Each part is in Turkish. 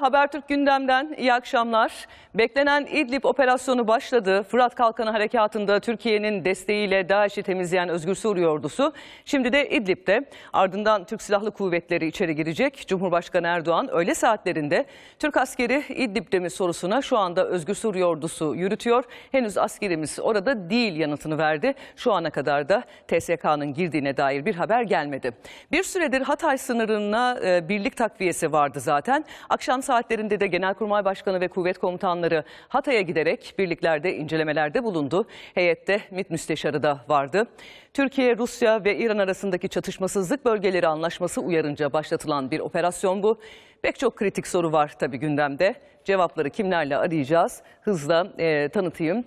Habertürk gündemden iyi akşamlar. Beklenen İdlib operasyonu başladı. Fırat Kalkanı Harekatı'nda Türkiye'nin desteğiyle Daesh'i temizleyen Özgür Suriye ordusu şimdi de İdlib'de. Ardından Türk Silahlı Kuvvetleri içeri girecek. Cumhurbaşkanı Erdoğan öğle saatlerinde Türk askeri İdlib'de mi sorusuna şu anda Özgür Suriye ordusu yürütüyor. Henüz askerimiz orada değil yanıtını verdi. Şu ana kadar da TSK'nın girdiğine dair bir haber gelmedi. Bir süredir Hatay sınırına e, birlik takviyesi vardı zaten. Akşam saatlerinde de Genelkurmay Başkanı ve kuvvet komutanları komutanları Hatay'a giderek birliklerde incelemelerde bulundu. Heyette MİT müsteşarı da vardı. Türkiye, Rusya ve İran arasındaki çatışmasızlık bölgeleri anlaşması uyarınca başlatılan bir operasyon bu. Pek çok kritik soru var tabii gündemde. Cevapları kimlerle arayacağız? Hızla e, tanıtayım.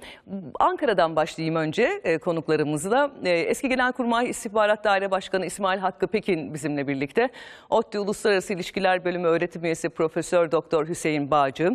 Ankara'dan başlayayım önce e, konuklarımızla. E, eski Genelkurmay İstihbarat Daire Başkanı İsmail Hakkı Pekin bizimle birlikte. ODTÜ Uluslararası İlişkiler Bölümü öğretim üyesi Profesör Doktor Hüseyin Bağcı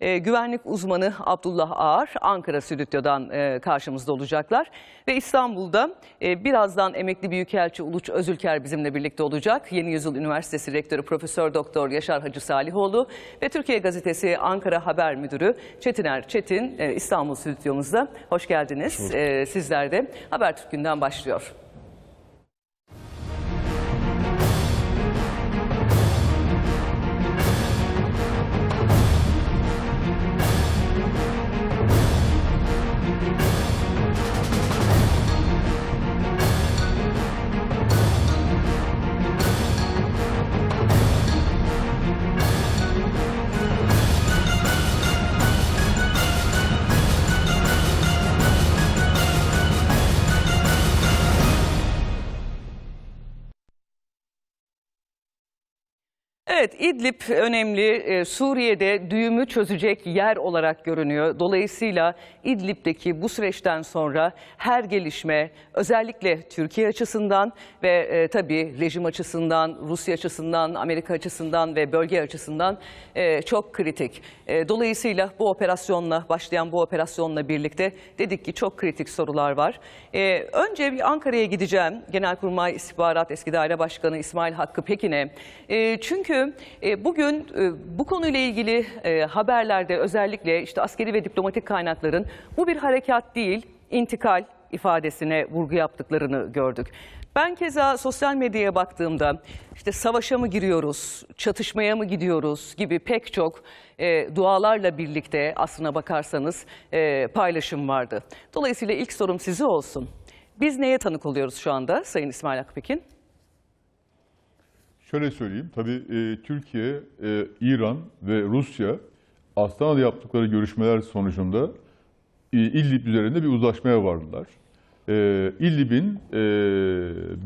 e, güvenlik uzmanı Abdullah Ağar Ankara stüdyodan e, karşımızda olacaklar. Ve İstanbul'da e, birazdan emekli Büyükelçi Uluç Özülker bizimle birlikte olacak. Yeni Yüzyıl Üniversitesi Rektörü Profesör Doktor Yaşar Hacı Salihoğlu ve Türkiye Gazetesi Ankara Haber Müdürü Çetiner Çetin e, İstanbul stüdyomuzda. Hoş geldiniz. Hoş e, sizler de Habertürk günden başlıyor. Evet İdlib önemli. Ee, Suriye'de düğümü çözecek yer olarak görünüyor. Dolayısıyla İdlib'deki bu süreçten sonra her gelişme özellikle Türkiye açısından ve e, tabii rejim açısından, Rusya açısından, Amerika açısından ve bölge açısından e, çok kritik. E, dolayısıyla bu operasyonla başlayan bu operasyonla birlikte dedik ki çok kritik sorular var. E, önce bir Ankara'ya gideceğim. Genelkurmay İstihbarat Eski Daire Başkanı İsmail Hakkı Pekin'e. E, çünkü e, bugün e, bu konuyla ilgili e, haberlerde özellikle işte askeri ve diplomatik kaynakların bu bir harekat değil, intikal ifadesine vurgu yaptıklarını gördük. Ben keza sosyal medyaya baktığımda işte savaşa mı giriyoruz, çatışmaya mı gidiyoruz gibi pek çok e, dualarla birlikte aslına bakarsanız e, paylaşım vardı. Dolayısıyla ilk sorum size olsun. Biz neye tanık oluyoruz şu anda Sayın İsmail Akpekin? Şöyle söyleyeyim, tabii e, Türkiye, e, İran ve Rusya Astana'da yaptıkları görüşmeler sonucunda e, İdlib üzerinde bir uzlaşmaya vardılar. E, İdlib'in e,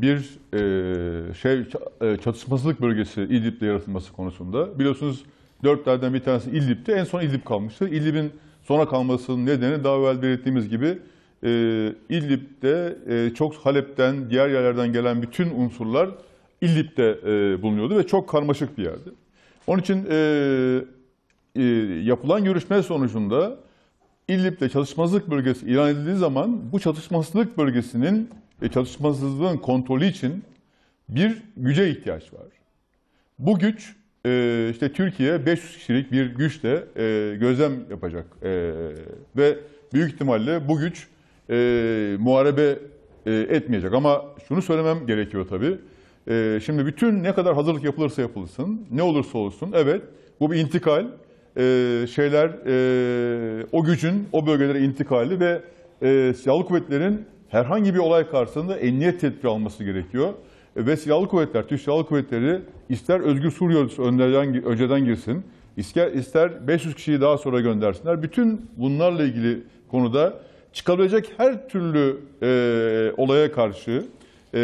bir e, şey e, çatışmasızlık bölgesi İdlib'de yaratılması konusunda biliyorsunuz dörtlerden bir tanesi İdlib'ti. En son İdlib kalmıştı. İdlib'in sona kalmasının nedeni daha evvel belirttiğimiz gibi e, İdlib'de e, çok Halep'ten, diğer yerlerden gelen bütün unsurlar İllip'te e, bulunuyordu ve çok karmaşık bir yerdi. Onun için e, e, yapılan görüşme sonucunda İllip'te çatışmazlık bölgesi ilan edildiği zaman bu çatışmazlık bölgesinin e, çatışmazlığın kontrolü için bir güce ihtiyaç var. Bu güç e, işte Türkiye 500 kişilik bir güçle e, gözlem yapacak e, ve büyük ihtimalle bu güç e, muharebe e, etmeyecek. Ama şunu söylemem gerekiyor tabii. Ee, şimdi bütün ne kadar hazırlık yapılırsa yapılsın, ne olursa olsun, evet bu bir intikal. Ee, şeyler, e, o gücün o bölgelere intikali ve e, silahlı kuvvetlerin herhangi bir olay karşısında emniyet tedbiri alması gerekiyor. E, ve silahlı kuvvetler, Türk Silahlı Kuvvetleri ister Özgür Suriye önceden, önceden girsin, ister, ister 500 kişiyi daha sonra göndersinler. Bütün bunlarla ilgili konuda çıkabilecek her türlü e, olaya karşı e,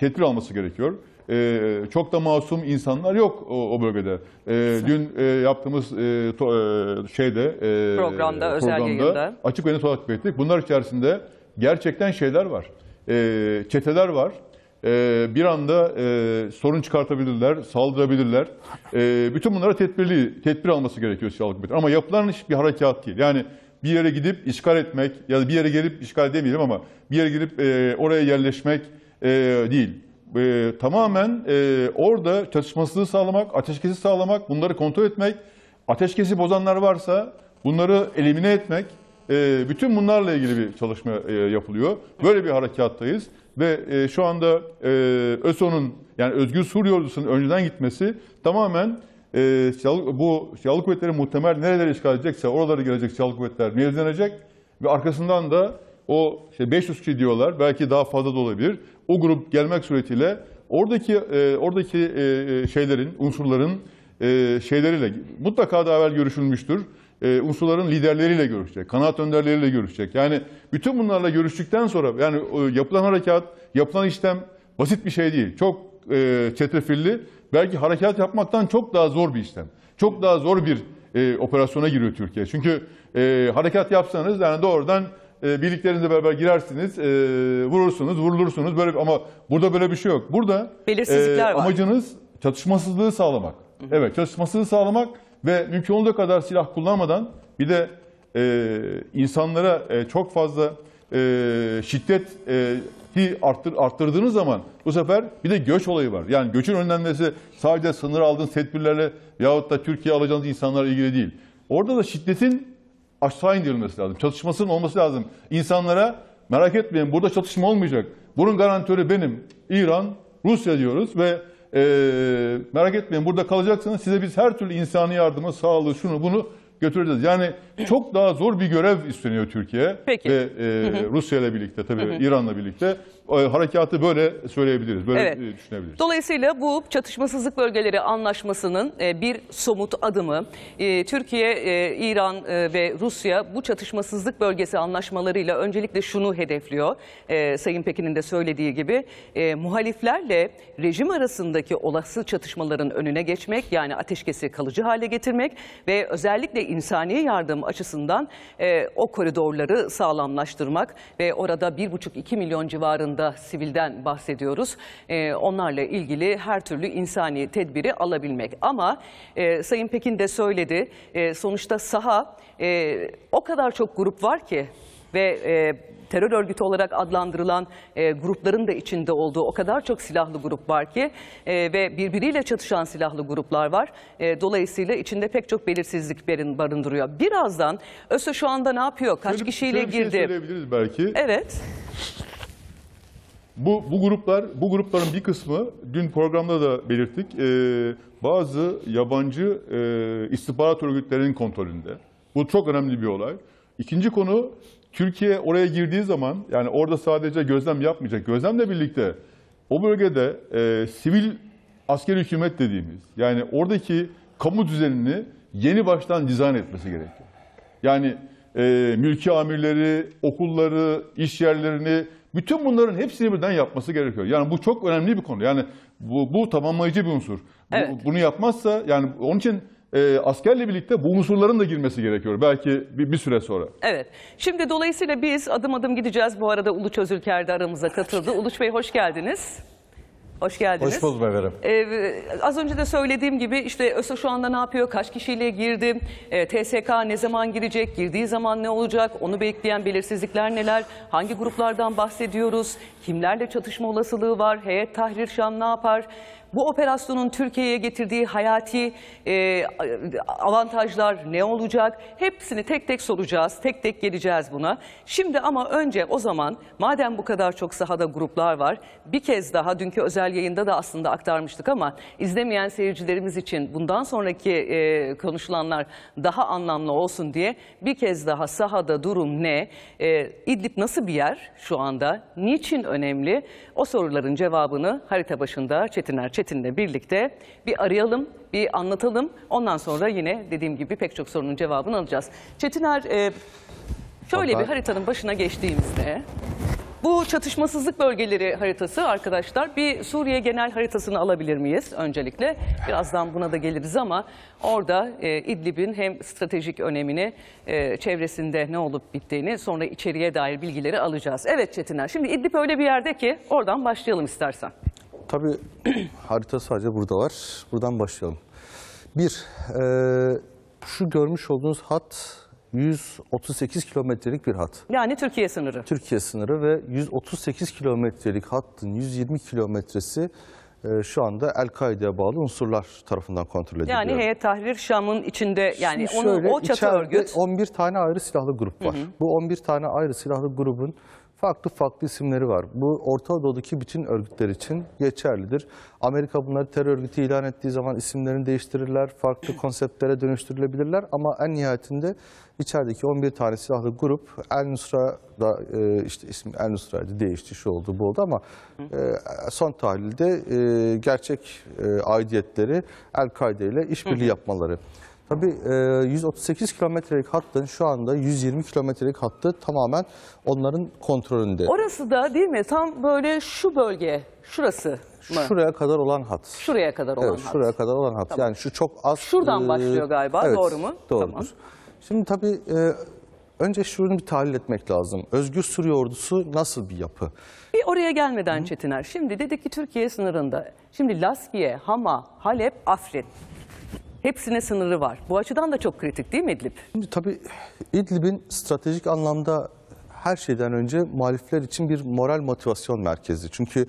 tedbir alması gerekiyor. E, çok da masum insanlar yok o, o bölgede. E, dün e, yaptığımız e, to, e, şeyde e, programda, özel programda açık ve net olarak ettik. Bunlar içerisinde gerçekten şeyler var. E, çeteler var. E, bir anda e, sorun çıkartabilirler, saldırabilirler. E, bütün bunlara tedbirli, tedbir alması gerekiyor silahlı kuvvetler. Ama yapılan hiçbir harekat değil. Yani bir yere gidip işgal etmek ya da bir yere gelip işgal demeyelim ama bir yere gidip e, oraya yerleşmek e, değil. E, tamamen e, orada çatışmasını sağlamak, ateşkesi sağlamak, bunları kontrol etmek, ateşkesi bozanlar varsa bunları elimine etmek, e, bütün bunlarla ilgili bir çalışma e, yapılıyor. Böyle bir harekattayız ve e, şu anda e, ÖSO'nun yani Özgür Suriye Ordusu'nun önceden gitmesi tamamen e, ee, silahlı, bu silahlı kuvvetleri muhtemel nereleri işgal edecekse oraları gelecek silahlı kuvvetler mevzilenecek ve arkasından da o işte 500 kişi diyorlar belki daha fazla da olabilir. O grup gelmek suretiyle oradaki e, oradaki e, e, şeylerin, unsurların e, şeyleriyle mutlaka daha evvel görüşülmüştür. E, unsurların liderleriyle görüşecek, kanaat önderleriyle görüşecek. Yani bütün bunlarla görüştükten sonra yani e, yapılan harekat, yapılan işlem basit bir şey değil. Çok e, çetrefilli belki harekat yapmaktan çok daha zor bir işlem. Çok daha zor bir e, operasyona giriyor Türkiye. Çünkü e, harekat yapsanız yani doğrudan e, birliklerinizle beraber girersiniz, e, vurursunuz, vurulursunuz. Böyle ama burada böyle bir şey yok. Burada e, belirsizlikler e, amacınız çatışmasızlığı sağlamak. hı. Evet, çatışmasızlığı sağlamak ve mümkün olduğu kadar silah kullanmadan bir de e, insanlara e, çok fazla e, şiddeti arttır, arttırdığınız zaman bu sefer bir de göç olayı var. Yani göçün önlenmesi sadece sınır aldığınız tedbirlerle yahut da Türkiye alacağınız insanlarla ilgili değil. Orada da şiddetin aşağı indirilmesi lazım. Çatışmasının olması lazım. İnsanlara merak etmeyin burada çatışma olmayacak. Bunun garantörü benim. İran, Rusya diyoruz ve e, merak etmeyin burada kalacaksınız. Size biz her türlü insani yardımı, sağlığı, şunu bunu götüreceğiz. Yani çok daha zor bir görev isteniyor Türkiye Peki. ve e, Rusya ile birlikte tabii İran'la birlikte harekatı böyle söyleyebiliriz, böyle evet. E, düşünebiliriz. Dolayısıyla bu çatışmasızlık bölgeleri anlaşmasının e, bir somut adımı. E, Türkiye, İran ve Rusya bu çatışmasızlık bölgesi anlaşmalarıyla öncelikle şunu hedefliyor. Sayın Pekin'in de söylediği gibi muhaliflerle rejim arasındaki olası çatışmaların önüne geçmek yani ateşkesi kalıcı hale getirmek ve özellikle insani yardım açısından o koridorları sağlamlaştırmak ve orada 1,5-2 milyon civarında alanda sivilden bahsediyoruz. E, onlarla ilgili her türlü insani tedbiri alabilmek. Ama e, Sayın Pekin de söyledi e, sonuçta saha e, o kadar çok grup var ki ve e, terör örgütü olarak adlandırılan e, grupların da içinde olduğu o kadar çok silahlı grup var ki e, ve birbiriyle çatışan silahlı gruplar var. E, dolayısıyla içinde pek çok belirsizlik barındırıyor. Birazdan ÖSO şu anda ne yapıyor? Kaç şöyle, kişiyle şöyle girdi? Bir şey söyleyebiliriz belki. Evet. Bu, bu gruplar, bu grupların bir kısmı dün programda da belirttik, e, bazı yabancı e, istihbarat örgütlerinin kontrolünde. Bu çok önemli bir olay. İkinci konu, Türkiye oraya girdiği zaman, yani orada sadece gözlem yapmayacak, gözlemle birlikte o bölgede e, sivil askeri hükümet dediğimiz, yani oradaki kamu düzenini yeni baştan dizayn etmesi gerekiyor. Yani e, mülki amirleri, okulları, iş yerlerini, bütün bunların hepsini birden yapması gerekiyor. Yani bu çok önemli bir konu. Yani bu, bu tamamlayıcı bir unsur. Evet. bunu yapmazsa yani onun için e, askerle birlikte bu unsurların da girmesi gerekiyor belki bir, bir süre sonra. Evet. Şimdi dolayısıyla biz adım adım gideceğiz. Bu arada Uluç Özülker de aramıza katıldı. Uluç Bey hoş geldiniz. Hoş geldiniz. Hoş buldum efendim. Ee, az önce de söylediğim gibi işte ÖSO şu anda ne yapıyor, kaç kişiyle girdi, e, ee, TSK ne zaman girecek, girdiği zaman ne olacak, onu bekleyen belirsizlikler neler, hangi gruplardan bahsediyoruz, kimlerle çatışma olasılığı var, heyet tahrir şan ne yapar? Bu operasyonun Türkiye'ye getirdiği hayati e, avantajlar ne olacak? Hepsini tek tek soracağız, tek tek geleceğiz buna. Şimdi ama önce o zaman madem bu kadar çok sahada gruplar var, bir kez daha dünkü özel yayında da aslında aktarmıştık ama izlemeyen seyircilerimiz için bundan sonraki e, konuşulanlar daha anlamlı olsun diye bir kez daha sahada durum ne? E, İdlib nasıl bir yer şu anda? Niçin önemli? O soruların cevabını harita başında Çetin Erçel Çetin'le birlikte bir arayalım, bir anlatalım. Ondan sonra yine dediğim gibi pek çok sorunun cevabını alacağız. Çetiner e, şöyle bir haritanın başına geçtiğimizde bu çatışmasızlık bölgeleri haritası arkadaşlar bir Suriye genel haritasını alabilir miyiz öncelikle? Birazdan buna da geliriz ama orada e, İdlib'in hem stratejik önemini e, çevresinde ne olup bittiğini sonra içeriye dair bilgileri alacağız. Evet Çetiner şimdi İdlib öyle bir yerde ki oradan başlayalım istersen. Tabii harita sadece burada var. Buradan başlayalım. Bir, e, şu görmüş olduğunuz hat 138 kilometrelik bir hat. Yani Türkiye sınırı. Türkiye sınırı ve 138 kilometrelik hattın 120 kilometresi e, şu anda El-Kaide'ye bağlı unsurlar tarafından kontrol ediliyor. Yani Heyet Tahrir Şam'ın içinde yani onu, şöyle, o çatı örgüt. 11 tane ayrı silahlı grup var. Hı hı. Bu 11 tane ayrı silahlı grubun farklı farklı isimleri var. Bu Orta Doğu'daki bütün örgütler için geçerlidir. Amerika bunları terör örgütü ilan ettiği zaman isimlerini değiştirirler, farklı konseptlere dönüştürülebilirler ama en nihayetinde içerideki 11 tane silahlı grup El Nusra da e, işte ismi El Nusra'ydı değişti şu oldu bu oldu ama e, son tahlilde e, gerçek e, aidiyetleri El-Kaide ile işbirliği yapmaları. Tabii 138 kilometrelik hattın şu anda 120 kilometrelik hattı tamamen onların kontrolünde. Orası da değil mi? Tam böyle şu bölge, şurası mı? Şuraya kadar olan hat. Şuraya kadar olan evet, hat. Şuraya kadar olan hat. Tamam. Yani şu çok az. Şuradan başlıyor galiba evet, doğru mu? Doğrudur. Tamam. Şimdi tabii önce şunu bir tahlil etmek lazım. Özgür Suriye ordusu nasıl bir yapı? Bir oraya gelmeden Hı. Çetiner. Şimdi dedik ki Türkiye sınırında. Şimdi Laskiye, Hama, Halep, Afrin. Hepsine sınırı var. Bu açıdan da çok kritik değil mi İdlib? Şimdi tabii İdlib'in stratejik anlamda her şeyden önce muhalifler için bir moral motivasyon merkezi. Çünkü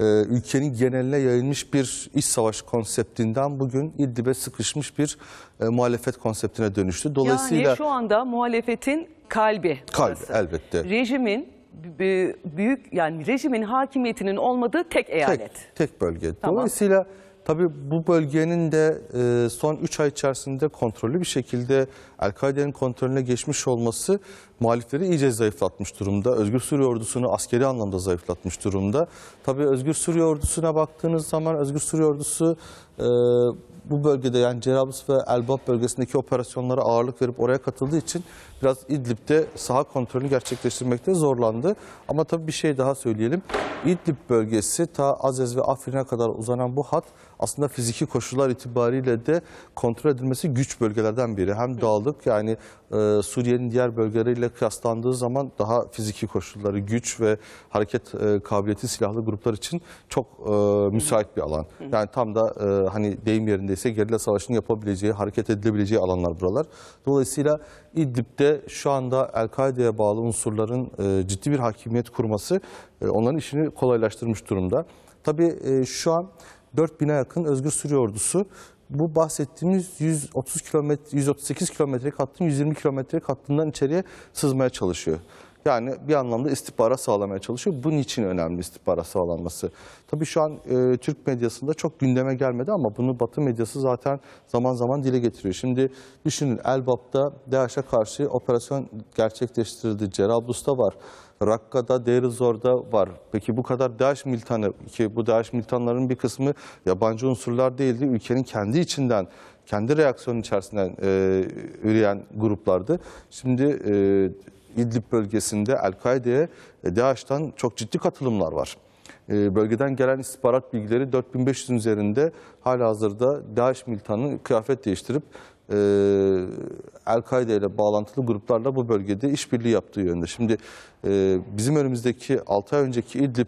e, ülkenin geneline yayılmış bir iş savaş konseptinden bugün İdlib'e sıkışmış bir e, muhalefet konseptine dönüştü. Dolayısıyla yani şu anda muhalefetin kalbi. Kalbi orası. elbette. Rejimin e, büyük yani rejimin hakimiyetinin olmadığı tek eyalet. Tek, tek bölge. Tamam. Dolayısıyla Tabii bu bölgenin de e, son 3 ay içerisinde kontrollü bir şekilde El-Kaide'nin kontrolüne geçmiş olması muhalifleri iyice zayıflatmış durumda. Özgür Suriye ordusunu askeri anlamda zayıflatmış durumda. Tabii Özgür Suriye ordusuna baktığınız zaman Özgür Suriye ordusu e, bu bölgede yani Cerablus ve Elbap bölgesindeki operasyonlara ağırlık verip oraya katıldığı için biraz İdlib'de saha kontrolünü gerçekleştirmekte zorlandı. Ama tabii bir şey daha söyleyelim. İdlib bölgesi ta Azez ve Afrin'e kadar uzanan bu hat aslında fiziki koşullar itibariyle de kontrol edilmesi güç bölgelerden biri. Hem dağlık yani e, Suriye'nin diğer bölgeleriyle kıyaslandığı zaman daha fiziki koşulları güç ve hareket e, kabiliyeti silahlı gruplar için çok e, müsait bir alan. Yani tam da e, hani deyim yerindeyse gerilla savaşının yapabileceği, hareket edilebileceği alanlar buralar. Dolayısıyla İdlib'de şu anda El-Kaide'ye bağlı unsurların e, ciddi bir hakimiyet kurması e, onların işini kolaylaştırmış durumda. Tabii e, şu an 4000'e yakın özgür Suriye ordusu bu bahsettiğimiz 130 kilometre 138 kilometrelik hattın 120 kilometrelik hattından içeriye sızmaya çalışıyor. Yani bir anlamda istihbara sağlamaya çalışıyor. Bunun için önemli istihbara sağlanması. Tabii şu an e, Türk medyasında çok gündeme gelmedi ama bunu Batı medyası zaten zaman zaman dile getiriyor. Şimdi düşünün Elbap'ta DAEŞ'e karşı operasyon gerçekleştirdi Cerablus'ta var. Rakka'da, Derizor'da var. Peki bu kadar DAEŞ militanı ki bu DAEŞ militanların bir kısmı yabancı unsurlar değildi. Ülkenin kendi içinden, kendi reaksiyon içerisinden e, üreyen gruplardı. Şimdi e, İdlib bölgesinde El-Kaide'ye e, DAEŞ'tan çok ciddi katılımlar var e, bölgeden gelen istihbarat bilgileri 4500 üzerinde hala hazırda DAEŞ militanının kıyafet değiştirip e, El-Kaide ile bağlantılı gruplarla bu bölgede işbirliği yaptığı yönde. Şimdi e, bizim önümüzdeki 6 ay önceki İdlib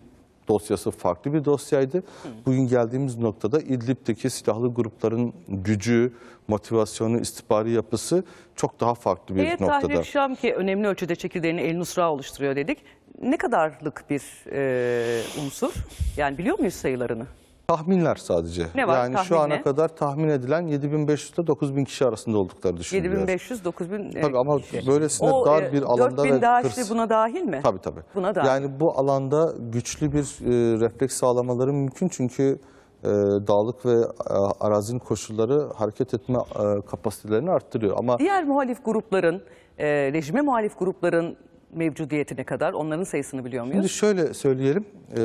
dosyası farklı bir dosyaydı. Bugün geldiğimiz noktada İdlib'deki silahlı grupların gücü, motivasyonu, istihbari yapısı çok daha farklı bir Heyet noktada. Tahrir Şam ki önemli ölçüde çekirdeğini El Nusra oluşturuyor dedik. Ne kadarlık bir e, unsur? Yani biliyor muyuz sayılarını? Tahminler sadece. Ne var yani tahminle? şu ana kadar tahmin edilen 7500 ile 9000 kişi arasında oldukları düşünülüyor. 7500 9000 e, Tabii kişi. ama böylesine o, dar e, bir alanda 4000 ve daha hırs... buna dahil mi? Tabii tabii. Buna dahil. Yani bu alanda güçlü bir e, refleks sağlamaları mümkün çünkü e, dağlık ve e, arazinin koşulları hareket etme e, kapasitelerini arttırıyor ama diğer muhalif grupların e, rejime muhalif grupların mevcudiyetine kadar onların sayısını biliyor muyuz? Şimdi şöyle söyleyelim. E,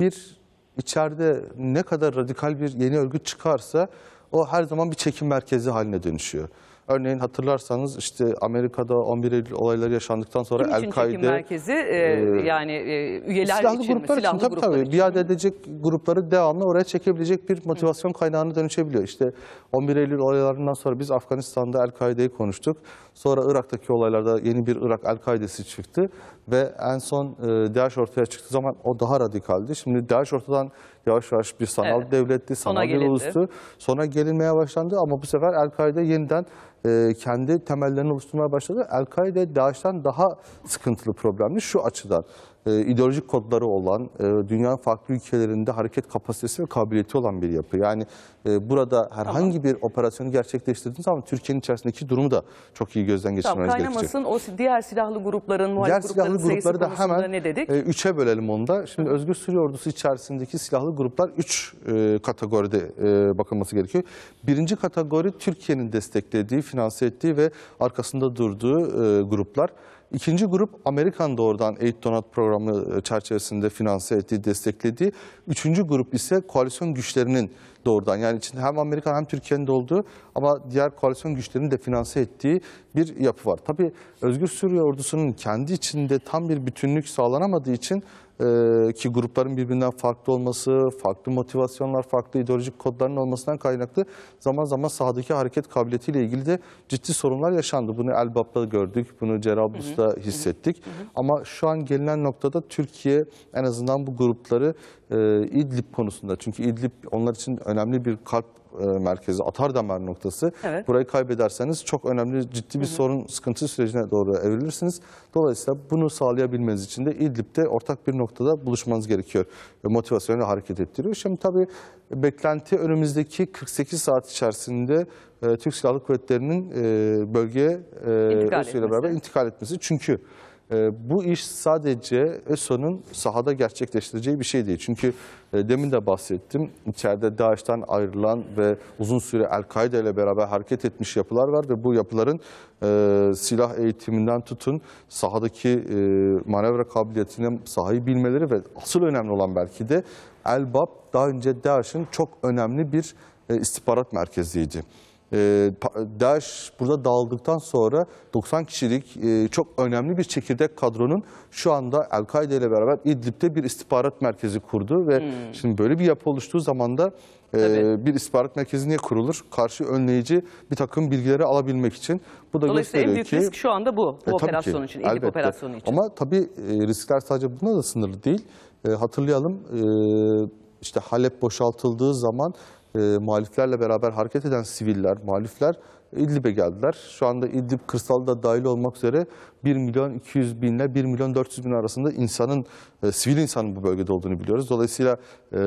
bir içeride ne kadar radikal bir yeni örgüt çıkarsa o her zaman bir çekim merkezi haline dönüşüyor. Örneğin hatırlarsanız işte Amerika'da 11 Eylül olayları yaşandıktan sonra El-Kaide... çekim merkezi? E, e, yani e, üyeler silahlı için gruplar Silahlı için, tabii gruplar tabii. Için. Biat edecek grupları devamlı oraya çekebilecek bir motivasyon kaynağına dönüşebiliyor. İşte 11 Eylül olaylarından sonra biz Afganistan'da El-Kaide'yi konuştuk. Sonra Irak'taki olaylarda yeni bir Irak El-Kaide'si çıktı. Ve en son e, DAEŞ ortaya çıktığı zaman o daha radikaldi. Şimdi DAEŞ ortadan yavaş yavaş bir sanal evet. devletti, sanal bir gelindi. ulustu. Sonra gelinmeye başlandı ama bu sefer El-Kaide yeniden e, kendi temellerini oluşturmaya başladı. El-Kaide DAEŞ'ten daha sıkıntılı problemli şu açıdan e, ideolojik kodları olan, e, dünyanın farklı ülkelerinde hareket kapasitesi ve kabiliyeti olan bir yapı. Yani e, burada herhangi tamam. bir operasyonu gerçekleştirdiğiniz zaman Türkiye'nin içerisindeki durumu da çok iyi gözden geçirmeniz tamam, gerekecek. Kaynamasın o diğer silahlı grupların, muhalif grupların silahlı grupları da hemen ne dedik? E, üçe bölelim onu da. Şimdi Hı. Özgür Suriye ordusu içerisindeki silahlı gruplar üç e, kategoride e, bakılması gerekiyor. Birinci kategori Türkiye'nin desteklediği, finanse ettiği ve arkasında durduğu e, gruplar. İkinci grup Amerikan doğrudan Aid Donat programı e, çerçevesinde finanse ettiği, desteklediği. Üçüncü grup ise koalisyon güçlerinin doğrudan yani içinde hem Amerika hem Türkiye'nin de olduğu ama diğer koalisyon güçlerinin de finanse ettiği bir yapı var. Tabii Özgür Suriye ordusunun kendi içinde tam bir bütünlük sağlanamadığı için ee, ki grupların birbirinden farklı olması, farklı motivasyonlar, farklı ideolojik kodların olmasından kaynaklı zaman zaman sahadaki hareket kabiliyetiyle ilgili de ciddi sorunlar yaşandı. Bunu Elbap'ta gördük, bunu Cerablus'ta hissettik. Hı hı. Ama şu an gelinen noktada Türkiye en azından bu grupları e, İdlib konusunda, çünkü İdlib onlar için önemli bir kalp e, merkezi, atar damar noktası. Evet. Burayı kaybederseniz çok önemli, ciddi bir hı hı. sorun, sıkıntı sürecine doğru evrilirsiniz. Dolayısıyla bunu sağlayabilmeniz için de İdlib'de ortak bir noktada buluşmanız gerekiyor. Motivasyonu hareket ettiriyor. Şimdi tabii beklenti önümüzdeki 48 saat içerisinde e, Türk Silahlı Kuvvetleri'nin e, bölgeye e, ile beraber intikal etmesi. Çünkü ee, bu iş sadece ÖSO'nun sahada gerçekleştireceği bir şey değil. Çünkü e, demin de bahsettim. içeride DAEŞ'ten ayrılan ve uzun süre El-Kaide ile beraber hareket etmiş yapılar var ve bu yapıların e, silah eğitiminden tutun sahadaki e, manevra kabiliyetine sahip bilmeleri ve asıl önemli olan belki de Elbap daha önce DAEŞ'in çok önemli bir istihbarat merkeziydi. Ee, DAEŞ burada dağıldıktan sonra 90 kişilik e, çok önemli bir çekirdek kadronun şu anda El-Kaide ile beraber İdlib'de bir istihbarat merkezi kurdu ve hmm. şimdi böyle bir yapı oluştuğu zaman da e, Tabii. bir istihbarat merkezi niye kurulur? Karşı önleyici bir takım bilgileri alabilmek için. Bu da Dolayısıyla en büyük ki, risk şu anda bu, bu e, operasyon ki, için, İdlib elbette. operasyonu için. Ama tabii e, riskler sadece buna da sınırlı değil. hatırlayalım, işte Halep boşaltıldığı zaman e, muhaliflerle beraber hareket eden siviller, muhalifler İdlib'e geldiler. Şu anda İdlib kırsalı da dahil olmak üzere 1 milyon 200 bin ile 1 milyon 400 bin arasında insanın, e, sivil insanın bu bölgede olduğunu biliyoruz. Dolayısıyla e,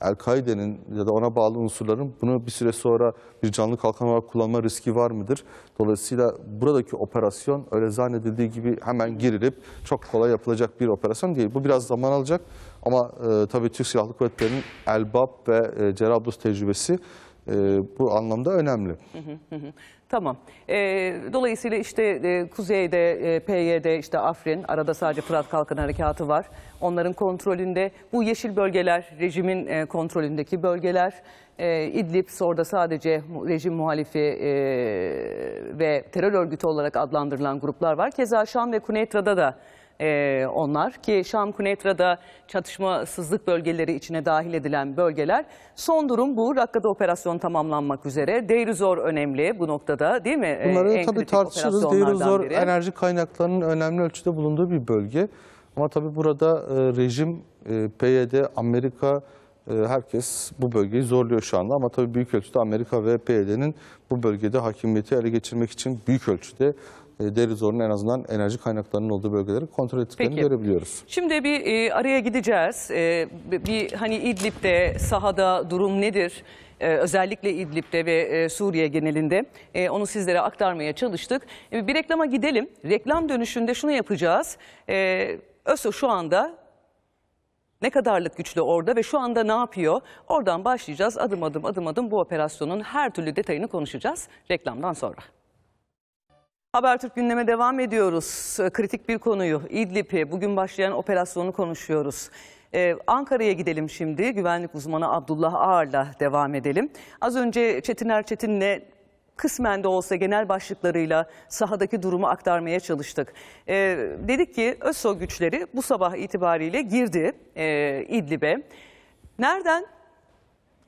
El-Kaide'nin ya da ona bağlı unsurların bunu bir süre sonra bir canlı kalkan olarak kullanma riski var mıdır? Dolayısıyla buradaki operasyon öyle zannedildiği gibi hemen girilip çok kolay yapılacak bir operasyon değil. Bu biraz zaman alacak. Ama e, tabii Türk Silahlı Kuvvetleri'nin Elbap ve e, Cerablus tecrübesi e, bu anlamda önemli. Tamam. E, dolayısıyla işte e, kuzeyde e, PYD, işte Afrin, arada sadece Fırat Kalkın Harekatı var. Onların kontrolünde bu yeşil bölgeler, rejimin e, kontrolündeki bölgeler, e, İdlib, orada sadece rejim muhalifi e, ve terör örgütü olarak adlandırılan gruplar var. Keza Şam ve Kunetra'da da e, onlar ki Şam Kunetra'da çatışmasızlık bölgeleri içine dahil edilen bölgeler. Son durum bu. Rakka'da operasyon tamamlanmak üzere. Deiruzor önemli bu noktada değil mi? E, Bunları en tabii tartışırız. Deiruzor biri. enerji kaynaklarının önemli ölçüde bulunduğu bir bölge. Ama tabii burada e, rejim, e, PYD, Amerika, e, herkes bu bölgeyi zorluyor şu anda. Ama tabii büyük ölçüde Amerika ve PYD'nin bu bölgede hakimiyeti ele geçirmek için büyük ölçüde e, Derizoru'nun en azından enerji kaynaklarının olduğu bölgeleri kontrol ettiklerini Peki. görebiliyoruz. Şimdi bir e, araya gideceğiz. E, bir hani İdlib'de sahada durum nedir? Ee, özellikle İdlib'de ve e, Suriye genelinde e, onu sizlere aktarmaya çalıştık. E, bir reklama gidelim. Reklam dönüşünde şunu yapacağız. E, ÖSO şu anda ne kadarlık güçlü orada ve şu anda ne yapıyor? Oradan başlayacağız adım adım adım adım bu operasyonun her türlü detayını konuşacağız reklamdan sonra. Habertürk gündeme devam ediyoruz. Ee, kritik bir konuyu İdlib'i bugün başlayan operasyonu konuşuyoruz. Ee, Ankara'ya gidelim şimdi. Güvenlik uzmanı Abdullah Ağar'la devam edelim. Az önce Çetin Erçetin'le kısmen de olsa genel başlıklarıyla sahadaki durumu aktarmaya çalıştık. Ee, dedik ki ÖSO güçleri bu sabah itibariyle girdi e, İdlib'e. Nereden?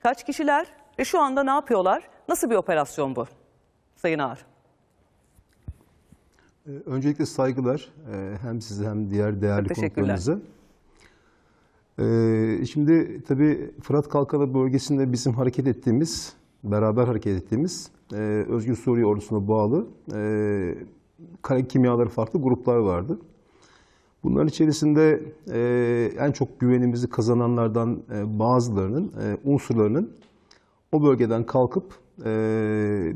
Kaç kişiler? Ve şu anda ne yapıyorlar? Nasıl bir operasyon bu? Sayın Ağar. Ee, öncelikle saygılar ee, hem size hem diğer değerli konuklarınıza. Ee, şimdi tabii Fırat Kalkalı bölgesinde bizim hareket ettiğimiz, beraber hareket ettiğimiz Özgür Suriye ordusuna bağlı kara kimyaları farklı gruplar vardı. Bunların içerisinde en çok güvenimizi kazananlardan bazılarının, unsurlarının o bölgeden kalkıp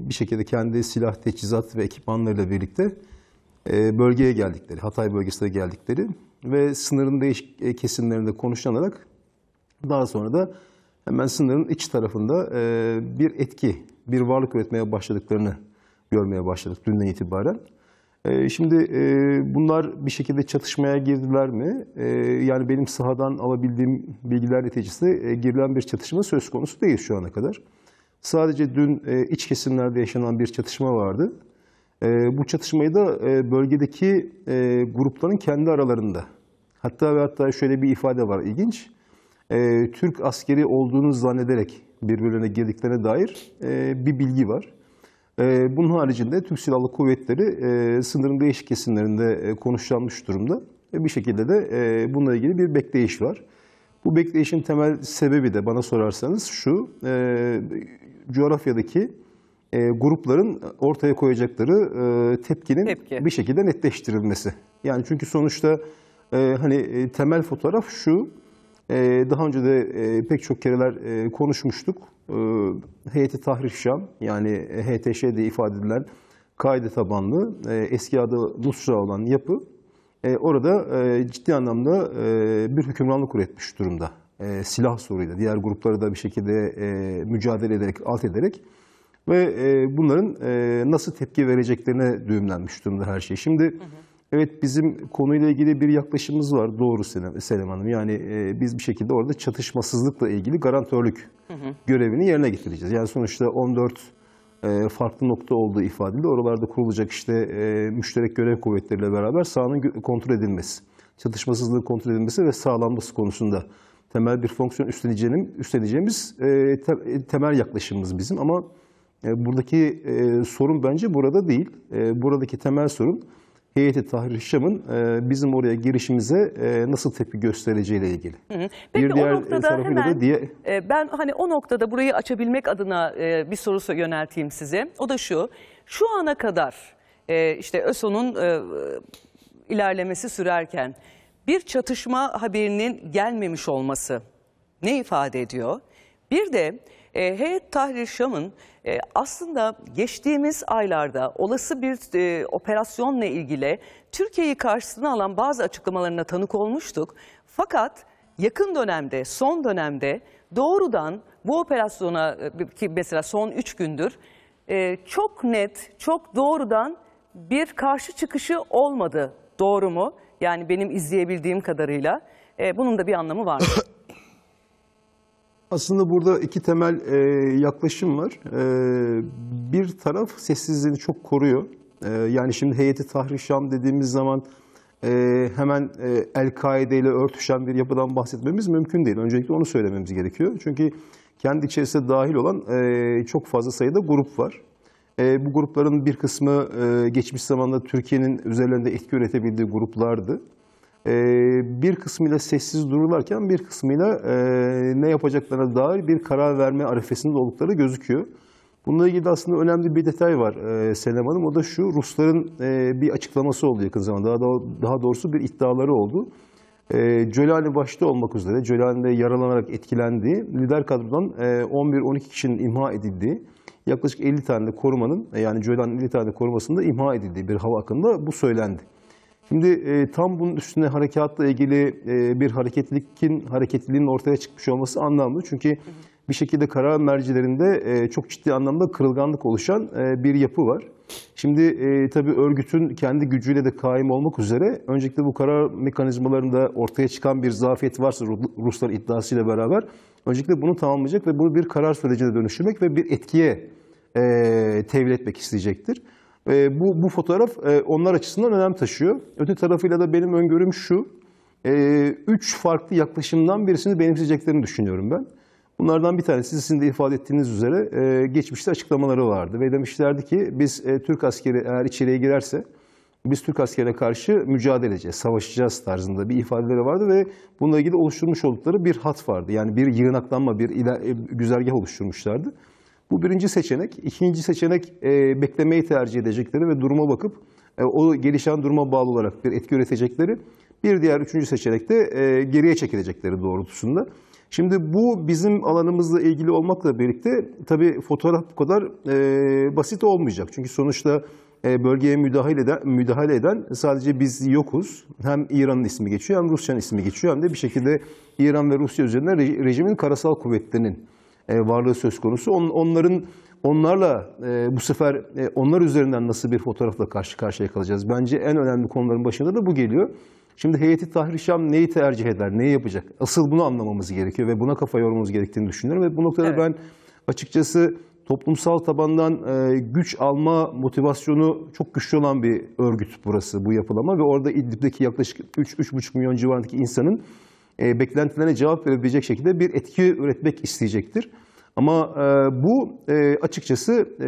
bir şekilde kendi silah, teçhizat ve ekipmanlarıyla birlikte e, bölgeye geldikleri, Hatay bölgesine geldikleri ve sınırın değişik e, kesimlerinde konuşlanarak daha sonra da hemen sınırın iç tarafında e, bir etki, bir varlık üretmeye başladıklarını görmeye başladık dünden itibaren. Şimdi bunlar bir şekilde çatışmaya girdiler mi? Yani benim sahadan alabildiğim bilgiler neticesinde girilen bir çatışma söz konusu değil şu ana kadar. Sadece dün iç kesimlerde yaşanan bir çatışma vardı. E, bu çatışmayı da e, bölgedeki e, grupların kendi aralarında. Hatta ve hatta şöyle bir ifade var ilginç. E, Türk askeri olduğunu zannederek birbirlerine girdiklerine dair e, bir bilgi var. E, bunun haricinde Türk Silahlı Kuvvetleri e, sınırın değişik kesimlerinde e, konuşlanmış durumda. E, bir şekilde de e, bununla ilgili bir bekleyiş var. Bu bekleyişin temel sebebi de bana sorarsanız şu, e, coğrafyadaki e, grupların ortaya koyacakları e, tepkinin Tepki. bir şekilde netleştirilmesi. Yani çünkü sonuçta e, hani e, temel fotoğraf şu. E, daha önce de e, pek çok kereler e, konuşmuştuk. E, heyeti Tahrir Şam yani HTŞ diye ifade edilen kaide tabanlı e, eski adı Nusra olan yapı e, orada e, ciddi anlamda e, bir hükümranlık üretmiş durumda. E, silah soruyla diğer grupları da bir şekilde e, mücadele ederek, alt ederek ve e, bunların e, nasıl tepki vereceklerine düğümlenmiş durumda her şey. Şimdi hı hı. evet bizim konuyla ilgili bir yaklaşımımız var doğru Senem, Senem Hanım. Yani e, biz bir şekilde orada çatışmasızlıkla ilgili garantörlük hı hı. görevini yerine getireceğiz. Yani sonuçta 14 e, farklı nokta olduğu ifade Oralarda kurulacak işte e, müşterek görev kuvvetleriyle beraber sahanın kontrol edilmesi, çatışmasızlığı kontrol edilmesi ve sağlanması konusunda temel bir fonksiyon üstleneceğimiz, üstleneceğimiz e, te, e, temel yaklaşımımız bizim. Ama e, buradaki e, sorun bence burada değil. E, buradaki temel sorun heyeti Tahrir Şam'ın bizim oraya girişimize nasıl tepki göstereceğiyle ilgili. Hı hı. Peki bir diğer o noktada hemen, da diye... ben hani o noktada burayı açabilmek adına bir soru yönelteyim size. O da şu, şu ana kadar işte ÖSO'nun ilerlemesi sürerken bir çatışma haberinin gelmemiş olması ne ifade ediyor? Bir de e, Heyet Tahrir Şam'ın e, aslında geçtiğimiz aylarda olası bir e, operasyonla ilgili Türkiye'yi karşısına alan bazı açıklamalarına tanık olmuştuk. Fakat yakın dönemde, son dönemde doğrudan bu operasyona e, ki mesela son 3 gündür e, çok net, çok doğrudan bir karşı çıkışı olmadı. Doğru mu? Yani benim izleyebildiğim kadarıyla. E, bunun da bir anlamı var mı? Aslında burada iki temel e, yaklaşım var. E, bir taraf sessizliğini çok koruyor. E, yani şimdi heyeti Tahrir dediğimiz zaman e, hemen e, El-Kaide ile örtüşen bir yapıdan bahsetmemiz mümkün değil. Öncelikle onu söylememiz gerekiyor. Çünkü kendi içerisinde dahil olan e, çok fazla sayıda grup var. E, bu grupların bir kısmı e, geçmiş zamanda Türkiye'nin üzerlerinde etki üretebildiği gruplardı. Ee, bir kısmıyla sessiz dururlarken bir kısmıyla e, ne yapacaklarına dair bir karar verme arifesinde oldukları gözüküyor. Bununla ilgili aslında önemli bir detay var e, Hanım. O da şu, Rusların e, bir açıklaması oldu yakın zamanda. Daha, doğrusu bir iddiaları oldu. E, başta olmak üzere, Cölani'de yaralanarak etkilendiği, lider kadrodan 11-12 e, kişinin imha edildiği, yaklaşık 50 tane korumanın, yani Cölani'nin 50 tane korumasında imha edildiği bir hava hakkında bu söylendi. Şimdi e, tam bunun üstüne harekatla ilgili e, bir hareketlikin hareketliliğin ortaya çıkmış olması anlamlı. Çünkü hı hı. bir şekilde karar mercilerinde e, çok ciddi anlamda kırılganlık oluşan e, bir yapı var. Şimdi e, tabii örgütün kendi gücüyle de kaim olmak üzere öncelikle bu karar mekanizmalarında ortaya çıkan bir zafiyet varsa Ruslar iddiasıyla beraber öncelikle bunu tamamlayacak ve bunu bir karar sürecine dönüştürmek ve bir etkiye e, tevil etmek isteyecektir. E, bu, bu fotoğraf e, onlar açısından önem taşıyor. Öte tarafıyla da benim öngörüm şu, e, üç farklı yaklaşımdan birisini benimseyeceklerini düşünüyorum ben. Bunlardan bir tanesi sizin de ifade ettiğiniz üzere e, geçmişte açıklamaları vardı ve demişlerdi ki biz e, Türk askeri eğer içeriye girerse biz Türk askerine karşı mücadele edeceğiz, savaşacağız tarzında bir ifadeleri vardı ve bununla ilgili oluşturmuş oldukları bir hat vardı. Yani bir yığınaklanma, bir ila, e, güzergah oluşturmuşlardı. Bu birinci seçenek. İkinci seçenek e, beklemeyi tercih edecekleri ve duruma bakıp e, o gelişen duruma bağlı olarak bir etki üretecekleri. Bir diğer üçüncü seçenek de e, geriye çekilecekleri doğrultusunda. Şimdi bu bizim alanımızla ilgili olmakla birlikte tabii fotoğraf bu kadar e, basit olmayacak. Çünkü sonuçta e, bölgeye müdahale eden, müdahale eden sadece biz yokuz. Hem İran'ın ismi geçiyor hem Rusya'nın ismi geçiyor hem de bir şekilde İran ve Rusya üzerinden rejimin karasal kuvvetlerinin e, varlığı söz konusu. On, onların onlarla e, bu sefer e, onlar üzerinden nasıl bir fotoğrafla karşı karşıya kalacağız? Bence en önemli konuların başında da bu geliyor. Şimdi heyeti Tahrir Şam neyi tercih eder, neyi yapacak? Asıl bunu anlamamız gerekiyor ve buna kafa yormamız gerektiğini düşünüyorum. Ve bu noktada evet. ben açıkçası toplumsal tabandan e, güç alma motivasyonu çok güçlü olan bir örgüt burası, bu yapılama. Ve orada İdlib'deki yaklaşık 3-3,5 milyon civarındaki insanın e, beklentilerine cevap verebilecek şekilde bir etki üretmek isteyecektir. Ama e, bu e, açıkçası e,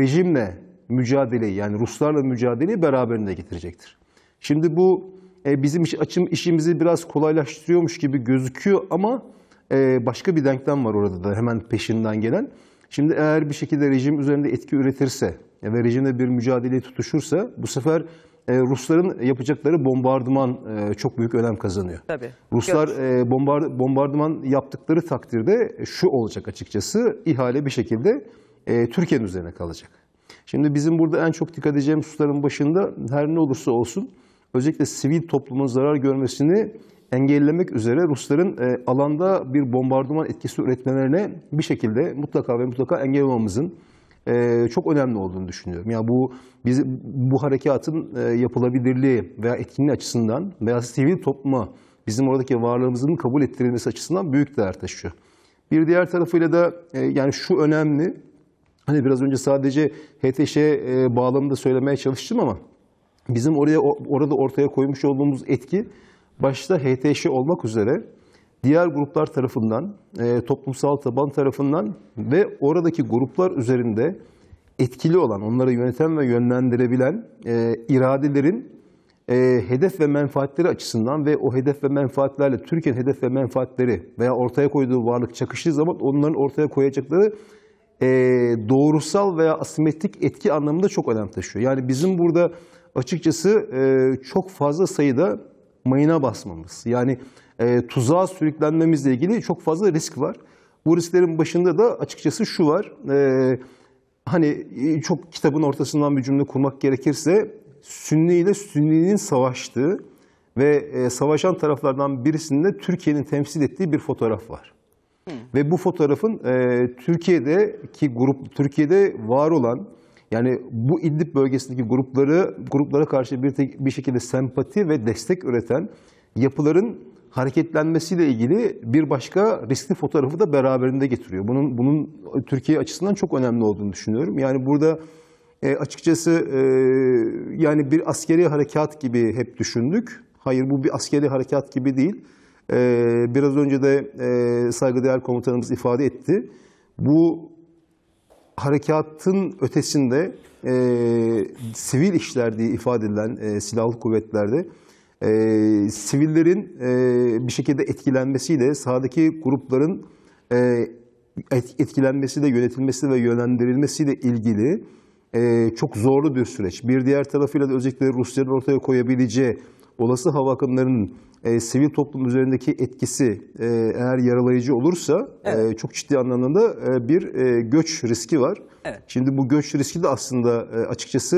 rejimle mücadeleyi yani Ruslarla mücadeleyi beraberinde getirecektir. Şimdi bu e, bizim iş, açım işimizi biraz kolaylaştırıyormuş gibi gözüküyor ama e, başka bir denklem var orada da hemen peşinden gelen. Şimdi eğer bir şekilde rejim üzerinde etki üretirse ve rejimle bir mücadeleyi tutuşursa bu sefer e, Rusların yapacakları bombardıman e, çok büyük önem kazanıyor. Tabii. Ruslar e, bombard bombardıman yaptıkları takdirde şu olacak açıkçası, ihale bir şekilde Türkiye'nin üzerine kalacak. Şimdi bizim burada en çok dikkat edeceğimiz hususların başında her ne olursa olsun özellikle sivil toplumun zarar görmesini engellemek üzere Rusların alanda bir bombardıman etkisi üretmelerine bir şekilde mutlaka ve mutlaka engel olmamızın e, çok önemli olduğunu düşünüyorum. Yani bu biz, bu harekatın e, yapılabilirliği veya etkinliği açısından veya sivil topluma bizim oradaki varlığımızın kabul ettirilmesi açısından büyük değer taşıyor. Bir diğer tarafıyla da e, yani şu önemli, hani biraz önce sadece HTŞ e, bağlamında söylemeye çalıştım ama bizim oraya orada ortaya koymuş olduğumuz etki başta HTŞ olmak üzere diğer gruplar tarafından, e, toplumsal taban tarafından ve oradaki gruplar üzerinde etkili olan, onları yöneten ve yönlendirebilen e, iradelerin e, hedef ve menfaatleri açısından ve o hedef ve menfaatlerle Türkiye'nin hedef ve menfaatleri veya ortaya koyduğu varlık çakıştığı zaman onların ortaya koyacakları doğrusal veya asimetrik etki anlamında çok önem taşıyor. Yani bizim burada açıkçası çok fazla sayıda mayına basmamız, yani e, tuzağa sürüklenmemizle ilgili çok fazla risk var. Bu risklerin başında da açıkçası şu var, e, hani e, çok kitabın ortasından bir cümle kurmak gerekirse, Sünni ile Sünni'nin savaştığı ve e, savaşan taraflardan birisinde Türkiye'nin temsil ettiği bir fotoğraf var. Hı. Ve bu fotoğrafın e, Türkiye'deki grup, Türkiye'de var olan yani bu İdlib bölgesindeki grupları gruplara karşı bir tek, bir şekilde sempati ve destek üreten yapıların hareketlenmesiyle ilgili bir başka riskli fotoğrafı da beraberinde getiriyor. Bunun bunun Türkiye açısından çok önemli olduğunu düşünüyorum. Yani burada e, açıkçası e, yani bir askeri harekat gibi hep düşündük. Hayır bu bir askeri harekat gibi değil. E, biraz önce de e, saygıdeğer komutanımız ifade etti. Bu harekatın ötesinde e, sivil işler diye ifade edilen e, silahlı kuvvetlerde e, sivillerin e, bir şekilde etkilenmesiyle sahadaki grupların e, etkilenmesi yönetilmesi ve yönlendirilmesiyle ilgili e, çok zorlu bir süreç. Bir diğer tarafıyla da özellikle Rusya'nın ortaya koyabileceği olası hava akımlarının e, sivil toplum üzerindeki etkisi e, eğer yaralayıcı olursa e, evet. e, çok ciddi anlamda e, bir e, göç riski var. Evet. Şimdi bu göç riski de aslında e, açıkçası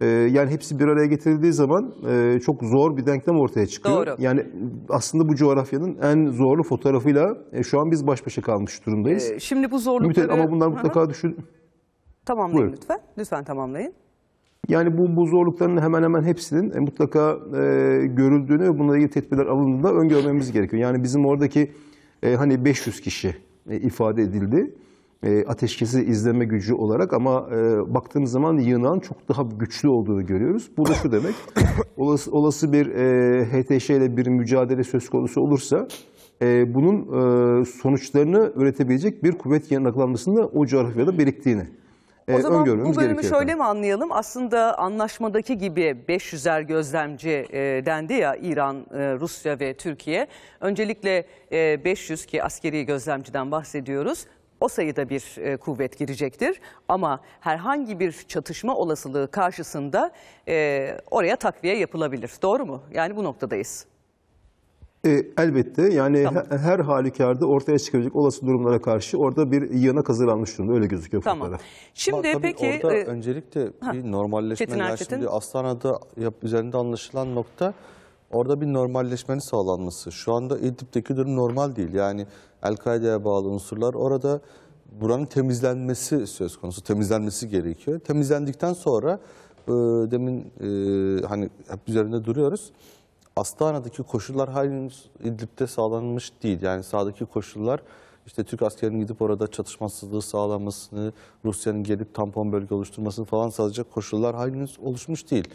e, yani hepsi bir araya getirildiği zaman e, çok zor bir denklem ortaya çıkıyor. Doğru. Yani aslında bu coğrafyanın en zorlu fotoğrafıyla e, şu an biz baş başa kalmış durumdayız. E, şimdi bu zorlukları... ama bunlar mutlaka düşün... Tamamlayın Buyurun. lütfen. Lütfen tamamlayın. Yani bu, bu zorlukların hemen hemen hepsinin e, mutlaka e, görüldüğünü ve bunlara ilgili tedbirler alındığını öngörmemiz gerekiyor. Yani bizim oradaki e, hani 500 kişi e, ifade edildi e, ateşkesi izleme gücü olarak ama e, baktığımız zaman yığınan çok daha güçlü olduğunu görüyoruz. Bu da şu demek, olası, olası bir e, HTŞ ile bir mücadele söz konusu olursa e, bunun e, sonuçlarını üretebilecek bir kuvvet naklanmasında o coğrafyada biriktiğini o e, zaman bu bölümü şöyle mi anlayalım? Aslında anlaşmadaki gibi 500'er gözlemci e, dendi ya İran, e, Rusya ve Türkiye. Öncelikle e, 500 ki askeri gözlemciden bahsediyoruz o sayıda bir e, kuvvet girecektir. Ama herhangi bir çatışma olasılığı karşısında e, oraya takviye yapılabilir. Doğru mu? Yani bu noktadayız. E, elbette yani Tamam. her halükarda ortaya çıkabilecek olası durumlara karşı orada bir yığınak hazırlanmış durumda öyle gözüküyor Tamam. fotoğraf. Şimdi tabii peki orada e, öncelikle bir normalleşme Çetin yani şimdi Astana'da yap, üzerinde anlaşılan nokta orada bir normalleşmenin sağlanması. Şu anda İdlib'deki durum normal değil. Yani El-Kaide'ye bağlı unsurlar orada buranın temizlenmesi söz konusu. Temizlenmesi gerekiyor. Temizlendikten sonra e, demin e, hani hep üzerinde duruyoruz. Astana'daki koşullar henüz İdlib'de sağlanmış değil. Yani sahadaki koşullar işte Türk askerinin gidip orada çatışmasızlığı sağlamasını, Rusya'nın gelip tampon bölge oluşturmasını falan sağlayacak koşullar henüz oluşmuş değil.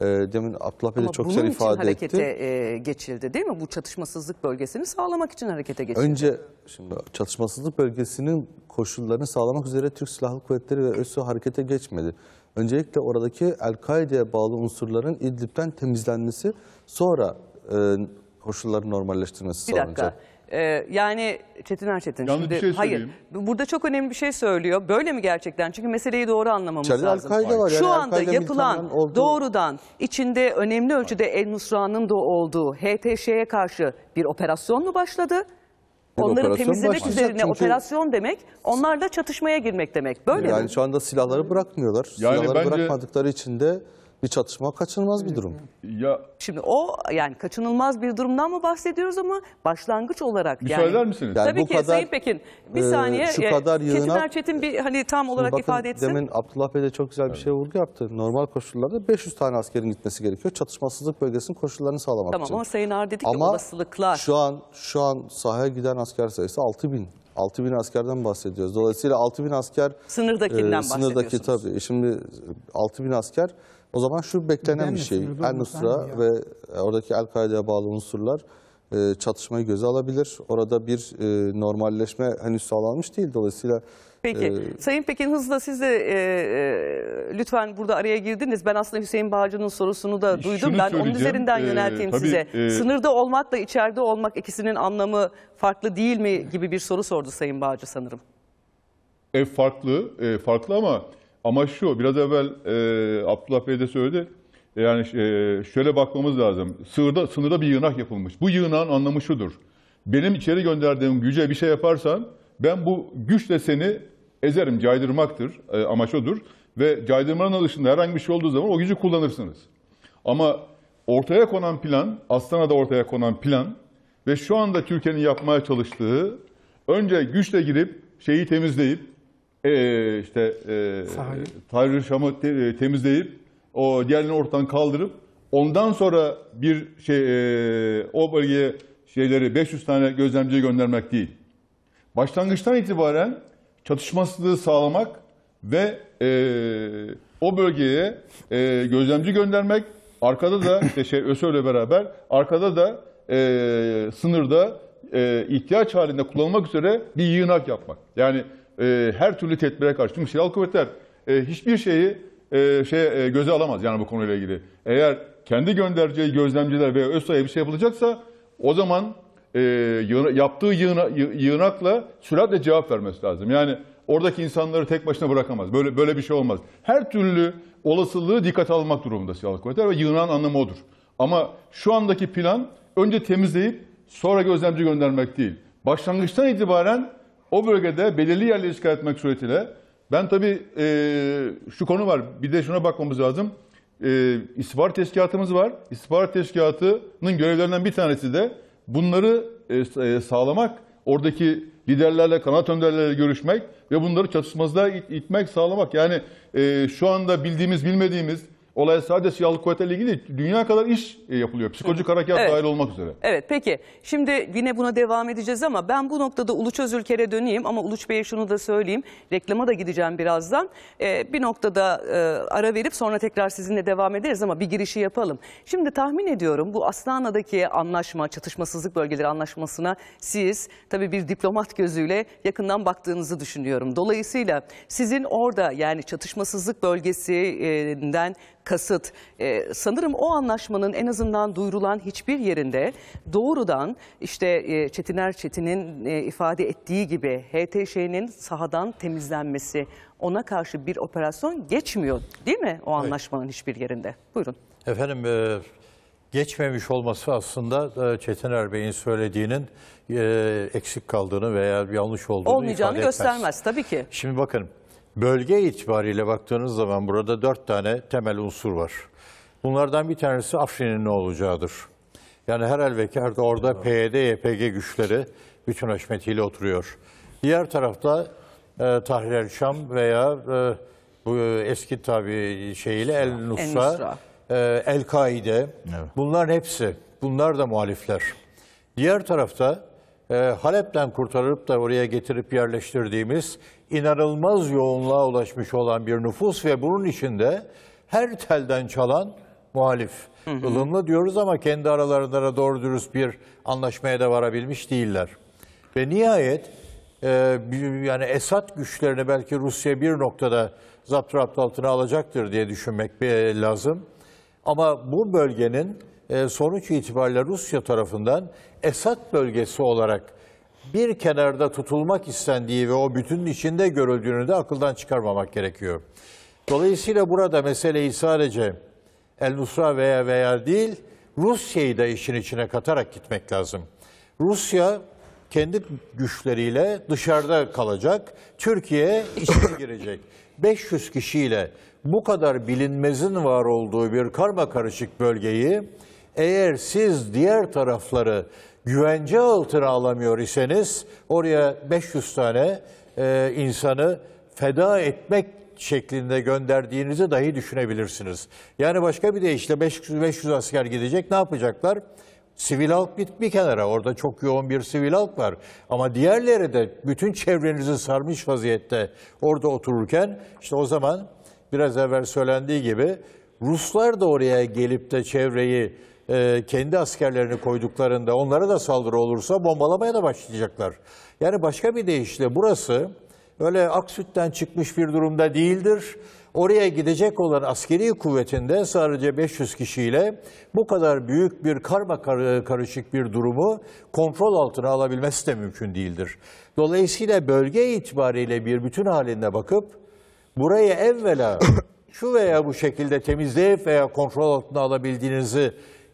E, demin Abdullah Bey de çok güzel ifade etti. Ama bunun için harekete e, geçildi değil mi? Bu çatışmasızlık bölgesini sağlamak için harekete geçildi. Önce şimdi çatışmasızlık bölgesinin koşullarını sağlamak üzere Türk Silahlı Kuvvetleri ve ÖSO harekete geçmedi. Öncelikle oradaki El-Kaide'ye bağlı unsurların İdlib'den temizlenmesi Sonra e, koşulları normalleştirmesi Bir dakika. Ee, yani Çetin Erçetin. Yalnız şimdi, bir şey hayır, burada çok önemli bir şey söylüyor. Böyle mi gerçekten? Çünkü meseleyi doğru anlamamız İçeride lazım. Var. Yani Şu anda yapılan olduğu... doğrudan içinde önemli ölçüde El Nusra'nın da olduğu HTŞ'ye karşı bir operasyon mu başladı? Onları temizlemek üzerine çünkü... operasyon demek, onlarla çatışmaya girmek demek. Böyle yani mi? şu anda silahları bırakmıyorlar. Yani silahları bence... bırakmadıkları için de bir çatışma kaçınılmaz bir durum. Ya Şimdi o yani kaçınılmaz bir durumdan mı bahsediyoruz ama başlangıç olarak Bir yani. eder misiniz? Yani Tabii bu ki kadar, Sayın Pekin bir e, saniye. şu e, kadar Çetin yığına- Erçetin bir hani tam olarak Bakın, ifade etsin. Demin Abdullah Bey de çok güzel bir şey vurgu yaptı. Normal koşullarda 500 tane askerin gitmesi gerekiyor. Çatışmasızlık bölgesinin koşullarını sağlamak Tamam için. ama Sayın Ağar dedi ki Ama olasılıklar. şu an şu an sahaya giden asker sayısı 6000. 6 bin askerden bahsediyoruz. Dolayısıyla 6 bin asker... Sınırdakinden e, Sınırdaki tabii. E, şimdi 6 bin asker o zaman şu beklenen Neden bir şey. El-Nusra şey. ve e, oradaki El-Kaide'ye bağlı unsurlar e, çatışmayı göze alabilir. Orada bir e, normalleşme henüz sağlanmış değil. Dolayısıyla Peki. Ee, Sayın Pekin hızla siz de e, e, lütfen burada araya girdiniz. Ben aslında Hüseyin Bağcı'nın sorusunu da duydum. Ben onun üzerinden ee, yönelteyim e, tabii, size. E, Sınırda olmakla içeride olmak ikisinin anlamı farklı değil mi gibi bir soru sordu Sayın Bağcı sanırım. E, farklı, e, farklı ama amaç şu biraz evvel e, Abdullah Bey de söyledi. E, yani e, şöyle bakmamız lazım. Sınırda, sınırda bir yığınak yapılmış. Bu yığınağın anlamı şudur. Benim içeri gönderdiğim güce bir şey yaparsan ben bu güçle seni ezerim, caydırmaktır. E, amaç odur. Ve caydırmanın dışında herhangi bir şey olduğu zaman o gücü kullanırsınız. Ama ortaya konan plan, Astana'da ortaya konan plan ve şu anda Türkiye'nin yapmaya çalıştığı önce güçle girip şeyi temizleyip e, işte e, Tahrir Şam'ı te, e, temizleyip o diğerini ortadan kaldırıp ondan sonra bir şey e, o bölgeye şeyleri 500 tane gözlemci göndermek değil başlangıçtan itibaren çatışmasızlığı sağlamak ve e, o bölgeye e, gözlemci göndermek, arkada da işte şey ÖSÖ'yle beraber arkada da e, sınırda e, ihtiyaç halinde kullanılmak üzere bir yığınak yapmak. Yani e, her türlü tedbire karşı. Çünkü silahlı kuvvetler e, hiçbir şeyi e, şey e, göze alamaz yani bu konuyla ilgili. Eğer kendi göndereceği gözlemciler veya ÖSO'ya bir şey yapılacaksa o zaman e, yaptığı yığına, yığınakla süratle cevap vermesi lazım. Yani oradaki insanları tek başına bırakamaz. Böyle böyle bir şey olmaz. Her türlü olasılığı dikkate almak durumunda silahlı kuvvetler ve yığınan anlamı odur. Ama şu andaki plan önce temizleyip sonra gözlemci göndermek değil. Başlangıçtan itibaren o bölgede belirli yerleri işgal etmek suretiyle ben tabii e, şu konu var. Bir de şuna bakmamız lazım. E, istihbarat teşkilatımız var. İstihbarat teşkilatının görevlerinden bir tanesi de Bunları e, e, sağlamak, oradaki liderlerle, kanat önderlerle görüşmek ve bunları çatışmazlığa itmek, sağlamak. Yani e, şu anda bildiğimiz, bilmediğimiz Olay sadece silahlı kuvvetlerle ilgili değil, dünya kadar iş e, yapılıyor. Psikolojik harekat evet. dahil olmak üzere. Evet peki. Şimdi yine buna devam edeceğiz ama ben bu noktada Uluç Özülker'e döneyim ama Uluç Bey'e şunu da söyleyeyim. Reklama da gideceğim birazdan. Ee, bir noktada e, ara verip sonra tekrar sizinle devam ederiz ama bir girişi yapalım. Şimdi tahmin ediyorum bu Aslana'daki anlaşma, çatışmasızlık bölgeleri anlaşmasına siz tabii bir diplomat gözüyle yakından baktığınızı düşünüyorum. Dolayısıyla sizin orada yani çatışmasızlık bölgesinden kasıt. E, sanırım o anlaşmanın en azından duyurulan hiçbir yerinde doğrudan işte e, Çetiner Çetin'in e, ifade ettiği gibi HTŞ'nin sahadan temizlenmesi ona karşı bir operasyon geçmiyor değil mi o anlaşmanın evet. hiçbir yerinde? Buyurun. Efendim e, geçmemiş olması aslında e, Çetin Erbey'in söylediğinin e, eksik kaldığını veya yanlış olduğunu Olmayacağını ifade etmez. göstermez tabii ki. Şimdi bakın Bölge itibariyle baktığınız zaman burada dört tane temel unsur var. Bunlardan bir tanesi Afrin'in ne olacağıdır. Yani her elvekârda orada PYD, YPG güçleri bütün haşmetiyle oturuyor. Diğer tarafta e, Tahrir el-Şam veya e, bu eski tabi şeyiyle El-Nusra, El-Kaide El kaide evet. bunların hepsi, bunlar da muhalifler. Diğer tarafta e, Halep'ten kurtarıp da oraya getirip yerleştirdiğimiz inanılmaz yoğunluğa ulaşmış olan bir nüfus ve bunun içinde her telden çalan muhalif. Hı hı. ılımlı diyoruz ama kendi aralarında da doğru dürüst bir anlaşmaya da varabilmiş değiller. Ve nihayet e, yani Esad güçlerini belki Rusya bir noktada zapturapt altına alacaktır diye düşünmek e, lazım. Ama bu bölgenin e, sonuç itibariyle Rusya tarafından Esad bölgesi olarak bir kenarda tutulmak istendiği ve o bütünün içinde görüldüğünü de akıldan çıkarmamak gerekiyor. Dolayısıyla burada meseleyi sadece El Nusra veya veya değil, Rusya'yı da işin içine katarak gitmek lazım. Rusya kendi güçleriyle dışarıda kalacak, Türkiye içine girecek. 500 kişiyle bu kadar bilinmezin var olduğu bir karma karışık bölgeyi eğer siz diğer tarafları güvence altına alamıyor iseniz oraya 500 tane e, insanı feda etmek şeklinde gönderdiğinizi dahi düşünebilirsiniz. Yani başka bir deyişle 500, 500 asker gidecek ne yapacaklar? Sivil halk bir, bir kenara orada çok yoğun bir sivil halk var ama diğerleri de bütün çevrenizi sarmış vaziyette orada otururken işte o zaman biraz evvel söylendiği gibi Ruslar da oraya gelip de çevreyi e, kendi askerlerini koyduklarında onlara da saldırı olursa bombalamaya da başlayacaklar. Yani başka bir deyişle burası öyle ak sütten çıkmış bir durumda değildir. Oraya gidecek olan askeri kuvvetinde sadece 500 kişiyle bu kadar büyük bir karma karışık bir durumu kontrol altına alabilmesi de mümkün değildir. Dolayısıyla bölge itibariyle bir bütün haline bakıp buraya evvela şu veya bu şekilde temizleyip veya kontrol altına alabildiğinizi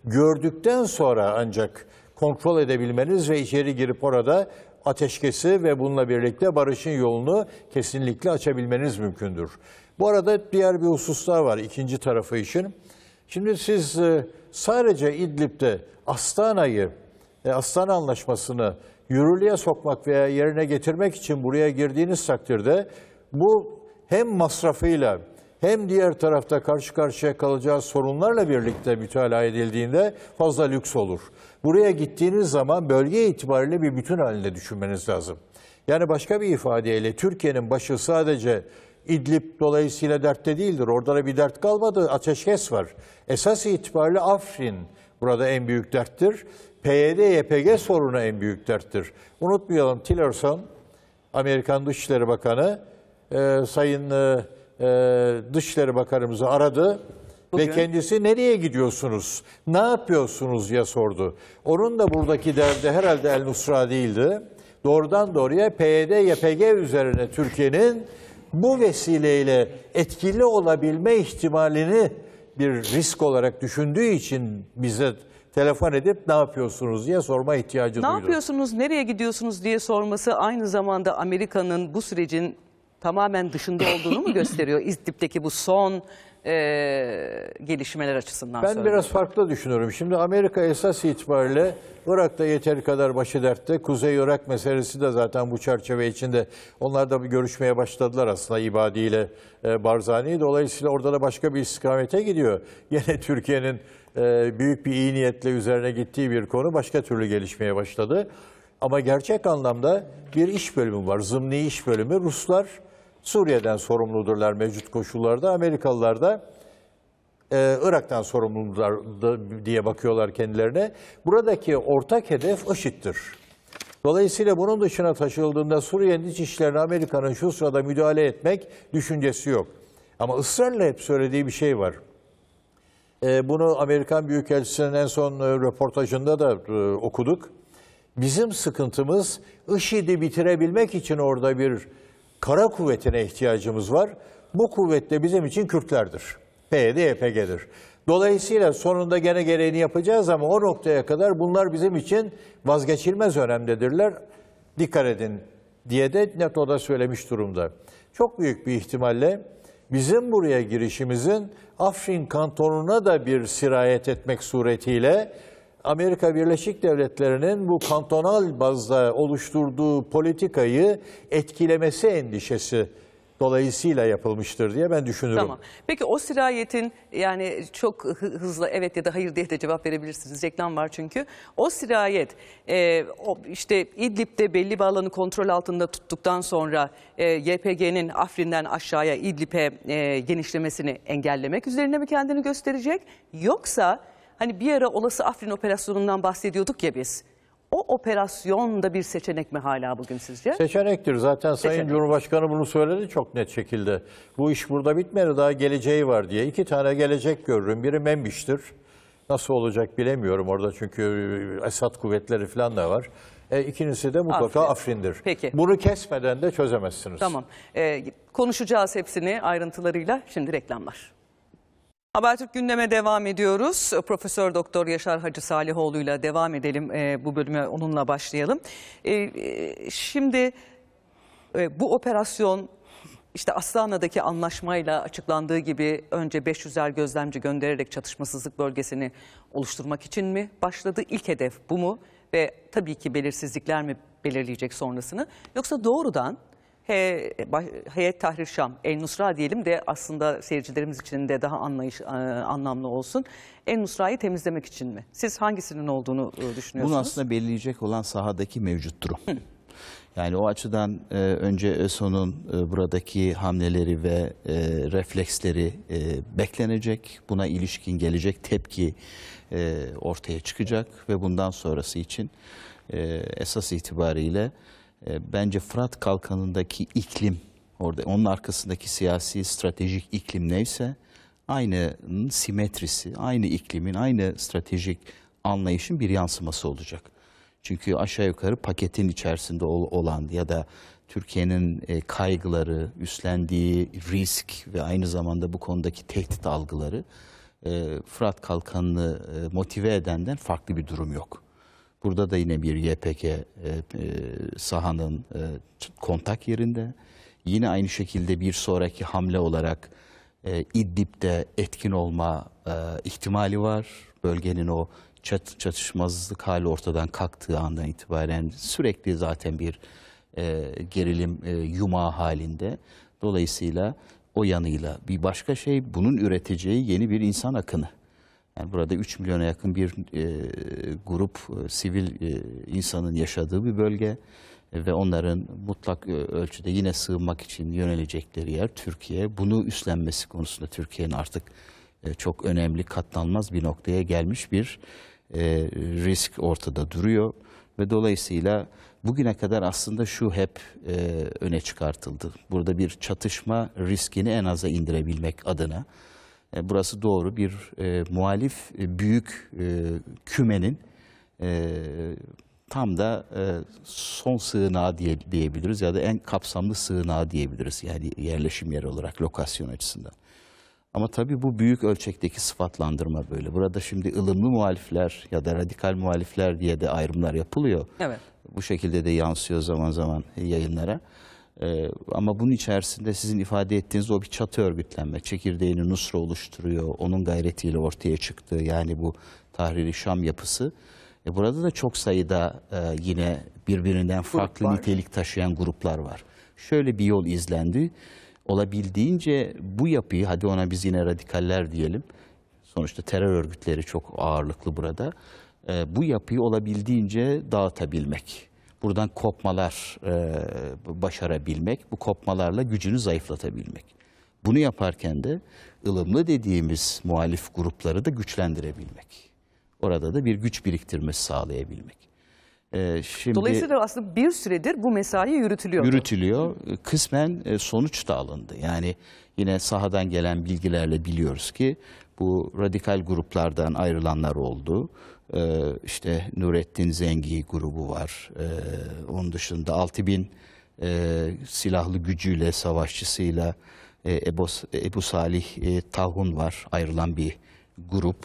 gördükten sonra ancak kontrol edebilmeniz ve içeri girip orada ateşkesi ve bununla birlikte barışın yolunu kesinlikle açabilmeniz mümkündür. Bu arada diğer bir hususlar var ikinci tarafı için. Şimdi siz e, sadece İdlib'de Astana'yı, e, Astana Anlaşması'nı yürürlüğe sokmak veya yerine getirmek için buraya girdiğiniz takdirde bu hem masrafıyla hem diğer tarafta karşı karşıya kalacağı sorunlarla birlikte mütalaa edildiğinde fazla lüks olur. Buraya gittiğiniz zaman bölge itibariyle bir bütün halinde düşünmeniz lazım. Yani başka bir ifadeyle Türkiye'nin başı sadece İdlib dolayısıyla dertte değildir. Orada da bir dert kalmadı. Ateşkes var. Esas itibariyle Afrin burada en büyük derttir. PYD-YPG sorunu en büyük derttir. Unutmayalım Tillerson, Amerikan Dışişleri Bakanı, e, Sayın e, e, Dışişleri Bakanımızı aradı. Bugün. Ve kendisi nereye gidiyorsunuz, ne yapıyorsunuz diye sordu. Onun da buradaki derdi herhalde El Nusra değildi. Doğrudan doğruya PYD, YPG üzerine Türkiye'nin bu vesileyle etkili olabilme ihtimalini bir risk olarak düşündüğü için bize telefon edip ne yapıyorsunuz diye sorma ihtiyacı ne duydu. Ne yapıyorsunuz, nereye gidiyorsunuz diye sorması aynı zamanda Amerika'nın bu sürecin tamamen dışında olduğunu mu gösteriyor İdlib'deki bu son e, gelişmeler açısından? Ben söylüyorum. biraz farklı düşünüyorum. Şimdi Amerika esas itibariyle Irak'ta yeteri kadar başı dertte. Kuzey Irak meselesi de zaten bu çerçeve içinde. Onlar da bir görüşmeye başladılar aslında İbadi ile e, Barzani. Dolayısıyla orada da başka bir istikamete gidiyor. Yine Türkiye'nin e, büyük bir iyi niyetle üzerine gittiği bir konu başka türlü gelişmeye başladı. Ama gerçek anlamda bir iş bölümü var. Zımni iş bölümü. Ruslar Suriye'den sorumludurlar mevcut koşullarda. Amerikalılar da e, Irak'tan sorumludurlar diye bakıyorlar kendilerine. Buradaki ortak hedef IŞİD'dir. Dolayısıyla bunun dışına taşıldığında Suriye'nin iç işlerine Amerika'nın şu sırada müdahale etmek düşüncesi yok. Ama ısrarla hep söylediği bir şey var. E, bunu Amerikan Büyükelçisi'nin en son e, röportajında da e, okuduk. Bizim sıkıntımız IŞİD'i bitirebilmek için orada bir kara kuvvetine ihtiyacımız var. Bu kuvvet de bizim için Kürtlerdir. PYD, YPG'dir. Dolayısıyla sonunda gene gereğini yapacağız ama o noktaya kadar bunlar bizim için vazgeçilmez önemdedirler. Dikkat edin diye de NATO'da söylemiş durumda. Çok büyük bir ihtimalle bizim buraya girişimizin Afrin kantonuna da bir sirayet etmek suretiyle Amerika Birleşik Devletleri'nin bu kantonal bazda oluşturduğu politikayı etkilemesi endişesi dolayısıyla yapılmıştır diye ben düşünüyorum. Tamam. Peki o sirayetin yani çok hızlı evet ya da hayır diye de cevap verebilirsiniz. Reklam var çünkü. O sirayet e, işte İdlib'de belli bir alanı kontrol altında tuttuktan sonra e, YPG'nin Afrin'den aşağıya İdlib'e e, genişlemesini engellemek üzerine mi kendini gösterecek? Yoksa Hani bir ara olası Afrin operasyonundan bahsediyorduk ya biz. O operasyon da bir seçenek mi hala bugün sizce? Seçenektir. Zaten Sayın Seçenek. Cumhurbaşkanı bunu söyledi çok net şekilde. Bu iş burada bitmedi daha geleceği var diye. İki tane gelecek görürüm. Biri Membiş'tir. Nasıl olacak bilemiyorum orada çünkü Esad kuvvetleri falan da var. E, ikincisi de mutlaka Afrin. Afrin'dir. Peki. Bunu kesmeden de çözemezsiniz. Tamam. E, konuşacağız hepsini ayrıntılarıyla. Şimdi reklamlar. Habertürk gündeme devam ediyoruz. Profesör Doktor Yaşar Hacı Salihoğlu ile devam edelim. E, bu bölüme onunla başlayalım. E, e, şimdi e, bu operasyon işte Aslana'daki anlaşmayla açıklandığı gibi önce 500'er gözlemci göndererek çatışmasızlık bölgesini oluşturmak için mi başladı? İlk hedef bu mu? Ve tabii ki belirsizlikler mi belirleyecek sonrasını? Yoksa doğrudan He, Heyet Tahrir Şam, El Nusra diyelim de aslında seyircilerimiz için de daha anlayış, e, anlamlı olsun. El Nusra'yı temizlemek için mi? Siz hangisinin olduğunu e, düşünüyorsunuz? Bunu aslında belirleyecek olan sahadaki mevcut durum. Yani o açıdan e, önce ÖSO'nun e, buradaki hamleleri ve e, refleksleri e, beklenecek. Buna ilişkin gelecek tepki e, ortaya çıkacak ve bundan sonrası için e, esas itibariyle e, bence Fırat Kalkanı'ndaki iklim orada onun arkasındaki siyasi stratejik iklim neyse aynı simetrisi, aynı iklimin, aynı stratejik anlayışın bir yansıması olacak. Çünkü aşağı yukarı paketin içerisinde olan ya da Türkiye'nin e, kaygıları, üstlendiği risk ve aynı zamanda bu konudaki tehdit algıları e, Fırat Kalkanı'nı motive edenden farklı bir durum yok. Burada da yine bir YPK e, e, sahanın e, kontak yerinde. Yine aynı şekilde bir sonraki hamle olarak e, İdlib'de etkin olma e, ihtimali var. Bölgenin o çat, çatışmazlık hali ortadan kalktığı andan itibaren sürekli zaten bir e, gerilim e, yumağı halinde. Dolayısıyla o yanıyla bir başka şey bunun üreteceği yeni bir insan akını. Yani burada 3 milyona yakın bir e, grup e, sivil e, insanın yaşadığı bir bölge e, ve onların mutlak e, ölçüde yine sığınmak için yönelecekleri yer Türkiye. Bunu üstlenmesi konusunda Türkiye'nin artık e, çok önemli katlanmaz bir noktaya gelmiş bir risk ortada duruyor. Ve dolayısıyla bugüne kadar aslında şu hep öne çıkartıldı. Burada bir çatışma riskini en aza indirebilmek adına e, burası doğru bir e, muhalif e, büyük e, kümenin e, tam da e, son sığınağı diye, diyebiliriz ya da en kapsamlı sığınağı diyebiliriz. Yani yerleşim yeri olarak lokasyon açısından. Ama tabii bu büyük ölçekteki sıfatlandırma böyle. Burada şimdi ılımlı muhalifler ya da radikal muhalifler diye de ayrımlar yapılıyor. Evet. Bu şekilde de yansıyor zaman zaman yayınlara. Ee, ama bunun içerisinde sizin ifade ettiğiniz o bir çatı örgütlenme, çekirdeğini Nusra oluşturuyor, onun gayretiyle ortaya çıktı. Yani bu Tahriri Şam yapısı. E burada da çok sayıda e, yine birbirinden farklı Grup nitelik taşıyan gruplar var. Şöyle bir yol izlendi. Olabildiğince bu yapıyı, hadi ona biz yine radikaller diyelim. Sonuçta terör örgütleri çok ağırlıklı burada. E, bu yapıyı olabildiğince dağıtabilmek buradan kopmalar e, başarabilmek, bu kopmalarla gücünü zayıflatabilmek. Bunu yaparken de ılımlı dediğimiz muhalif grupları da güçlendirebilmek. Orada da bir güç biriktirmesi sağlayabilmek. Ee, şimdi, Dolayısıyla aslında bir süredir bu mesai yürütülüyor. Yürütülüyor. Kısmen e, sonuç da alındı. Yani yine sahadan gelen bilgilerle biliyoruz ki bu radikal gruplardan ayrılanlar oldu. Ee, işte Nurettin Zengi grubu var. Ee, onun dışında 6000 e, silahlı gücüyle, savaşçısıyla e, Ebu, Ebu Salih e, Tahun var. Ayrılan bir grup.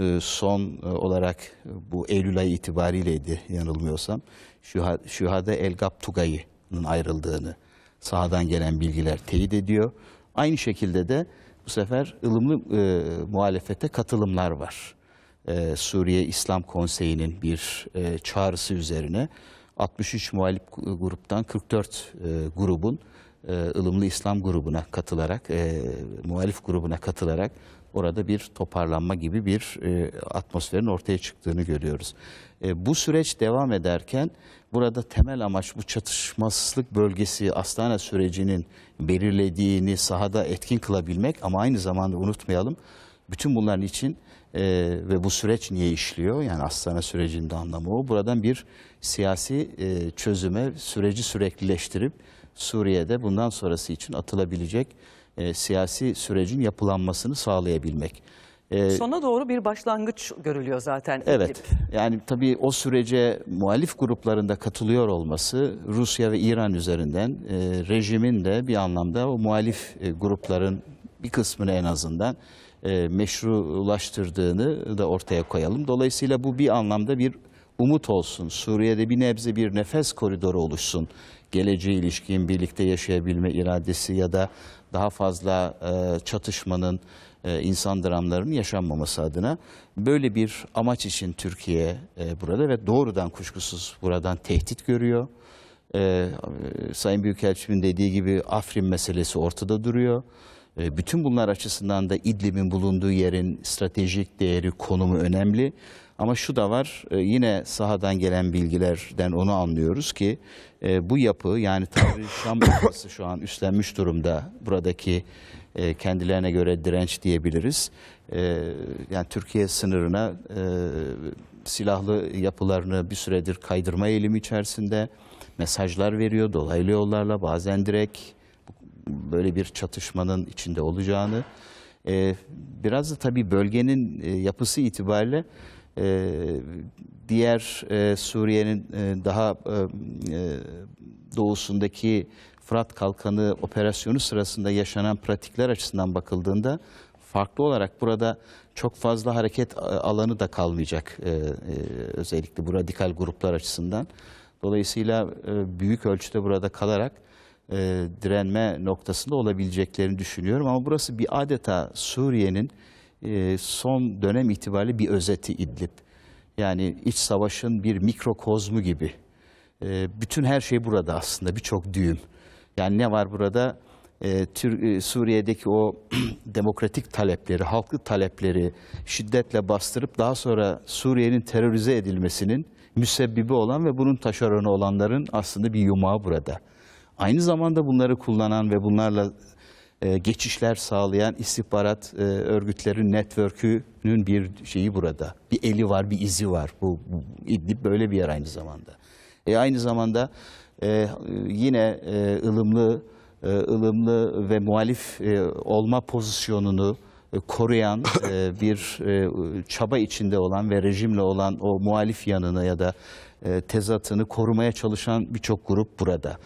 Ee, son e, olarak bu Eylül ayı itibariyleydi yanılmıyorsam. Şüha, Şühada Elgap Tugay'ın ayrıldığını sahadan gelen bilgiler teyit ediyor. Aynı şekilde de bu sefer ılımlı e, muhalefete katılımlar var e, Suriye İslam Konseyi'nin bir e, çağrısı üzerine 63 muhalif gruptan 44 e, grubun e, ılımlı İslam grubuna katılarak, e, muhalif grubuna katılarak orada bir toparlanma gibi bir e, atmosferin ortaya çıktığını görüyoruz. E, bu süreç devam ederken burada temel amaç bu çatışmasızlık bölgesi Astana sürecinin belirlediğini sahada etkin kılabilmek ama aynı zamanda unutmayalım bütün bunların için e, ve bu süreç niye işliyor? Yani Astana sürecinde anlamı o. Buradan bir siyasi e, çözüme süreci süreklileştirip Suriye'de bundan sonrası için atılabilecek e, siyasi sürecin yapılanmasını sağlayabilmek. E, Sona doğru bir başlangıç görülüyor zaten. Evet. Yani tabii o sürece muhalif gruplarında katılıyor olması Rusya ve İran üzerinden e, rejimin de bir anlamda o muhalif e, grupların bir kısmını en azından e, meşrulaştırdığını da ortaya koyalım. Dolayısıyla bu bir anlamda bir umut olsun. Suriye'de bir nebze bir nefes koridoru oluşsun. Geleceğe ilişkin birlikte yaşayabilme iradesi ya da daha fazla e, çatışmanın, e, insan dramlarının yaşanmaması adına böyle bir amaç için Türkiye burada ve doğrudan kuşkusuz buradan tehdit görüyor. Sayın Büyükelçimin dediği gibi Afrin meselesi ortada duruyor. E, bütün bunlar açısından da İdlib'in bulunduğu yerin stratejik değeri, konumu önemli. Ama şu da var e, yine sahadan gelen bilgilerden onu anlıyoruz ki e, bu yapı yani Tahrir Şam Bölgesi şu an üstlenmiş durumda buradaki kendilerine göre direnç diyebiliriz. Yani Türkiye sınırına silahlı yapılarını bir süredir kaydırma eğilimi içerisinde mesajlar veriyor dolaylı yollarla bazen direkt böyle bir çatışmanın içinde olacağını, e, biraz da tabii bölgenin e, yapısı itibariyle e, diğer e, Suriye'nin e, daha e, e doğusundaki Fırat Kalkanı operasyonu sırasında yaşanan pratikler açısından bakıldığında farklı olarak burada çok fazla hareket e, alanı da kalmayacak e, e, özellikle bu radikal gruplar açısından. Dolayısıyla e, büyük ölçüde burada kalarak e, direnme noktasında olabileceklerini düşünüyorum. Ama burası bir adeta Suriye'nin e, son dönem itibariyle bir özeti İdlib. Yani iç savaşın bir mikrokozmu gibi. E, bütün her şey burada aslında birçok düğüm. Yani ne var burada? E, e, Suriye'deki o demokratik talepleri, halkı talepleri şiddetle bastırıp daha sonra Suriye'nin terörize edilmesinin müsebbibi olan ve bunun taşeronu olanların aslında bir yumağı burada. Aynı zamanda bunları kullanan ve bunlarla e, geçişler sağlayan istihbarat e, örgütleri network'ünün bir şeyi burada. Bir eli var, bir izi var. Bu, bu İdlib böyle bir yer aynı zamanda. E, aynı zamanda e, yine e, ılımlı, e, ılımlı ve muhalif olma pozisyonunu koruyan bir çaba içinde olan ve rejimle olan o muhalif yanını ya da tezatını korumaya çalışan birçok grup burada.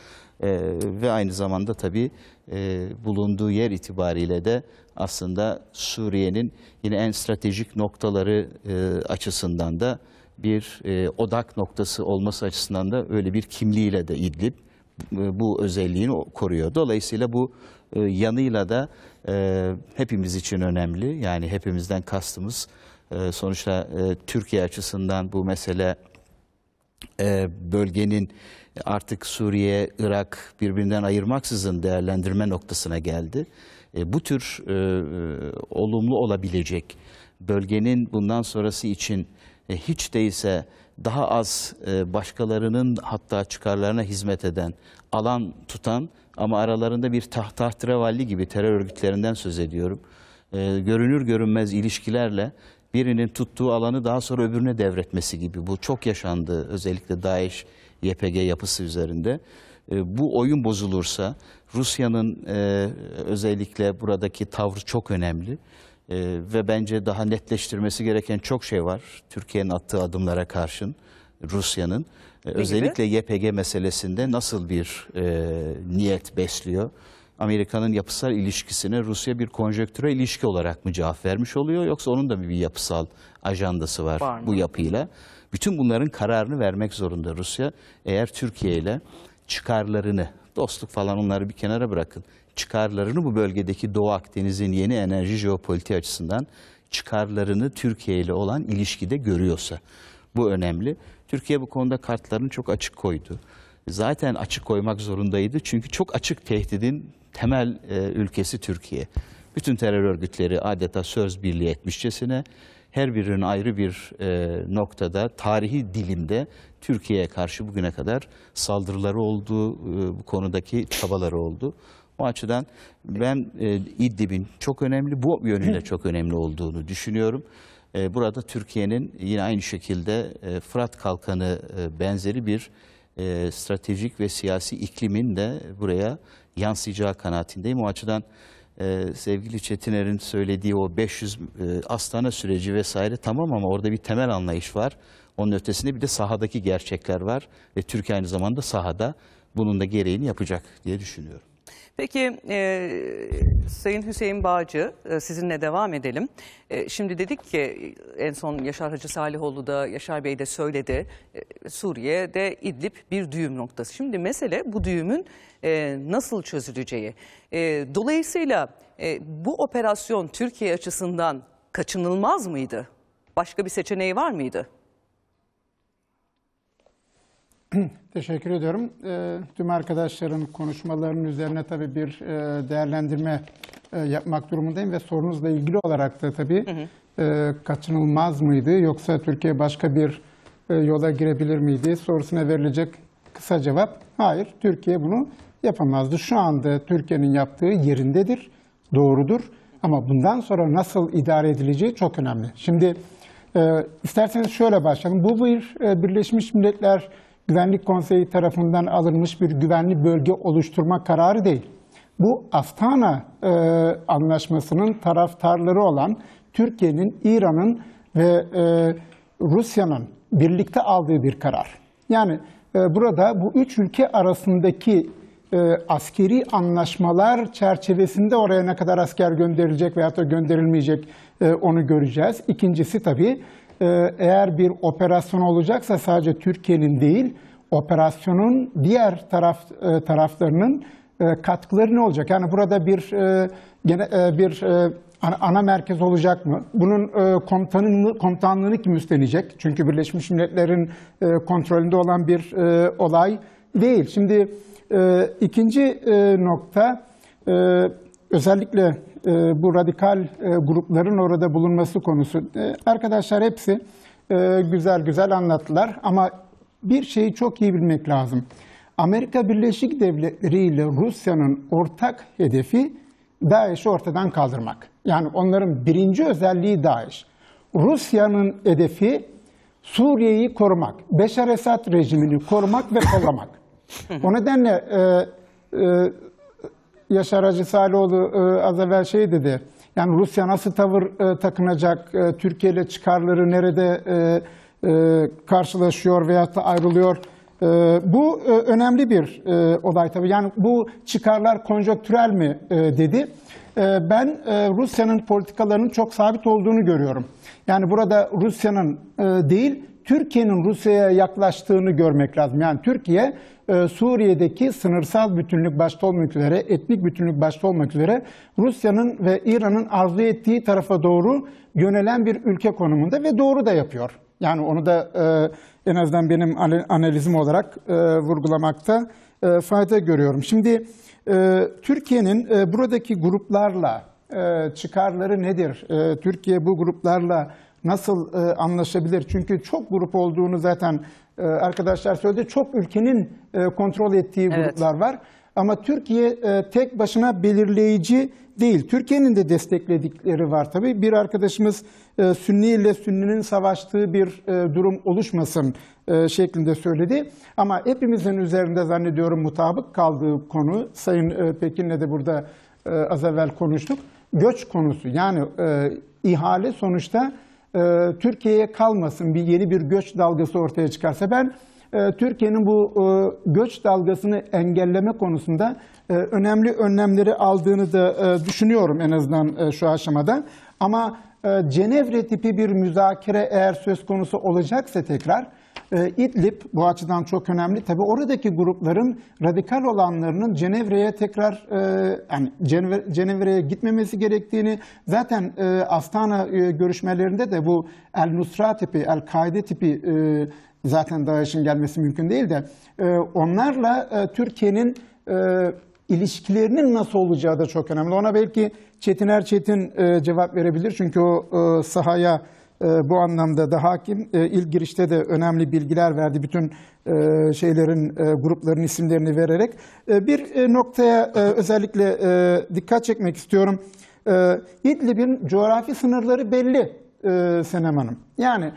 E, ve aynı zamanda tabi e, bulunduğu yer itibariyle de aslında Suriye'nin yine en stratejik noktaları e, açısından da bir e, odak noktası olması açısından da öyle bir kimliğiyle de İdlib e, bu özelliğini koruyor. Dolayısıyla bu e, yanıyla da e, hepimiz için önemli. Yani hepimizden kastımız e, sonuçta e, Türkiye açısından bu mesele e, bölgenin artık Suriye, Irak birbirinden ayırmaksızın değerlendirme noktasına geldi. E, bu tür e, e, olumlu olabilecek bölgenin bundan sonrası için e, hiç değilse daha az e, başkalarının hatta çıkarlarına hizmet eden, alan tutan ama aralarında bir tahtahtirevalli gibi terör örgütlerinden söz ediyorum. E, görünür görünmez ilişkilerle birinin tuttuğu alanı daha sonra öbürüne devretmesi gibi bu çok yaşandı özellikle DAEŞ YPG yapısı üzerinde. E, bu oyun bozulursa Rusya'nın e, özellikle buradaki tavrı çok önemli. E, ve bence daha netleştirmesi gereken çok şey var Türkiye'nin attığı adımlara karşın. Rusya'nın özellikle YPG meselesinde nasıl bir e, niyet besliyor? Amerika'nın yapısal ilişkisine Rusya bir konjektüre ilişki olarak mı cevap vermiş oluyor yoksa onun da bir yapısal ajandası var, var bu yapıyla? Bütün bunların kararını vermek zorunda Rusya. Eğer Türkiye ile çıkarlarını, dostluk falan onları bir kenara bırakın. Çıkarlarını bu bölgedeki Doğu Akdeniz'in yeni enerji jeopolitiği açısından çıkarlarını Türkiye ile olan ilişkide görüyorsa. Bu önemli. Türkiye bu konuda kartlarını çok açık koydu. Zaten açık koymak zorundaydı çünkü çok açık tehdidin temel e, ülkesi Türkiye. Bütün terör örgütleri adeta söz birliği etmişçesine her birinin ayrı bir e, noktada, tarihi dilimde Türkiye'ye karşı bugüne kadar saldırıları oldu, e, bu konudaki çabaları oldu. O açıdan ben e, İdlib'in çok önemli, bu yönüyle çok önemli olduğunu düşünüyorum. E, burada Türkiye'nin yine aynı şekilde e, Fırat Kalkanı e, benzeri bir e, stratejik ve siyasi iklimin de buraya yansıyacağı kanaatindeyim. O açıdan e, sevgili Çetiner'in söylediği o 500 e, Astana süreci vesaire tamam ama orada bir temel anlayış var. Onun ötesinde bir de sahadaki gerçekler var ve Türkiye aynı zamanda sahada bunun da gereğini yapacak diye düşünüyorum. Peki e, Sayın Hüseyin Bağcı e, sizinle devam edelim. E, şimdi dedik ki en son Yaşar Hacı Salihoğlu da Yaşar Bey de söyledi. E, Suriye'de İdlib bir düğüm noktası. Şimdi mesele bu düğümün e, nasıl çözüleceği. E, dolayısıyla e, bu operasyon Türkiye açısından kaçınılmaz mıydı? Başka bir seçeneği var mıydı? Teşekkür ediyorum. E, tüm arkadaşların konuşmalarının üzerine tabii bir e, değerlendirme e, yapmak durumundayım ve sorunuzla ilgili olarak da tabii hı hı. E, kaçınılmaz mıydı yoksa Türkiye başka bir e, yola girebilir miydi sorusuna verilecek kısa cevap hayır Türkiye bunu yapamazdı. Şu anda Türkiye'nin yaptığı yerindedir, doğrudur ama bundan sonra nasıl idare edileceği çok önemli. Şimdi e, isterseniz şöyle başlayalım. Bu bir e, Birleşmiş Milletler Güvenlik Konseyi tarafından alınmış bir güvenli bölge oluşturma kararı değil. Bu Astana e, anlaşmasının taraftarları olan Türkiye'nin, İran'ın ve e, Rusya'nın birlikte aldığı bir karar. Yani e, burada bu üç ülke arasındaki e, askeri anlaşmalar çerçevesinde oraya ne kadar asker gönderilecek veya da gönderilmeyecek e, onu göreceğiz. İkincisi tabii ee, eğer bir operasyon olacaksa sadece Türkiye'nin değil, operasyonun diğer taraf e, taraflarının e, katkıları ne olacak? Yani burada bir e, gene e, bir ana, merkez olacak mı? Bunun e, komutanını, komutanlığını kim üstlenecek? Çünkü Birleşmiş Milletler'in kontrolünde olan bir olay değil. Şimdi ikinci nokta özellikle e, bu radikal e, grupların orada bulunması konusu. E, arkadaşlar hepsi güzel güzel anlattılar ama bir şeyi çok iyi bilmek lazım. Amerika Birleşik Devletleri ile Rusya'nın ortak hedefi DAEŞ'i ortadan kaldırmak. Yani onların birinci özelliği DAEŞ. Rusya'nın hedefi Suriye'yi korumak, Beşar Esad rejimini korumak ve kollamak. o nedenle e, e, Yaşar Hacı e, az evvel şey dedi. Yani Rusya nasıl tavır e, takınacak? E, Türkiye ile çıkarları nerede e, e, karşılaşıyor veya da ayrılıyor? E, bu e, önemli bir e, olay tabii. Yani bu çıkarlar konjöktürel mi e, dedi. E, ben e, Rusya'nın politikalarının çok sabit olduğunu görüyorum. Yani burada Rusya'nın e, değil, Türkiye'nin Rusya'ya yaklaştığını görmek lazım. Yani Türkiye ee, Suriye'deki sınırsal bütünlük başta olmak üzere, etnik bütünlük başta olmak üzere Rusya'nın ve İran'ın arzu ettiği tarafa doğru yönelen bir ülke konumunda ve doğru da yapıyor. Yani onu da e, en azından benim analizim olarak e, vurgulamakta e, fayda görüyorum. Şimdi Türkiye'nin buradaki gruplarla çıkarları nedir? Türkiye bu gruplarla nasıl anlaşabilir? Çünkü çok grup olduğunu zaten e, arkadaşlar söyledi. Çok ülkenin e, kontrol ettiği gruplar evet. var. Ama Türkiye e, tek başına belirleyici değil. Türkiye'nin de destekledikleri var tabii. Bir arkadaşımız Sünni ile Sünni'nin savaştığı bir durum oluşmasın şeklinde söyledi. Ama hepimizin üzerinde zannediyorum mutabık kaldığı konu, Sayın Pekin'le de burada az evvel konuştuk, göç konusu. Yani ihale sonuçta e, Türkiye'ye kalmasın bir yeni bir göç dalgası ortaya çıkarsa ben e, Türkiye'nin bu e, göç dalgasını engelleme konusunda e, önemli önlemleri aldığını da e, düşünüyorum en azından e, şu aşamada. Ama e, Cenevre tipi bir müzakere eğer söz konusu olacaksa tekrar e, İdlib bu açıdan çok önemli. Tabi oradaki grupların radikal olanlarının Cenevre'ye tekrar e, yani Cenevre'ye gitmemesi gerektiğini zaten e, Astana e, görüşmelerinde de bu El Nusra tipi, El Kaide tipi e, zaten DAEŞ'in gelmesi mümkün değil de e, onlarla e, Türkiye'nin e, ilişkilerinin nasıl olacağı da çok önemli. Ona belki Çetin Erçetin e, cevap verebilir çünkü o e, sahaya ee, bu anlamda da hakim. Ee, ilk girişte de önemli bilgiler verdi. Bütün e, şeylerin, e, grupların isimlerini vererek. Ee, bir e, noktaya e, özellikle dikkat çekmek istiyorum. E, İdlib'in coğrafi sınırları belli Senem Hanım. Yani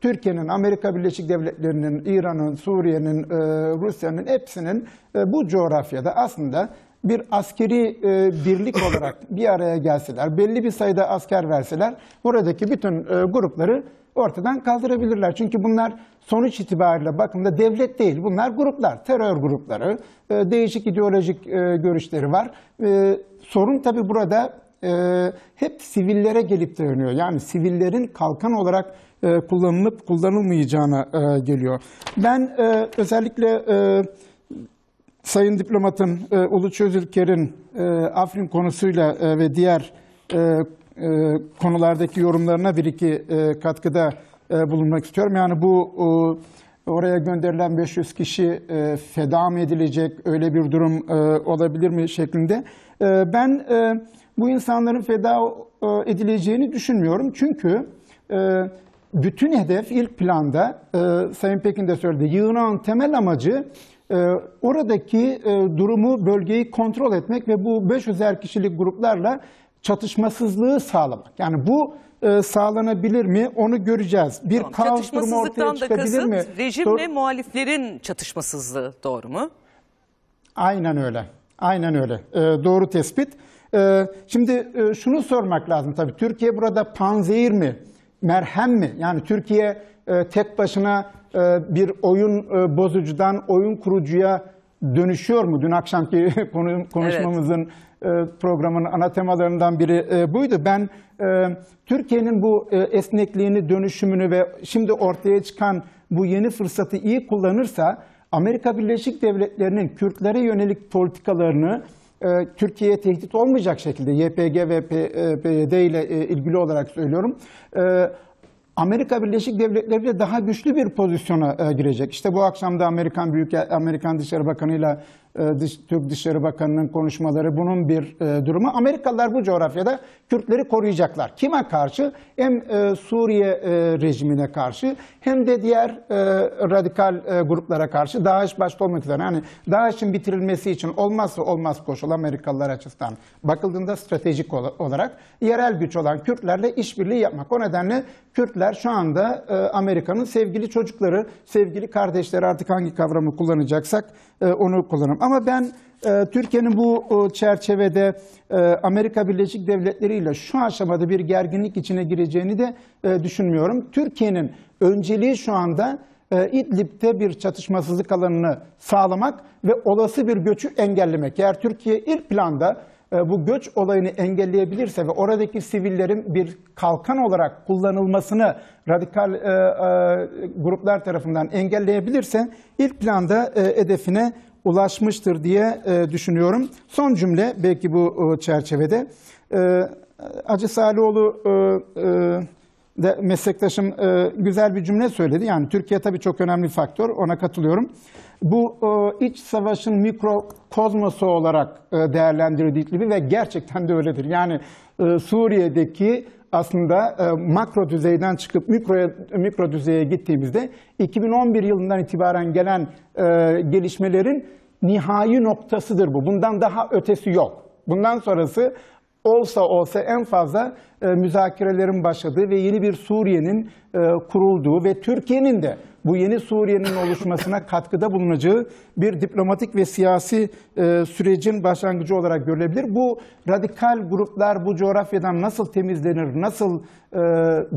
Türkiye'nin, Amerika Birleşik Devletleri'nin, İran'ın, Suriye'nin, Rusya'nın hepsinin bu coğrafyada aslında bir askeri e, birlik olarak bir araya gelseler, belli bir sayıda asker verseler buradaki bütün e, grupları ortadan kaldırabilirler. Çünkü bunlar sonuç itibariyle bakımda devlet değil. Bunlar gruplar, terör grupları, e, değişik ideolojik e, görüşleri var. E, sorun tabii burada e, hep sivillere gelip dayanıyor. Yani sivillerin kalkan olarak e, kullanılıp kullanılmayacağına e, geliyor. Ben e, özellikle... E, Sayın Diplomat'ın e, Ulu Çözülker'in e, Afrin konusuyla e, ve diğer e, e, konulardaki yorumlarına bir iki e, katkıda e, bulunmak istiyorum. Yani bu e, oraya gönderilen 500 kişi e, feda mı edilecek, öyle bir durum e, olabilir mi şeklinde. E, ben e, bu insanların feda e, edileceğini düşünmüyorum. Çünkü e, bütün hedef ilk planda, e, Sayın Pekin de söyledi, yığınan temel amacı ee, oradaki e, durumu, bölgeyi kontrol etmek ve bu 500'er kişilik gruplarla çatışmasızlığı sağlamak. Yani bu e, sağlanabilir mi onu göreceğiz. Bir tamam, kaos durumu ortaya çıkabilir kasıt, mi? Rejimle Dur muhaliflerin çatışmasızlığı doğru mu? Aynen öyle. Aynen öyle. E, doğru tespit. E, şimdi e, şunu sormak lazım tabii. Türkiye burada panzehir mi? Merhem mi? Yani Türkiye e, tek başına e, bir oyun e, bozucudan oyun kurucuya dönüşüyor mu? Dün akşamki konu, konuşmamızın evet. programın ana temalarından biri e, buydu. Ben Türkiye'nin bu esnekliğini, dönüşümünü ve şimdi ortaya çıkan bu yeni fırsatı iyi kullanırsa Amerika Birleşik Devletleri'nin Kürtlere yönelik politikalarını Türkiye'ye tehdit olmayacak şekilde YPG ve PYD ile ilgili olarak söylüyorum Amerika Birleşik Devletleri de daha güçlü bir pozisyona e, girecek. İşte bu akşam da Amerikan Büyük Amerikan Dışişleri Bakanı ile dış, Türk Dışişleri Bakanı'nın konuşmaları bunun bir e, durumu. Amerikalılar bu coğrafyada Kürtleri koruyacaklar. Kime karşı? Hem e, Suriye e, rejimine karşı hem de diğer e, radikal e, gruplara karşı DAEŞ başta olmak üzere. Yani DAEŞ'in bitirilmesi için olmazsa olmaz koşul Amerikalılar açısından bakıldığında stratejik olarak yerel güç olan Kürtlerle işbirliği yapmak. O nedenle Kürtler şu anda e, Amerika'nın sevgili çocukları, sevgili kardeşleri artık hangi kavramı kullanacaksak e, onu kullanalım. Ama ben e, Türkiye'nin bu e, çerçevede e, Amerika Birleşik Devletleri ile şu aşamada bir gerginlik içine gireceğini de e, düşünmüyorum. Türkiye'nin önceliği şu anda e, İdlib'de bir çatışmasızlık alanını sağlamak ve olası bir göçü engellemek. Eğer Türkiye ilk planda e, bu göç olayını engelleyebilirse ve oradaki sivillerin bir kalkan olarak kullanılmasını radikal e, e, gruplar tarafından engelleyebilirse ilk planda e, hedefine ulaşmıştır diye e, düşünüyorum. Son cümle belki bu e, çerçevede. E, Hacı Salioğlu e, e, de meslektaşım e, güzel bir cümle söyledi. Yani Türkiye tabii çok önemli faktör ona katılıyorum bu e, iç savaşın mikrokozmosu olarak e, değerlendirildiği ve gerçekten de öyledir. Yani e, Suriye'deki aslında e, makro düzeyden çıkıp mikro mikro düzeye gittiğimizde 2011 yılından itibaren gelen e, gelişmelerin nihai noktasıdır bu. Bundan daha ötesi yok. Bundan sonrası olsa olsa en fazla e, müzakerelerin başladığı ve yeni bir Suriye'nin e, kurulduğu ve Türkiye'nin de bu yeni Suriye'nin oluşmasına katkıda bulunacağı bir diplomatik ve siyasi e, sürecin başlangıcı olarak görülebilir. Bu radikal gruplar bu coğrafyadan nasıl temizlenir, nasıl e,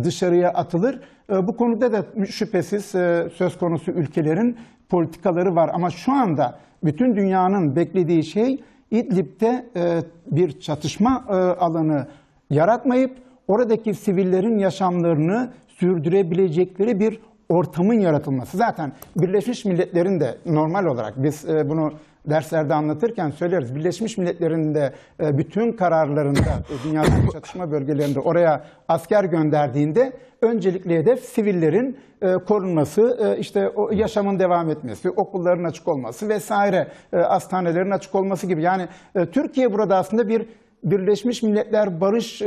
dışarıya atılır? E, bu konuda da şüphesiz e, söz konusu ülkelerin politikaları var. Ama şu anda bütün dünyanın beklediği şey İdlib'de e, bir çatışma e, alanı yaratmayıp oradaki sivillerin yaşamlarını sürdürebilecekleri bir ortamın yaratılması. Zaten Birleşmiş Milletler'in de normal olarak biz e, bunu derslerde anlatırken söyleriz. Birleşmiş Milletler'in de e, bütün kararlarında dünyadaki çatışma bölgelerinde oraya asker gönderdiğinde öncelikli hedef sivillerin e, korunması, işte yaşamın devam etmesi, okulların açık olması vesaire, hastanelerin açık olması gibi. Yani Türkiye burada aslında bir Birleşmiş Milletler barış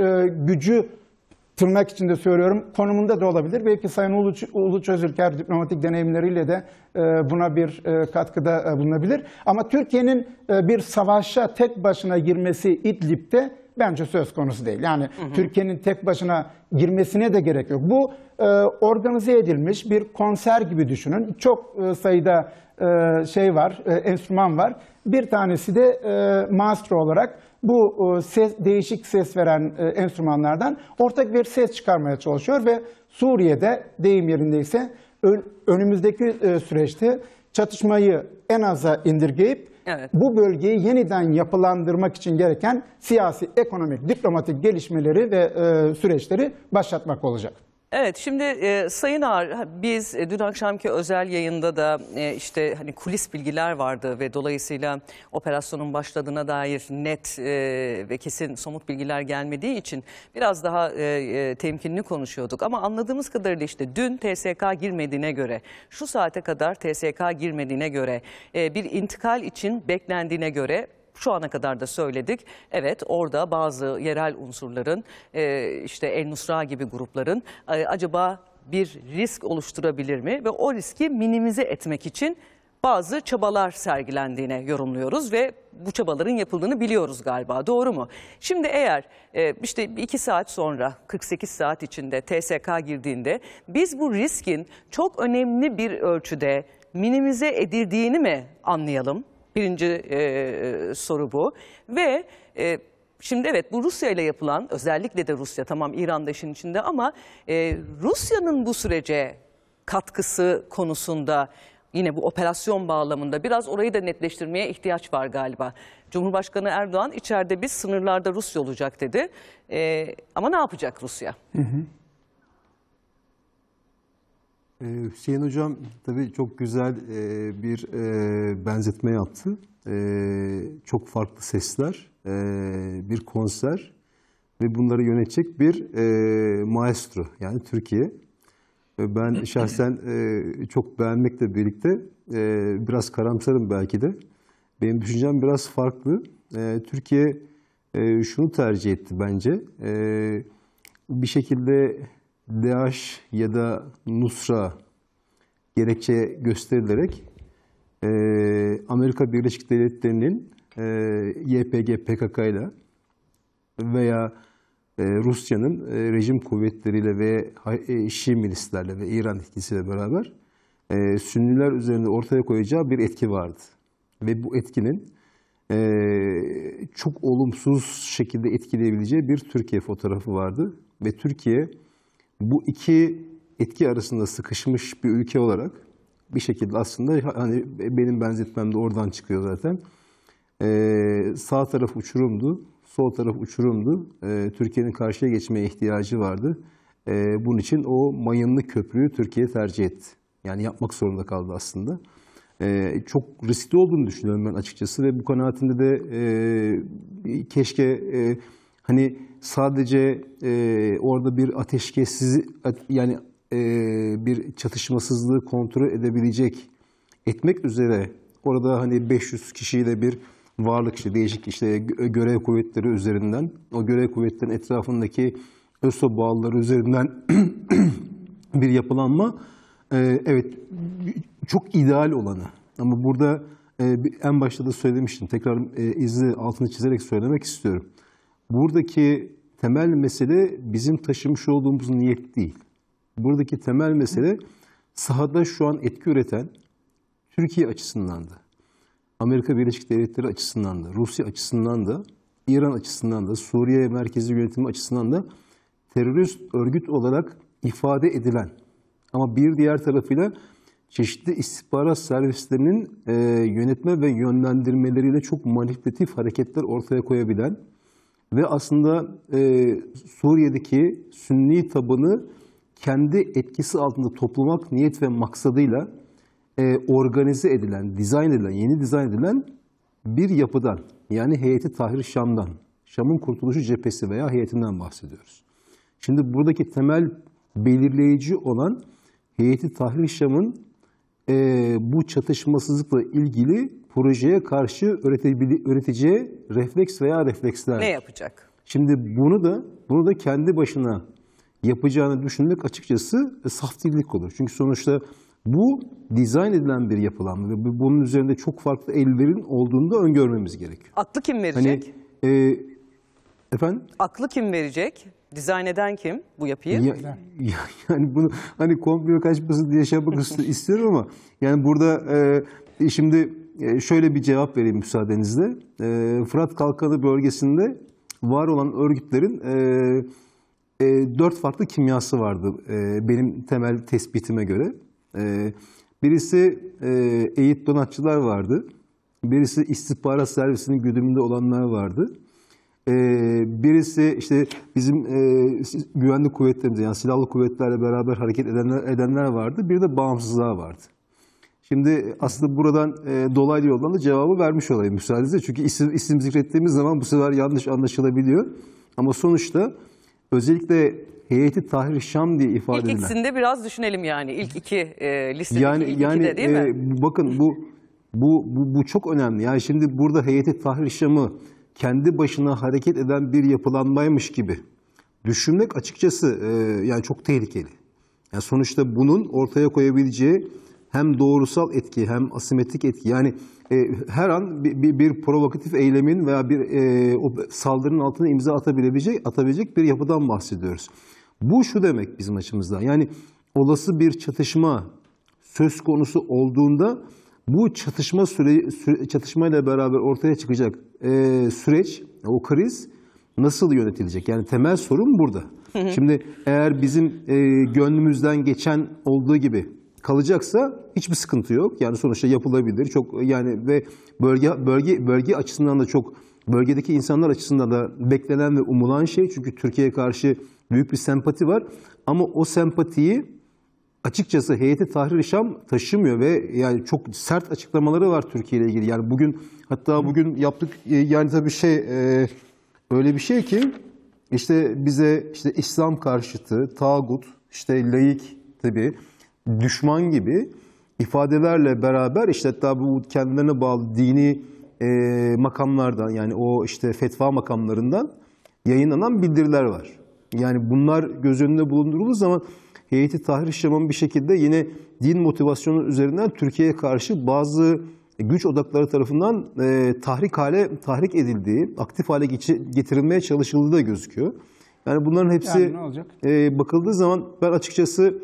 gücü tırnak içinde söylüyorum konumunda da olabilir. Belki Sayın Ulu, Ulu Çözülker diplomatik deneyimleriyle de e, buna bir e, katkıda e, bulunabilir. Ama Türkiye'nin bir savaşa tek başına girmesi İdlib'de bence söz konusu değil. Yani Türkiye'nin tek başına girmesine de gerek yok. Bu e, organize edilmiş bir konser gibi düşünün. Çok e, sayıda e, şey var, e, enstrüman var. Bir tanesi de e, maestro olarak bu e, ses, değişik ses veren e, enstrümanlardan ortak bir ses çıkarmaya çalışıyor ve Suriye'de deyim yerindeyse önümüzdeki e, süreçte çatışmayı en aza indirgeyip evet. bu bölgeyi yeniden yapılandırmak için gereken siyasi, ekonomik, diplomatik gelişmeleri ve süreçleri başlatmak olacak. Evet şimdi e, Sayın Ağar biz e, dün akşamki özel yayında da e, işte hani kulis bilgiler vardı ve dolayısıyla operasyonun başladığına dair net e, ve kesin somut bilgiler gelmediği için biraz daha e, e, temkinli konuşuyorduk. Ama anladığımız kadarıyla işte dün TSK girmediğine göre şu saate kadar TSK girmediğine göre e, bir intikal için beklendiğine göre şu ana kadar da söyledik. Evet orada bazı yerel unsurların e, işte El Nusra gibi grupların e, acaba bir risk oluşturabilir mi? Ve o riski minimize etmek için bazı çabalar sergilendiğine yorumluyoruz ve bu çabaların yapıldığını biliyoruz galiba doğru mu? Şimdi eğer e, işte 2 saat sonra 48 saat içinde TSK girdiğinde biz bu riskin çok önemli bir ölçüde minimize edildiğini mi anlayalım? Birinci e, soru bu. Ve e, şimdi evet bu Rusya ile yapılan özellikle de Rusya tamam İran da işin içinde ama e, Rusya'nın bu sürece katkısı konusunda yine bu operasyon bağlamında biraz orayı da netleştirmeye ihtiyaç var galiba. Cumhurbaşkanı Erdoğan içeride biz sınırlarda Rusya olacak dedi. E, ama ne yapacak Rusya? Hı hı. Ee, Hüseyin Hocam tabii çok güzel e, bir e, benzetme yaptı. E, çok farklı sesler, bir konser ve bunları yönetecek bir maestro yani Türkiye. Ben şahsen çok beğenmekle birlikte biraz karamsarım belki de. Benim düşüncem biraz farklı. Türkiye şunu tercih etti bence. bir şekilde DAEŞ ya da Nusra gerekçe gösterilerek e, Amerika Birleşik Devletleri'nin e, YPG PKK ile veya e, Rusya'nın e, rejim kuvvetleriyle ve e, Şii milislerle ve İran etkisiyle beraber e, Sünniler üzerinde ortaya koyacağı bir etki vardı. Ve bu etkinin e, çok olumsuz şekilde etkileyebileceği bir Türkiye fotoğrafı vardı. Ve Türkiye bu iki etki arasında sıkışmış bir ülke olarak bir şekilde aslında hani benim benzetmem de oradan çıkıyor zaten. Ee, sağ taraf uçurumdu, sol taraf uçurumdu. Ee, Türkiye'nin karşıya geçmeye ihtiyacı vardı. Ee, bunun için o mayınlı köprüyü Türkiye tercih etti. Yani yapmak zorunda kaldı aslında. Ee, çok riskli olduğunu düşünüyorum ben açıkçası ve bu kanaatinde de e, keşke... E, Hani sadece e, orada bir ateşkessiz yani e, bir çatışmasızlığı kontrol edebilecek etmek üzere orada hani 500 kişiyle bir varlık işte değişik işte görev kuvvetleri üzerinden o görev kuvvetlerin etrafındaki ÖSO bağları üzerinden bir yapılanma e, evet çok ideal olanı ama burada e, en başta da söylemiştim tekrar e, izi altını çizerek söylemek istiyorum Buradaki temel mesele bizim taşımış olduğumuz niyet değil. Buradaki temel mesele sahada şu an etki üreten Türkiye açısından da, Amerika Birleşik Devletleri açısından da, Rusya açısından da, İran açısından da, Suriye merkezi yönetimi açısından da terörist örgüt olarak ifade edilen ama bir diğer tarafıyla çeşitli istihbarat servislerinin e, yönetme ve yönlendirmeleriyle çok manipülatif hareketler ortaya koyabilen ve aslında e, Suriye'deki Sünni tabanı kendi etkisi altında toplamak niyet ve maksadıyla e, organize edilen, dizayn edilen, yeni dizayn edilen bir yapıdan yani heyeti Tahrir Şam'dan, Şam'ın kurtuluşu cephesi veya heyetinden bahsediyoruz. Şimdi buradaki temel belirleyici olan heyeti Tahrir Şam'ın e, bu çatışmasızlıkla ilgili projeye karşı üreticiye refleks veya refleksler. Ne yapacak? Şimdi bunu da bunu da kendi başına yapacağını düşünmek açıkçası e, olur. Çünkü sonuçta bu dizayn edilen bir yapılanma ve bunun üzerinde çok farklı ellerin olduğunu da öngörmemiz gerekiyor. Aklı kim verecek? Hani, e, efendim? Aklı kim verecek? Dizayn eden kim bu yapıyı? Ya, ya, yani bunu hani komplo kaçması diye şey yapmak istiyorum ama yani burada e, şimdi ee, şöyle bir cevap vereyim müsaadenizle. Ee, Fırat Kalkanı bölgesinde var olan örgütlerin e, e, dört farklı kimyası vardı e, benim temel tespitime göre. Birisi Eğit Donatçılar vardı. Birisi istihbarat servisinin güdümünde olanlar vardı. Birisi işte bizim güvenlik kuvvetlerimiz yani silahlı kuvvetlerle beraber hareket edenler, edenler vardı. Bir de bağımsızlığa vardı. Şimdi aslında buradan e, dolaylı yoldan da cevabı vermiş olayım müsaadenizle. Çünkü isim, isim zikrettiğimiz zaman bu sefer yanlış anlaşılabiliyor. Ama sonuçta özellikle heyeti Tahrir Şam diye ifade edilen. İlk ikisini de biraz düşünelim yani. ilk iki e, listedeki yani, ilk yani, ikide değil mi? E, bakın bu, bu, bu, bu çok önemli. Yani şimdi burada heyeti Tahrir Şam'ı kendi başına hareket eden bir yapılanmaymış gibi düşünmek açıkçası e, yani çok tehlikeli. Yani sonuçta bunun ortaya koyabileceği hem doğrusal etki hem asimetrik etki yani e, her an bir, bir, bir provokatif eylemin veya bir e, o saldırının altına imza atabilecek atabilecek bir yapıdan bahsediyoruz. Bu şu demek bizim açımızdan. Yani olası bir çatışma söz konusu olduğunda bu çatışma süre, süre çatışmayla beraber ortaya çıkacak e, süreç, o kriz nasıl yönetilecek? Yani temel sorun burada. Şimdi eğer bizim e, gönlümüzden geçen olduğu gibi kalacaksa hiçbir sıkıntı yok. Yani sonuçta yapılabilir. Çok yani ve bölge bölge bölge açısından da çok bölgedeki insanlar açısından da beklenen ve umulan şey çünkü Türkiye'ye karşı büyük bir sempati var ama o sempatiyi açıkçası heyeti Tahrir Şam taşımıyor ve yani çok sert açıklamaları var Türkiye ile ilgili. Yani bugün hatta bugün yaptık e, yani tabii şey e, öyle bir şey ki işte bize işte İslam karşıtı, tağut, işte laik tabii düşman gibi ifadelerle beraber işte hatta bu kendilerine bağlı dini e, makamlardan yani o işte fetva makamlarından yayınlanan bildiriler var. Yani bunlar göz önünde bulundurulduğu zaman heyeti Tahrir Şam'ın bir şekilde yine din motivasyonu üzerinden Türkiye'ye karşı bazı güç odakları tarafından e, tahrik hale tahrik edildiği, aktif hale getirilmeye çalışıldığı da gözüküyor. Yani bunların hepsi yani e, bakıldığı zaman ben açıkçası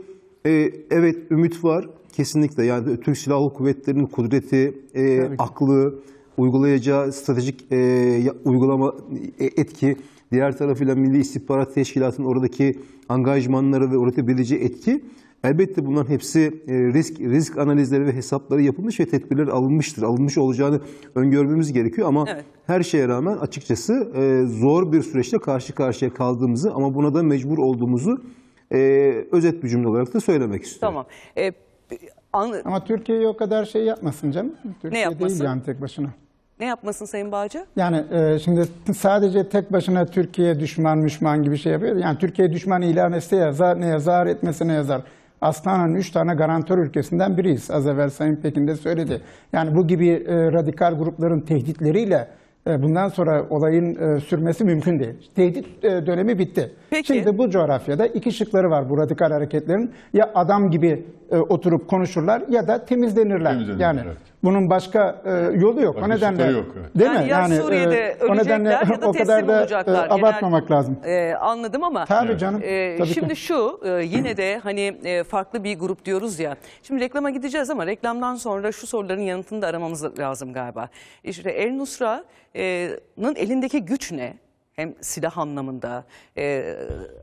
e, evet ümit var kesinlikle. Yani Türk Silahlı Kuvvetleri'nin kudreti, e, aklı, uygulayacağı stratejik e, uygulama e, etki, diğer tarafıyla Milli İstihbarat Teşkilatı'nın oradaki angajmanları ve üretebileceği etki Elbette bunların hepsi e, risk risk analizleri ve hesapları yapılmış ve tedbirler alınmıştır. Alınmış olacağını öngörmemiz gerekiyor ama evet. her şeye rağmen açıkçası e, zor bir süreçte karşı karşıya kaldığımızı ama buna da mecbur olduğumuzu e, özet bir cümle olarak da söylemek istiyorum. Tamam. E, an... Ama Türkiye'yi o kadar şey yapmasın canım. Türkiye ne yapmasın? değil yani tek başına. Ne yapmasın Sayın Bağcı? Yani e, şimdi sadece tek başına Türkiye düşman düşman gibi şey yapıyor. Yani Türkiye düşman ilan etse yazar, ne yazar, etmese ne yazar. Aslan'ın üç tane garantör ülkesinden biriyiz. Az evvel Sayın Pekin de söyledi. Yani bu gibi e, radikal grupların tehditleriyle e, bundan sonra olayın e, sürmesi mümkün değil. Tehdit e, dönemi bitti. Peki. Şimdi bu coğrafyada iki şıkları var bu radikal hareketlerin. Ya adam gibi oturup konuşurlar ya da temizlenirler. temizlenirler yani evet. Bunun başka e, yolu yok. Başka o nedenle yok, evet. değil yani mi? Ya yani Suriye'de e, o nedenle ya da o kadar da e, olacaklar. abartmamak Genel, lazım. E, anladım ama. Tabii canım. E, tabii şimdi ki. şu e, yine de hani e, farklı bir grup diyoruz ya. Şimdi reklama gideceğiz ama reklamdan sonra şu soruların yanıtını da aramamız lazım galiba. İşte El Nusra'nın elindeki güç ne? Hem silah anlamında e,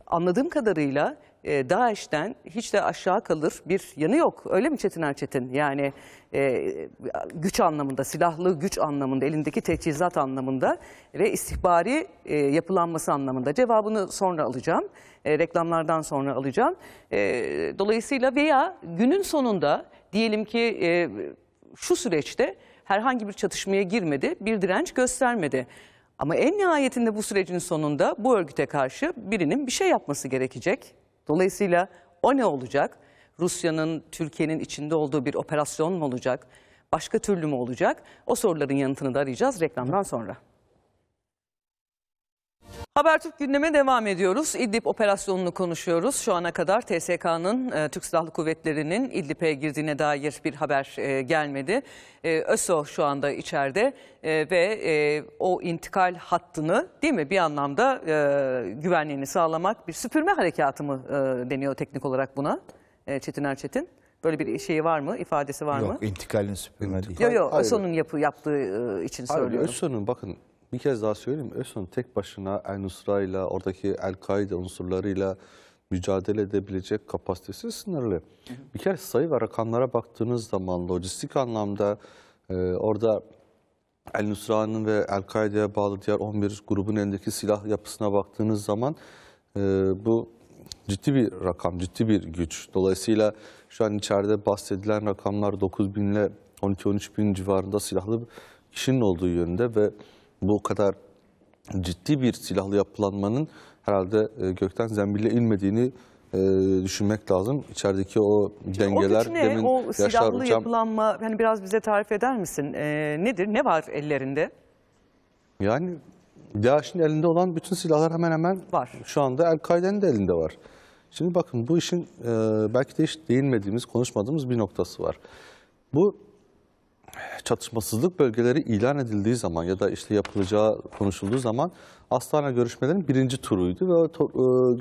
anladığım kadarıyla e, DAEŞ'ten hiç de aşağı kalır bir yanı yok. Öyle mi Çetin Erçetin? Yani e, güç anlamında, silahlı güç anlamında, elindeki teçhizat anlamında ve istihbari e, yapılanması anlamında cevabını sonra alacağım. E, reklamlardan sonra alacağım. E, dolayısıyla veya günün sonunda diyelim ki e, şu süreçte herhangi bir çatışmaya girmedi, bir direnç göstermedi. Ama en nihayetinde bu sürecin sonunda bu örgüte karşı birinin bir şey yapması gerekecek. Dolayısıyla o ne olacak? Rusya'nın Türkiye'nin içinde olduğu bir operasyon mu olacak? Başka türlü mü olacak? O soruların yanıtını da arayacağız reklamdan sonra. Habertürk gündeme devam ediyoruz. İdlib operasyonunu konuşuyoruz. Şu ana kadar TSK'nın, e, Türk Silahlı Kuvvetleri'nin İdlib'e girdiğine dair bir haber e, gelmedi. E, ÖSO şu anda içeride ve o intikal hattını değil mi bir anlamda güvenliğini sağlamak bir süpürme harekatı mı deniyor teknik olarak buna? E, Çetin Erçetin? Böyle bir şeyi var mı? ifadesi var yok, mı? Yok intikalin süpürme değil. Yok yok Özso'nun yapı, yaptığı e, için Hayır, söylüyorum. Özso'nun bakın bir kez daha söyleyeyim. Özson tek başına El ile oradaki El-Kaide unsurlarıyla mücadele edebilecek kapasitesi sınırlı. Hı hı. Bir kere sayı ve rakamlara baktığınız zaman lojistik anlamda e, orada El Nusra'nın ve El-Kaide'ye bağlı diğer 11 grubun elindeki silah yapısına baktığınız zaman e, bu ciddi bir rakam, ciddi bir güç. Dolayısıyla şu an içeride bahsedilen rakamlar 9 bin ile 12-13 bin civarında silahlı kişinin olduğu yönünde ve bu kadar ciddi bir silahlı yapılanmanın herhalde e, gökten zembille inmediğini e, düşünmek lazım. İçerideki o dengeler... O ne? Demin o silahlı hocam, yapılanma, hani biraz bize tarif eder misin? E, nedir, ne var ellerinde? Yani DAEŞ'in elinde olan bütün silahlar hemen hemen var. şu anda El-Kaide'nin de elinde var. Şimdi bakın bu işin e, belki de hiç değinmediğimiz, konuşmadığımız bir noktası var. Bu çatışmasızlık bölgeleri ilan edildiği zaman ya da işte yapılacağı konuşulduğu zaman Astana görüşmelerinin birinci turuydu ve o e,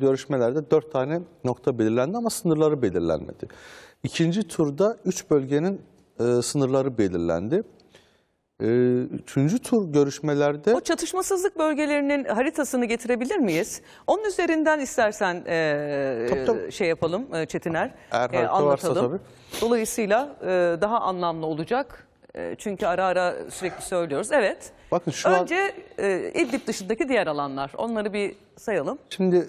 görüşmelerde dört tane nokta belirlendi ama sınırları belirlenmedi. İkinci turda üç bölgenin e, sınırları belirlendi. E, üçüncü tur görüşmelerde... O çatışmasızlık bölgelerinin haritasını getirebilir miyiz? Onun üzerinden istersen e, tabii, tabii. şey yapalım e, Çetiner. Eğer e, anlatalım. Varsa, tabii. Dolayısıyla e, daha anlamlı olacak. E, çünkü ara ara sürekli söylüyoruz. Evet. Bakın şu Önce an... e, İdlib dışındaki diğer alanlar. Onları bir sayalım. Şimdi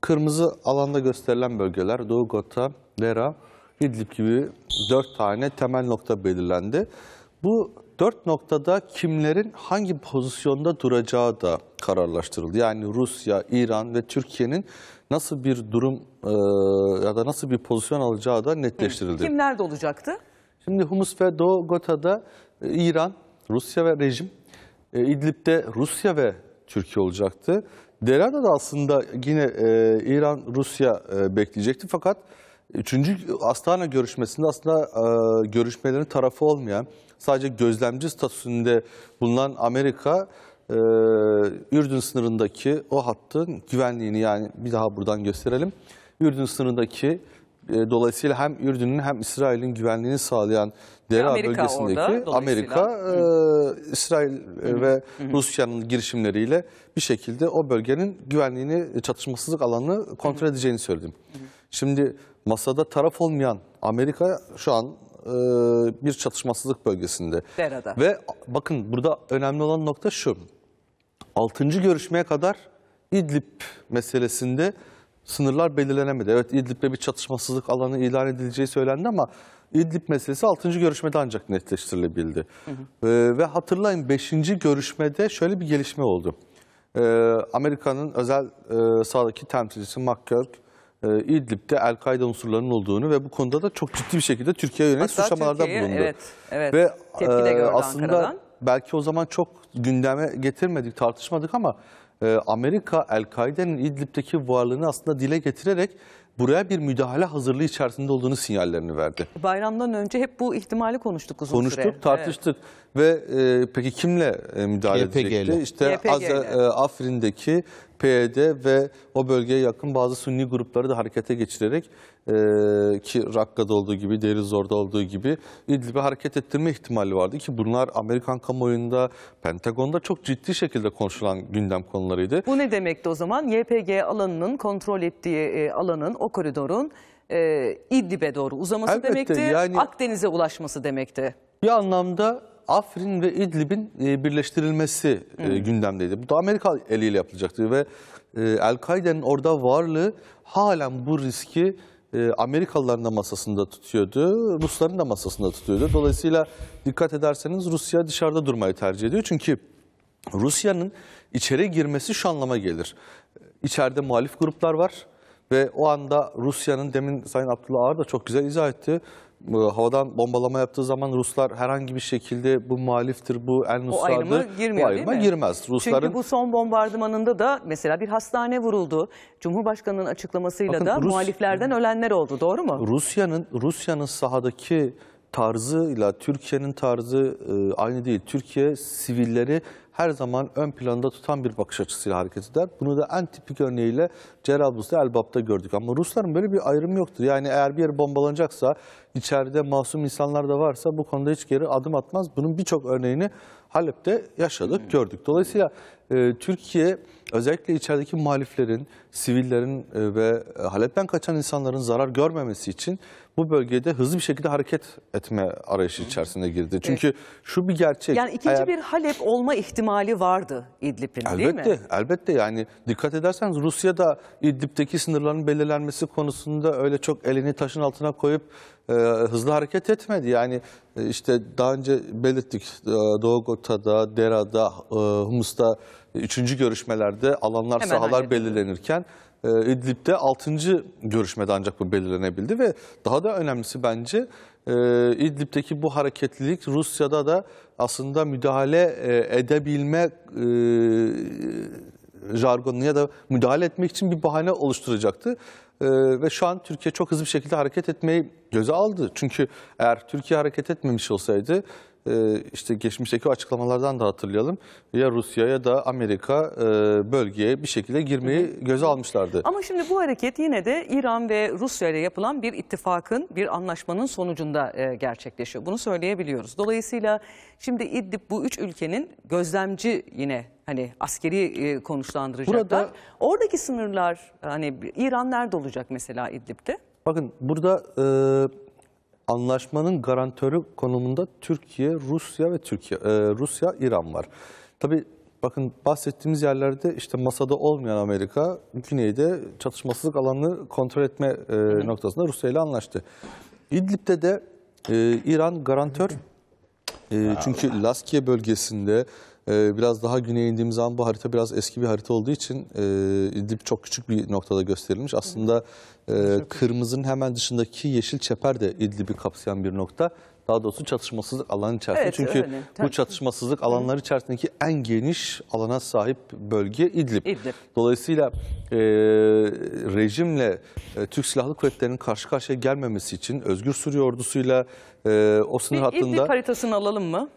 kırmızı alanda gösterilen bölgeler Doğu Gota, Lera, İdlib gibi dört tane temel nokta belirlendi. Bu dört noktada kimlerin hangi pozisyonda duracağı da kararlaştırıldı. Yani Rusya, İran ve Türkiye'nin nasıl bir durum e, ya da nasıl bir pozisyon alacağı da netleştirildi. Kim nerede olacaktı? Şimdi Humus ve Doğu Gota'da e, İran, Rusya ve rejim, e, İdlib'de Rusya ve Türkiye olacaktı. Derada da aslında yine e, İran, Rusya e, bekleyecekti fakat Üçüncü Astana görüşmesinde aslında e, görüşmelerin tarafı olmayan sadece gözlemci statüsünde bulunan Amerika e, Ürdün sınırındaki o hattın güvenliğini yani bir daha buradan gösterelim. Ürdün sınırındaki e, dolayısıyla hem Ürdün'ün hem İsrail'in güvenliğini sağlayan Dera bölgesindeki orada, Amerika, e, İsrail e, ve Rusya'nın girişimleriyle bir şekilde o bölgenin güvenliğini, e, çatışmasızlık alanını kontrol edeceğini söyledim. Hı hı. Şimdi masada taraf olmayan Amerika şu an e, bir çatışmasızlık bölgesinde. Derada. Ve bakın burada önemli olan nokta şu. Altıncı görüşmeye kadar İdlib meselesinde sınırlar belirlenemedi. Evet İdlib'de bir çatışmasızlık alanı ilan edileceği söylendi ama İdlib meselesi altıncı görüşmede ancak netleştirilebildi. Hı hı. Ee, ve hatırlayın beşinci görüşmede şöyle bir gelişme oldu. Ee, Amerika'nın özel e, sağdaki temsilcisi McCurk e, İdlib'de El-Kaide unsurlarının olduğunu ve bu konuda da çok ciddi bir şekilde Türkiye'ye yönelik Hatta suçlamalarda bulundu. Evet, evet. Ve e, aslında Ankara'dan. belki o zaman çok gündeme getirmedik, tartışmadık ama e, Amerika El-Kaide'nin İdlib'deki varlığını aslında dile getirerek buraya bir müdahale hazırlığı içerisinde olduğunu sinyallerini verdi. Bayramdan önce hep bu ihtimali konuştuk uzun konuştuk, süre. Konuştuk, tartıştık evet. ve e, peki kimle e, müdahale YPG'li. edecekti? İşte Az, e, Afrin'deki PYD e ve o bölgeye yakın bazı Sünni grupları da harekete geçirerek ee, ki Rakka'da olduğu gibi, Derizor'da olduğu gibi İdlib'e hareket ettirme ihtimali vardı ki bunlar Amerikan kamuoyunda, Pentagon'da çok ciddi şekilde konuşulan gündem konularıydı. Bu ne demekti o zaman? YPG alanının kontrol ettiği e, alanın, o koridorun e, İdlib'e doğru uzaması Elbette, demekti, yani, Akdeniz'e ulaşması demekti. Bir anlamda Afrin ve İdlib'in e, birleştirilmesi e, Hı. gündemdeydi. Bu da Amerika eliyle yapılacaktı ve El-Kaide'nin orada varlığı halen bu riski e, Amerikalıların da masasında tutuyordu, Rusların da masasında tutuyordu. Dolayısıyla dikkat ederseniz Rusya dışarıda durmayı tercih ediyor. Çünkü Rusya'nın içeri girmesi şu anlama gelir. İçeride muhalif gruplar var ve o anda Rusya'nın demin Sayın Abdullah Ağar da çok güzel izah etti havadan bombalama yaptığı zaman Ruslar herhangi bir şekilde bu muhaliftir, bu el O girmiyor bu ayrıma girmez. Rusların... Çünkü bu son bombardımanında da mesela bir hastane vuruldu. Cumhurbaşkanının açıklamasıyla Bakın, da Rus... muhaliflerden ölenler oldu, doğru mu? Rusya'nın Rusya'nın sahadaki tarzıyla Türkiye'nin tarzı e, aynı değil. Türkiye sivilleri her zaman ön planda tutan bir bakış açısıyla hareket eder. Bunu da en tipik örneğiyle Cerablus'ta Elbap'ta gördük. Ama Rusların böyle bir ayrımı yoktur. Yani eğer bir yer bombalanacaksa, içeride masum insanlar da varsa bu konuda hiç geri adım atmaz. Bunun birçok örneğini Halep'te yaşadık, gördük. Dolayısıyla e, Türkiye özellikle içerideki muhaliflerin, sivillerin e, ve e, Halep'ten kaçan insanların zarar görmemesi için bu bölgede hızlı bir şekilde hareket etme arayışı içerisinde girdi. Çünkü evet. şu bir gerçek. Yani ikinci eğer... bir Halep olma ihtimali vardı İdlib'in elbette, değil mi? Elbette, elbette yani dikkat ederseniz Rusya da İdlib'deki sınırların belirlenmesi konusunda öyle çok elini taşın altına koyup e, hızlı hareket etmedi. Yani e, işte daha önce belirttik e, Doğu Gota'da, Dera'da, e, Humus'ta üçüncü görüşmelerde alanlar, Hemen sahalar halledildi. belirlenirken e, İdlib'de altıncı görüşmede ancak bu belirlenebildi ve daha da önemlisi bence e, İdlib'deki bu hareketlilik Rusya'da da aslında müdahale e, edebilme jargonu ya da müdahale etmek için bir bahane oluşturacaktı. Ee, ve şu an Türkiye çok hızlı bir şekilde hareket etmeyi göze aldı. Çünkü eğer Türkiye hareket etmemiş olsaydı e, işte geçmişteki açıklamalardan da hatırlayalım. Ya Rusya ya da Amerika e, bölgeye bir şekilde girmeyi göze almışlardı. Ama şimdi bu hareket yine de İran ve Rusya ile yapılan bir ittifakın, bir anlaşmanın sonucunda e, gerçekleşiyor. Bunu söyleyebiliyoruz. Dolayısıyla şimdi İdlib bu üç ülkenin gözlemci yine hani askeri konuşlandıracaklar. Burada, Oradaki sınırlar hani İran nerede olacak mesela İdlib'de? Bakın burada e, anlaşmanın garantörü konumunda Türkiye, Rusya ve Türkiye, e, Rusya, İran var. Tabi bakın bahsettiğimiz yerlerde işte masada olmayan Amerika, Güney'de çatışmasızlık alanını kontrol etme e, noktasında Rusya ile anlaştı. İdlib'de de e, İran garantör. E, çünkü Laskiye bölgesinde ee, biraz daha güneye indiğimiz zaman bu harita biraz eski bir harita olduğu için e, İdlib çok küçük bir noktada gösterilmiş. Aslında e, kırmızının hemen dışındaki yeşil çeper de İdlib'i kapsayan bir nokta. Daha doğrusu çatışmasızlık alanı içerisinde. Evet, Çünkü öyle. bu çatışmasızlık alanları içerisindeki en geniş alana sahip bölge İdlib. İdlib. Dolayısıyla e, rejimle e, Türk Silahlı Kuvvetleri'nin karşı karşıya gelmemesi için Özgür Suriye ordusuyla e, o sınır bir hattında... İdlib haritasını alalım mı?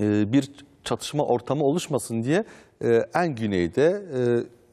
E, bir çatışma ortamı oluşmasın diye e, en güneyde e,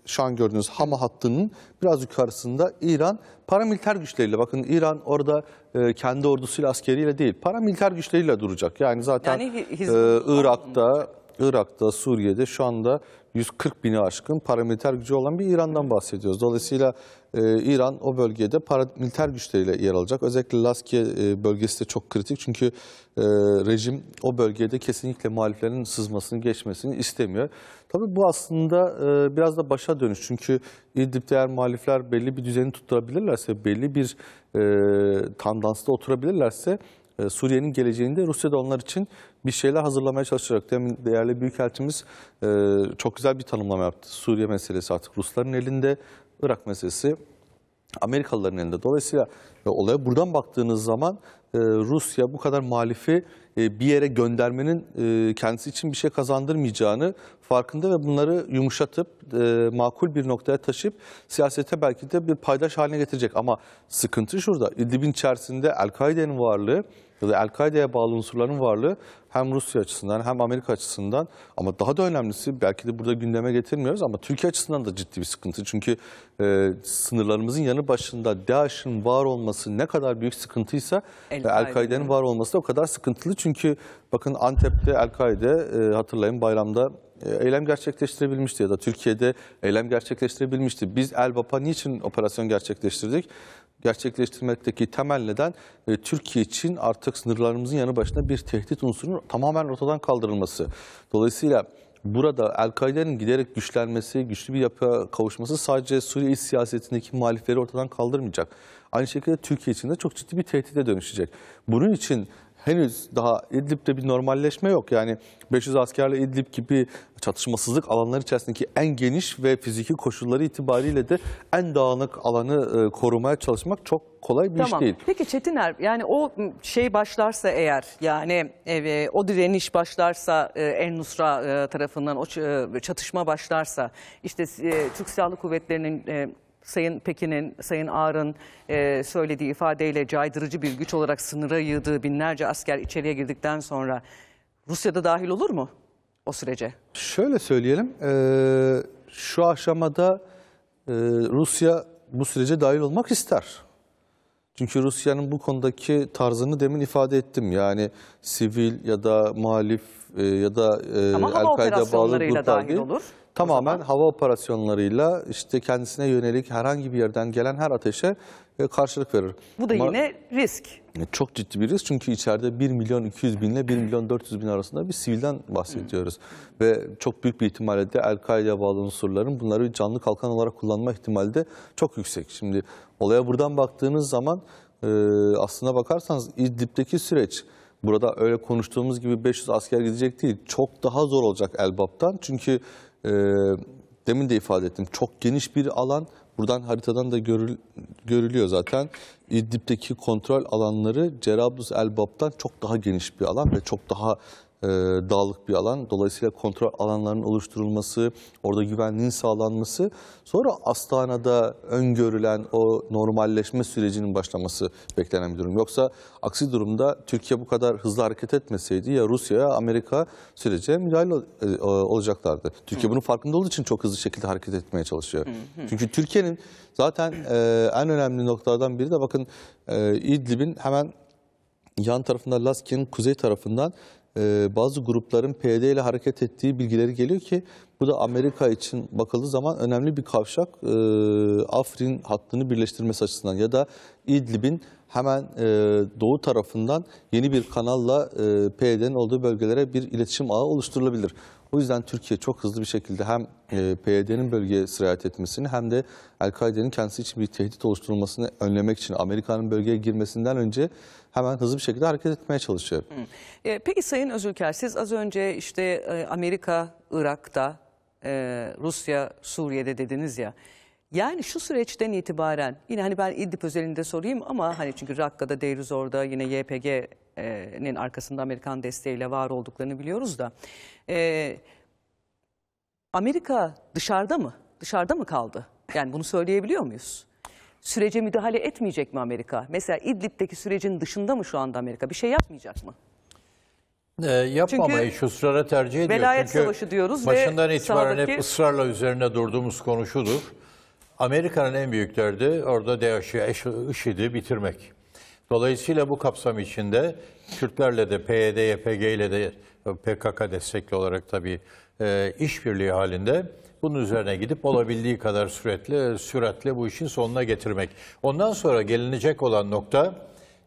şu an gördüğünüz Hama hattının biraz yukarısında İran paramiliter güçleriyle bakın İran orada e, kendi ordusuyla askeriyle değil paramiliter güçleriyle duracak. Yani zaten yani e, Irak'ta Irak'ta Suriye'de şu anda 140 bini aşkın paramiliter gücü olan bir İran'dan bahsediyoruz. Dolayısıyla e, İran o bölgede paramiliter güçleriyle yer alacak. Özellikle Laski e, bölgesi de çok kritik çünkü e, rejim o bölgede kesinlikle muhaliflerin sızmasını geçmesini istemiyor. Tabii bu aslında e, biraz da başa dönüş çünkü İdlib'de eğer muhalifler belli bir düzeni tutturabilirlerse, belli bir e, tandansta oturabilirlerse e, Suriye'nin geleceğinde Rusya da onlar için bir şeyler hazırlamaya çalışacak. Demin değerli Büyükelçimiz e, çok güzel bir tanımlama yaptı. Suriye meselesi artık Rusların elinde, Irak meselesi Amerikalıların elinde. Dolayısıyla e, olaya buradan baktığınız zaman Rusya bu kadar muhalifi bir yere göndermenin kendisi için bir şey kazandırmayacağını farkında ve bunları yumuşatıp makul bir noktaya taşıp siyasete belki de bir paydaş haline getirecek. Ama sıkıntı şurada. İdlib'in içerisinde El-Kaide'nin varlığı ya da El-Kaide'ye bağlı unsurların varlığı hem Rusya açısından hem Amerika açısından ama daha da önemlisi belki de burada gündeme getirmiyoruz ama Türkiye açısından da ciddi bir sıkıntı. Çünkü e, sınırlarımızın yanı başında DAEŞ'in var olması ne kadar büyük sıkıntıysa El-Kaide'nin El var olması da o kadar sıkıntılı. Çünkü bakın Antep'te El-Kaide e, hatırlayın bayramda e, eylem gerçekleştirebilmişti ya da Türkiye'de eylem gerçekleştirebilmişti. Biz Elbap'a niçin operasyon gerçekleştirdik? gerçekleştirmekteki temel neden e, Türkiye için artık sınırlarımızın yanı başına bir tehdit unsurunun tamamen ortadan kaldırılması. Dolayısıyla burada El-Kaide'nin giderek güçlenmesi, güçlü bir yapıya kavuşması sadece Suriye iç siyasetindeki muhalifleri ortadan kaldırmayacak. Aynı şekilde Türkiye için de çok ciddi bir tehdide dönüşecek. Bunun için henüz daha İdlib'de bir normalleşme yok. Yani 500 askerle İdlib gibi çatışmasızlık alanları içerisindeki en geniş ve fiziki koşulları itibariyle de en dağınık alanı e, korumaya çalışmak çok kolay bir tamam. iş değil. Peki Çetiner yani o şey başlarsa eğer yani e, o direniş başlarsa e, En Nusra e, tarafından o e, çatışma başlarsa işte e, Türk Silahlı Kuvvetleri'nin e, Sayın Pekin'in, Sayın Ağar'ın e, söylediği ifadeyle caydırıcı bir güç olarak sınıra yığdığı binlerce asker içeriye girdikten sonra Rusya'da dahil olur mu o sürece? Şöyle söyleyelim, e, şu aşamada e, Rusya bu sürece dahil olmak ister. Çünkü Rusya'nın bu konudaki tarzını demin ifade ettim. Yani sivil ya da muhalif e, ya da e, El-Kaide bağlı gruplar dahil değil. olur. Tamamen zaman... hava operasyonlarıyla işte kendisine yönelik herhangi bir yerden gelen her ateşe e, karşılık verir. Bu da Ama yine risk. E, çok ciddi bir risk çünkü içeride 1 milyon 200 bin ile 1 milyon 400 bin arasında bir sivilden bahsediyoruz. Hmm. Ve çok büyük bir ihtimalle de El-Kaide'ye bağlı unsurların bunları canlı kalkan olarak kullanma ihtimali de çok yüksek. Şimdi olaya buradan baktığınız zaman e, aslına bakarsanız İdlib'deki süreç burada öyle konuştuğumuz gibi 500 asker gidecek değil. Çok daha zor olacak Elbap'tan çünkü e, demin de ifade ettim çok geniş bir alan. Buradan haritadan da görül, görülüyor zaten. İdlib'deki kontrol alanları Cerablus Elbap'tan çok daha geniş bir alan ve çok daha e, dağlık bir alan. Dolayısıyla kontrol alanlarının oluşturulması, orada güvenliğin sağlanması, sonra Astana'da öngörülen o normalleşme sürecinin başlaması beklenen bir durum. Yoksa aksi durumda Türkiye bu kadar hızlı hareket etmeseydi ya Rusya ya Amerika sürece müdahale e, olacaklardı. Türkiye hı. bunun farkında olduğu için çok hızlı şekilde hareket etmeye çalışıyor. Hı hı. Çünkü Türkiye'nin zaten e, en önemli noktalardan biri de bakın e, İdlib'in hemen yan tarafında Laski'nin kuzey tarafından ee, bazı grupların PYD ile hareket ettiği bilgileri geliyor ki bu da Amerika için bakıldığı zaman önemli bir kavşak ee, Afrin hattını birleştirmesi açısından ya da İdlib'in hemen e, doğu tarafından yeni bir kanalla e, PYD'nin olduğu bölgelere bir iletişim ağı oluşturulabilir. O yüzden Türkiye çok hızlı bir şekilde hem e, PYD'nin bölgeye sirayet etmesini hem de El-Kaide'nin kendisi için bir tehdit oluşturulmasını önlemek için Amerika'nın bölgeye girmesinden önce hemen hızlı bir şekilde hareket etmeye çalışıyorum. E, peki Sayın Özülker siz az önce işte e, Amerika, Irak'ta, e, Rusya, Suriye'de dediniz ya. Yani şu süreçten itibaren yine hani ben İdlib özelinde sorayım ama hani çünkü Rakka'da, Deiruzor'da yine YPG'nin arkasında Amerikan desteğiyle var olduklarını biliyoruz da. Amerika dışarıda mı? Dışarıda mı kaldı? Yani bunu söyleyebiliyor muyuz? sürece müdahale etmeyecek mi Amerika? Mesela İdlib'deki sürecin dışında mı şu anda Amerika? Bir şey yapmayacak mı? E, yapmamayı Çünkü ısrara tercih ediyor. Velayet Çünkü savaşı diyoruz başından ve itibaren sahadaki... hep ısrarla üzerine durduğumuz konu şudur. Amerika'nın en büyük derdi orada DAEŞ'i, IŞİD'i bitirmek. Dolayısıyla bu kapsam içinde Kürtlerle de PYD, YPG ile de PKK destekli olarak tabii e, işbirliği halinde bunun üzerine gidip olabildiği kadar süratle, süratle bu işin sonuna getirmek. Ondan sonra gelinecek olan nokta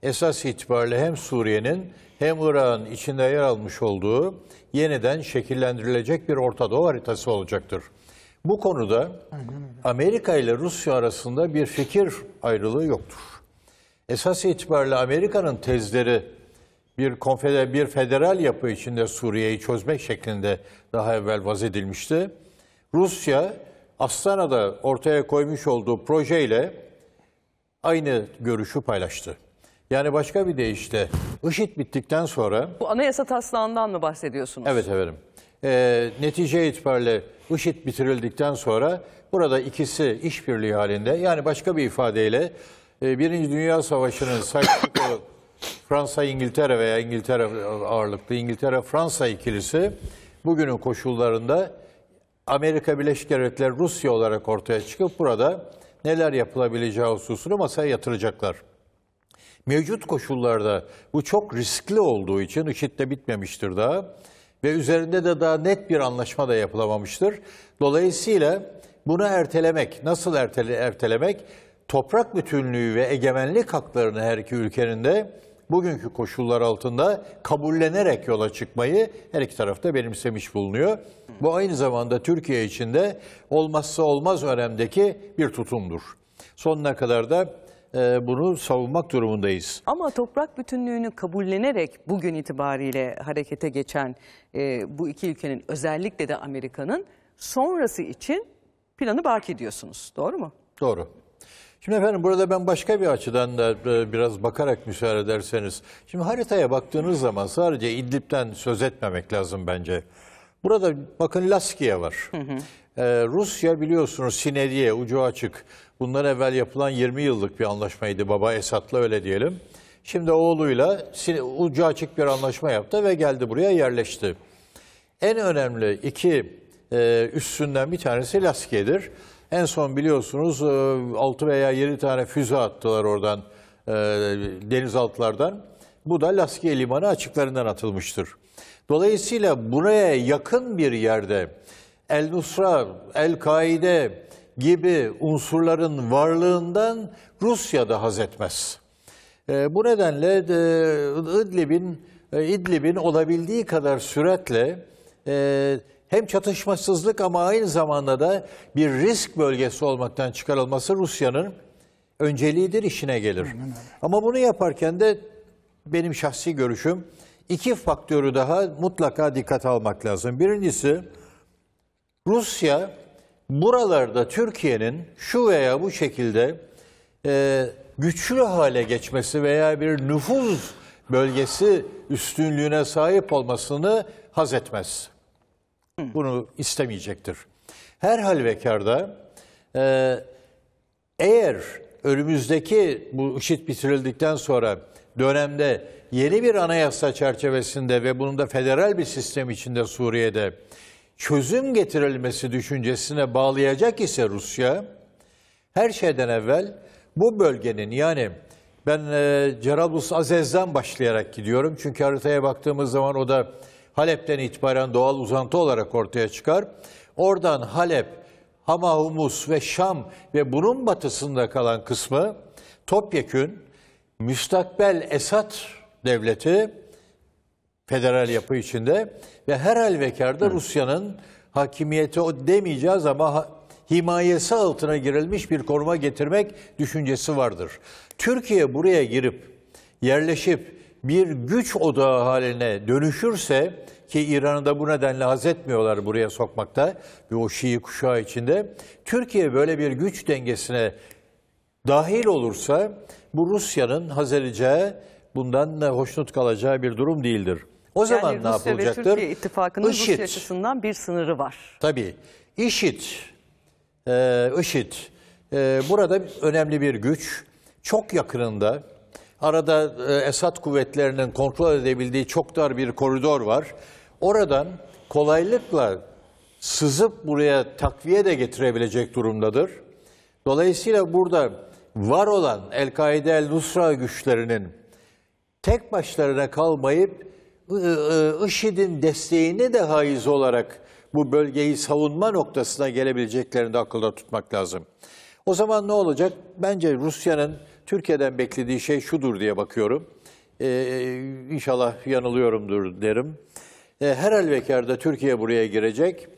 esas itibariyle hem Suriye'nin hem Irak'ın içinde yer almış olduğu yeniden şekillendirilecek bir Orta Doğu haritası olacaktır. Bu konuda Amerika ile Rusya arasında bir fikir ayrılığı yoktur. Esas itibariyle Amerika'nın tezleri bir konfeder bir federal yapı içinde Suriye'yi çözmek şeklinde daha evvel vaz edilmişti. Rusya Astana'da ortaya koymuş olduğu projeyle aynı görüşü paylaştı. Yani başka bir deyişle IŞİD bittikten sonra... Bu anayasa taslağından mı bahsediyorsunuz? Evet efendim. E, netice itibariyle IŞİD bitirildikten sonra burada ikisi işbirliği halinde yani başka bir ifadeyle e, Birinci Dünya Savaşı'nın saçlıklı Fransa İngiltere veya İngiltere ağırlıklı İngiltere Fransa ikilisi bugünün koşullarında Amerika Birleşik Devletleri Rusya olarak ortaya çıkıp burada neler yapılabileceği hususunu masaya yatıracaklar. Mevcut koşullarda bu çok riskli olduğu için IŞİD de bitmemiştir daha ve üzerinde de daha net bir anlaşma da yapılamamıştır. Dolayısıyla bunu ertelemek, nasıl ertele, ertelemek? Toprak bütünlüğü ve egemenlik haklarını her iki ülkenin de bugünkü koşullar altında kabullenerek yola çıkmayı her iki tarafta benimsemiş bulunuyor. Bu aynı zamanda Türkiye için de olmazsa olmaz önemdeki bir tutumdur. Sonuna kadar da e, bunu savunmak durumundayız. Ama toprak bütünlüğünü kabullenerek bugün itibariyle harekete geçen e, bu iki ülkenin özellikle de Amerika'nın sonrası için planı bark ediyorsunuz. Doğru mu? Doğru. Şimdi efendim burada ben başka bir açıdan da e, biraz bakarak müsaade ederseniz. Şimdi haritaya baktığınız zaman sadece İdlib'den söz etmemek lazım bence. Burada bakın Laskiye var. Hı hı. Ee, Rusya biliyorsunuz Sineriye ucu açık. Bundan evvel yapılan 20 yıllık bir anlaşmaydı baba esatla öyle diyelim. Şimdi oğluyla ucu açık bir anlaşma yaptı ve geldi buraya yerleşti. En önemli iki e, üstünden bir tanesi Laskiye'dir. En son biliyorsunuz 6 e, veya 7 tane füze attılar oradan e, denizaltılardan. Bu da Laskiye Limanı açıklarından atılmıştır. Dolayısıyla buraya yakın bir yerde El Nusra, El Kaide gibi unsurların varlığından Rusya da haz etmez. E, bu nedenle de İdlib'in İdlib'in olabildiği kadar süratle hem çatışmasızlık ama aynı zamanda da bir risk bölgesi olmaktan çıkarılması Rusya'nın önceliğidir, işine gelir. Ama bunu yaparken de benim şahsi görüşüm iki faktörü daha mutlaka dikkat almak lazım. Birincisi Rusya buralarda Türkiye'nin şu veya bu şekilde e, güçlü hale geçmesi veya bir nüfuz bölgesi üstünlüğüne sahip olmasını haz etmez. Bunu istemeyecektir. Her halvekarda e, eğer önümüzdeki bu işit bitirildikten sonra dönemde yeni bir anayasa çerçevesinde ve bunun da federal bir sistem içinde Suriye'de çözüm getirilmesi düşüncesine bağlayacak ise Rusya her şeyden evvel bu bölgenin yani ben e, Cerablus Azez'den başlayarak gidiyorum çünkü haritaya baktığımız zaman o da Halep'ten itibaren doğal uzantı olarak ortaya çıkar. Oradan Halep, Hama Humus ve Şam ve bunun batısında kalan kısmı topyekün müstakbel Esad devleti federal yapı içinde ve her halvekarda Rusya'nın hakimiyeti o demeyeceğiz ama himayesi altına girilmiş bir koruma getirmek düşüncesi vardır. Türkiye buraya girip yerleşip bir güç odağı haline dönüşürse ki İran'ı da bu nedenle haz etmiyorlar buraya sokmakta bir o Şii kuşağı içinde. Türkiye böyle bir güç dengesine dahil olursa bu Rusya'nın haz edeceği, bundan hoşnut kalacağı bir durum değildir. O zaman Rusya ne yapılacaktır? Ve Türkiye ittifakının IŞİD. Rusya açısından bir sınırı var. Tabii. IŞİD, e, IŞİD e, burada önemli bir güç. Çok yakınında Arada e, Esad kuvvetlerinin kontrol edebildiği çok dar bir koridor var. Oradan kolaylıkla sızıp buraya takviye de getirebilecek durumdadır. Dolayısıyla burada var olan El-Kaide El-Nusra güçlerinin tek başlarına kalmayıp IŞİD'in desteğini de haiz olarak bu bölgeyi savunma noktasına gelebileceklerini de akılda tutmak lazım. O zaman ne olacak? Bence Rusya'nın Türkiye'den beklediği şey şudur diye bakıyorum. Ee, inşallah yanılıyorumdur derim. Ee, her elbekarda Türkiye buraya girecek.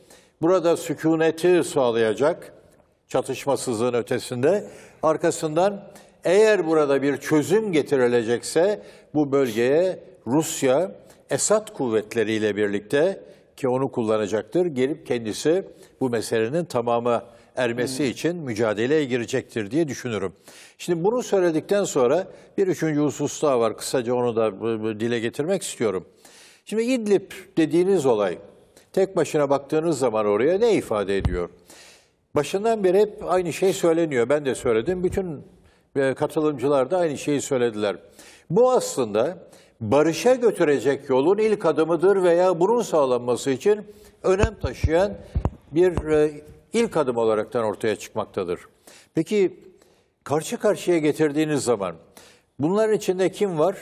Burada sükuneti sağlayacak çatışmasızlığın ötesinde. Arkasından eğer burada bir çözüm getirilecekse bu bölgeye Rusya Esad kuvvetleriyle birlikte ki onu kullanacaktır gelip kendisi bu meselenin tamamı ermesi hmm. için mücadeleye girecektir diye düşünürüm. Şimdi bunu söyledikten sonra bir üçüncü husus daha var. Kısaca onu da dile getirmek istiyorum. Şimdi İdlib dediğiniz olay tek başına baktığınız zaman oraya ne ifade ediyor? Başından beri hep aynı şey söyleniyor. Ben de söyledim. Bütün e, katılımcılar da aynı şeyi söylediler. Bu aslında barışa götürecek yolun ilk adımıdır veya bunun sağlanması için önem taşıyan bir e, ilk adım olaraktan ortaya çıkmaktadır. Peki karşı karşıya getirdiğiniz zaman bunların içinde kim var?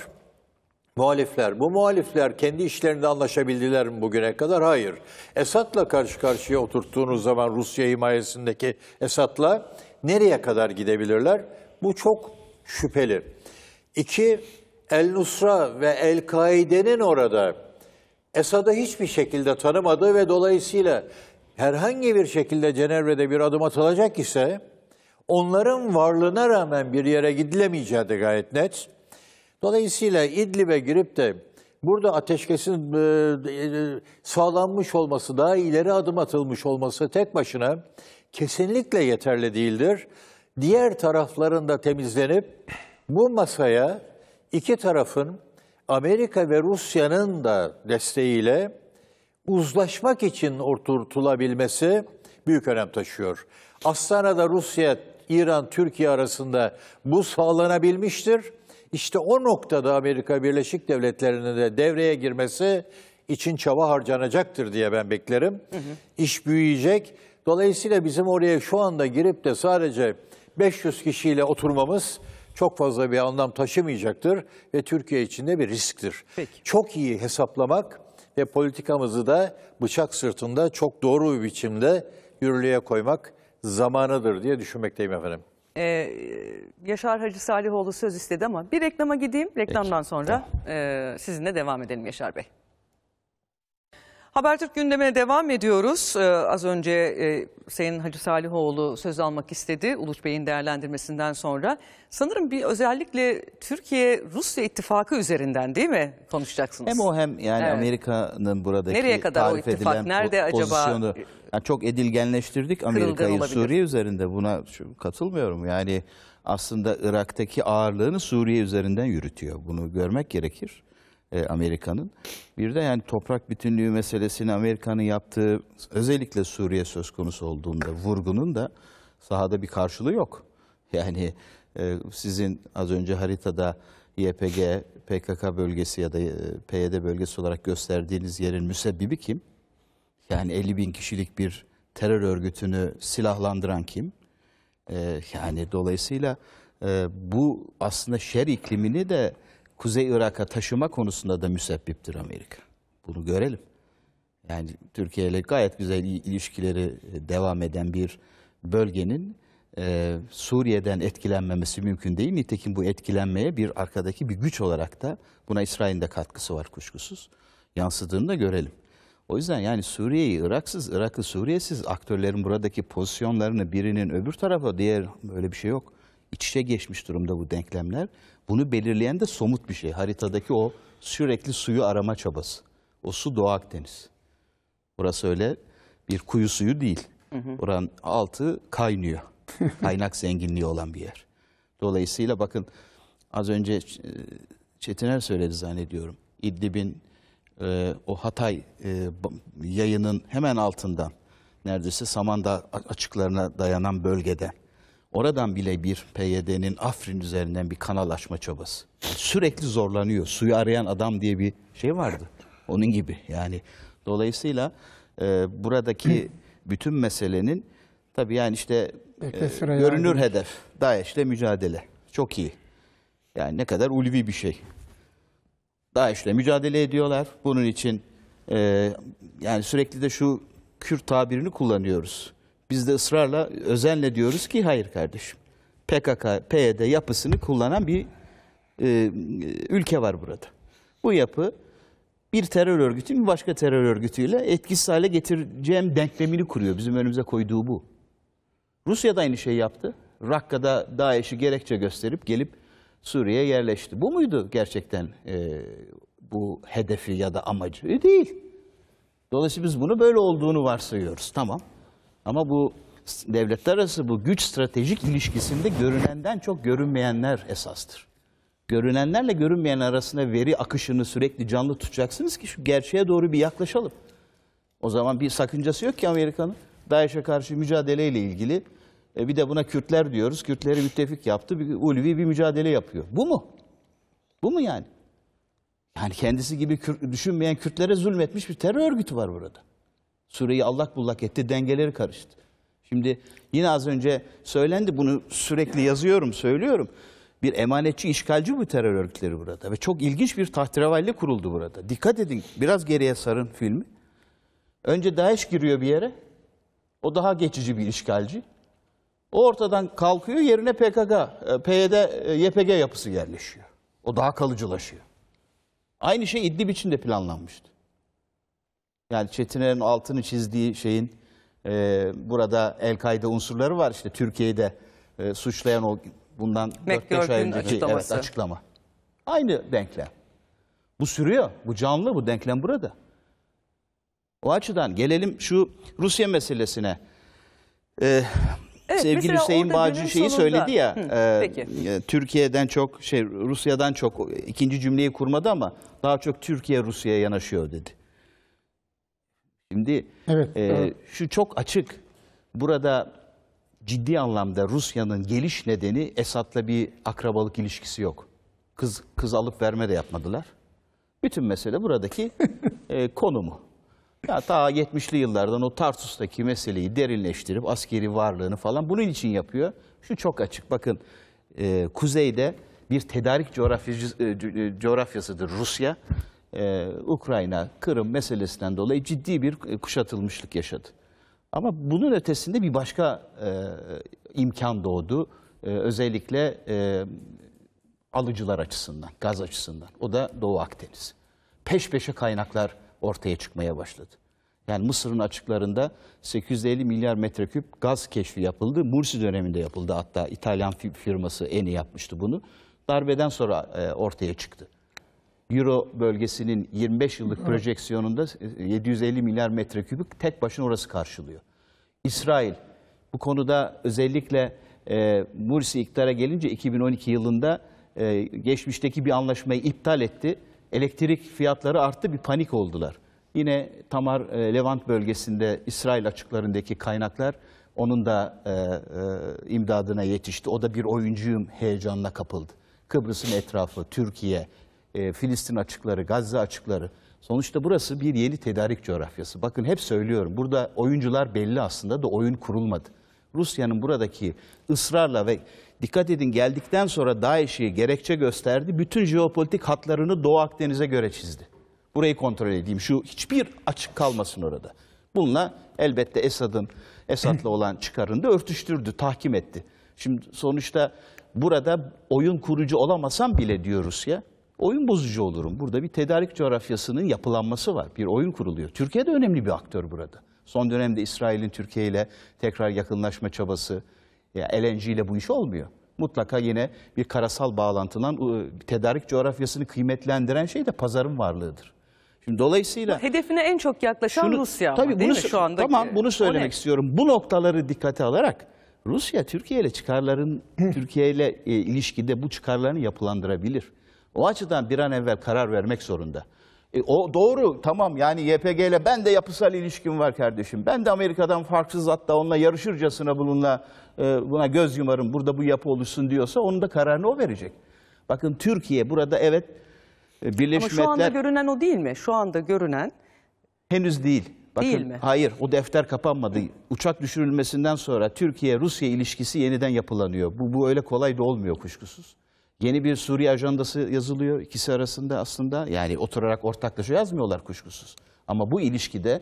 Muhalifler. Bu muhalifler kendi işlerinde anlaşabildiler mi bugüne kadar? Hayır. Esat'la karşı karşıya oturttuğunuz zaman Rusya himayesindeki Esat'la nereye kadar gidebilirler? Bu çok şüpheli. İki, El Nusra ve El Kaide'nin orada Esad'ı hiçbir şekilde tanımadığı ve dolayısıyla herhangi bir şekilde Cenevre'de bir adım atılacak ise onların varlığına rağmen bir yere gidilemeyeceği de gayet net. Dolayısıyla İdlib'e girip de burada ateşkesin e, e, sağlanmış olması, daha ileri adım atılmış olması tek başına kesinlikle yeterli değildir. Diğer taraflarında temizlenip bu masaya iki tarafın Amerika ve Rusya'nın da desteğiyle uzlaşmak için oturtulabilmesi büyük önem taşıyor. Astana'da Rusya, İran, Türkiye arasında bu sağlanabilmiştir. İşte o noktada Amerika Birleşik Devletleri'nin de devreye girmesi için çaba harcanacaktır diye ben beklerim. Hı hı. İş büyüyecek. Dolayısıyla bizim oraya şu anda girip de sadece 500 kişiyle oturmamız çok fazla bir anlam taşımayacaktır ve Türkiye için de bir risktir. Peki. Çok iyi hesaplamak ve politikamızı da bıçak sırtında çok doğru bir biçimde yürürlüğe koymak zamanıdır diye düşünmekteyim efendim. Ee, Yaşar Hacı Salihoğlu söz istedi ama bir reklama gideyim. Reklamdan Peki. sonra e, sizinle devam edelim Yaşar Bey. Habertürk gündemine devam ediyoruz. Ee, az önce e, Sayın Hacı Salihoğlu söz almak istedi Uluç Bey'in değerlendirmesinden sonra. Sanırım bir özellikle Türkiye-Rusya ittifakı üzerinden değil mi konuşacaksınız? Hem o hem yani evet. Amerika'nın buradaki Nereye kadar tarif o ittifak, edilen nerede pozisyonu acaba? Yani çok edilgenleştirdik Amerika'yı Suriye üzerinde buna şu, katılmıyorum. Yani aslında Irak'taki ağırlığını Suriye üzerinden yürütüyor. Bunu görmek gerekir e, Amerika'nın. Bir de yani toprak bütünlüğü meselesini Amerika'nın yaptığı özellikle Suriye söz konusu olduğunda vurgunun da sahada bir karşılığı yok. Yani e, sizin az önce haritada YPG, PKK bölgesi ya da e, PYD bölgesi olarak gösterdiğiniz yerin müsebbibi kim? Yani 50 bin kişilik bir terör örgütünü silahlandıran kim? Ee, yani dolayısıyla e, bu aslında şer iklimini de Kuzey Irak'a taşıma konusunda da müsebbiptir Amerika. Bunu görelim. Yani Türkiye ile gayet güzel ilişkileri e, devam eden bir bölgenin e, Suriye'den etkilenmemesi mümkün değil. Nitekim bu etkilenmeye bir arkadaki bir güç olarak da buna İsrail'in de katkısı var kuşkusuz. Yansıdığını da görelim. O yüzden yani Suriye'yi Irak'sız, Irak'ı Suriye'siz aktörlerin buradaki pozisyonlarını birinin öbür tarafa diğer böyle bir şey yok. İç içe geçmiş durumda bu denklemler. Bunu belirleyen de somut bir şey. Haritadaki o sürekli suyu arama çabası. O su Doğu Akdeniz. Burası öyle bir kuyu suyu değil. buranın altı kaynıyor. Kaynak zenginliği olan bir yer. Dolayısıyla bakın az önce e, Çetiner söyledi zannediyorum. İdlib'in e, o Hatay e, yayının hemen altından neredeyse samanda açıklarına dayanan bölgede Oradan bile bir PYD'nin Afrin üzerinden bir kanal açma çabası. Sürekli zorlanıyor. Suyu arayan adam diye bir şey vardı. Onun gibi yani. Dolayısıyla e, buradaki bütün meselenin tabii yani işte e, görünür hedef. DAEŞ'le mücadele. Çok iyi. Yani ne kadar ulvi bir şey. DAEŞ'le mücadele ediyorlar. Bunun için e, yani sürekli de şu Kürt tabirini kullanıyoruz. Biz de ısrarla özenle diyoruz ki hayır kardeşim. PKK, PYD e yapısını kullanan bir e, ülke var burada. Bu yapı bir terör örgütü, bir başka terör örgütüyle etkisiz hale getireceğim denklemini kuruyor. Bizim önümüze koyduğu bu. Rusya da aynı şeyi yaptı. Rakka'da DAEŞ'i gerekçe gösterip gelip Suriye'ye yerleşti. Bu muydu gerçekten e, bu hedefi ya da amacı? E, değil. Dolayısıyla biz bunu böyle olduğunu varsayıyoruz. Tamam. Ama bu devletler arası bu güç stratejik ilişkisinde görünenden çok görünmeyenler esastır. Görünenlerle görünmeyen arasında veri akışını sürekli canlı tutacaksınız ki şu gerçeğe doğru bir yaklaşalım. O zaman bir sakıncası yok ki Amerika'nın. DAEŞ'e karşı mücadeleyle ilgili e bir de buna Kürtler diyoruz. Kürtleri müttefik yaptı. Bir ulvi bir mücadele yapıyor. Bu mu? Bu mu yani? Yani kendisi gibi Kürt, düşünmeyen Kürtlere zulmetmiş bir terör örgütü var burada. Sureyi allak bullak etti, dengeleri karıştı. Şimdi yine az önce söylendi, bunu sürekli yazıyorum, söylüyorum. Bir emanetçi, işgalci bu terör örgütleri burada. Ve çok ilginç bir tahterevalli kuruldu burada. Dikkat edin, biraz geriye sarın filmi. Önce DAEŞ giriyor bir yere. O daha geçici bir işgalci. O ortadan kalkıyor, yerine PKK, PYD, e, YPG yapısı yerleşiyor. O daha kalıcılaşıyor. Aynı şey İdlib için de planlanmıştı. Yani Çetiner'in altını çizdiği şeyin e, burada El-Kaide unsurları var. İşte Türkiye'de e, suçlayan o bundan 4-5 ay önceki evet, açıklama. Aynı denklem. Bu sürüyor. Bu canlı bu denklem burada. O açıdan gelelim şu Rusya meselesine. Ee, evet, sevgili Hüseyin Bağcı şeyi sonunda... söyledi ya. Hı, e, e, Türkiye'den çok şey Rusya'dan çok ikinci cümleyi kurmadı ama daha çok Türkiye Rusya'ya yanaşıyor dedi. Şimdi evet, e, evet. şu çok açık. Burada ciddi anlamda Rusya'nın geliş nedeni Esad'la bir akrabalık ilişkisi yok. Kız kız alıp verme de yapmadılar. Bütün mesele buradaki e, konumu. Ya ta 70'li yıllardan o Tarsus'taki meseleyi derinleştirip askeri varlığını falan bunun için yapıyor. Şu çok açık bakın e, kuzeyde bir tedarik coğrafyacı, e, e, coğrafyasıdır Rusya e, Ukrayna, Kırım meselesinden dolayı ciddi bir e, kuşatılmışlık yaşadı. Ama bunun ötesinde bir başka e, imkan doğdu. E, özellikle e, alıcılar açısından, gaz açısından. O da Doğu Akdeniz. Peş peşe kaynaklar ortaya çıkmaya başladı. Yani Mısır'ın açıklarında 850 milyar metreküp gaz keşfi yapıldı. Mursi döneminde yapıldı hatta İtalyan firması ENI yapmıştı bunu. Darbeden sonra e, ortaya çıktı. Euro bölgesinin 25 yıllık evet. projeksiyonunda 750 e, milyar metrekübük tek başına orası karşılıyor. İsrail bu konuda özellikle e, Mursi iktidara gelince 2012 yılında e, geçmişteki bir anlaşmayı iptal etti. Elektrik fiyatları arttı bir panik oldular. Yine Tamar e, Levant bölgesinde İsrail açıklarındaki kaynaklar onun da e, e, imdadına yetişti. O da bir oyuncuyum heyecanına kapıldı. Kıbrıs'ın etrafı, Türkiye, e, Filistin açıkları, Gazze açıkları. Sonuçta burası bir yeni tedarik coğrafyası. Bakın hep söylüyorum burada oyuncular belli aslında da oyun kurulmadı. Rusya'nın buradaki ısrarla ve dikkat edin geldikten sonra DAEŞ'i gerekçe gösterdi. Bütün jeopolitik hatlarını Doğu Akdeniz'e göre çizdi. Burayı kontrol edeyim. Şu hiçbir açık kalmasın orada. Bununla elbette Esad'ın Esad'la olan çıkarını örtüştürdü, tahkim etti. Şimdi sonuçta burada oyun kurucu olamasam bile diyor Rusya oyun bozucu olurum. Burada bir tedarik coğrafyasının yapılanması var. Bir oyun kuruluyor. Türkiye de önemli bir aktör burada. Son dönemde İsrail'in Türkiye ile tekrar yakınlaşma çabası, ya LNG ile bu iş olmuyor. Mutlaka yine bir karasal bağlantılan ıı, tedarik coğrafyasını kıymetlendiren şey de pazarın varlığıdır. Şimdi dolayısıyla hedefine en çok yaklaşan şunu, Rusya tabii değil bunu, mi şu anda? Tamam bunu söylemek istiyorum. Bu noktaları dikkate alarak Rusya Türkiye ile çıkarların Türkiye ile e, ilişkide bu çıkarlarını yapılandırabilir. O açıdan bir an evvel karar vermek zorunda. E, o doğru tamam yani YPG ile ben de yapısal ilişkim var kardeşim. Ben de Amerika'dan farksız hatta onunla yarışırcasına bununla e, buna göz yumarım burada bu yapı oluşsun diyorsa onun da kararını o verecek. Bakın Türkiye burada evet e, Birleşmiş Ama şu anda görünen o değil mi? Şu anda görünen henüz değil. Bakın, değil mi? Hayır o defter kapanmadı. Uçak düşürülmesinden sonra Türkiye-Rusya ilişkisi yeniden yapılanıyor. Bu, bu öyle kolay da olmuyor kuşkusuz. Yeni bir Suriye ajandası yazılıyor ikisi arasında aslında. Yani oturarak ortaklaşa yazmıyorlar kuşkusuz. Ama bu ilişkide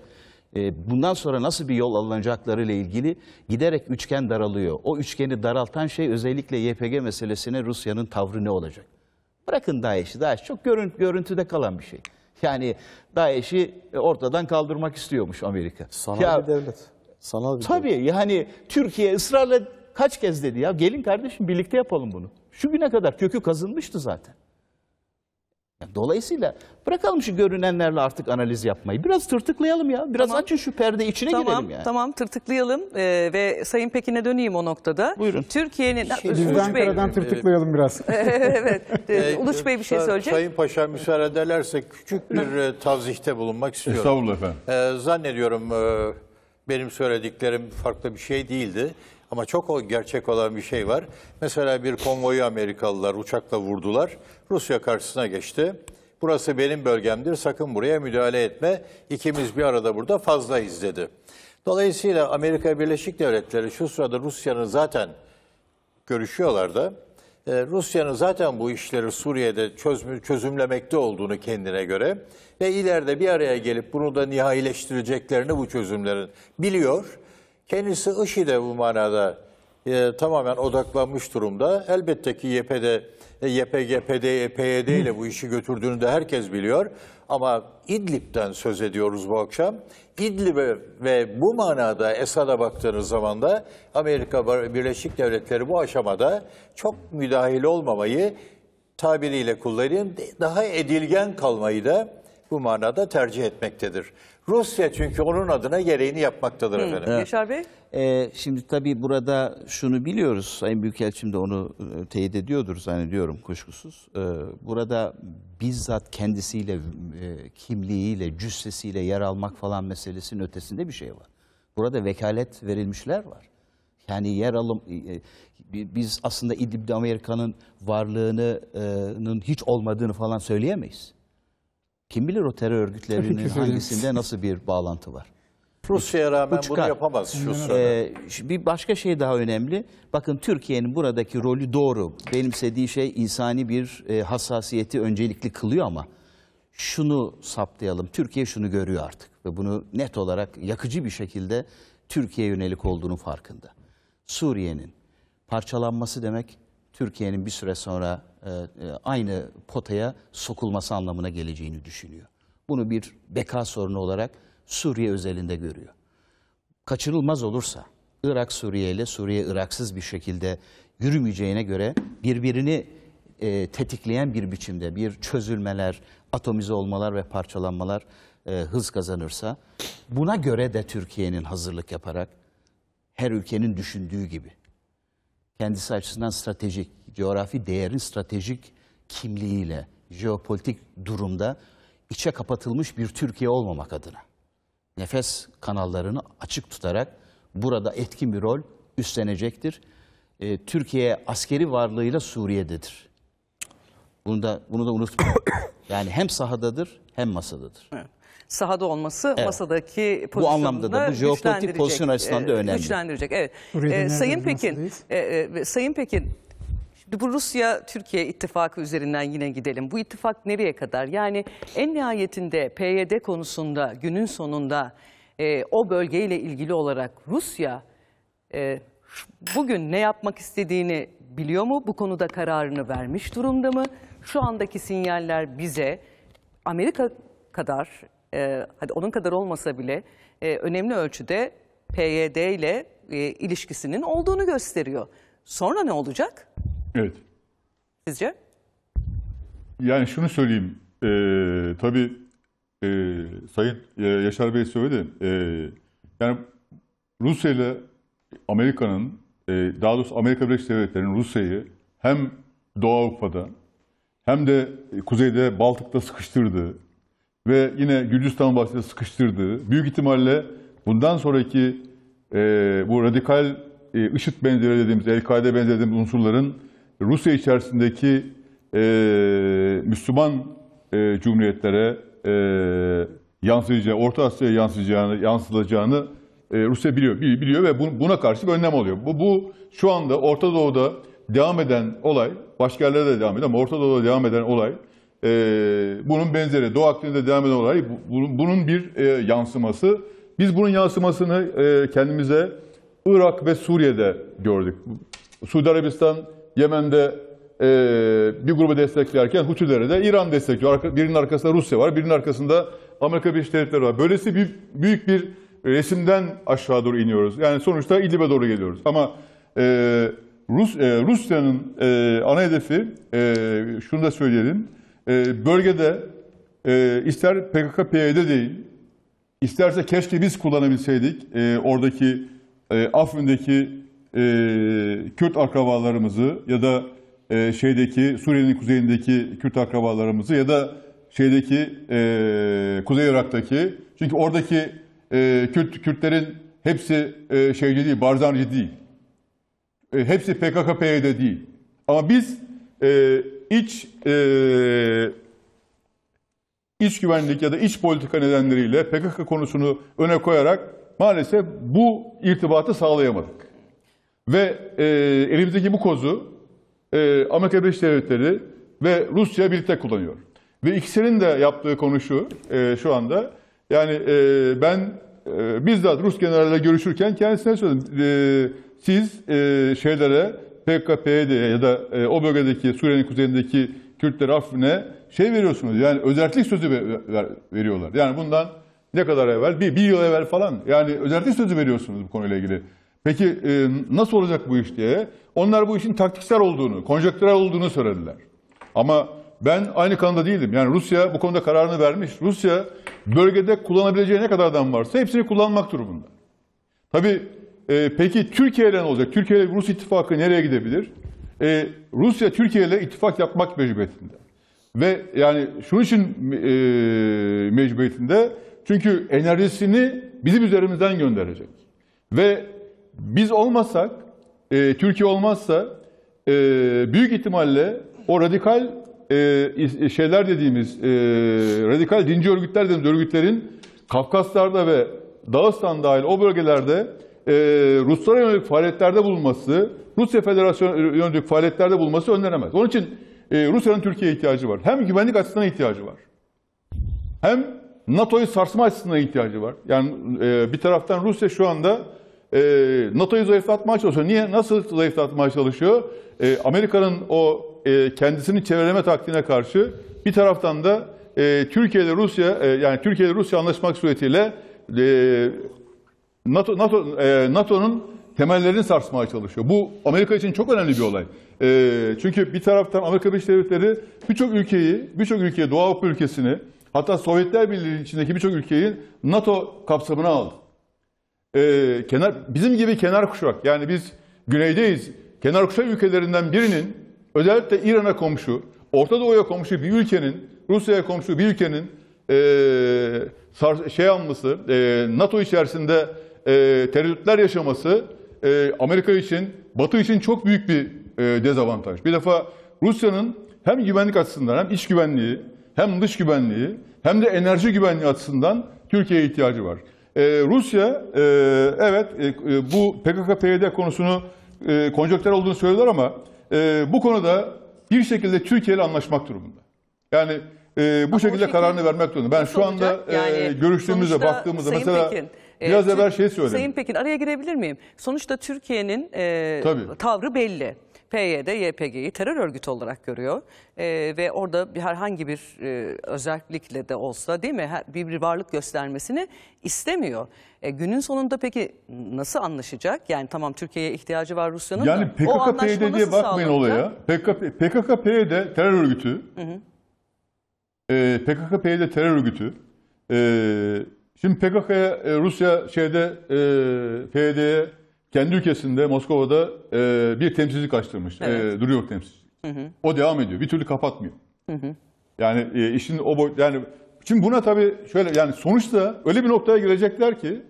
e, bundan sonra nasıl bir yol alınacakları ile ilgili giderek üçgen daralıyor. O üçgeni daraltan şey özellikle YPG meselesine Rusya'nın tavrı ne olacak? Bırakın DAEŞ'i. DAEŞ çok görüntü, görüntüde kalan bir şey. Yani DAEŞ'i ortadan kaldırmak istiyormuş Amerika. Sanal ya, bir devlet. Sanal bir tabii devlet. yani Türkiye ısrarla kaç kez dedi ya gelin kardeşim birlikte yapalım bunu. Şu güne kadar kökü kazınmıştı zaten. Dolayısıyla bırakalım şu görünenlerle artık analiz yapmayı. Biraz tırtıklayalım ya. Biraz tamam. açın şu perde içine tamam, girelim yani. Tamam tırtıklayalım ee, ve Sayın Pekin'e döneyim o noktada. Buyurun. Türkiye'nin... Şey, Düzden karadan tırtıklayalım biraz. evet. evet. Uluç Bey bir şey söyleyecek. Sayın Paşa müsaade ederlerse küçük bir e, tavzihte bulunmak istiyorum. Estağfurullah efendim. Ee, zannediyorum e, benim söylediklerim farklı bir şey değildi. Ama çok gerçek olan bir şey var. Mesela bir konvoyu Amerikalılar uçakla vurdular. Rusya karşısına geçti. Burası benim bölgemdir. Sakın buraya müdahale etme. İkimiz bir arada burada fazla izledi. Dolayısıyla Amerika Birleşik Devletleri şu sırada Rusya'nın zaten görüşüyorlar da ee, Rusya'nın zaten bu işleri Suriye'de çözüm, çözümlemekte olduğunu kendine göre ve ileride bir araya gelip bunu da nihayileştireceklerini bu çözümlerin biliyor. Kendisi IŞİD'e bu manada e, tamamen odaklanmış durumda. Elbette ki YP'de, e, YPG, PD, PYD ile bu işi götürdüğünü de herkes biliyor. Ama İdlib'den söz ediyoruz bu akşam. İdlib'e ve bu manada Esad'a baktığınız zaman da Amerika Birleşik Devletleri bu aşamada çok müdahil olmamayı tabiriyle kullanayım, daha edilgen kalmayı da bu manada tercih etmektedir. Rusya çünkü onun adına gereğini yapmaktadır efendim. Evet. Yaşar Bey? Ee, şimdi tabii burada şunu biliyoruz. Sayın Büyükelçim de onu e, teyit ediyordur zannediyorum kuşkusuz. Ee, burada bizzat kendisiyle, e, kimliğiyle, cüssesiyle yer almak falan meselesinin ötesinde bir şey var. Burada vekalet verilmişler var. Yani yer alım, e, e biz aslında İdlib'de Amerika'nın varlığının e, hiç olmadığını falan söyleyemeyiz. Kim bilir o terör örgütlerinin hangisinde nasıl bir bağlantı var? Rusya'ya rağmen bu bunu yapamaz şu Ee, bir başka şey daha önemli. Bakın Türkiye'nin buradaki rolü doğru. Benimsediği şey insani bir e, hassasiyeti öncelikli kılıyor ama şunu saptayalım. Türkiye şunu görüyor artık ve bunu net olarak yakıcı bir şekilde Türkiye yönelik olduğunu farkında. Suriye'nin parçalanması demek Türkiye'nin bir süre sonra e, e, aynı potaya sokulması anlamına geleceğini düşünüyor. Bunu bir beka sorunu olarak Suriye özelinde görüyor. Kaçınılmaz olursa Irak Suriye ile Suriye Iraksız bir şekilde yürümeyeceğine göre birbirini e, tetikleyen bir biçimde bir çözülmeler, atomize olmalar ve parçalanmalar hız kazanırsa buna göre de Türkiye'nin hazırlık yaparak her ülkenin düşündüğü gibi kendisi açısından stratejik, coğrafi değerin stratejik kimliğiyle, jeopolitik durumda içe kapatılmış bir Türkiye olmamak adına. Nefes kanallarını açık tutarak burada etkin bir rol üstlenecektir. Ee, Türkiye askeri varlığıyla Suriye'dedir. Bunu da, bunu da unutmayın. Yani hem sahadadır hem masadadır. Evet sahada olması evet. masadaki pozisyonunu Bu anlamda da bu jeopolitik e, pozisyon açısından da önemli. Güçlendirecek evet. E, e, e Sayın Pekin, e, e, Sayın Pekin bu Rusya-Türkiye ittifakı üzerinden yine gidelim. Bu ittifak nereye kadar? Yani en nihayetinde PYD konusunda günün sonunda e, o bölgeyle ilgili olarak Rusya e, bugün ne yapmak istediğini biliyor mu? Bu konuda kararını vermiş durumda mı? Şu andaki sinyaller bize Amerika kadar e, hadi onun kadar olmasa bile e, önemli ölçüde PYD ile e, ilişkisinin olduğunu gösteriyor. Sonra ne olacak Evet. sizce? Yani şunu söyleyeyim. Ee, tabii e, Sayın e, Yaşar Bey söyledi. E, yani Rusya ile Amerika'nın, e, daha doğrusu Amerika Birleşik Devletleri'nin Rusya'yı hem Doğu Avrupa'da hem de Kuzey'de Baltık'ta sıkıştırdığı ve yine Gürcistan bahçede sıkıştırdığı, büyük ihtimalle bundan sonraki e, bu radikal e, IŞİD benzeri dediğimiz, El-Kaide benzeri dediğimiz unsurların Rusya içerisindeki e, Müslüman e, cumhuriyetlere e, yansıyacağı, Orta Asya'ya yansıyacağını, yansılacağını e, Rusya biliyor, biliyor ve buna karşı bir önlem alıyor. Bu, bu şu anda Orta Doğu'da devam eden olay, başka yerlerde de devam ediyor ama Orta Doğu'da devam eden olay e, bunun benzeri Doğu Akdeniz'de devam eden olay bu, bunun bir e, yansıması. Biz bunun yansımasını e, kendimize Irak ve Suriye'de gördük. Suudi Arabistan, Yemen'de e, bir grubu desteklerken Hutileri de İran destekliyor. Birinin arkasında Rusya var, birinin arkasında Amerika Birleşik Devletleri var. Böylesi bir, büyük bir resimden aşağı doğru iniyoruz. Yani sonuçta İdlib'e doğru geliyoruz. Ama e, Rus, e, Rusya'nın e, ana hedefi, e, şunu da söyleyelim, ee, bölgede e, ister PKK-PYD değil, isterse keşke biz kullanabilseydik e, oradaki e, Afrin'deki e, Kürt akrabalarımızı ya da e, şeydeki Suriye'nin kuzeyindeki Kürt akrabalarımızı ya da şeydeki Kuzey Irak'taki çünkü oradaki Kürt Kürtlerin hepsi e, şeyci değil, Barzanci değil. hepsi PKK-PYD değil. Ama biz iç e, iç güvenlik ya da iç politika nedenleriyle PKK konusunu öne koyarak maalesef bu irtibatı sağlayamadık. Ve e, elimizdeki bu kozu e, Amerika Birleşik Devletleri ve Rusya birlikte kullanıyor. Ve ikisinin de yaptığı konu şu e, şu anda. Yani e, ben e, bizzat Rus generalle görüşürken kendisine söyledim. E, siz e, şeylere PKP'de ya da e, o bölgedeki Suriye'nin kuzeyindeki Kürtler affine şey veriyorsunuz yani özellik sözü ver, veriyorlar. Yani bundan ne kadar evvel? Bir, bir yıl evvel falan. Yani özellik sözü veriyorsunuz bu konuyla ilgili. Peki e, nasıl olacak bu iş diye. Onlar bu işin taktiksel olduğunu, konjektürel olduğunu söylediler. Ama ben aynı kanıda değildim. Yani Rusya bu konuda kararını vermiş. Rusya bölgede kullanabileceği ne kadar adam varsa hepsini kullanmak durumunda. Tabii e, peki Türkiye ile ne olacak? Türkiye ile Rus ittifakı nereye gidebilir? E, Rusya Türkiye ile ittifak yapmak mecburiyetinde. Ve yani şunun için e, mecburiyetinde çünkü enerjisini bizim üzerimizden gönderecek. Ve biz olmasak, e, Türkiye olmazsa e, büyük ihtimalle o radikal e, şeyler dediğimiz, e, radikal dinci örgütler dediğimiz örgütlerin Kafkaslar'da ve Dağıstan dahil o bölgelerde e, Ruslara yönelik faaliyetlerde bulunması, Rusya Federasyonu yönelik faaliyetlerde bulunması önlenemez. Onun için e, Rusya'nın Türkiye'ye ihtiyacı var. Hem güvenlik açısından ihtiyacı var. Hem NATO'yu sarsma açısından ihtiyacı var. Yani e, bir taraftan Rusya şu anda e, NATO'yu zayıflatmaya çalışıyor. Niye? Nasıl zayıflatmaya çalışıyor? E, Amerika'nın o e, kendisini çevreleme taktiğine karşı bir taraftan da e, Türkiye ile Rusya e, yani Türkiye ile Rusya anlaşmak suretiyle e, NATO, NATO, e, NATO'nun temellerini sarsmaya çalışıyor. Bu Amerika için çok önemli bir olay. E, çünkü bir taraftan Amerika Birleşik Devletleri birçok ülkeyi, birçok ülkeye Doğu Avrupa ülkesini, hatta Sovyetler Birliği içindeki birçok ülkeyi NATO kapsamına aldı. E, kenar, bizim gibi kenar kuşak, yani biz güneydeyiz. Kenar kuşak ülkelerinden birinin, özellikle İran'a komşu, Orta Doğu'ya komşu bir ülkenin, Rusya'ya komşu bir ülkenin e, sar, şey alması, e, NATO içerisinde e, tereddütler yaşaması e, Amerika için, Batı için çok büyük bir e, dezavantaj. Bir defa Rusya'nın hem güvenlik açısından hem iç güvenliği hem dış güvenliği hem de enerji güvenliği açısından Türkiye'ye ihtiyacı var. E, Rusya e, evet e, e bu PKK-PYD konusunu e, konjöktör olduğunu söylüyorlar ama e, bu konuda bir şekilde Türkiye ile anlaşmak durumunda. Yani e, bu şekilde şekilde kararını vermek durumunda. Ben şu anda e, yani, e, görüştüğümüzde baktığımızda Sayın mesela Pekin, e, Biraz e, evvel şey söyledim. Sayın Pekin araya girebilir miyim? Sonuçta Türkiye'nin e, tavrı belli. PYD, YPG'yi terör örgütü olarak görüyor e, ve orada bir herhangi bir e, özellikle de olsa değil mi Her, bir, bir varlık göstermesini istemiyor. E, günün sonunda peki nasıl anlaşacak? Yani tamam Türkiye'ye ihtiyacı var Rusya'nın yani da PKK, o PYD diye bakmayın olaya. PKK, PKK PYD terör örgütü. Hı hı. E, PKK PYD terör örgütü. E, Şimdi PKK'ya e, Rusya şeyde e, PYD'ye kendi ülkesinde Moskova'da e, bir temsilcilik kaçtırmış, Evet. E, duruyor temsilcilik. O devam ediyor. Bir türlü kapatmıyor. Hı hı. Yani e, işin o boyut yani şimdi buna tabii şöyle yani sonuçta öyle bir noktaya girecekler ki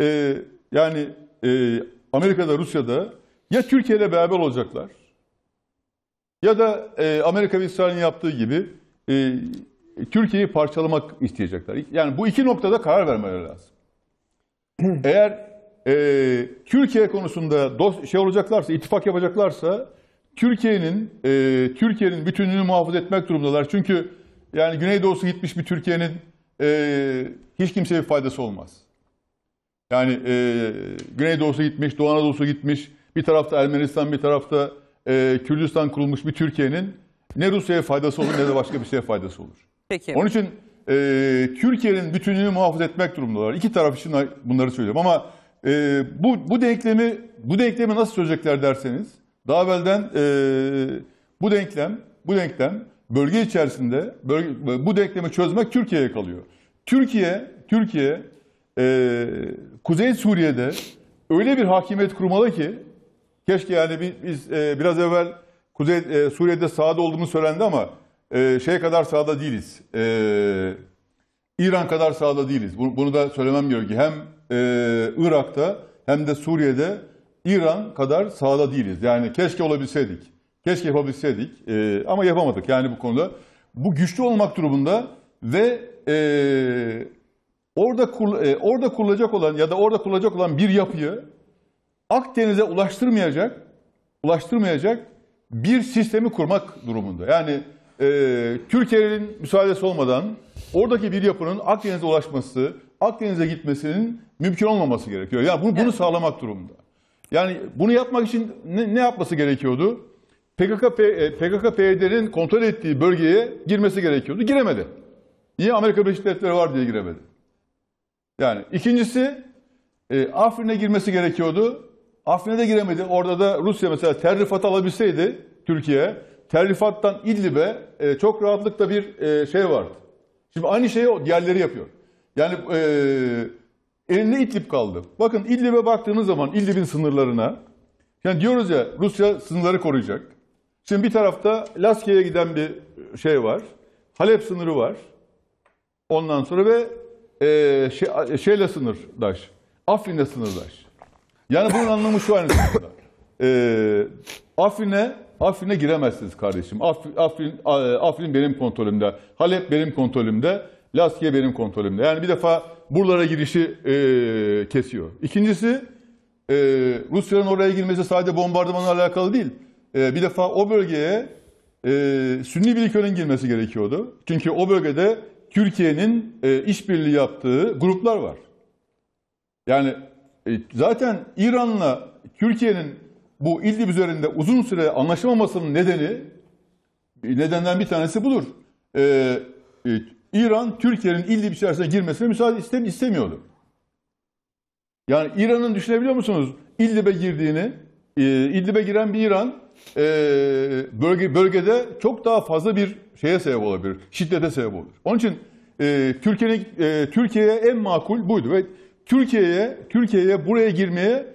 e, yani e, Amerika'da Rusya'da ya Türkiye ile beraber olacaklar ya da e, Amerika ve İsrail'in yaptığı gibi e, Türkiye'yi parçalamak isteyecekler. Yani bu iki noktada karar vermeleri lazım. Eğer e, Türkiye konusunda dost, şey olacaklarsa, ittifak yapacaklarsa Türkiye'nin e, Türkiye'nin bütünlüğünü muhafaza etmek durumdalar. Çünkü yani Güneydoğu'su gitmiş bir Türkiye'nin e, hiç kimseye bir faydası olmaz. Yani e, Güneydoğu'su gitmiş, Doğu Anadolu'su gitmiş, bir tarafta Ermenistan, bir tarafta e, Kürdistan kurulmuş bir Türkiye'nin ne Rusya'ya faydası olur ne de başka bir şeye faydası olur. Peki. Onun için e, Türkiye'nin bütünlüğünü muhafaza etmek durumundalar. İki taraf için bunları söylüyorum ama e, bu, bu denklemi bu denklemi nasıl çözecekler derseniz daha evvelden e, bu denklem bu denklem bölge içerisinde bölge, bu denklemi çözmek Türkiye'ye kalıyor. Türkiye Türkiye e, Kuzey Suriye'de öyle bir hakimiyet kurmalı ki keşke yani biz, biz e, biraz evvel Kuzey e, Suriye'de sahada olduğumuz söylendi ama e, ee, şeye kadar sağda değiliz. E, İran kadar sağda değiliz. Bunu, bunu da söylemem gerekiyor. Hem e, Irak'ta hem de Suriye'de İran kadar sağda değiliz. Yani keşke olabilseydik. Keşke yapabilseydik e, ama yapamadık yani bu konuda. Bu güçlü olmak durumunda ve e, orada kur, e, orada kurulacak olan ya da orada kurulacak olan bir yapıyı Akdeniz'e ulaştırmayacak ulaştırmayacak bir sistemi kurmak durumunda. Yani e, Türkiye'nin müsaadesi olmadan oradaki bir yapının Akdeniz'e ulaşması, Akdeniz'e gitmesinin mümkün olmaması gerekiyor. Yani bunu, bunu sağlamak durumunda. Yani bunu yapmak için ne, ne yapması gerekiyordu? PKK, PKK e, PYD'nin kontrol ettiği bölgeye girmesi gerekiyordu. Giremedi. Niye? Amerika Birleşik Devletleri var diye giremedi. Yani ikincisi e, Afrin'e girmesi gerekiyordu. Afrin'e de giremedi. Orada da Rusya mesela terrifat alabilseydi Türkiye Terlifat'tan İdlib'e e, çok rahatlıkla bir e, şey vardı. Şimdi aynı şeyi o diğerleri yapıyor. Yani e, elinde İdlib kaldı. Bakın İdlib'e baktığınız zaman İdlib'in sınırlarına, yani diyoruz ya Rusya sınırları koruyacak. Şimdi bir tarafta Laskiye'ye giden bir şey var. Halep sınırı var. Ondan sonra ve e, şey, şeyle sınırdaş. Afrin'le sınırdaş. Yani bunun anlamı şu aynı zamanda. E, Afrin'e Afrin'e giremezsiniz kardeşim. Afrin, Afrin benim kontrolümde. Halep benim kontrolümde. Laskiye benim kontrolümde. Yani bir defa buralara girişi e, kesiyor. İkincisi e, Rusya'nın oraya girmesi sadece bombardımanla alakalı değil. E, bir defa o bölgeye e, Sünni bir girmesi gerekiyordu. Çünkü o bölgede Türkiye'nin e, işbirliği yaptığı gruplar var. Yani e, zaten İran'la Türkiye'nin bu İdlib üzerinde uzun süre anlaşamamasının nedeni nedenden bir tanesi budur. Ee, e, İran Türkiye'nin İdlib içerisine girmesine müsaade istemiyordu. Yani İran'ın düşünebiliyor musunuz? İdlib'e girdiğini, e, İdlib'e giren bir İran e, bölge bölgede çok daha fazla bir şeye sebep olabilir, şiddete sebep olur. Onun için e, Türkiye'nin Türkiye'ye en makul buydu ve Türkiye'ye Türkiye'ye buraya girmeye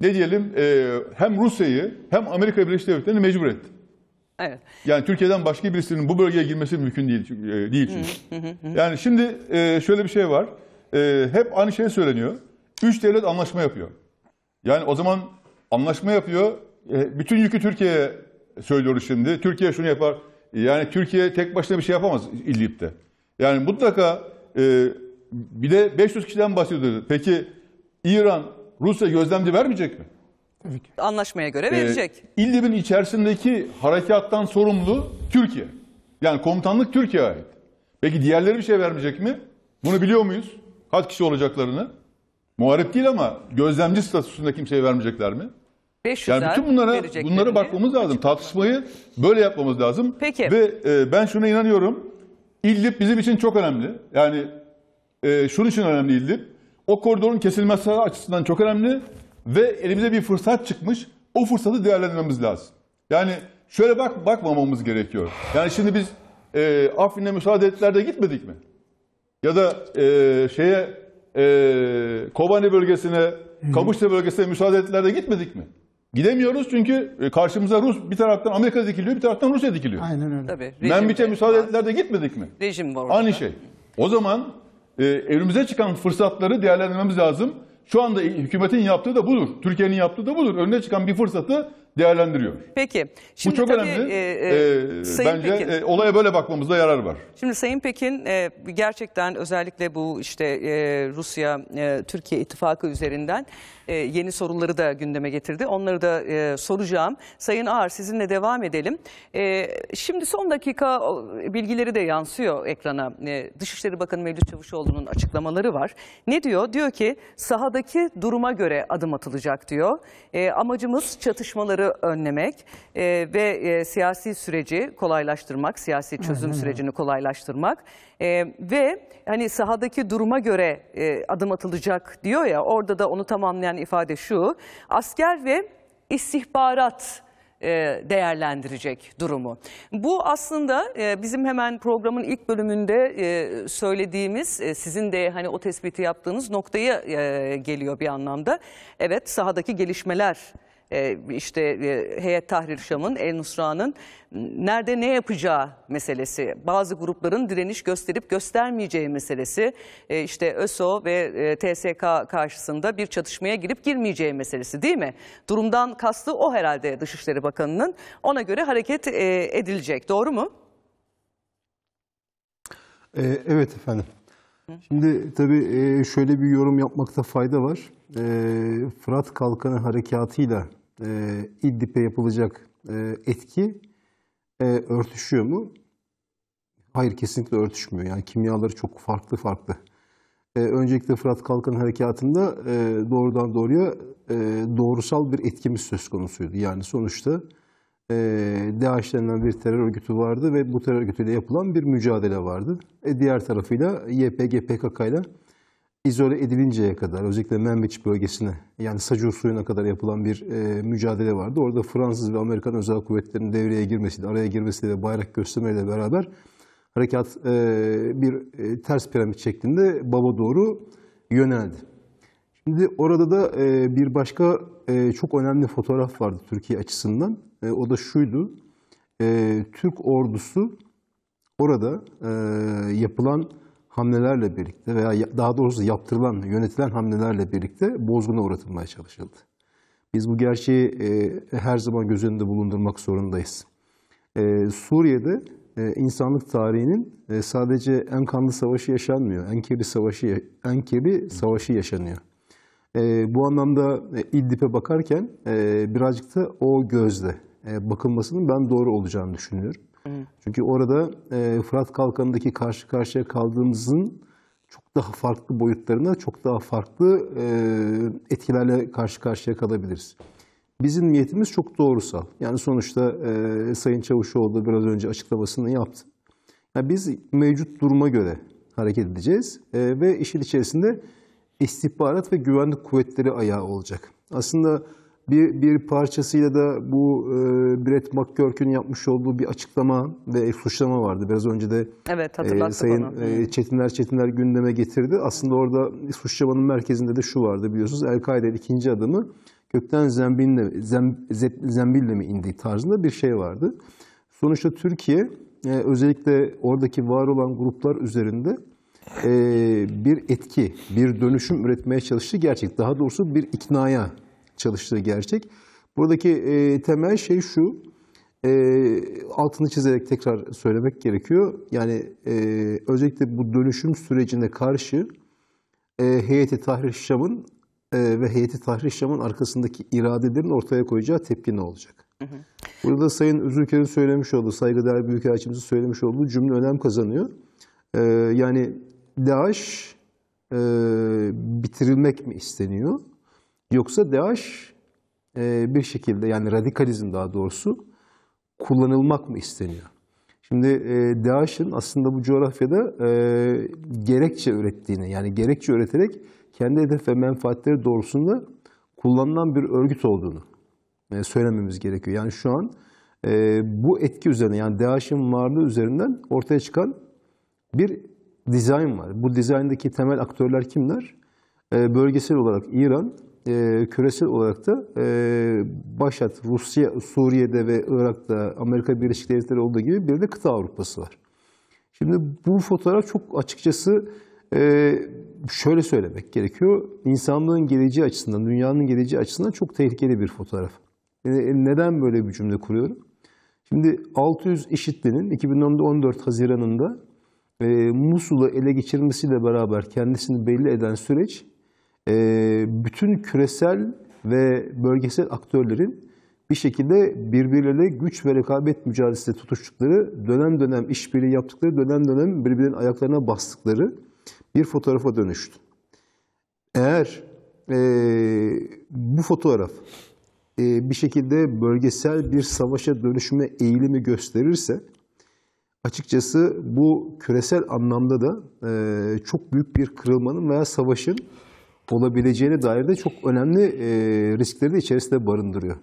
ne diyelim e, hem Rusya'yı hem Amerika Birleşik Devletleri'ni mecbur etti. Evet. Yani Türkiye'den başka birisinin bu bölgeye girmesi mümkün değil çünkü. E, değil çünkü. yani şimdi e, şöyle bir şey var. E, hep aynı şey söyleniyor. Üç devlet anlaşma yapıyor. Yani o zaman anlaşma yapıyor. E, bütün yükü Türkiye'ye söylüyoruz şimdi. Türkiye şunu yapar. Yani Türkiye tek başına bir şey yapamaz İdlib'de. Yani mutlaka e, bir de 500 kişiden bahsediyoruz. Peki İran Rusya gözlemci vermeyecek mi? Tabii ki. Anlaşmaya göre ee, verecek. Ee, İdlib'in içerisindeki harekattan sorumlu Türkiye. Yani komutanlık Türkiye'ye ait. Peki diğerleri bir şey vermeyecek mi? Bunu biliyor muyuz? Kaç kişi olacaklarını? Muharip değil ama gözlemci statüsünde kimseye vermeyecekler mi? 500 yani bütün bunlara bunlara bakmamız lazım. Tartışmayı böyle yapmamız lazım. Peki. Ve e, ben şuna inanıyorum. İllib bizim için çok önemli. Yani e, şunun için önemli İllib. O koridorun kesilmesi açısından çok önemli ve elimize bir fırsat çıkmış. O fırsatı değerlendirmemiz lazım. Yani şöyle bak bakmamamız gerekiyor. Yani şimdi biz e, Afrin'e müsaade ettilerde gitmedik mi? Ya da e, şeye e, Kobani bölgesine, Kabuşte bölgesine müsaade ettilerde gitmedik mi? Gidemiyoruz çünkü e, karşımıza Rus bir taraftan Amerika dikiliyor, bir taraftan Rusya dikiliyor. Aynen öyle. Tabii. Membit'e müsaade ettilerde gitmedik mi? Rejim var orada. Aynı şey. O zaman e, ee, elimize çıkan fırsatları değerlendirmemiz lazım. Şu anda hükümetin yaptığı da budur. Türkiye'nin yaptığı da budur. Önüne çıkan bir fırsatı değerlendiriyor. Peki. Şimdi Bu çok tabii, önemli. E, e, ee, Sayın Bence Pekin, e, olaya böyle bakmamızda yarar var. Şimdi Sayın Pekin e, gerçekten özellikle bu işte e, Rusya-Türkiye e, ittifakı üzerinden e, yeni soruları da gündeme getirdi. Onları da e, soracağım. Sayın Ağar sizinle devam edelim. E, şimdi son dakika bilgileri de yansıyor ekrana. Dışişleri Bakanı Mevlüt Çavuşoğlu'nun açıklamaları var. Ne diyor? Diyor ki sahadaki duruma göre adım atılacak diyor. amacımız çatışmaları önlemek ve siyasi süreci kolaylaştırmak, siyasi çözüm sürecini kolaylaştırmak e, ve hani sahadaki duruma göre e, adım atılacak diyor ya orada da onu tamamlayan kullanılan ifade şu. Asker ve istihbarat e, değerlendirecek durumu. Bu aslında e, bizim hemen programın ilk bölümünde e, söylediğimiz sizin de hani o tespiti yaptığınız noktaya geliyor bir anlamda. Evet sahadaki gelişmeler e, işte e, Heyet Tahrir Şam'ın, El Nusra'nın nerede ne yapacağı meselesi, bazı grupların direniş gösterip göstermeyeceği meselesi, e, işte ÖSO ve TSK karşısında bir çatışmaya girip girmeyeceği meselesi değil mi? Durumdan kastı o herhalde Dışişleri Bakanı'nın. Ona göre hareket edilecek. Doğru mu? Evet efendim. Şimdi tabii şöyle bir yorum yapmakta fayda var e, Fırat Kalkanı Harekatı'yla e, İdlib'e yapılacak e, etki e, örtüşüyor mu? Hayır kesinlikle örtüşmüyor. Yani kimyaları çok farklı farklı. E, öncelikle Fırat Kalkanı Harekatı'nda e, doğrudan doğruya e, doğrusal bir etkimiz söz konusuydu. Yani sonuçta e, DAEŞ denilen bir terör örgütü vardı ve bu terör örgütüyle yapılan bir mücadele vardı. E, diğer tarafıyla YPG, PKK ile izole edilinceye kadar özellikle Menbeç bölgesine yani Sacur suyuna kadar yapılan bir e, mücadele vardı. Orada Fransız ve Amerikan özel kuvvetlerinin devreye girmesiyle, araya girmesiyle bayrak göstermeyle beraber harekat e, bir e, ters piramit şeklinde baba doğru yöneldi. Şimdi orada da e, bir başka e, çok önemli fotoğraf vardı Türkiye açısından. E, o da şuydu. E, Türk ordusu orada e, yapılan hamlelerle birlikte veya daha doğrusu yaptırılan, yönetilen hamlelerle birlikte bozguna uğratılmaya çalışıldı. Biz bu gerçeği e, her zaman göz önünde bulundurmak zorundayız. E, Suriye'de e, insanlık tarihinin e, sadece en kanlı savaşı yaşanmıyor, en kirli savaşı, en kirli savaşı yaşanıyor. E, bu anlamda e, İdlib'e bakarken e, birazcık da o gözle e, bakılmasının ben doğru olacağını düşünüyorum. Çünkü orada e, Fırat Kalkanı'ndaki karşı karşıya kaldığımızın çok daha farklı boyutlarına, çok daha farklı e, etkilerle karşı karşıya kalabiliriz. Bizim niyetimiz çok doğrusal. Yani sonuçta e, Sayın Çavuşoğlu biraz önce açıklamasını yaptı. Yani biz mevcut duruma göre hareket edeceğiz e, ve işin içerisinde istihbarat ve güvenlik kuvvetleri ayağı olacak. Aslında bir, bir parçasıyla da bu e, Brett McGurk'ün yapmış olduğu bir açıklama ve suçlama vardı. Biraz önce de evet, e, Sayın e, Çetinler Çetinler gündeme getirdi. Aslında orada suçlamanın merkezinde de şu vardı biliyorsunuz. El-Kaide'nin ikinci adımı gökten zembille, zem, zembille mi indiği tarzında bir şey vardı. Sonuçta Türkiye e, özellikle oradaki var olan gruplar üzerinde e, bir etki, bir dönüşüm üretmeye çalıştı. Gerçek daha doğrusu bir iknaya çalıştığı gerçek. Buradaki e, temel şey şu, e, altını çizerek tekrar söylemek gerekiyor. Yani e, özellikle bu dönüşüm sürecine karşı e, heyeti Tahrir Şam'ın e, ve heyeti Tahrir Şam'ın arkasındaki iradelerin ortaya koyacağı tepki ne olacak? Burada Sayın Üzülker'in söylemiş olduğu, saygıdeğer Büyükelçimizin söylemiş olduğu cümle önem kazanıyor. E, yani DAEŞ e, bitirilmek mi isteniyor? Yoksa DAEŞ e, bir şekilde yani radikalizm daha doğrusu kullanılmak mı isteniyor? Şimdi e, DAEŞ'in aslında bu coğrafyada e, gerekçe ürettiğini, yani gerekçe üreterek kendi hedef ve menfaatleri doğrusunda kullanılan bir örgüt olduğunu e, söylememiz gerekiyor. Yani şu an bu etki üzerine, yani DAEŞ'in varlığı üzerinden ortaya çıkan bir dizayn var. Bu dizayndaki temel aktörler kimler? bölgesel olarak İran, e, küresel olarak da e, başat Rusya, Suriye'de ve Irak'ta Amerika Birleşik Devletleri olduğu gibi bir de kıta Avrupası var. Şimdi bu fotoğraf çok açıkçası e, şöyle söylemek gerekiyor. İnsanlığın geleceği açısından, dünyanın geleceği açısından çok tehlikeli bir fotoğraf. Yani e, neden böyle bir cümle kuruyorum? Şimdi 600 IŞİD'linin 2014 Haziran'ında e, Musul'u ele geçirmesiyle beraber kendisini belli eden süreç ee, bütün küresel ve bölgesel aktörlerin bir şekilde birbirleriyle güç ve rekabet mücadelesinde tutuştukları, dönem dönem işbirliği yaptıkları, dönem dönem birbirinin ayaklarına bastıkları bir fotoğrafa dönüştü. Eğer e, bu fotoğraf e, bir şekilde bölgesel bir savaşa dönüşme eğilimi gösterirse, açıkçası bu küresel anlamda da e, çok büyük bir kırılmanın veya savaşın olabileceğine dair de çok önemli e, riskleri de içerisinde barındırıyor.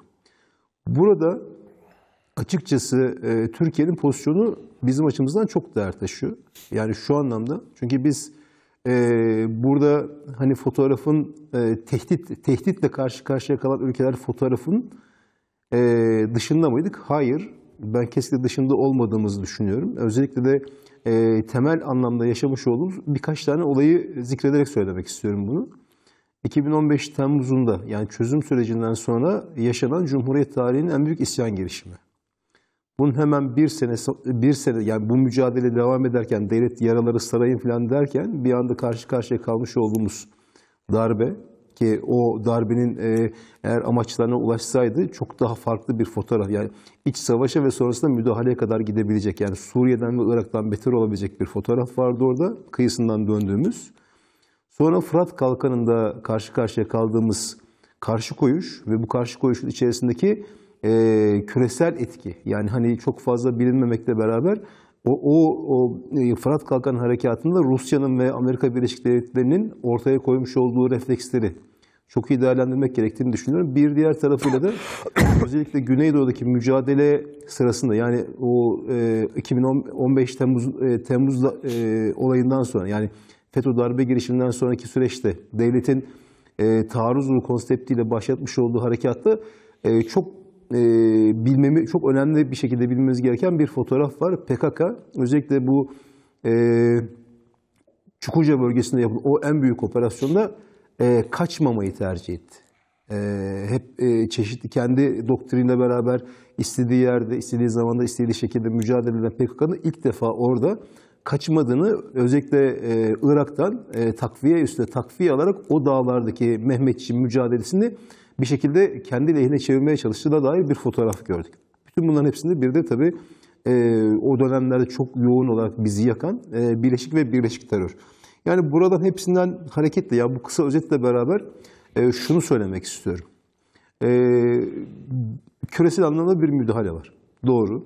Burada açıkçası e, Türkiye'nin pozisyonu bizim açımızdan çok değer taşıyor. Yani şu anlamda çünkü biz e, burada hani fotoğrafın tehdit tehditle karşı karşıya kalan ülkeler fotoğrafın dışında mıydık? Hayır. Ben kesinlikle dışında olmadığımızı düşünüyorum. Özellikle de e, temel anlamda yaşamış olduğumuz birkaç tane olayı zikrederek söylemek istiyorum bunu. 2015 Temmuz'unda yani çözüm sürecinden sonra yaşanan Cumhuriyet tarihinin en büyük isyan girişimi. Bunun hemen bir sene, bir sene yani bu mücadele devam ederken, devlet yaraları sarayın falan derken bir anda karşı karşıya kalmış olduğumuz darbe ki o darbenin e, eğer amaçlarına ulaşsaydı çok daha farklı bir fotoğraf. Yani iç savaşa ve sonrasında müdahaleye kadar gidebilecek yani Suriye'den ve Irak'tan beter olabilecek bir fotoğraf vardı orada kıyısından döndüğümüz. Sonra Fırat Kalkanı'nda karşı karşıya kaldığımız karşı koyuş ve bu karşı koyuşun içerisindeki e, küresel etki. Yani hani çok fazla bilinmemekle beraber o, o, o e, Fırat Kalkan Harekatı'nda Rusya'nın ve Amerika Birleşik Devletleri'nin ortaya koymuş olduğu refleksleri çok iyi değerlendirmek gerektiğini düşünüyorum. Bir diğer tarafıyla da özellikle Güneydoğu'daki mücadele sırasında yani o e, 2015 Temmuz e, Temmuz e, olayından sonra yani FETÖ darbe girişiminden sonraki süreçte devletin e, taarruz konseptiyle başlatmış olduğu harekatta e, çok e, bilmemi çok önemli bir şekilde bilmemiz gereken bir fotoğraf var. PKK özellikle bu e, Çukurca bölgesinde yapılan o en büyük operasyonda e, kaçmamayı tercih etti. E, hep e, çeşitli kendi doktrinle beraber istediği yerde, istediği zamanda, istediği şekilde mücadele eden PKK'nın ilk defa orada kaçmadığını özellikle e, Irak'tan e, takviye üstüne takviye alarak o dağlardaki Mehmetçi mücadelesini bir şekilde kendi lehine çevirmeye çalıştığına dair bir fotoğraf gördük. Bütün bunların hepsinde bir de tabii e, o dönemlerde çok yoğun olarak bizi yakan e, Birleşik ve Birleşik Terör. Yani buradan hepsinden hareketle ya bu kısa özetle beraber e, şunu söylemek istiyorum. E, küresel anlamda bir müdahale var. Doğru.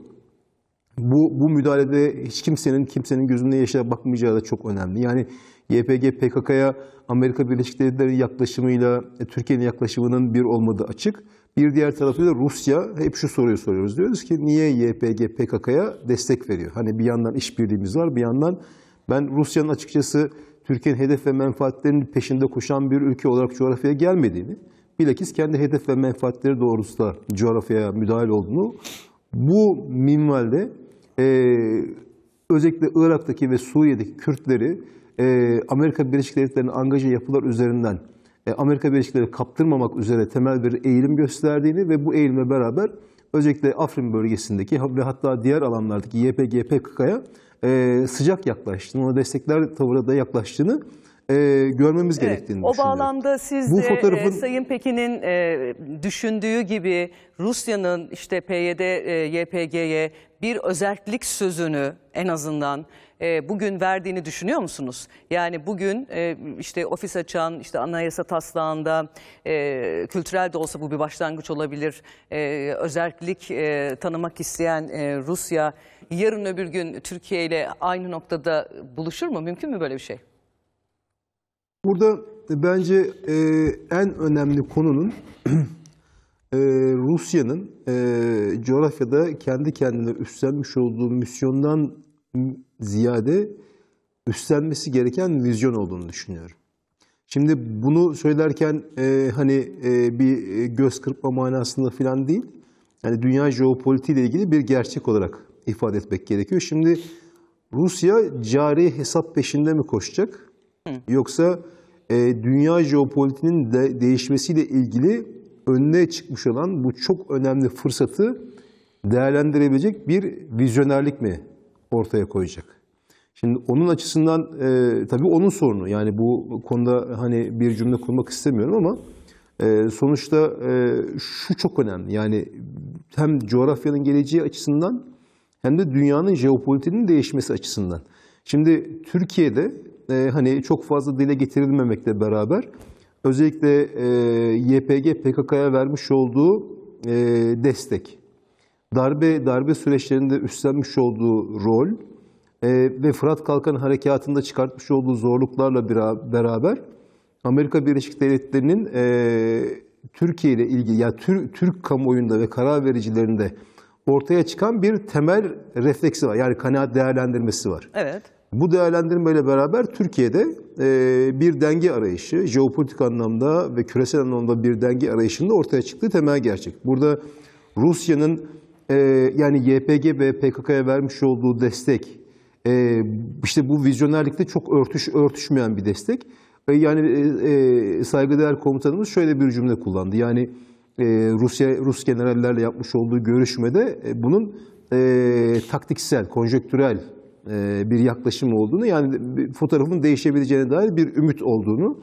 Bu, bu müdahalede hiç kimsenin kimsenin gözünde yaşa bakmayacağı da çok önemli. Yani YPG PKK'ya Amerika Birleşik Devletleri yaklaşımıyla e, Türkiye'nin yaklaşımının bir olmadığı açık. Bir diğer tarafı da Rusya hep şu soruyu soruyoruz. Diyoruz ki niye YPG PKK'ya destek veriyor? Hani bir yandan işbirliğimiz var, bir yandan ben Rusya'nın açıkçası Türkiye'nin hedef ve menfaatlerinin peşinde koşan bir ülke olarak coğrafyaya gelmediğini, bilakis kendi hedef ve menfaatleri doğrultusunda coğrafyaya müdahil olduğunu bu minvalde ee, özellikle Irak'taki ve Suriye'deki Kürtleri e, Amerika Birleşik Devletleri'nin angaja yapılar üzerinden e, Amerika Birleşik Devletleri kaptırmamak üzere temel bir eğilim gösterdiğini ve bu eğilime beraber özellikle Afrin bölgesindeki ve hatta diğer alanlardaki YPG, PKK'ya e, sıcak yaklaştığını, ona destekler tavırda yaklaştığını e, görmemiz evet, o düşünüyorum. O bağlamda siz Bu de e, fotoğrafın... e, Sayın Pekin'in e, düşündüğü gibi Rusya'nın işte PYD, e, YPG'ye bir özellik sözünü en azından e, bugün verdiğini düşünüyor musunuz? Yani bugün e, işte ofis açan, işte anayasa taslağında e, kültürel de olsa bu bir başlangıç olabilir. E, özellik e, tanımak isteyen e, Rusya yarın öbür gün Türkiye ile aynı noktada buluşur mu? Mümkün mü böyle bir şey? Burada bence e, en önemli konunun e, Rusya'nın e, coğrafyada kendi kendine üstlenmiş olduğu misyondan ziyade üstlenmesi gereken vizyon olduğunu düşünüyorum. Şimdi bunu söylerken e, hani e, bir e, göz kırpma manasında falan değil, yani dünya jeopolitiği ile ilgili bir gerçek olarak ifade etmek gerekiyor. Şimdi Rusya cari hesap peşinde mi koşacak? Hı. Yoksa e, dünya jeopolitiğinin de değişmesiyle ilgili önüne çıkmış olan bu çok önemli fırsatı değerlendirebilecek bir vizyonerlik mi ortaya koyacak? Şimdi onun açısından e, tabii onun sorunu. Yani bu konuda hani bir cümle kurmak istemiyorum ama e, sonuçta e, şu çok önemli. Yani hem coğrafyanın geleceği açısından hem de dünyanın jeopolitiğinin değişmesi açısından. Şimdi Türkiye'de e, hani çok fazla dile getirilmemekle beraber özellikle e, YPG PKK'ya vermiş olduğu e, destek, darbe darbe süreçlerinde üstlenmiş olduğu rol e, ve Fırat Kalkan Harekatı'nda çıkartmış olduğu zorluklarla bira, beraber Amerika Birleşik Devletleri'nin e, Türkiye ile ilgili, yani Türk, Türk kamuoyunda ve karar vericilerinde ortaya çıkan bir temel refleksi var. Yani kanaat değerlendirmesi var. Evet. Bu değerlendirmeyle beraber Türkiye'de e, bir denge arayışı, jeopolitik anlamda ve küresel anlamda bir denge arayışının ortaya çıktığı temel gerçek. Burada Rusya'nın e, yani YPG ve PKK'ya vermiş olduğu destek, e, işte bu vizyonerlikte çok örtüş örtüşmeyen bir destek. Yani saygıdeğer komutanımız şöyle bir cümle kullandı. Yani Rusya Rus generallerle yapmış olduğu görüşmede bunun taktiksel, konjektürel e, bir yaklaşım olduğunu yani fotoğrafın değişebileceğine dair bir ümit olduğunu.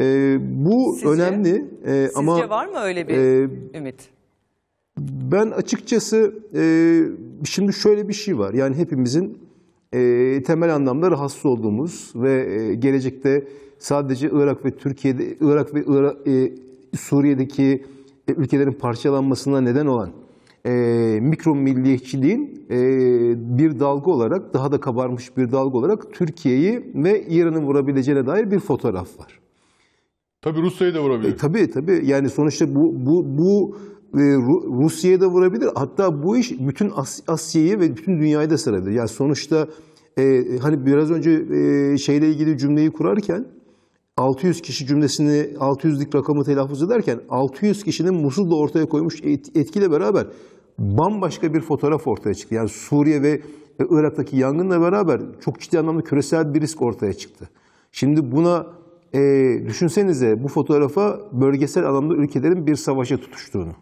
E, bu Sizce? önemli e, Sizce ama... Sizce var mı öyle bir e, ümit? Ben açıkçası şimdi şöyle bir şey var yani hepimizin temel anlamda rahatsız olduğumuz ve gelecekte sadece Irak ve Türkiye'de Irak ve Irak, Suriye'deki ülkelerin parçalanmasına neden olan e, mikro milliyetçiliğin e, bir dalga olarak, daha da kabarmış bir dalga olarak Türkiye'yi ve İran'ı vurabileceğine dair bir fotoğraf var. Tabii Rusya'yı da vurabilir. E, tabii tabii. Yani sonuçta bu bu bu e, Rusya'ya da vurabilir. Hatta bu iş bütün As Asya'yı ve bütün dünyayı da sarabilir. Yani sonuçta e, hani biraz önce e, şeyle ilgili cümleyi kurarken 600 kişi cümlesini 600'lük rakamı telaffuz ederken 600 kişinin Musul'da ortaya koymuş etkiyle beraber bambaşka bir fotoğraf ortaya çıktı. Yani Suriye ve Irak'taki yangınla beraber çok ciddi anlamda küresel bir risk ortaya çıktı. Şimdi buna e, düşünsenize bu fotoğrafa bölgesel anlamda ülkelerin bir savaşa tutuştuğunu.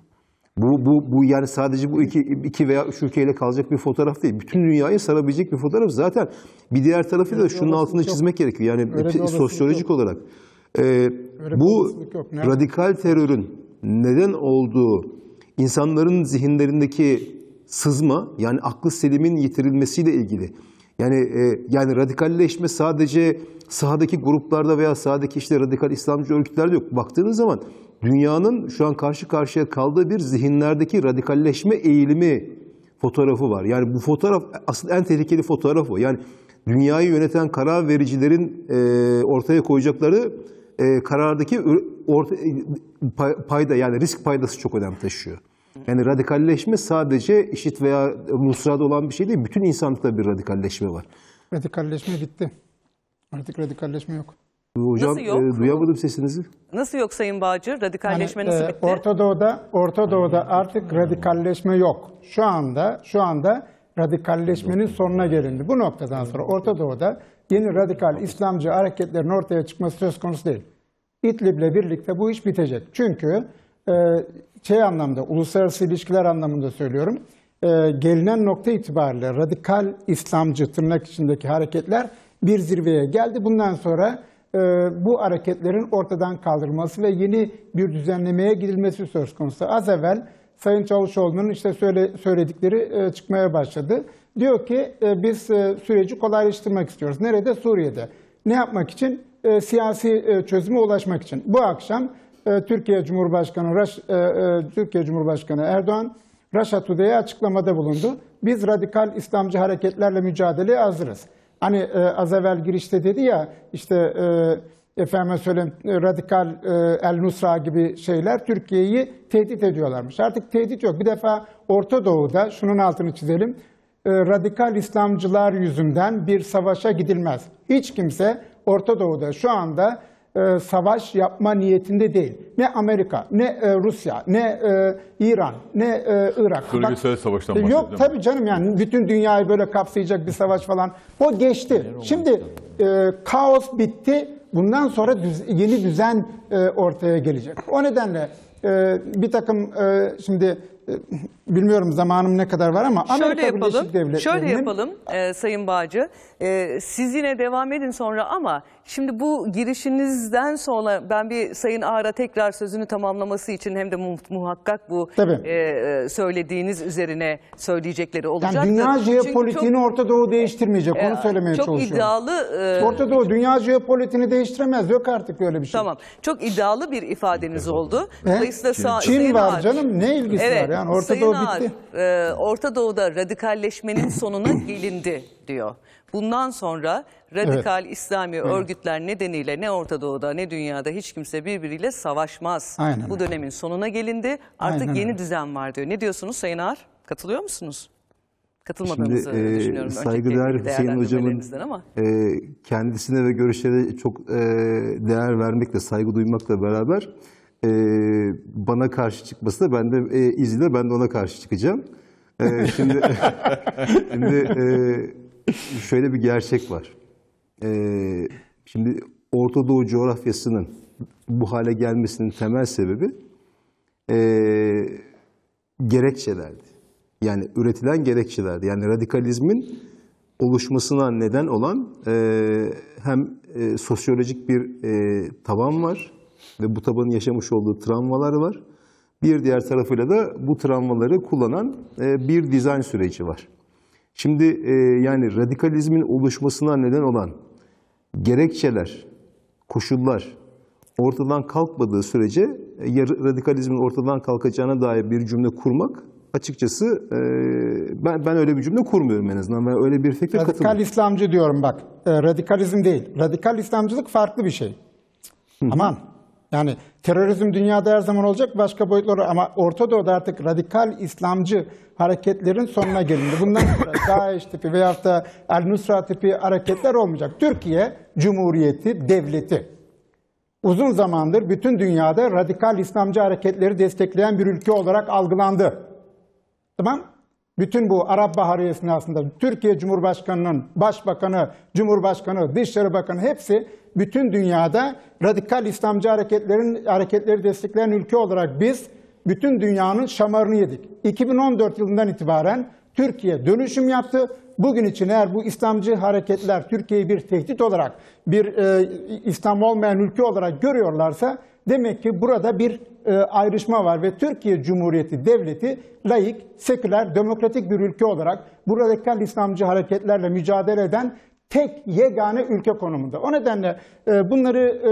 Bu, bu, bu yani sadece bu iki, iki veya üç ülkeyle kalacak bir fotoğraf değil. Bütün dünyayı sarabilecek bir fotoğraf. Zaten bir diğer tarafı da şunun altını çizmek gerekiyor. Yani sosyolojik olarak. E, bu radikal terörün neden olduğu insanların zihinlerindeki sızma yani aklı selimin yitirilmesiyle ilgili. Yani e, yani radikalleşme sadece sahadaki gruplarda veya sahadaki işte radikal İslamcı örgütlerde yok. Baktığınız zaman dünyanın şu an karşı karşıya kaldığı bir zihinlerdeki radikalleşme eğilimi fotoğrafı var. Yani bu fotoğraf asıl en tehlikeli fotoğraf o. Yani dünyayı yöneten karar vericilerin e, ortaya koyacakları e, karardaki orta, e, payda yani risk paydası çok önem taşıyor. Yani radikalleşme sadece işit veya Nusra'da olan bir şey değil. Bütün insanlıkta bir radikalleşme var. Radikalleşme bitti. Artık radikalleşme yok. Hocam nasıl yok? E, duyamadım sesinizi. Nasıl yok Sayın Bağcı? Radikalleşme yani, nasıl e, bitti? Orta Doğu'da, Orta Doğu'da artık radikalleşme yok. Şu anda şu anda radikalleşmenin sonuna gelindi. Bu noktadan sonra Orta Doğu'da yeni radikal İslamcı hareketlerin ortaya çıkması söz konusu değil. İdlib'le birlikte bu iş bitecek. Çünkü e, şey anlamda, uluslararası ilişkiler anlamında söylüyorum, e, gelinen nokta itibariyle radikal İslamcı tırnak içindeki hareketler bir zirveye geldi. Bundan sonra e, bu hareketlerin ortadan kaldırılması ve yeni bir düzenlemeye gidilmesi söz konusu. Az evvel Sayın Çavuşoğlu'nun işte söyle, söyledikleri e, çıkmaya başladı. Diyor ki e, biz e, süreci kolaylaştırmak istiyoruz. Nerede? Suriye'de. Ne yapmak için? e, siyasi e, çözüme ulaşmak için. Bu akşam e, Türkiye Cumhurbaşkanı Raş, e, e, Türkiye Cumhurbaşkanı Erdoğan Russia Today'e açıklamada bulundu. Biz radikal İslamcı hareketlerle mücadeleye hazırız. Hani e, az evvel girişte dedi ya işte e, efendime söyleyeyim e, radikal e, El Nusra gibi şeyler Türkiye'yi tehdit ediyorlarmış. Artık tehdit yok. Bir defa Orta Doğu'da şunun altını çizelim. E, radikal İslamcılar yüzünden bir savaşa gidilmez. Hiç kimse Orta Doğu'da şu anda e, savaş yapma niyetinde değil. Ne Amerika, ne e, Rusya, ne e, İran, ne e, Irak. Bölgesel Bak, savaştan e, bahsediyor. Yok tabii canım yani bütün dünyayı böyle kapsayacak bir savaş falan. O geçti. Şimdi e, kaos bitti. Bundan sonra düz, yeni düzen e, ortaya gelecek. O nedenle e, bir takım e, şimdi ee, bilmiyorum zamanım ne kadar var ama şöyle yapalım, Şöyle yapalım e, Sayın Bağcı. E, siz yine devam edin sonra ama şimdi bu girişinizden sonra ben bir Sayın Ağar'a tekrar sözünü tamamlaması için hem de muhakkak bu e, e, söylediğiniz üzerine söyleyecekleri olacak. Yani dünya jeopolitiğini çok, Orta Doğu değiştirmeyecek. onu e, söylemeye çok çalışıyorum. Çok iddialı... E, Orta Doğu dünya jeopolitiğini değiştiremez. Yok artık böyle bir şey. Tamam. Çok iddialı bir ifadeniz oldu. He? Dolayısıyla Çin, Çin var canım. Ne ilgisi evet. var ya? Yani Orta Sayın Doğu Ağar, bitti. E, Orta Doğu'da radikalleşmenin sonuna gelindi diyor. Bundan sonra radikal evet. İslami evet. örgütler nedeniyle ne Orta Doğu'da ne dünyada hiç kimse birbiriyle savaşmaz. Aynen. Bu dönemin sonuna gelindi. Artık Aynen. yeni düzen var diyor. Ne diyorsunuz Sayın Ağar? Katılıyor musunuz? Katılmadığınızı Şimdi, e, düşünüyorum. Saygıdeğer Hüseyin Hocam'ın E, kendisine ve görüşlerine çok e, değer vermekle, saygı duymakla beraber e, bana karşı çıkması da ben de e, izle ben de ona karşı çıkacağım. E, şimdi şimdi e, şöyle bir gerçek var. E, şimdi Orta Doğu coğrafyasının bu hale gelmesinin temel sebebi e, gerekçelerdi. Yani üretilen gerekçelerdi. Yani radikalizmin oluşmasına neden olan e, hem e, sosyolojik bir e, taban var ve bu tabanın yaşamış olduğu travmalar var. Bir diğer tarafıyla da bu travmaları kullanan e, bir dizayn süreci var. Şimdi e, yani radikalizmin oluşmasına neden olan gerekçeler, koşullar ortadan kalkmadığı sürece e, radikalizmin ortadan kalkacağına dair bir cümle kurmak açıkçası ben ben öyle bir cümle kurmuyorum en azından. Ben öyle bir fikre Radikal İslamcı diyorum bak. Radikalizm değil. Radikal İslamcılık farklı bir şey. Aman. Yani terörizm dünyada her zaman olacak başka boyutları ama Orta Doğu'da artık radikal İslamcı hareketlerin sonuna gelindi. Bundan sonra Daesh tipi veyahut da El-Nusra tipi hareketler olmayacak. Türkiye Cumhuriyeti Devleti uzun zamandır bütün dünyada radikal İslamcı hareketleri destekleyen bir ülke olarak algılandı. Tamam bütün bu Arap Baharı esnasında Türkiye Cumhurbaşkanı'nın, Başbakanı, Cumhurbaşkanı, Dışişleri Bakanı hepsi bütün dünyada radikal İslamcı hareketlerin hareketleri destekleyen ülke olarak biz bütün dünyanın şamarını yedik. 2014 yılından itibaren Türkiye dönüşüm yaptı. Bugün için eğer bu İslamcı hareketler Türkiye'yi bir tehdit olarak, bir e, İslam olmayan ülke olarak görüyorlarsa demek ki burada bir e, ayrışma var ve Türkiye Cumhuriyeti Devleti laik, seküler, demokratik bir ülke olarak bu radikal İslamcı hareketlerle mücadele eden tek yegane ülke konumunda. O nedenle e, bunları e,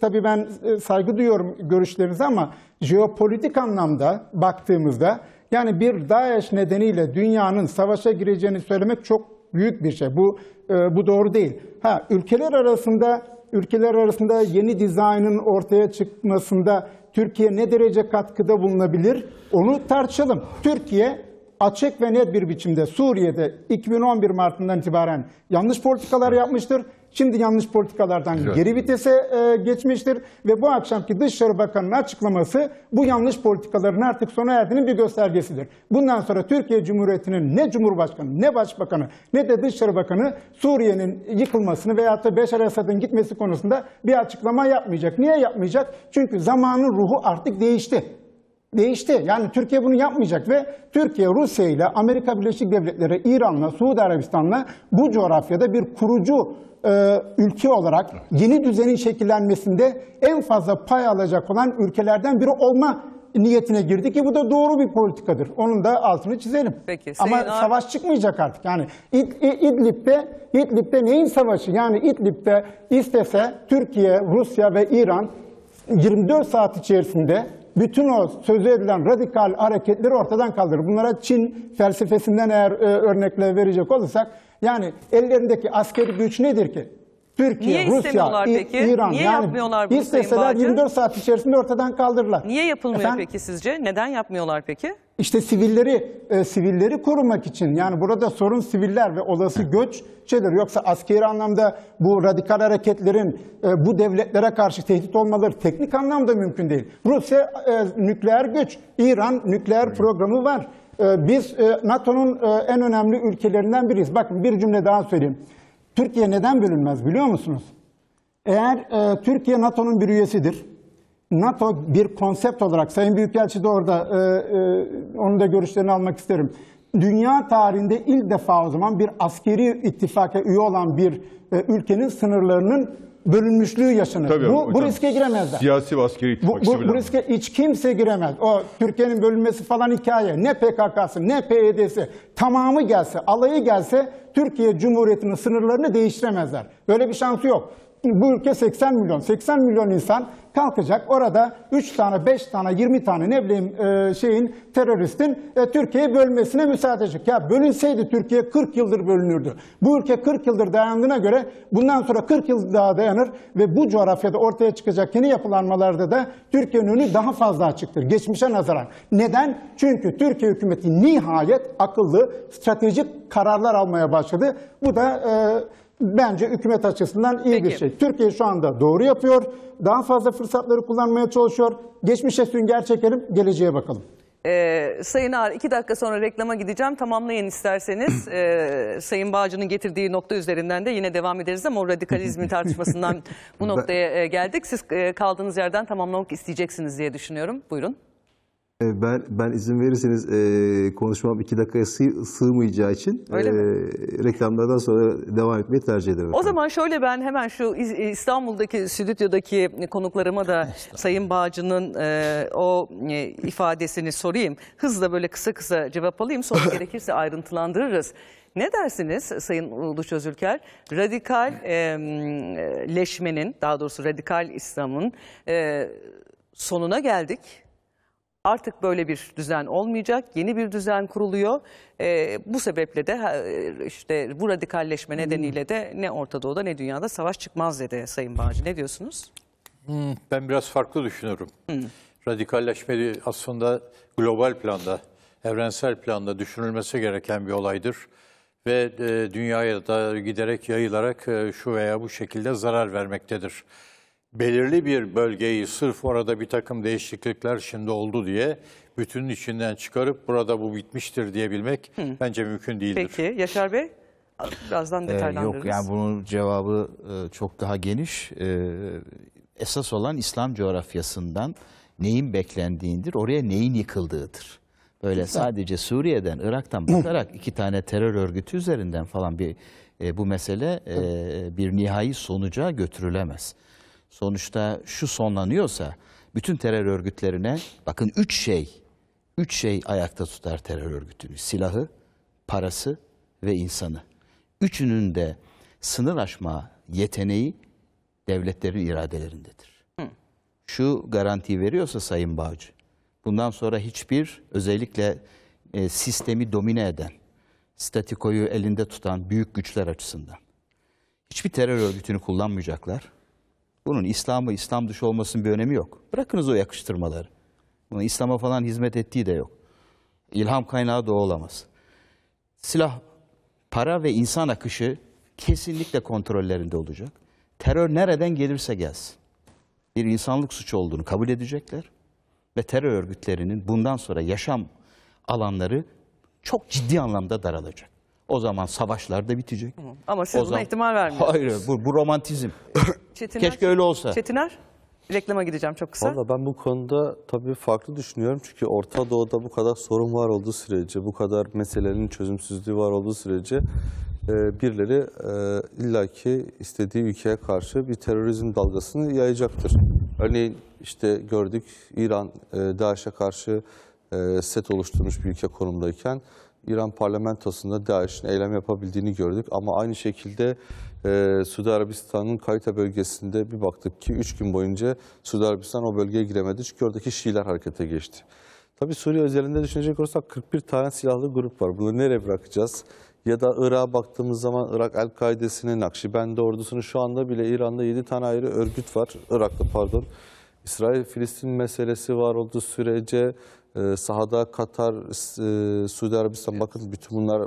tabii ben e, saygı duyuyorum görüşlerinize ama jeopolitik anlamda baktığımızda yani bir DAEŞ nedeniyle dünyanın savaşa gireceğini söylemek çok büyük bir şey. Bu e, bu doğru değil. Ha ülkeler arasında ülkeler arasında yeni dizaynın ortaya çıkmasında Türkiye ne derece katkıda bulunabilir? Onu tartışalım. Türkiye açık ve net bir biçimde Suriye'de 2011 Mart'ından itibaren yanlış politikalar yapmıştır. Şimdi yanlış politikalardan Güzel. geri vitese e, geçmiştir ve bu akşamki Dışişleri Bakanı'nın açıklaması bu yanlış politikaların artık sona erdiğinin bir göstergesidir. Bundan sonra Türkiye Cumhuriyeti'nin ne Cumhurbaşkanı, ne Başbakanı, ne de Dışişleri Bakanı Suriye'nin yıkılmasını veyahut da Beşar Esad'ın gitmesi konusunda bir açıklama yapmayacak. Niye yapmayacak? Çünkü zamanın ruhu artık değişti değişti. Yani Türkiye bunu yapmayacak ve Türkiye Rusya ile Amerika Birleşik Devletleri, İran'la, Suudi Arabistan'la bu coğrafyada bir kurucu e, ülke olarak yeni düzenin şekillenmesinde en fazla pay alacak olan ülkelerden biri olma niyetine girdi ki bu da doğru bir politikadır. Onun da altını çizelim. Peki, Ama Ar- savaş çıkmayacak artık. Yani İd, İdlib'de İdlib'de neyin savaşı? Yani İdlib'de istese Türkiye, Rusya ve İran 24 saat içerisinde bütün o sözü edilen radikal hareketleri ortadan kaldırır. Bunlara Çin felsefesinden eğer e, örnekler verecek olursak, yani ellerindeki askeri güç nedir ki? Türkiye, Niye Rusya, peki? İran. Niye yani yapmıyorlar bunu isteseler 24 saat içerisinde ortadan kaldırırlar. Niye yapılmıyor Efendim? peki sizce? Neden yapmıyorlar peki? İşte sivilleri e, sivilleri korumak için yani burada sorun siviller ve olası göç şeyler yoksa askeri anlamda bu radikal hareketlerin e, bu devletlere karşı tehdit olmaları teknik anlamda mümkün değil. Rusya e, nükleer güç, İran nükleer programı var. E, biz e, NATO'nun e, en önemli ülkelerinden biriyiz. Bakın bir cümle daha söyleyeyim. Türkiye neden bölünmez biliyor musunuz? Eğer e, Türkiye NATO'nun bir üyesidir NATO bir konsept olarak, Sayın Büyükelçi de orada, e, e, onun da görüşlerini almak isterim. Dünya tarihinde ilk defa o zaman bir askeri ittifaka üye olan bir e, ülkenin sınırlarının bölünmüşlüğü yaşanır. Tabii bu, hocam, bu riske giremezler. Siyasi ve askeri ittifak. Bu, bu, bu riske hiç kimse giremez. O Türkiye'nin bölünmesi falan hikaye. Ne PKK'sı ne PYD'si tamamı gelse, alayı gelse Türkiye Cumhuriyeti'nin sınırlarını değiştiremezler. Böyle bir şansı yok bu ülke 80 milyon. 80 milyon insan kalkacak orada 3 tane, 5 tane, 20 tane ne bileyim e, şeyin teröristin e, Türkiye'yi bölmesine müsaade edecek. Ya bölünseydi Türkiye 40 yıldır bölünürdü. Bu ülke 40 yıldır dayandığına göre bundan sonra 40 yıl daha dayanır ve bu coğrafyada ortaya çıkacak yeni yapılanmalarda da Türkiye'nin önü daha fazla açıktır geçmişe nazaran. Neden? Çünkü Türkiye hükümeti nihayet akıllı, stratejik kararlar almaya başladı. Bu da e, bence hükümet açısından iyi Peki. bir şey. Türkiye şu anda doğru yapıyor. Daha fazla fırsatları kullanmaya çalışıyor. Geçmişe sünger çekelim, geleceğe bakalım. Ee, Sayın Ağar iki dakika sonra reklama gideceğim. Tamamlayın isterseniz. Ee, Sayın Bağcı'nın getirdiği nokta üzerinden de yine devam ederiz ama o radikalizmin tartışmasından bu noktaya e, geldik. Siz e, kaldığınız yerden tamamlamak isteyeceksiniz diye düşünüyorum. Buyurun. E, ben ben izin verirseniz e, konuşmam iki dakikaya sığ, sığmayacağı için e, reklamlardan sonra devam etmeyi tercih ederim. O zaman şöyle ben hemen şu e, İstanbul'daki stüdyodaki konuklarıma da Sayın Bağcı'nın e, o e, ifadesini sorayım. Hızla böyle kısa kısa cevap alayım sonra gerekirse ayrıntılandırırız. Ne dersiniz Sayın Uluç Özülker? Radikal e, leşmenin daha doğrusu radikal İslam'ın e, sonuna geldik Artık böyle bir düzen olmayacak. Yeni bir düzen kuruluyor. E, bu sebeple de işte bu radikalleşme hmm. nedeniyle de ne Orta Doğu'da ne dünyada savaş çıkmaz dedi Sayın Bağcı. Ne diyorsunuz? Hmm, ben biraz farklı düşünüyorum. Hmm. Radikalleşme aslında global planda, evrensel planda düşünülmesi gereken bir olaydır. Ve e, dünyaya da giderek yayılarak e, şu veya bu şekilde zarar vermektedir belirli bir bölgeyi sırf orada bir takım değişiklikler şimdi oldu diye bütünün içinden çıkarıp burada bu bitmiştir diyebilmek Hı. bence mümkün değildir. Peki Yaşar Bey? Birazdan detaylandırırız. Ee, yok yani bunun cevabı e, çok daha geniş. E, esas olan İslam coğrafyasından neyin beklendiğindir, oraya neyin yıkıldığıdır. Böyle sadece Suriye'den, Irak'tan bakarak iki tane terör örgütü üzerinden falan bir e, bu mesele e, bir nihai sonuca götürülemez sonuçta şu sonlanıyorsa bütün terör örgütlerine bakın üç şey üç şey ayakta tutar terör örgütünü. Silahı, parası ve insanı. Üçünün de sınır aşma yeteneği devletlerin iradelerindedir. Hı. Şu garantiyi veriyorsa Sayın Bağcı, bundan sonra hiçbir özellikle e, sistemi domine eden, statikoyu elinde tutan büyük güçler açısından hiçbir terör örgütünü kullanmayacaklar. Bunun İslam'ı, İslam dışı olmasının bir önemi yok. Bırakınız o yakıştırmaları. Bunun İslam'a falan hizmet ettiği de yok. İlham kaynağı da olamaz. Silah, para ve insan akışı kesinlikle kontrollerinde olacak. Terör nereden gelirse gelsin. Bir insanlık suçu olduğunu kabul edecekler. Ve terör örgütlerinin bundan sonra yaşam alanları çok ciddi anlamda daralacak. O zaman savaşlar da bitecek. Ama siz o buna zaman... ihtimal vermiyorsunuz. Hayır bu, bu romantizm. Çetiner, Keşke öyle olsa. Çetiner reklama gideceğim çok kısa. Valla ben bu konuda tabii farklı düşünüyorum. Çünkü Orta Doğu'da bu kadar sorun var olduğu sürece, bu kadar meselenin çözümsüzlüğü var olduğu sürece e, birileri e, illaki istediği ülkeye karşı bir terörizm dalgasını yayacaktır. Örneğin işte gördük İran e, DAEŞ'e karşı e, set oluşturmuş bir ülke konumdayken İran parlamentosunda DAEŞ'in eylem yapabildiğini gördük. Ama aynı şekilde e, Suudi Arabistan'ın Kayta bölgesinde bir baktık ki 3 gün boyunca Suudi Arabistan o bölgeye giremedi. Çünkü oradaki Şiiler harekete geçti. Tabii Suriye özelinde düşünecek olursak 41 tane silahlı grup var. Bunu nereye bırakacağız? Ya da Irak'a baktığımız zaman Irak El-Kaide'sinin, Nakşibendi ordusunu şu anda bile İran'da 7 tane ayrı örgüt var. Iraklı pardon. İsrail-Filistin meselesi var olduğu sürece ee, sahada Katar, e, Suudi Arabistan evet. bakın bütün bunlar e,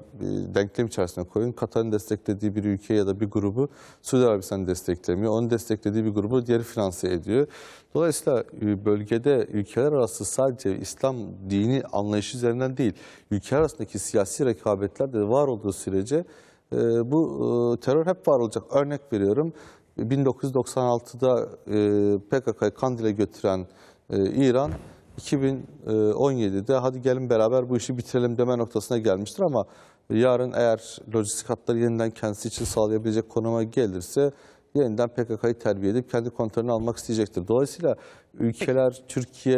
denklem içerisine koyun. Katar'ın desteklediği bir ülke ya da bir grubu Suudi Arabistan desteklemiyor. Onun desteklediği bir grubu diğeri finanse ediyor. Dolayısıyla e, bölgede ülkeler arası sadece İslam dini anlayışı üzerinden değil, ülke arasındaki siyasi rekabetler de var olduğu sürece e, bu terör hep var olacak. Örnek veriyorum 1996'da PKK'yı Kandil'e götüren İran 2017'de e, hadi gelin beraber bu işi bitirelim deme noktasına gelmiştir ama yarın eğer lojistik hatları yeniden kendisi için sağlayabilecek konuma gelirse yeniden PKK'yı terbiye edip kendi kontrolünü almak isteyecektir. Dolayısıyla ülkeler, Türkiye,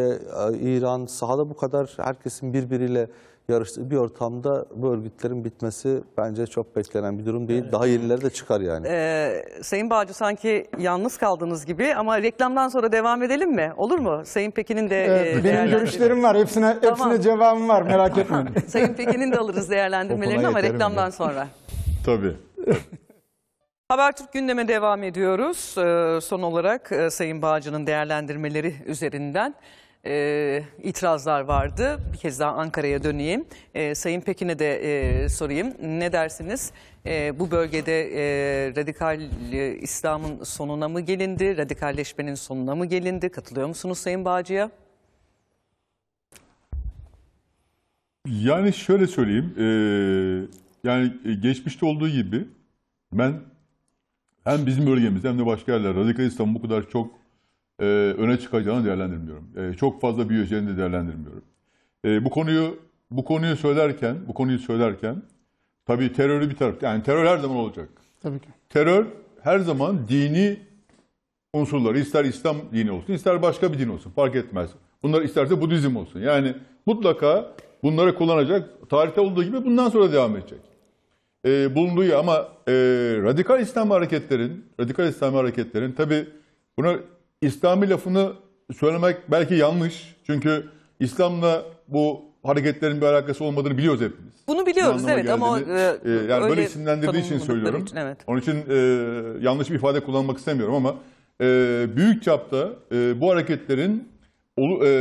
e, İran sahada bu kadar herkesin birbiriyle yarıştığı bir ortamda bu örgütlerin bitmesi bence çok beklenen bir durum değil. Evet. Daha yenileri de çıkar yani. Ee, Sayın Bağcı sanki yalnız kaldınız gibi ama reklamdan sonra devam edelim mi? Olur mu? Sayın Pekin'in de evet, e, Benim görüşlerim var. Hepsine, hepsine cevabım var. Merak etmeyin. Sayın Pekin'in de alırız değerlendirmelerini ama reklamdan ya. sonra. Tabii. Habertürk gündeme devam ediyoruz. Ee, son olarak e, Sayın Bağcı'nın değerlendirmeleri üzerinden e, itirazlar vardı. Bir kez daha Ankara'ya döneyim. E, Sayın Pekin'e de e, sorayım. Ne dersiniz? E, bu bölgede e, radikal e, İslam'ın sonuna mı gelindi? Radikalleşmenin sonuna mı gelindi? Katılıyor musunuz Sayın Bağcı'ya? Yani şöyle söyleyeyim. E, yani e, geçmişte olduğu gibi ben hem bizim bölgemizde hem de başka yerler radikal İslam'ın bu kadar çok e, öne çıkacağını değerlendirmiyorum. E, çok fazla büyüyeceğini de değerlendirmiyorum. E, bu konuyu bu konuyu söylerken, bu konuyu söylerken tabii terörü bir taraf. Yani terör her zaman olacak. Tabii ki. Terör her zaman dini unsurları ister İslam dini olsun, ister başka bir din olsun fark etmez. Bunlar isterse Budizm olsun. Yani mutlaka bunları kullanacak. Tarihte olduğu gibi bundan sonra devam edecek. E, bulunduğu ama e, radikal İslam hareketlerin, radikal İslam hareketlerin tabi buna İslami lafını söylemek belki yanlış. Çünkü İslam'la bu hareketlerin bir alakası olmadığını biliyoruz hepimiz. Bunu biliyoruz evet geldiğini, ama e, e, yani öyle böyle isimlendirdiği için söylüyorum. Için, evet. Onun için e, yanlış bir ifade kullanmak istemiyorum ama e, büyük çapta e, bu hareketlerin olu, e,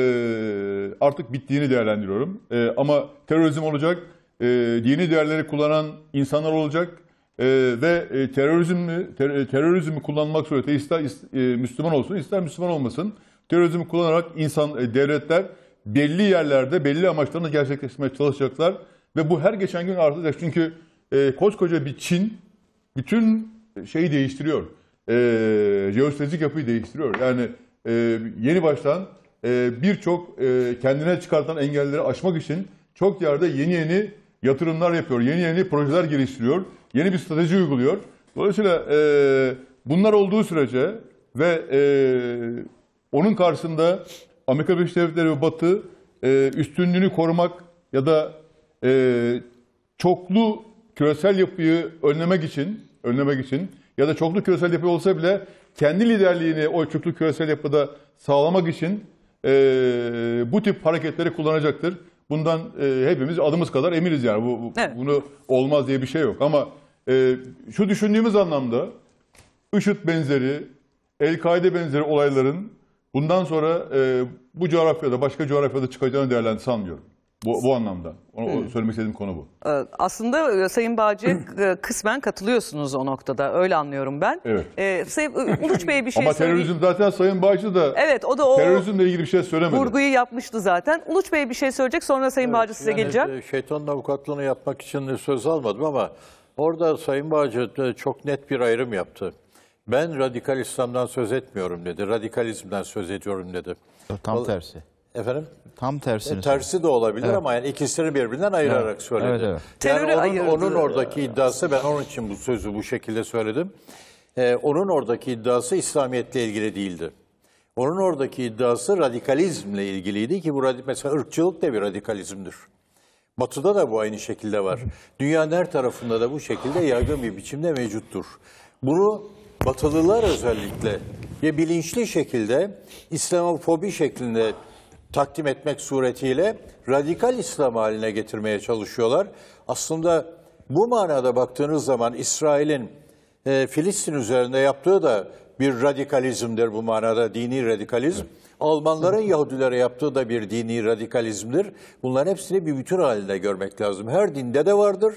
artık bittiğini değerlendiriyorum. E, ama terörizm olacak, e, dini değerleri kullanan insanlar olacak, e, ve e, terörizmi ter, e, terörizmi kullanmak suretiyle ister e, Müslüman olsun ister Müslüman olmasın terörizmi kullanarak insan e, devletler belli yerlerde belli amaçlarını gerçekleştirmeye çalışacaklar ve bu her geçen gün artacak çünkü e, koskoca bir Çin bütün şeyi değiştiriyor. E, jeostratejik yapıyı değiştiriyor. Yani e, yeni baştan e, birçok e, kendine çıkartan engelleri aşmak için çok yerde yeni yeni yatırımlar yapıyor. Yeni yeni projeler geliştiriyor yeni bir strateji uyguluyor. Dolayısıyla e, bunlar olduğu sürece ve e, onun karşısında Amerika Birleşik Devletleri ve Batı e, üstünlüğünü korumak ya da e, çoklu küresel yapıyı önlemek için önlemek için ya da çoklu küresel yapı olsa bile kendi liderliğini o çoklu küresel yapıda sağlamak için e, bu tip hareketleri kullanacaktır. Bundan e, hepimiz adımız kadar eminiz yani. Bu, bu evet. Bunu olmaz diye bir şey yok. Ama e, şu düşündüğümüz anlamda IŞİD benzeri, El-Kaide benzeri olayların bundan sonra e, bu coğrafyada, başka coğrafyada çıkacağını değerlendir sanmıyorum. Bu, bu anlamda. Onu, hmm. Söylemek istediğim konu bu. Ee, aslında e, Sayın Bağcı e, kısmen katılıyorsunuz o noktada. Öyle anlıyorum ben. Evet. Ee, Uluç Bey bir şey Ama terörizm söyleyeyim. zaten Sayın Bağcı da evet, o da o terörizmle ilgili bir şey söylemedi. Vurguyu yapmıştı zaten. Uluç Bey bir şey söyleyecek sonra Sayın evet, Bağcı size yani gelecek. E, şeytanın avukatlığını yapmak için söz almadım ama orada Sayın Bağcı çok net bir ayrım yaptı. Ben radikal İslam'dan söz etmiyorum dedi. Radikalizmden söz ediyorum dedi. Tam tersi. Efendim? Tam e, tersi. E, tersi de olabilir evet. ama yani ikisini birbirinden ayırarak evet. söyledi. Evet, evet. Yani Terörü onun, onun oradaki iddiası ben onun için bu sözü bu şekilde söyledim. Ee, onun oradaki iddiası İslamiyet'le ilgili değildi. Onun oradaki iddiası radikalizmle ilgiliydi ki bu mesela ırkçılık da bir radikalizmdir. Batı'da da bu aynı şekilde var. Dünyanın her tarafında da bu şekilde yaygın bir biçimde mevcuttur. Bunu Batılılar özellikle ya bilinçli şekilde İslamofobi şeklinde takdim etmek suretiyle radikal İslam haline getirmeye çalışıyorlar. Aslında bu manada baktığınız zaman İsrail'in e, Filistin üzerinde yaptığı da bir radikalizmdir bu manada dini radikalizm. Evet. Almanların Yahudilere yaptığı da bir dini radikalizmdir. Bunların hepsini bir bütün halinde görmek lazım. Her dinde de vardır.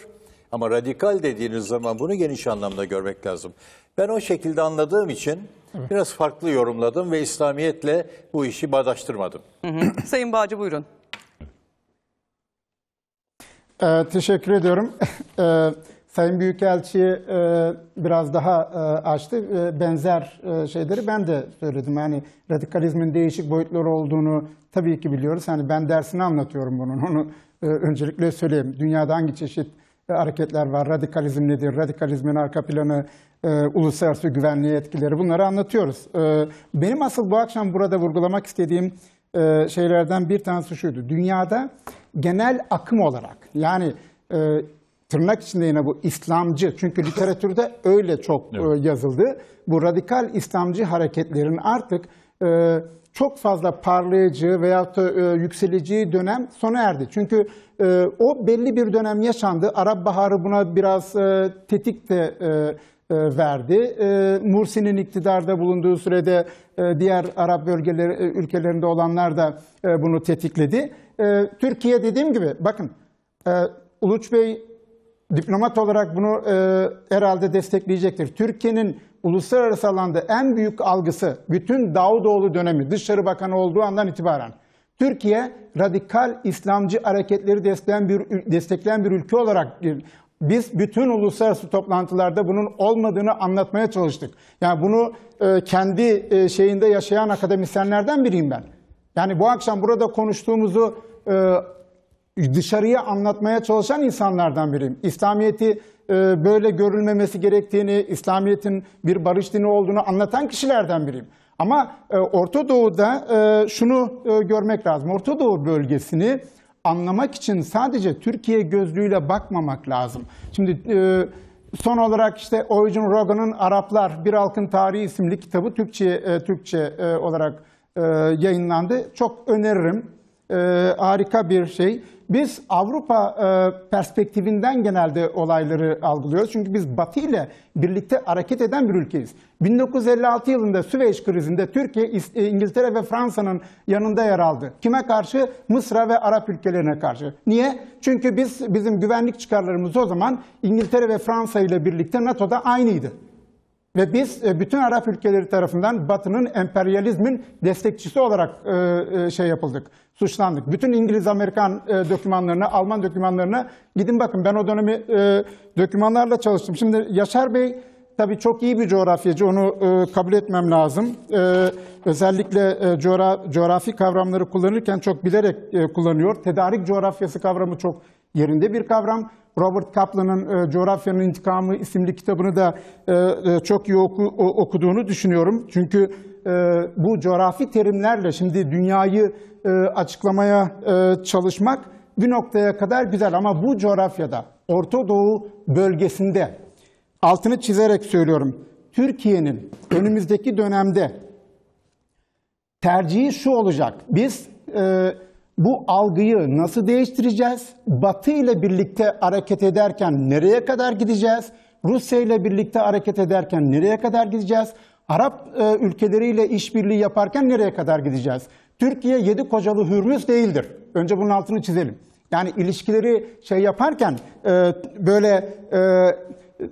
Ama radikal dediğiniz zaman bunu geniş anlamda görmek lazım. Ben o şekilde anladığım için biraz farklı yorumladım ve İslamiyet'le bu işi bağdaştırmadım. Hı hı. Sayın Bağcı buyurun. Ee, teşekkür ediyorum. ee, Sayın Büyükelçi e, biraz daha e, açtı. E, benzer e, şeyleri ben de söyledim. Yani radikalizmin değişik boyutları olduğunu tabii ki biliyoruz. Hani ben dersini anlatıyorum bunun. Onu e, öncelikle söyleyeyim. Dünyada hangi çeşit e, hareketler var. Radikalizm nedir? Radikalizmin arka planı, e, uluslararası güvenliğe etkileri bunları anlatıyoruz. E, benim asıl bu akşam burada vurgulamak istediğim e, şeylerden bir tanesi şuydu. Dünyada genel akım olarak yani e, tırnak içinde yine bu İslamcı çünkü literatürde öyle çok e, evet. e, yazıldı. Bu radikal İslamcı hareketlerin artık e, çok fazla parlayacağı veyahut da e, yükseleceği dönem sona erdi. Çünkü ee, o belli bir dönem yaşandı. Arap Baharı buna biraz e, tetik de e, e, verdi. E, Mursi'nin iktidarda bulunduğu sürede diğer Arap bölgeleri ülkelerinde olanlar da bunu tetikledi. Türkiye dediğim gibi bakın Uluç Bey diplomat olarak bunu e, herhalde destekleyecektir. Türkiye'nin uluslararası alanda en büyük algısı bütün Davutoğlu dönemi dışarı bakanı olduğu andan itibaren Türkiye radikal İslamcı hareketleri destekleyen bir, destekleyen bir ülke olarak biz bütün uluslararası toplantılarda bunun olmadığını anlatmaya çalıştık. Yani bunu e, kendi e, şeyinde yaşayan akademisyenlerden biriyim ben. Yani bu akşam burada konuştuğumuzu e, dışarıya anlatmaya çalışan insanlardan biriyim. İslamiyet'i e, böyle görülmemesi gerektiğini, İslamiyet'in bir barış dini olduğunu anlatan kişilerden biriyim. Ama e, Orta Doğu'da e, şunu e, görmek lazım. Orta Doğu bölgesini anlamak için sadece Türkiye gözlüğüyle bakmamak lazım. Şimdi e, son olarak işte Oycun Rogan'ın Araplar Bir Halkın Tarihi isimli kitabı Türkçe e, Türkçe e, olarak e, yayınlandı. Çok öneririm. E, harika bir şey. Biz Avrupa e, perspektifinden genelde olayları algılıyoruz. Çünkü biz Batı ile birlikte hareket eden bir ülkeyiz. 1956 yılında Süveyş krizinde Türkiye, e, İngiltere ve Fransa'nın yanında yer aldı. Kime karşı? Mısır'a ve Arap ülkelerine karşı. Niye? Çünkü biz bizim güvenlik çıkarlarımız o zaman İngiltere ve Fransa ile birlikte NATO'da aynıydı. Ve biz e, bütün Arap ülkeleri tarafından Batı'nın emperyalizmin destekçisi olarak e, şey yapıldık suçlandık. Bütün İngiliz-Amerikan e, dokümanlarına, Alman dokümanlarına gidin bakın. Ben o dönemi e, dokümanlarla çalıştım. Şimdi Yaşar Bey tabii çok iyi bir coğrafyacı, onu e, kabul etmem lazım. E, özellikle e, coğra coğrafi kavramları kullanırken çok bilerek e, kullanıyor. Tedarik coğrafyası kavramı çok yerinde bir kavram. Robert Kaplan'ın e, Coğrafyanın İntikamı isimli kitabını da e, e, çok iyi oku, o, okuduğunu düşünüyorum. Çünkü e, bu coğrafi terimlerle şimdi dünyayı e, açıklamaya e, çalışmak bir noktaya kadar güzel ama bu coğrafyada Orta Doğu bölgesinde altını çizerek söylüyorum. Türkiye'nin önümüzdeki dönemde tercihi şu olacak. Biz e, bu algıyı nasıl değiştireceğiz? Batı ile birlikte hareket ederken nereye kadar gideceğiz? Rusya ile birlikte hareket ederken nereye kadar gideceğiz? Arap e, ülkeleriyle işbirliği yaparken nereye kadar gideceğiz? Türkiye yedi kocalı hürmüz değildir. Önce bunun altını çizelim. Yani ilişkileri şey yaparken e, böyle e,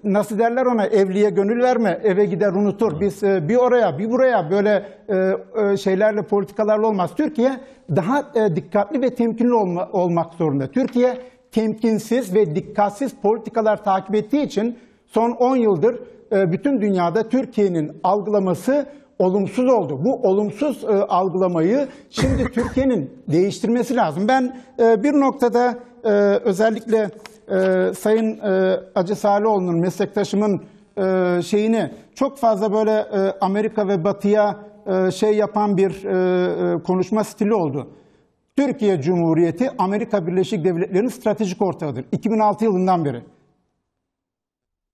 nasıl derler ona evliye gönül verme, eve gider unutur. Biz e, bir oraya bir buraya böyle e, e, şeylerle politikalarla olmaz. Türkiye daha e, dikkatli ve temkinli olma, olmak zorunda. Türkiye temkinsiz ve dikkatsiz politikalar takip ettiği için son 10 yıldır e, bütün dünyada Türkiye'nin algılaması olumsuz oldu. Bu olumsuz e, algılamayı şimdi Türkiye'nin değiştirmesi lazım. Ben e, bir noktada e, özellikle e, Sayın e, Acı Salioğlu'nun, meslektaşımın e, şeyini çok fazla böyle e, Amerika ve Batı'ya e, şey yapan bir e, e konuşma stili oldu. Türkiye Cumhuriyeti Amerika Birleşik Devletleri'nin stratejik ortağıdır. 2006 yılından beri.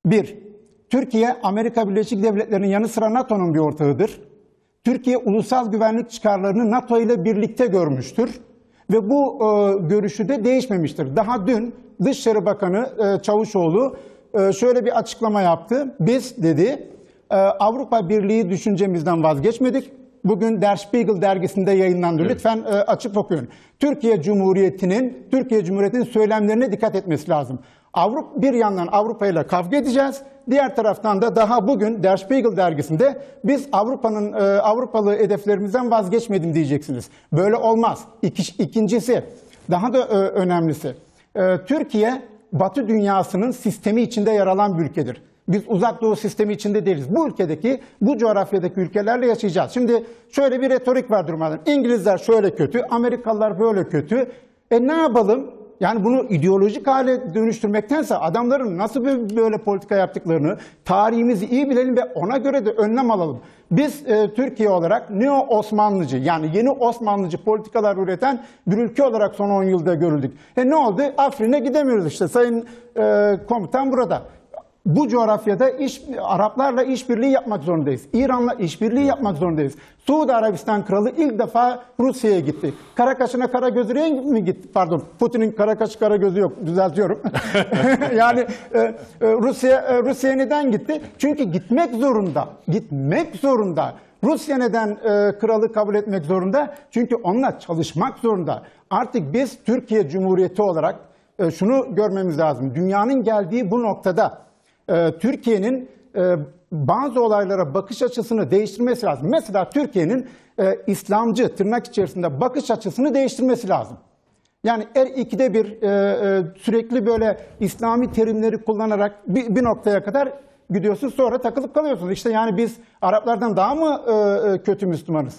Bir, Türkiye, Amerika Birleşik Devletleri'nin yanı sıra NATO'nun bir ortağıdır. Türkiye ulusal güvenlik çıkarlarını NATO ile birlikte görmüştür ve bu e, görüşü de değişmemiştir. Daha dün Dışişleri Bakanı e, Çavuşoğlu e, şöyle bir açıklama yaptı. Biz dedi e, Avrupa Birliği düşüncemizden vazgeçmedik. Bugün Der Spiegel dergisinde yayınlandı. Evet. Lütfen e, açıp okuyun. Türkiye Cumhuriyeti'nin Türkiye Cumhuriyeti'nin söylemlerine dikkat etmesi lazım. Avrupa, bir yandan Avrupa ile kavga edeceğiz. Diğer taraftan da daha bugün Der Spiegel dergisinde biz Avrupa'nın e, Avrupalı hedeflerimizden vazgeçmedim diyeceksiniz. Böyle olmaz. İki, ikincisi, daha da e, önemlisi. E, Türkiye Batı dünyasının sistemi içinde yer alan bir ülkedir. Biz uzak doğu sistemi içinde değiliz. Bu ülkedeki, bu coğrafyadaki ülkelerle yaşayacağız. Şimdi şöyle bir retorik var durmadan. İngilizler şöyle kötü, Amerikalılar böyle kötü. E ne yapalım? yani bunu ideolojik hale dönüştürmektense adamların nasıl bir böyle politika yaptıklarını tarihimizi iyi bilelim ve ona göre de önlem alalım. Biz e, Türkiye olarak neo Osmanlıcı yani yeni Osmanlıcı politikalar üreten bir ülke olarak son 10 yılda görüldük. E ne oldu? Afrin'e gidemiyoruz işte. Sayın e, komutan burada bu coğrafyada iş, Araplarla işbirliği yapmak zorundayız. İran'la işbirliği yapmak zorundayız. Suudi Arabistan kralı ilk defa Rusya'ya gitti. Karakaş'ına kara Gözü'ye mi gitti? Pardon Putin'in karakaş kara gözü yok düzeltiyorum. yani e, e, Rusya e, Rusya neden gitti? Çünkü gitmek zorunda. Gitmek zorunda. Rusya neden e, kralı kabul etmek zorunda? Çünkü onunla çalışmak zorunda. Artık biz Türkiye Cumhuriyeti olarak e, şunu görmemiz lazım. Dünyanın geldiği bu noktada e, Türkiye'nin e, bazı olaylara bakış açısını değiştirmesi lazım. Mesela Türkiye'nin e, İslamcı tırnak içerisinde bakış açısını değiştirmesi lazım. Yani er ikide bir sürekli böyle İslami terimleri kullanarak bir, noktaya kadar gidiyorsun sonra takılıp kalıyorsun. İşte yani biz Araplardan daha mı kötü Müslümanız?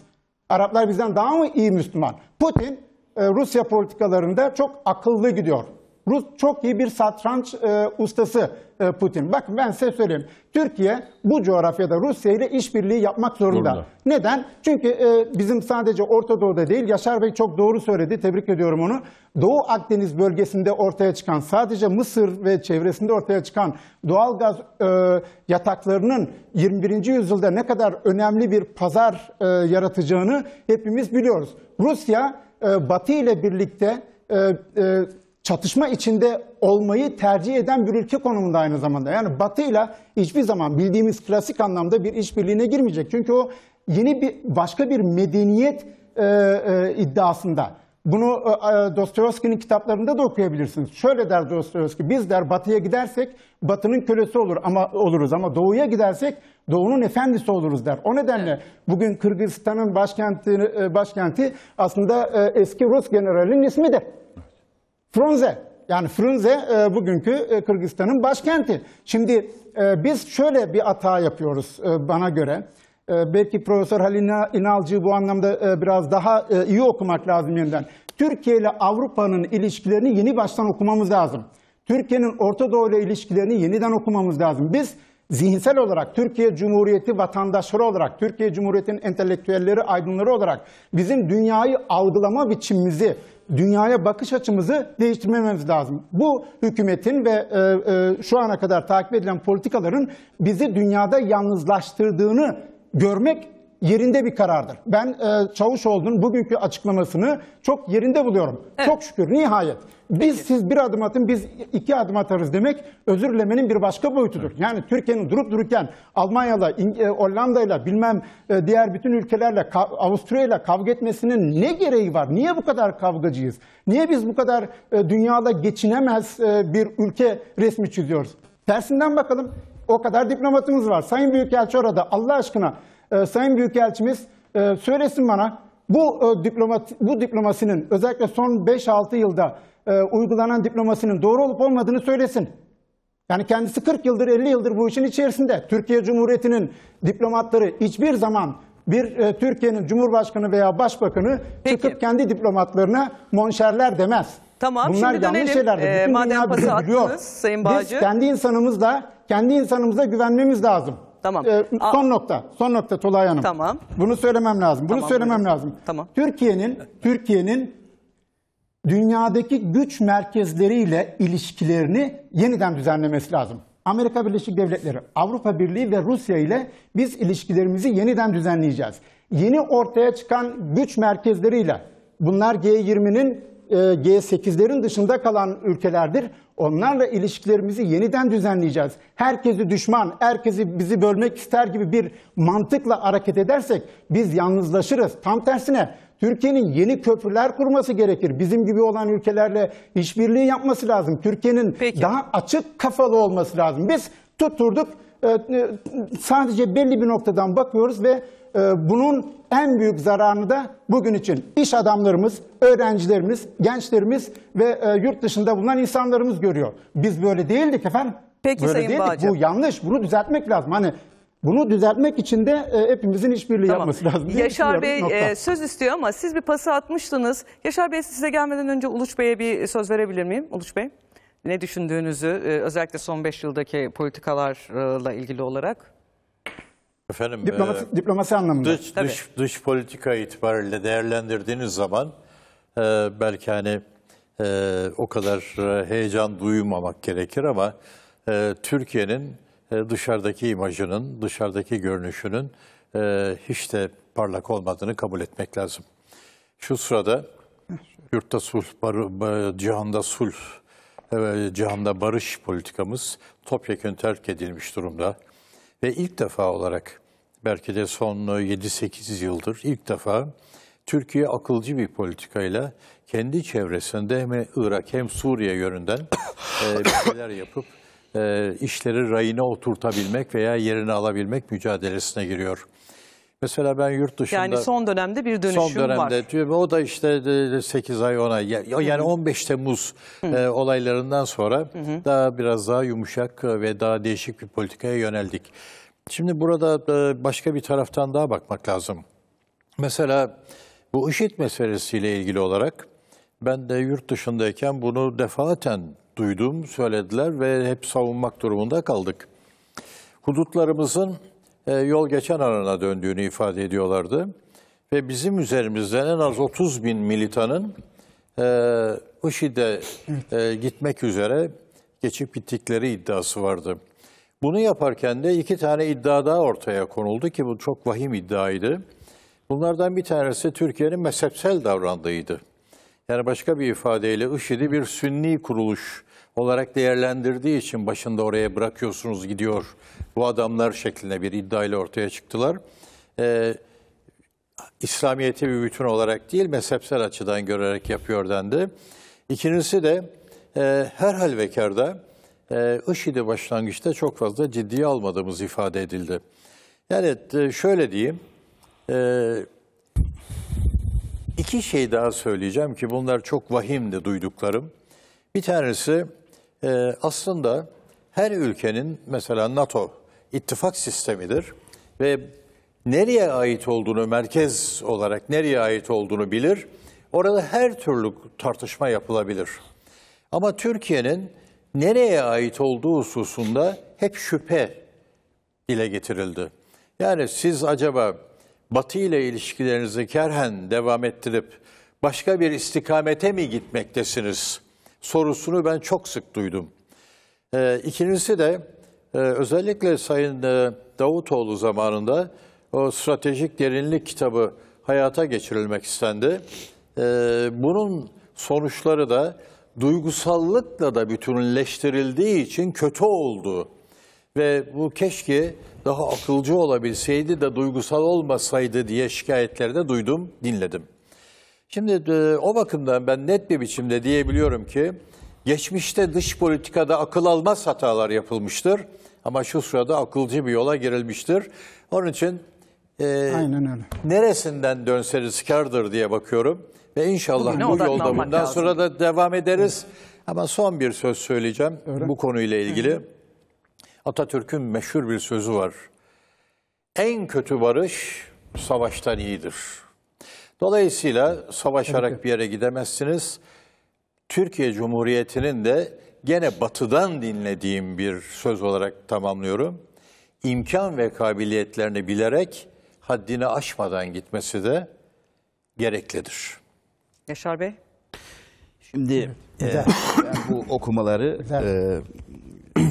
Araplar bizden daha mı iyi Müslüman? Putin Rusya politikalarında çok akıllı gidiyor. Rus çok iyi bir satranç e, ustası e, Putin. Bak ben size söyleyeyim. Türkiye bu coğrafyada Rusya ile işbirliği yapmak zorunda. zorunda. Neden? Çünkü e, bizim sadece Orta Doğu'da değil, Yaşar Bey çok doğru söyledi, tebrik ediyorum onu. Doğu Akdeniz bölgesinde ortaya çıkan, sadece Mısır ve çevresinde ortaya çıkan doğal gaz e, yataklarının 21. yüzyılda ne kadar önemli bir pazar e, yaratacağını hepimiz biliyoruz. Rusya e, Batı ile birlikte... E, e, çatışma içinde olmayı tercih eden bir ülke konumunda aynı zamanda. Yani Batı ile hiçbir zaman bildiğimiz klasik anlamda bir işbirliğine girmeyecek. Çünkü o yeni bir başka bir medeniyet e, e, iddiasında. Bunu e, e, Dostoyevski'nin kitaplarında da okuyabilirsiniz. Şöyle der Dostoyevski, biz der batıya gidersek batının kölesi olur ama oluruz ama doğuya gidersek doğunun efendisi oluruz der. O nedenle bugün Kırgızistan'ın başkenti, e, başkenti aslında e, eski Rus generalin ismidir. Frunze yani Frunze e, bugünkü e, Kırgızistan'ın başkenti. Şimdi e, biz şöyle bir hata yapıyoruz e, bana göre. E, belki Profesör Halil İnalcı'yı bu anlamda e, biraz daha e, iyi okumak lazım yeniden. Türkiye ile Avrupa'nın ilişkilerini yeni baştan okumamız lazım. Türkiye'nin Orta Doğu ile ilişkilerini yeniden okumamız lazım. Biz zihinsel olarak Türkiye Cumhuriyeti vatandaşları olarak, Türkiye Cumhuriyeti'nin entelektüelleri, aydınları olarak bizim dünyayı algılama biçimimizi, dünyaya bakış açımızı değiştirmemiz lazım. Bu hükümetin ve e, e, şu ana kadar takip edilen politikaların bizi dünyada yalnızlaştırdığını görmek yerinde bir karardır. Ben e, Çavuşoğlu'nun bugünkü açıklamasını çok yerinde buluyorum. Evet. Çok şükür nihayet. Biz Peki. siz bir adım atın biz iki adım atarız demek özür dilemenin bir başka boyutudur. Evet. Yani Türkiye'nin durup dururken Almanya'la, e, Hollanda'yla bilmem e, diğer bütün ülkelerle Avusturya'yla kavga etmesinin ne gereği var? Niye bu kadar kavgacıyız? Niye biz bu kadar e, dünyada geçinemez bir ülke resmi çiziyoruz? Tersinden bakalım. O kadar diplomatımız var. Sayın Büyükelçi orada Allah aşkına e, Sayın Büyükelçimiz e, söylesin bana bu e, diplomat bu diplomasinin özellikle son 5-6 yılda e, uygulanan diplomasinin doğru olup olmadığını söylesin. Yani kendisi 40 yıldır 50 yıldır bu işin içerisinde. Türkiye Cumhuriyeti'nin diplomatları hiçbir zaman bir e, Türkiye'nin Cumhurbaşkanı veya Başbakanı Peki. çıkıp kendi diplomatlarına monşerler demez. Tamam Bunlar şimdi dönelim. Şeylerdir. Ee, Bütün e, madem pası attınız Sayın Bağcı. Biz kendi insanımızla, kendi insanımıza güvenmemiz lazım. Tamam. Ee, son A nokta. Son nokta Tolay Hanım. Tamam. Bunu söylemem lazım. Bunu tamam, söylemem buyurun. lazım. Tamam. Türkiye'nin Türkiye'nin dünyadaki güç merkezleriyle ilişkilerini yeniden düzenlemesi lazım. Amerika Birleşik Devletleri, Avrupa Birliği ve Rusya ile biz ilişkilerimizi yeniden düzenleyeceğiz. Yeni ortaya çıkan güç merkezleriyle bunlar G20'nin e, G8'lerin dışında kalan ülkelerdir. Onlarla ilişkilerimizi yeniden düzenleyeceğiz. Herkesi düşman, herkesi bizi bölmek ister gibi bir mantıkla hareket edersek biz yalnızlaşırız. Tam tersine Türkiye'nin yeni köprüler kurması gerekir. Bizim gibi olan ülkelerle işbirliği yapması lazım. Türkiye'nin daha açık kafalı olması lazım. Biz tutturduk e, e, sadece belli bir noktadan bakıyoruz ve ee, bunun en büyük zararını da bugün için iş adamlarımız, öğrencilerimiz, gençlerimiz ve e, yurt dışında bulunan insanlarımız görüyor. Biz böyle değildik efendim. Peki böyle Sayın değildik. Bağcı. Bu yanlış. Bunu düzeltmek lazım. Hani bunu düzeltmek için de e, hepimizin işbirliği tamam. yapması lazım. Yaşar Bey e, söz istiyor ama siz bir pası atmıştınız. Yaşar Bey size gelmeden önce Uluç Bey'e bir söz verebilir miyim? Uluç Bey ne düşündüğünüzü e, özellikle son 5 yıldaki politikalarla ilgili olarak. Efendim, diplomasi, e, diplomasi anlamında. Dış, Tabii. dış, dış politika itibariyle değerlendirdiğiniz zaman e, belki hani e, o kadar e, heyecan duymamak gerekir ama e, Türkiye'nin e, dışarıdaki imajının, dışarıdaki görünüşünün e, hiç de parlak olmadığını kabul etmek lazım. Şu sırada yurtta sulh, bar, e, cihanda sulh, e, cihanda barış politikamız topyekun terk edilmiş durumda. Ve ilk defa olarak belki de son 7-8 e, yıldır ilk defa Türkiye akılcı bir politikayla kendi çevresinde hem Irak hem Suriye yönünden e, bir şeyler yapıp e, işleri rayına oturtabilmek veya yerine alabilmek mücadelesine giriyor. Mesela ben yurt dışında... Yani son dönemde bir dönüşüm son dönemde, var. o da işte 8 e, e, ay 10 Yani Hı -hı. 15 Temmuz Hı -hı. E, olaylarından sonra Hı -hı. daha biraz daha yumuşak ve daha değişik bir politikaya yöneldik. Şimdi burada başka bir taraftan daha bakmak lazım. Mesela bu IŞİD meselesiyle ilgili olarak ben de yurt dışındayken bunu defaten duydum, söylediler ve hep savunmak durumunda kaldık. Hudutlarımızın e, yol geçen arana döndüğünü ifade ediyorlardı. Ve bizim üzerimizden en az 30 bin militanın e, IŞİD'e e, gitmek üzere geçip gittikleri iddiası vardı. Bunu yaparken de iki tane iddia daha ortaya konuldu ki bu çok vahim iddiaydı. Bunlardan bir tanesi Türkiye'nin mezhepsel davrandığıydı. Yani başka bir ifadeyle IŞİD'i bir sünni kuruluş olarak değerlendirdiği için başında oraya bırakıyorsunuz gidiyor bu adamlar şeklinde bir iddiayla ortaya çıktılar. Ee, İslamiyet'i bir bütün olarak değil mezhepsel açıdan görerek yapıyor dendi. İkincisi de e, her halvekarda e, IŞİD'i başlangıçta çok fazla ciddiye almadığımız ifade edildi. Yani e, şöyle diyeyim, e, iki şey daha söyleyeceğim ki bunlar çok vahimdi duyduklarım. Bir tanesi e, aslında her ülkenin mesela NATO ittifak sistemidir ve nereye ait olduğunu merkez olarak nereye ait olduğunu bilir. Orada her türlü tartışma yapılabilir. Ama Türkiye'nin nereye ait olduğu hususunda hep şüphe dile getirildi. Yani siz acaba Batı ile ilişkilerinizi kerhen devam ettirip başka bir istikamete mi gitmektesiniz sorusunu ben çok sık duydum. E, ikincisi de e, özellikle Sayın e, Davutoğlu zamanında o stratejik derinlik kitabı hayata geçirilmek istendi. E, bunun sonuçları da duygusallıkla da bütünleştirildiği için kötü oldu. Ve bu keşke daha akılcı olabilseydi de duygusal olmasaydı diye şikayetleri de duydum, dinledim. Şimdi e, o bakımdan ben net bir biçimde diyebiliyorum ki geçmişte dış politikada akıl almaz hatalar yapılmıştır. Ama şu sırada akılcı bir yola girilmiştir. Onun için e, Aynen öyle. neresinden dönseniz kardır diye bakıyorum. Ve inşallah Bugüne bu yolda bundan lazım. sonra da devam ederiz. Evet. Ama son bir söz söyleyeceğim öyle. bu konuyla ilgili. Hı. Atatürk'ün meşhur bir sözü var. En kötü barış savaştan iyidir. Dolayısıyla savaşarak bir yere gidemezsiniz. Türkiye Cumhuriyeti'nin de gene batıdan dinlediğim bir söz olarak tamamlıyorum. İmkan ve kabiliyetlerini bilerek haddini aşmadan gitmesi de gereklidir. Yaşar Bey? Şimdi e, bu okumaları e, e,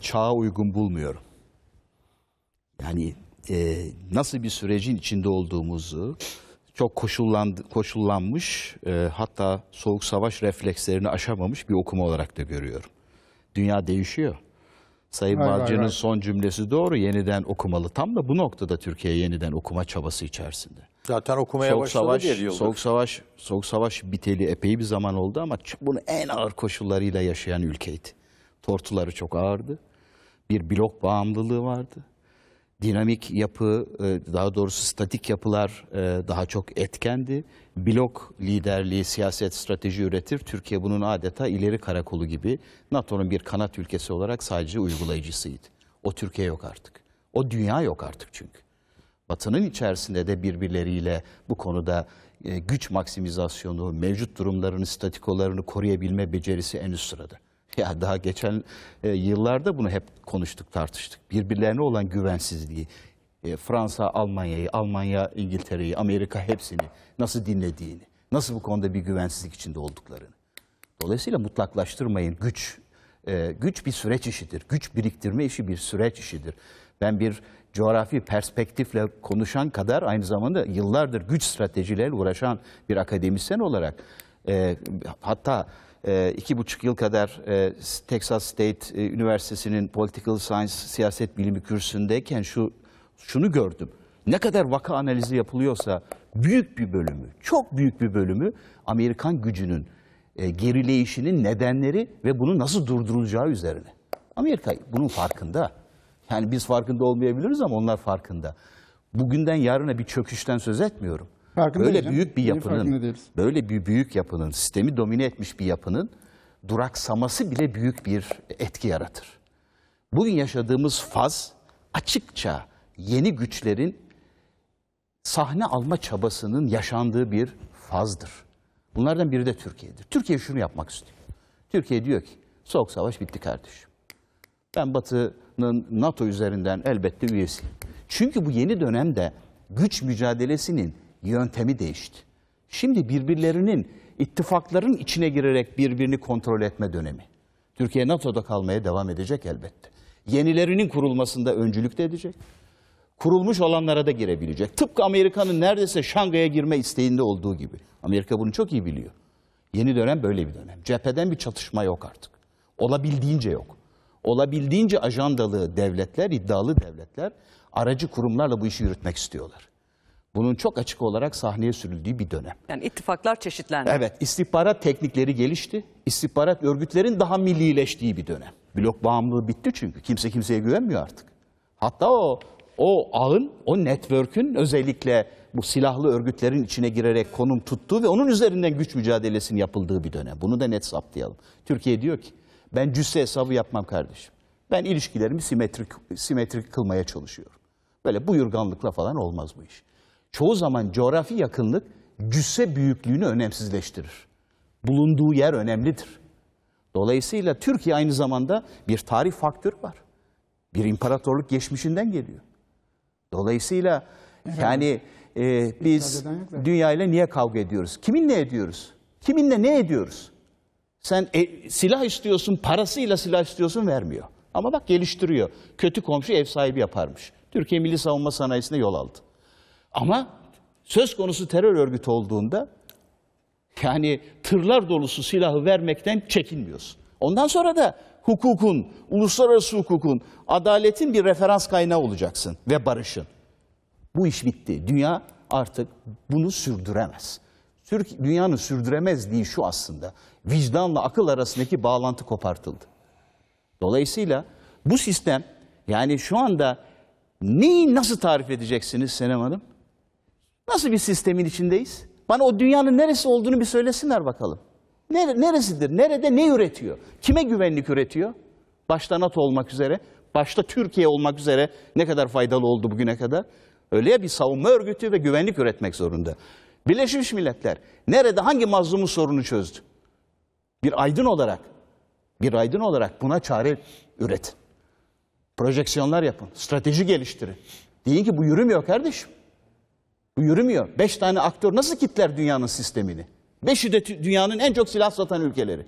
çağa uygun bulmuyorum. Yani e, nasıl bir sürecin içinde olduğumuzu, çok koşullanmış e, hatta soğuk savaş reflekslerini aşamamış bir okuma olarak da görüyorum. Dünya değişiyor. Sayın hayır, Balcı'nın son cümlesi doğru. Yeniden okumalı. Tam da bu noktada Türkiye yeniden okuma çabası içerisinde. Zaten okumaya soğuk başladı savaş, diye diyorlar. Soğuk savaş, soğuk savaş biteli epey bir zaman oldu ama bunu en ağır koşullarıyla yaşayan ülkeydi. Tortuları çok ağırdı. Bir blok bağımlılığı vardı dinamik yapı, e, daha doğrusu statik yapılar e, daha çok etkendi. Blok liderliği, siyaset, strateji üretir. Türkiye bunun adeta ileri karakolu gibi NATO'nun bir kanat ülkesi olarak sadece uygulayıcısıydı. O Türkiye yok artık. O dünya yok artık çünkü. Batı'nın içerisinde de birbirleriyle bu konuda e, güç maksimizasyonu, mevcut durumlarını, statikolarını koruyabilme becerisi en üst sırada. Ya daha geçen e, yıllarda bunu hep konuştuk, tartıştık. Birbirlerine olan güvensizliği, e, Fransa Almanya'yı, Almanya, İngiltere'yi, Amerika hepsini nasıl dinlediğini, nasıl bu konuda bir güvensizlik içinde olduklarını. Dolayısıyla mutlaklaştırmayın. Güç e, güç bir süreç işidir. Güç biriktirme işi bir süreç işidir. Ben bir coğrafi perspektifle konuşan kadar aynı zamanda yıllardır güç stratejileriyle uğraşan bir akademisyen olarak e, hatta e, iki buçuk yıl kadar e, Texas State e, Üniversitesi'nin Political Science Siyaset Bilimi kürsündeyken şu şunu gördüm. Ne kadar vaka analizi yapılıyorsa büyük bir bölümü, çok büyük bir bölümü Amerikan gücünün e, gerileyişinin nedenleri ve bunu nasıl durdurulacağı üzerine. Amerika bunun farkında. Yani biz farkında olmayabiliriz ama onlar farkında. Bugünden yarına bir çöküşten söz etmiyorum. Farkında böyle büyük bir yapının, böyle bir büyük yapının, sistemi domine etmiş bir yapının duraksaması bile büyük bir etki yaratır. Bugün yaşadığımız faz açıkça yeni güçlerin sahne alma çabasının yaşandığı bir fazdır. Bunlardan biri de Türkiye'dir. Türkiye şunu yapmak istiyor. Türkiye diyor ki soğuk savaş bitti kardeşim. Ben Batı'nın NATO üzerinden elbette üyesiyim. Çünkü bu yeni dönemde güç mücadelesinin yöntemi değişti. Şimdi birbirlerinin ittifakların içine girerek birbirini kontrol etme dönemi. Türkiye NATO'da kalmaya devam edecek elbette. Yenilerinin kurulmasında öncülük de edecek. Kurulmuş olanlara da girebilecek. Tıpkı Amerika'nın neredeyse Şangay'a girme isteğinde olduğu gibi. Amerika bunu çok iyi biliyor. Yeni dönem böyle bir dönem. Cepheden bir çatışma yok artık. Olabildiğince yok. Olabildiğince ajandalı devletler, iddialı devletler aracı kurumlarla bu işi yürütmek istiyorlar. Bunun çok açık olarak sahneye sürüldüğü bir dönem. Yani ittifaklar çeşitlendi. Evet, istihbarat teknikleri gelişti. İstihbarat örgütlerin daha millileştiği bir dönem. Blok bağımlılığı bitti çünkü. Kimse kimseye güvenmiyor artık. Hatta o o ağın, o network'ün özellikle bu silahlı örgütlerin içine girerek konum tuttuğu ve onun üzerinden güç mücadelesinin yapıldığı bir dönem. Bunu da net saptayalım. Türkiye diyor ki ben cüsse hesabı yapmam kardeşim. Ben ilişkilerimi simetrik, simetrik kılmaya çalışıyorum. Böyle bu yurganlıkla falan olmaz bu iş çoğu zaman coğrafi yakınlık cüsse büyüklüğünü önemsizleştirir. Bulunduğu yer önemlidir. Dolayısıyla Türkiye aynı zamanda bir tarih faktörü var. Bir imparatorluk geçmişinden geliyor. Dolayısıyla Efendim, yani e, biz dünyayla niye kavga ediyoruz? Kiminle ediyoruz? Kiminle ne ediyoruz? Sen e, silah istiyorsun, parasıyla silah istiyorsun vermiyor. Ama bak geliştiriyor. Kötü komşu ev sahibi yaparmış. Türkiye Milli Savunma Sanayisi'ne yol aldı. Ama söz konusu terör örgütü olduğunda yani tırlar dolusu silahı vermekten çekinmiyorsun. Ondan sonra da hukukun, uluslararası hukukun, adaletin bir referans kaynağı olacaksın ve barışın. Bu iş bitti. Dünya artık bunu sürdüremez. Türk dünyanın sürdüremezliği şu aslında. Vicdanla akıl arasındaki bağlantı kopartıldı. Dolayısıyla bu sistem yani şu anda neyi nasıl tarif edeceksiniz Senem Hanım? Nasıl bir sistemin içindeyiz? Bana o dünyanın neresi olduğunu bir söylesinler bakalım. neresidir? Nerede ne üretiyor? Kime güvenlik üretiyor? Başta NATO olmak üzere, başta Türkiye olmak üzere ne kadar faydalı oldu bugüne kadar? Öyle ya bir savunma örgütü ve güvenlik üretmek zorunda. Birleşmiş Milletler nerede hangi mazlumun sorunu çözdü? Bir aydın olarak, bir aydın olarak buna çare üretin. Projeksiyonlar yapın, strateji geliştirin. Deyin ki bu yürümüyor kardeşim. Bu yürümüyor. Beş tane aktör nasıl kitler dünyanın sistemini? Beşi de dünyanın en çok silah satan ülkeleri.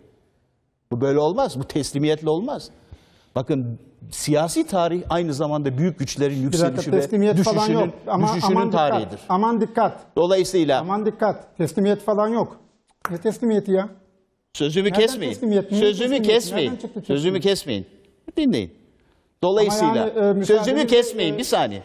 Bu böyle olmaz. Bu teslimiyetle olmaz. Bakın siyasi tarih aynı zamanda büyük güçlerin yükselişi ve teslimiyet düşüşünün, Ama, düşüşünün aman tarihidir. Dikkat, aman dikkat. Dolayısıyla... Aman dikkat. Teslimiyet falan yok. Ne teslimiyeti ya? Sözümü Nereden kesmeyin. Sözümü kesmeyin. Sözümü kesmeyin. Dinleyin. Dolayısıyla yani, e, sözümü kesmeyin e, bir saniye.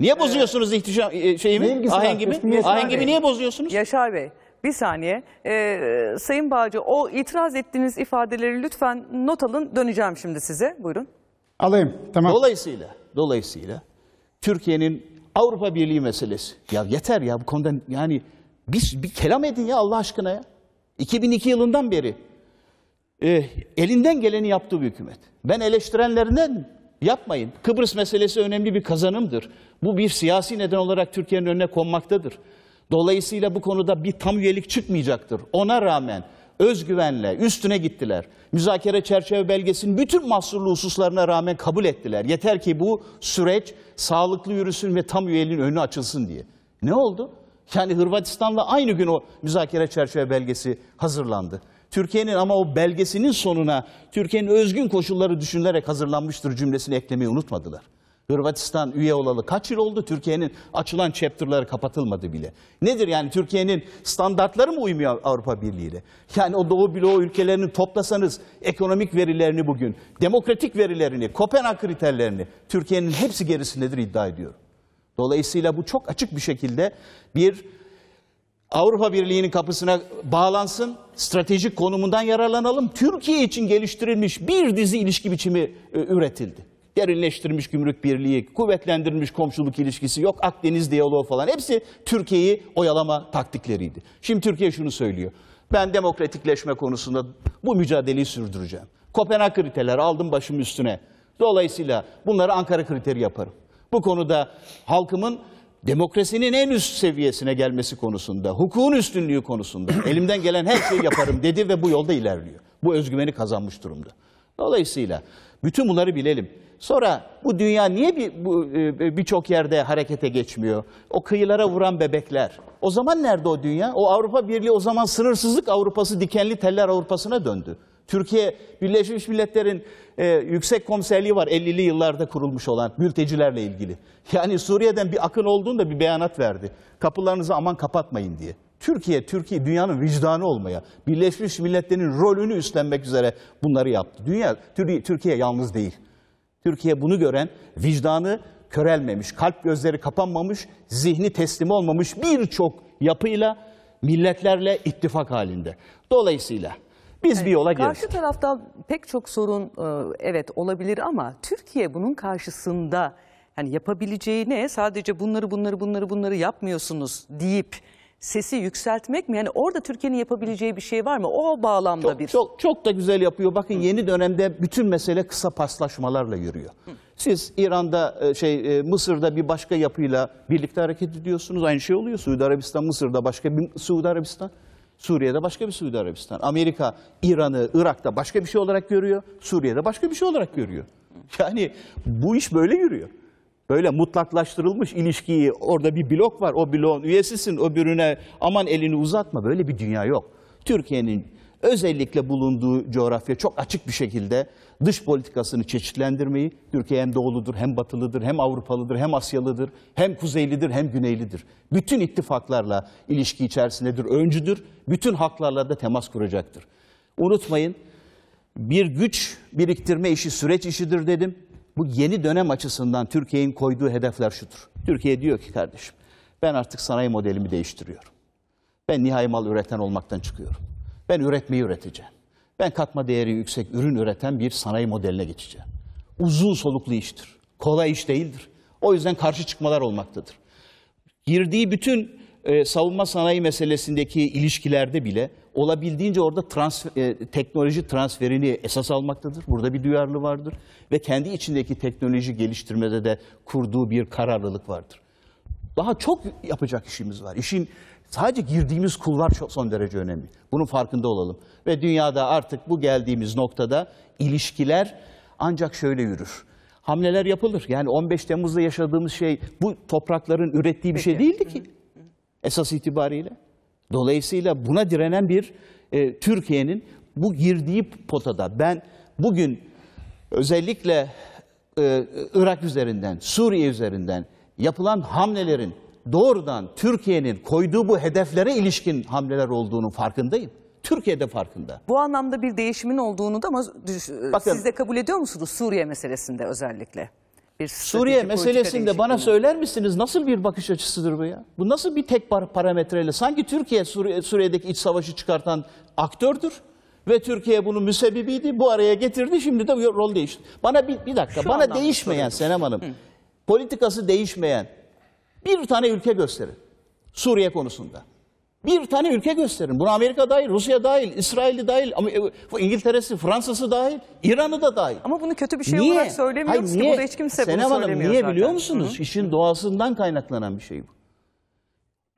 Niye ee, bozuyorsunuz ihtişam e, şeyimi? Ahengimi? Ahengimi niye bozuyorsunuz? Yaşar Bey. Bir saniye. Ee, Sayın Bağcı o itiraz ettiğiniz ifadeleri lütfen not alın. Döneceğim şimdi size. Buyurun. Alayım. Tamam. Dolayısıyla, dolayısıyla Türkiye'nin Avrupa Birliği meselesi. Ya yeter ya bu konuda yani bir, bir kelam edin ya Allah aşkına ya. 2002 yılından beri e, elinden geleni yaptı bu hükümet. Ben eleştirenlerinden Yapmayın. Kıbrıs meselesi önemli bir kazanımdır. Bu bir siyasi neden olarak Türkiye'nin önüne konmaktadır. Dolayısıyla bu konuda bir tam üyelik çıkmayacaktır. Ona rağmen özgüvenle üstüne gittiler. Müzakere çerçeve belgesinin bütün mahsurlu hususlarına rağmen kabul ettiler. Yeter ki bu süreç sağlıklı yürüsün ve tam üyeliğin önü açılsın diye. Ne oldu? Yani Hırvatistan'la aynı gün o müzakere çerçeve belgesi hazırlandı. Türkiye'nin ama o belgesinin sonuna Türkiye'nin özgün koşulları düşünülerek hazırlanmıştır cümlesini eklemeyi unutmadılar. Hırvatistan üye olalı kaç yıl oldu? Türkiye'nin açılan chapter'ları kapatılmadı bile. Nedir yani Türkiye'nin standartları mı uymuyor Avrupa Birliği'yle? Yani o Doğu bloğu ülkelerini toplasanız ekonomik verilerini bugün, demokratik verilerini, Kopenhag kriterlerini Türkiye'nin hepsi gerisindedir iddia ediyorum. Dolayısıyla bu çok açık bir şekilde bir Avrupa Birliği'nin kapısına bağlansın, stratejik konumundan yararlanalım. Türkiye için geliştirilmiş bir dizi ilişki biçimi e, üretildi. Derinleştirilmiş gümrük birliği, kuvvetlendirilmiş komşuluk ilişkisi, yok Akdeniz diyaloğu falan. Hepsi Türkiye'yi oyalama taktikleriydi. Şimdi Türkiye şunu söylüyor. Ben demokratikleşme konusunda bu mücadeleyi sürdüreceğim. Kopenhag kriterleri aldım başım üstüne. Dolayısıyla bunları Ankara kriteri yaparım. Bu konuda halkımın demokrasinin en üst seviyesine gelmesi konusunda, hukukun üstünlüğü konusunda elimden gelen her şeyi yaparım dedi ve bu yolda ilerliyor. Bu özgüveni kazanmış durumda. Dolayısıyla bütün bunları bilelim. Sonra bu dünya niye e, e, birçok yerde harekete geçmiyor? O kıyılara vuran bebekler. O zaman nerede o dünya? O Avrupa Birliği o zaman sınırsızlık Avrupası, dikenli teller Avrupası'na döndü. Türkiye Birleşmiş Milletler'in e, yüksek komiserliği var 50'li yıllarda kurulmuş olan mültecilerle ilgili. Yani Suriye'den bir akın olduğunda bir beyanat verdi. Kapılarınızı aman kapatmayın diye. Türkiye, Türkiye dünyanın vicdanı olmaya, Birleşmiş Milletler'in rolünü üstlenmek üzere bunları yaptı. Dünya, Türkiye yalnız değil. Türkiye bunu gören vicdanı körelmemiş, kalp gözleri kapanmamış, zihni teslim olmamış birçok yapıyla, milletlerle ittifak halinde. Dolayısıyla biz yani, bir yola gireriz. Karşı taraftan pek çok sorun e, evet olabilir ama Türkiye bunun karşısında yani yapabileceği ne? Sadece bunları bunları bunları bunları yapmıyorsunuz deyip sesi yükseltmek mi? Yani orada Türkiye'nin yapabileceği bir şey var mı? O bağlamda çok, bir. Çok, çok da güzel yapıyor. Bakın Hı. yeni dönemde bütün mesele kısa paslaşmalarla yürüyor. Hı. Siz İran'da e, şey e, Mısır'da bir başka yapıyla birlikte hareket ediyorsunuz. Aynı şey oluyor. Suudi Arabistan Mısır'da başka bir Suudi Arabistan. Suriye'de başka bir Suudi Arabistan. Amerika İran'ı Irak'ta başka bir şey olarak görüyor. Suriye'de başka bir şey olarak görüyor. Yani bu iş böyle yürüyor. Böyle mutlaklaştırılmış ilişkiyi orada bir blok var. O bloğun üyesisin öbürüne aman elini uzatma. Böyle bir dünya yok. Türkiye'nin özellikle bulunduğu coğrafya çok açık bir şekilde dış politikasını çeşitlendirmeyi, Türkiye hem doğuludur, hem batılıdır, hem Avrupalıdır, hem Asyalıdır, hem kuzeylidir, hem güneylidir. Bütün ittifaklarla ilişki içerisindedir, öncüdür, bütün haklarla da temas kuracaktır. Unutmayın, bir güç biriktirme işi süreç işidir dedim. Bu yeni dönem açısından Türkiye'nin koyduğu hedefler şudur. Türkiye diyor ki kardeşim, ben artık sanayi modelimi değiştiriyorum. Ben nihai mal üreten olmaktan çıkıyorum. Ben üretmeyi üreteceğim. Ben katma değeri yüksek ürün üreten bir sanayi modeline geçeceğim. Uzun soluklu iştir. Kolay iş değildir. O yüzden karşı çıkmalar olmaktadır. Girdiği bütün e, savunma sanayi meselesindeki ilişkilerde bile olabildiğince orada trans, e, teknoloji transferini esas almaktadır. Burada bir duyarlı vardır ve kendi içindeki teknoloji geliştirmede de kurduğu bir kararlılık vardır. Daha çok yapacak işimiz var. İşin Sadece girdiğimiz kullar çok son derece önemli. Bunun farkında olalım. Ve dünyada artık bu geldiğimiz noktada ilişkiler ancak şöyle yürür. Hamleler yapılır. Yani 15 Temmuz'da yaşadığımız şey bu toprakların ürettiği bir şey değildi ki. Esas itibariyle. Dolayısıyla buna direnen bir e, Türkiye'nin bu girdiği potada ben bugün özellikle e, Irak üzerinden, Suriye üzerinden yapılan hamlelerin doğrudan Türkiye'nin koyduğu bu hedeflere ilişkin hamleler olduğunu farkındayım. Türkiye'de farkında. Bu anlamda bir değişimin olduğunu da ama Bakın, siz de kabul ediyor musunuz Suriye meselesinde özellikle? Bir Suriye meselesinde bana söyler misiniz nasıl bir bakış açısıdır bu ya? Bu nasıl bir tek parametreyle? Sanki Türkiye Suriye, Suriye'deki iç savaşı çıkartan aktördür ve Türkiye bunun müsebbibiydi. Bu araya getirdi. Şimdi de rol değişti. Bana bir, bir dakika. Şu bana değişmeyen sorumlu. Senem Hanım. Hı. Politikası değişmeyen bir tane ülke gösterin. Suriye konusunda. Bir tane ülke gösterin. Bunu Amerika dahil, Rusya dahil, İsrail'i dahil, e, İngiltere'si, Fransa'sı dahil, İran'ı da dahil. Ama bunu kötü bir şey niye? olarak söylemiyoruz Hayır, ki. Niye? Burada hiç kimse Senem bunu Hanım, söylemiyor niye zaten. biliyor musunuz? Hı-hı. İşin doğasından kaynaklanan bir şey bu.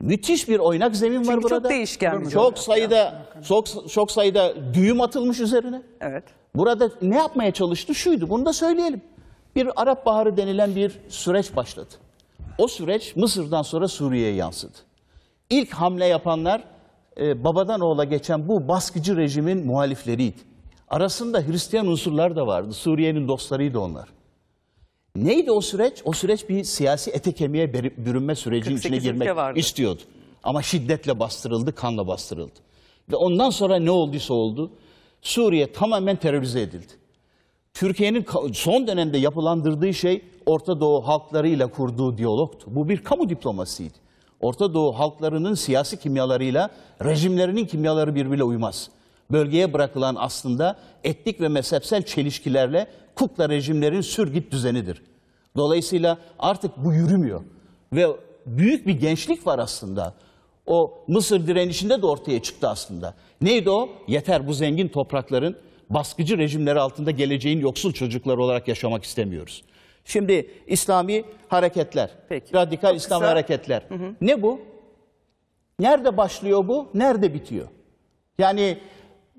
Müthiş bir oynak zemin Çünkü var çok burada. çok değişken. Çok sayıda, çok, çok sayıda düğüm atılmış üzerine. Evet. Burada ne yapmaya çalıştı şuydu, bunu da söyleyelim. Bir Arap Baharı denilen bir süreç başladı. O süreç Mısır'dan sonra Suriye'ye yansıdı. İlk hamle yapanlar e, babadan oğula geçen bu baskıcı rejimin muhalifleriydi. Arasında Hristiyan unsurlar da vardı. Suriye'nin dostlarıydı onlar. Neydi o süreç? O süreç bir siyasi ete kemiğe bürünme sürecinin içine girmek vardı. istiyordu. Ama şiddetle bastırıldı, kanla bastırıldı. Ve ondan sonra ne olduysa oldu. Suriye tamamen terörize edildi. Türkiye'nin son dönemde yapılandırdığı şey Orta Doğu halklarıyla kurduğu diyalogtu. Bu bir kamu diplomasiydi. Orta Doğu halklarının siyasi kimyalarıyla rejimlerinin kimyaları birbirine uymaz. Bölgeye bırakılan aslında etnik ve mezhepsel çelişkilerle kukla rejimlerin sürgit düzenidir. Dolayısıyla artık bu yürümüyor. Ve büyük bir gençlik var aslında. O Mısır direnişinde de ortaya çıktı aslında. Neydi o? Yeter bu zengin toprakların baskıcı rejimler altında geleceğin yoksul çocukları olarak yaşamak istemiyoruz. Şimdi İslami hareketler, Peki. radikal Çok İslam hareketler. Hı hı. Ne bu? Nerede başlıyor bu? Nerede bitiyor? Yani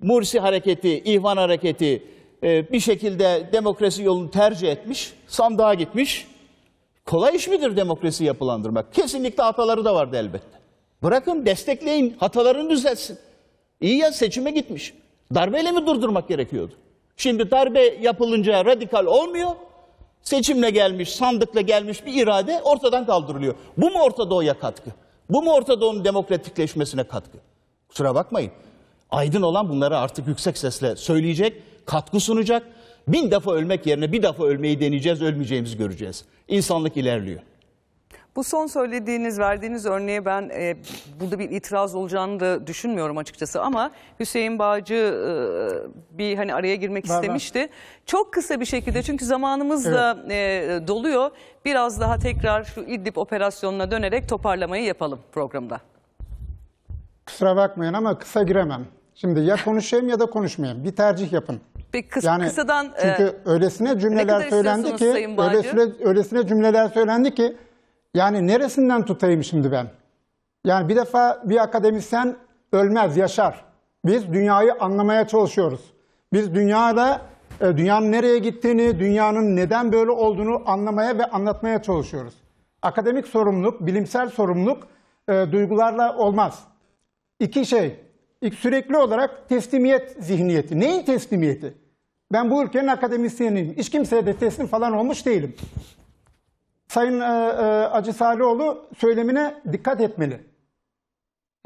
Mursi hareketi, İhvan hareketi e, bir şekilde demokrasi yolunu tercih etmiş, sandığa gitmiş. Kolay iş midir demokrasi yapılandırmak? Kesinlikle hataları da vardı elbette. Bırakın destekleyin, hatalarını düzelsin. İyi ya seçime gitmiş. Darbeyle mi durdurmak gerekiyordu? Şimdi darbe yapılınca radikal olmuyor. Seçimle gelmiş, sandıkla gelmiş bir irade ortadan kaldırılıyor. Bu mu Orta Doğu'ya katkı? Bu mu Orta Doğu'nun demokratikleşmesine katkı? Kusura bakmayın. Aydın olan bunları artık yüksek sesle söyleyecek, katkı sunacak. Bin defa ölmek yerine bir defa ölmeyi deneyeceğiz, ölmeyeceğimizi göreceğiz. İnsanlık ilerliyor. Bu son söylediğiniz, verdiğiniz örneğe ben e, burada bir itiraz olacağını da düşünmüyorum açıkçası ama Hüseyin Bağcı e, bir hani araya girmek ben istemişti. Ben. Çok kısa bir şekilde çünkü zamanımız evet. da e, doluyor. Biraz daha tekrar şu İdlib operasyonuna dönerek toparlamayı yapalım programda. Kusura bakmayın ama kısa giremem. Şimdi ya konuşayım ya da konuşmayayım. Bir tercih yapın. Bir kıs yani kısadan e, çünkü e, öylesine cümleler söylendi ki öylesine öylesine cümleler söylendi ki yani neresinden tutayım şimdi ben? Yani bir defa bir akademisyen ölmez, yaşar. Biz dünyayı anlamaya çalışıyoruz. Biz dünyada e, dünyanın nereye gittiğini, dünyanın neden böyle olduğunu anlamaya ve anlatmaya çalışıyoruz. Akademik sorumluluk, bilimsel sorumluluk e, duygularla olmaz. İki şey, sürekli olarak teslimiyet zihniyeti. Neyin teslimiyeti? Ben bu ülkenin akademisyeniyim. Hiç kimseye de teslim falan olmuş değilim. Sayın e, e, Acı Salioğlu söylemine dikkat etmeli.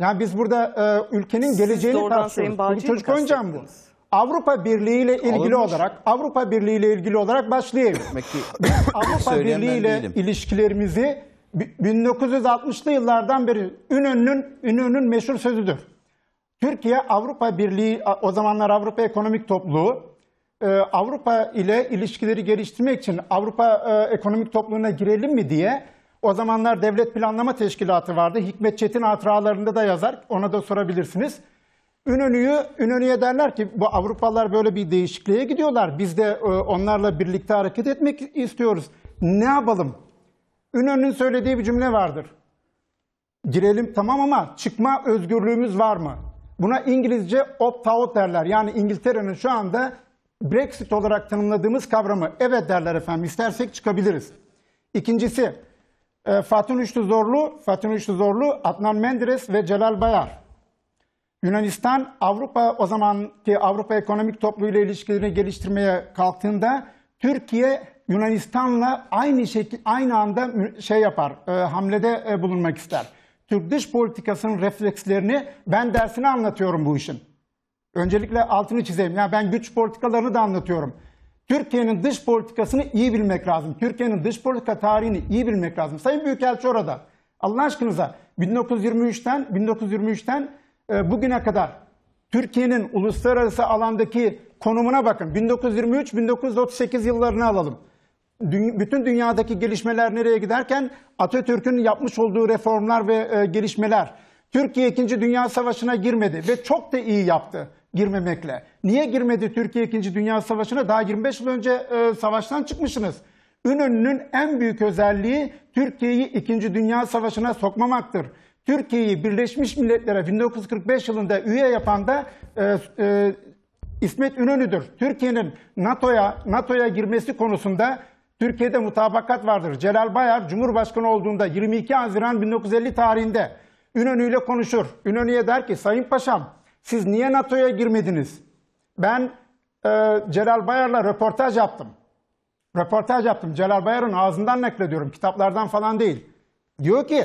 Yani biz burada e, ülkenin Siz geleceğini tartışıyoruz. Bu çocuk öncem bu. Avrupa Birliği ile ilgili Olmuş. olarak Avrupa Birliği ile ilgili olarak başlayayım. Avrupa Birliği ile ilişkilerimizi 1960'lı yıllardan beri Ünönü'nün Ünönü'nün meşhur sözüdür. Türkiye Avrupa Birliği o zamanlar Avrupa Ekonomik Topluluğu e, Avrupa ile ilişkileri geliştirmek için Avrupa e, ekonomik topluluğuna girelim mi diye o zamanlar Devlet Planlama Teşkilatı vardı. Hikmet Çetin hatıralarında da yazar. Ona da sorabilirsiniz. Ünönü'yü, Ünönü'ye derler ki bu Avrupalılar böyle bir değişikliğe gidiyorlar. Biz de e, onlarla birlikte hareket etmek istiyoruz. Ne yapalım? Ünönü'nün söylediği bir cümle vardır. Girelim tamam ama çıkma özgürlüğümüz var mı? Buna İngilizce opt-out derler. Yani İngiltere'nin şu anda Brexit olarak tanımladığımız kavramı evet derler efendim istersek çıkabiliriz. İkincisi e, Fatih Üçlü Zorlu, Fatih Üçlü Zorlu, Adnan Menderes ve Celal Bayar. Yunanistan Avrupa o zamanki Avrupa ekonomik topluluğu ile ilişkilerini geliştirmeye kalktığında Türkiye Yunanistan'la aynı şekil aynı anda şey yapar, e, hamlede e, bulunmak ister. Türk dış politikasının reflekslerini ben dersini anlatıyorum bu işin. Öncelikle altını çizeyim. Yani ben güç politikalarını da anlatıyorum. Türkiye'nin dış politikasını iyi bilmek lazım. Türkiye'nin dış politika tarihini iyi bilmek lazım. Sayın Büyükelçi orada. Allah aşkınıza 1923'ten 1923'ten e, bugüne kadar Türkiye'nin uluslararası alandaki konumuna bakın. 1923-1938 yıllarını alalım. bütün dünyadaki gelişmeler nereye giderken Atatürk'ün yapmış olduğu reformlar ve e, gelişmeler. Türkiye 2. Dünya Savaşı'na girmedi ve çok da iyi yaptı girmemekle. Niye girmedi Türkiye 2. Dünya Savaşı'na? Daha 25 yıl önce e, savaştan çıkmışsınız. Ünönü'nün en büyük özelliği Türkiye'yi 2. Dünya Savaşı'na sokmamaktır. Türkiye'yi Birleşmiş Milletler'e 1945 yılında üye yapan da e, e, İsmet Ünönüdür. Türkiye'nin NATO'ya NATO'ya girmesi konusunda Türkiye'de mutabakat vardır. Celal Bayar Cumhurbaşkanı olduğunda 22 Haziran 1950 tarihinde Ünönü ile konuşur. Ünönüye der ki Sayın Paşam siz niye NATO'ya girmediniz? Ben e, Celal Bayar'la röportaj yaptım. Röportaj yaptım. Celal Bayar'ın ağzından naklediyorum. Kitaplardan falan değil. Diyor ki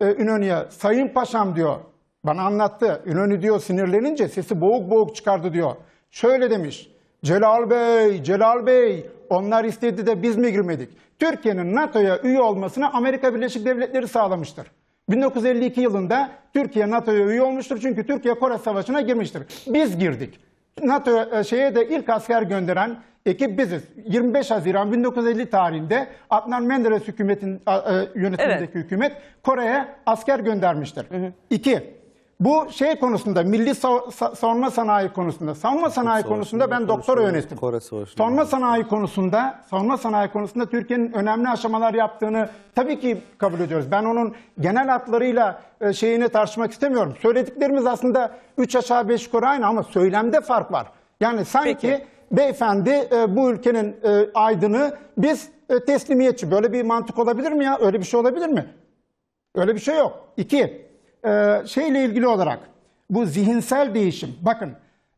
e, İnönü'ye Sayın Paşam diyor. Bana anlattı. İnönü diyor sinirlenince sesi boğuk boğuk çıkardı diyor. Şöyle demiş. Celal Bey, Celal Bey onlar istedi de biz mi girmedik? Türkiye'nin NATO'ya üye olmasını Amerika Birleşik Devletleri sağlamıştır. 1952 yılında Türkiye NATO'ya üye olmuştur. Çünkü Türkiye Kore Savaşı'na girmiştir. Biz girdik. NATO e, şeye de ilk asker gönderen ekip biziz. 25 Haziran 1950 tarihinde Adnan Menderes hükümetin e, yönetimindeki evet. hükümet Kore'ye asker göndermiştir. Hı hı. İki, bu şey konusunda, milli savunma sanayi konusunda, savunma sanayi konusunda ben doktora yönettim. Savunma sanayi konusunda, savunma sanayi konusunda Türkiye'nin önemli aşamalar yaptığını tabii ki kabul ediyoruz. Ben onun genel hatlarıyla e, şeyini tartışmak istemiyorum. Söylediklerimiz aslında üç aşağı beş yukarı aynı ama söylemde fark var. Yani sanki Peki. beyefendi e, bu ülkenin e, aydını biz teslimiyetçi. Böyle bir mantık olabilir mi ya? Öyle bir şey olabilir mi? Öyle bir şey yok. İki, ee, şeyle ilgili olarak bu zihinsel değişim bakın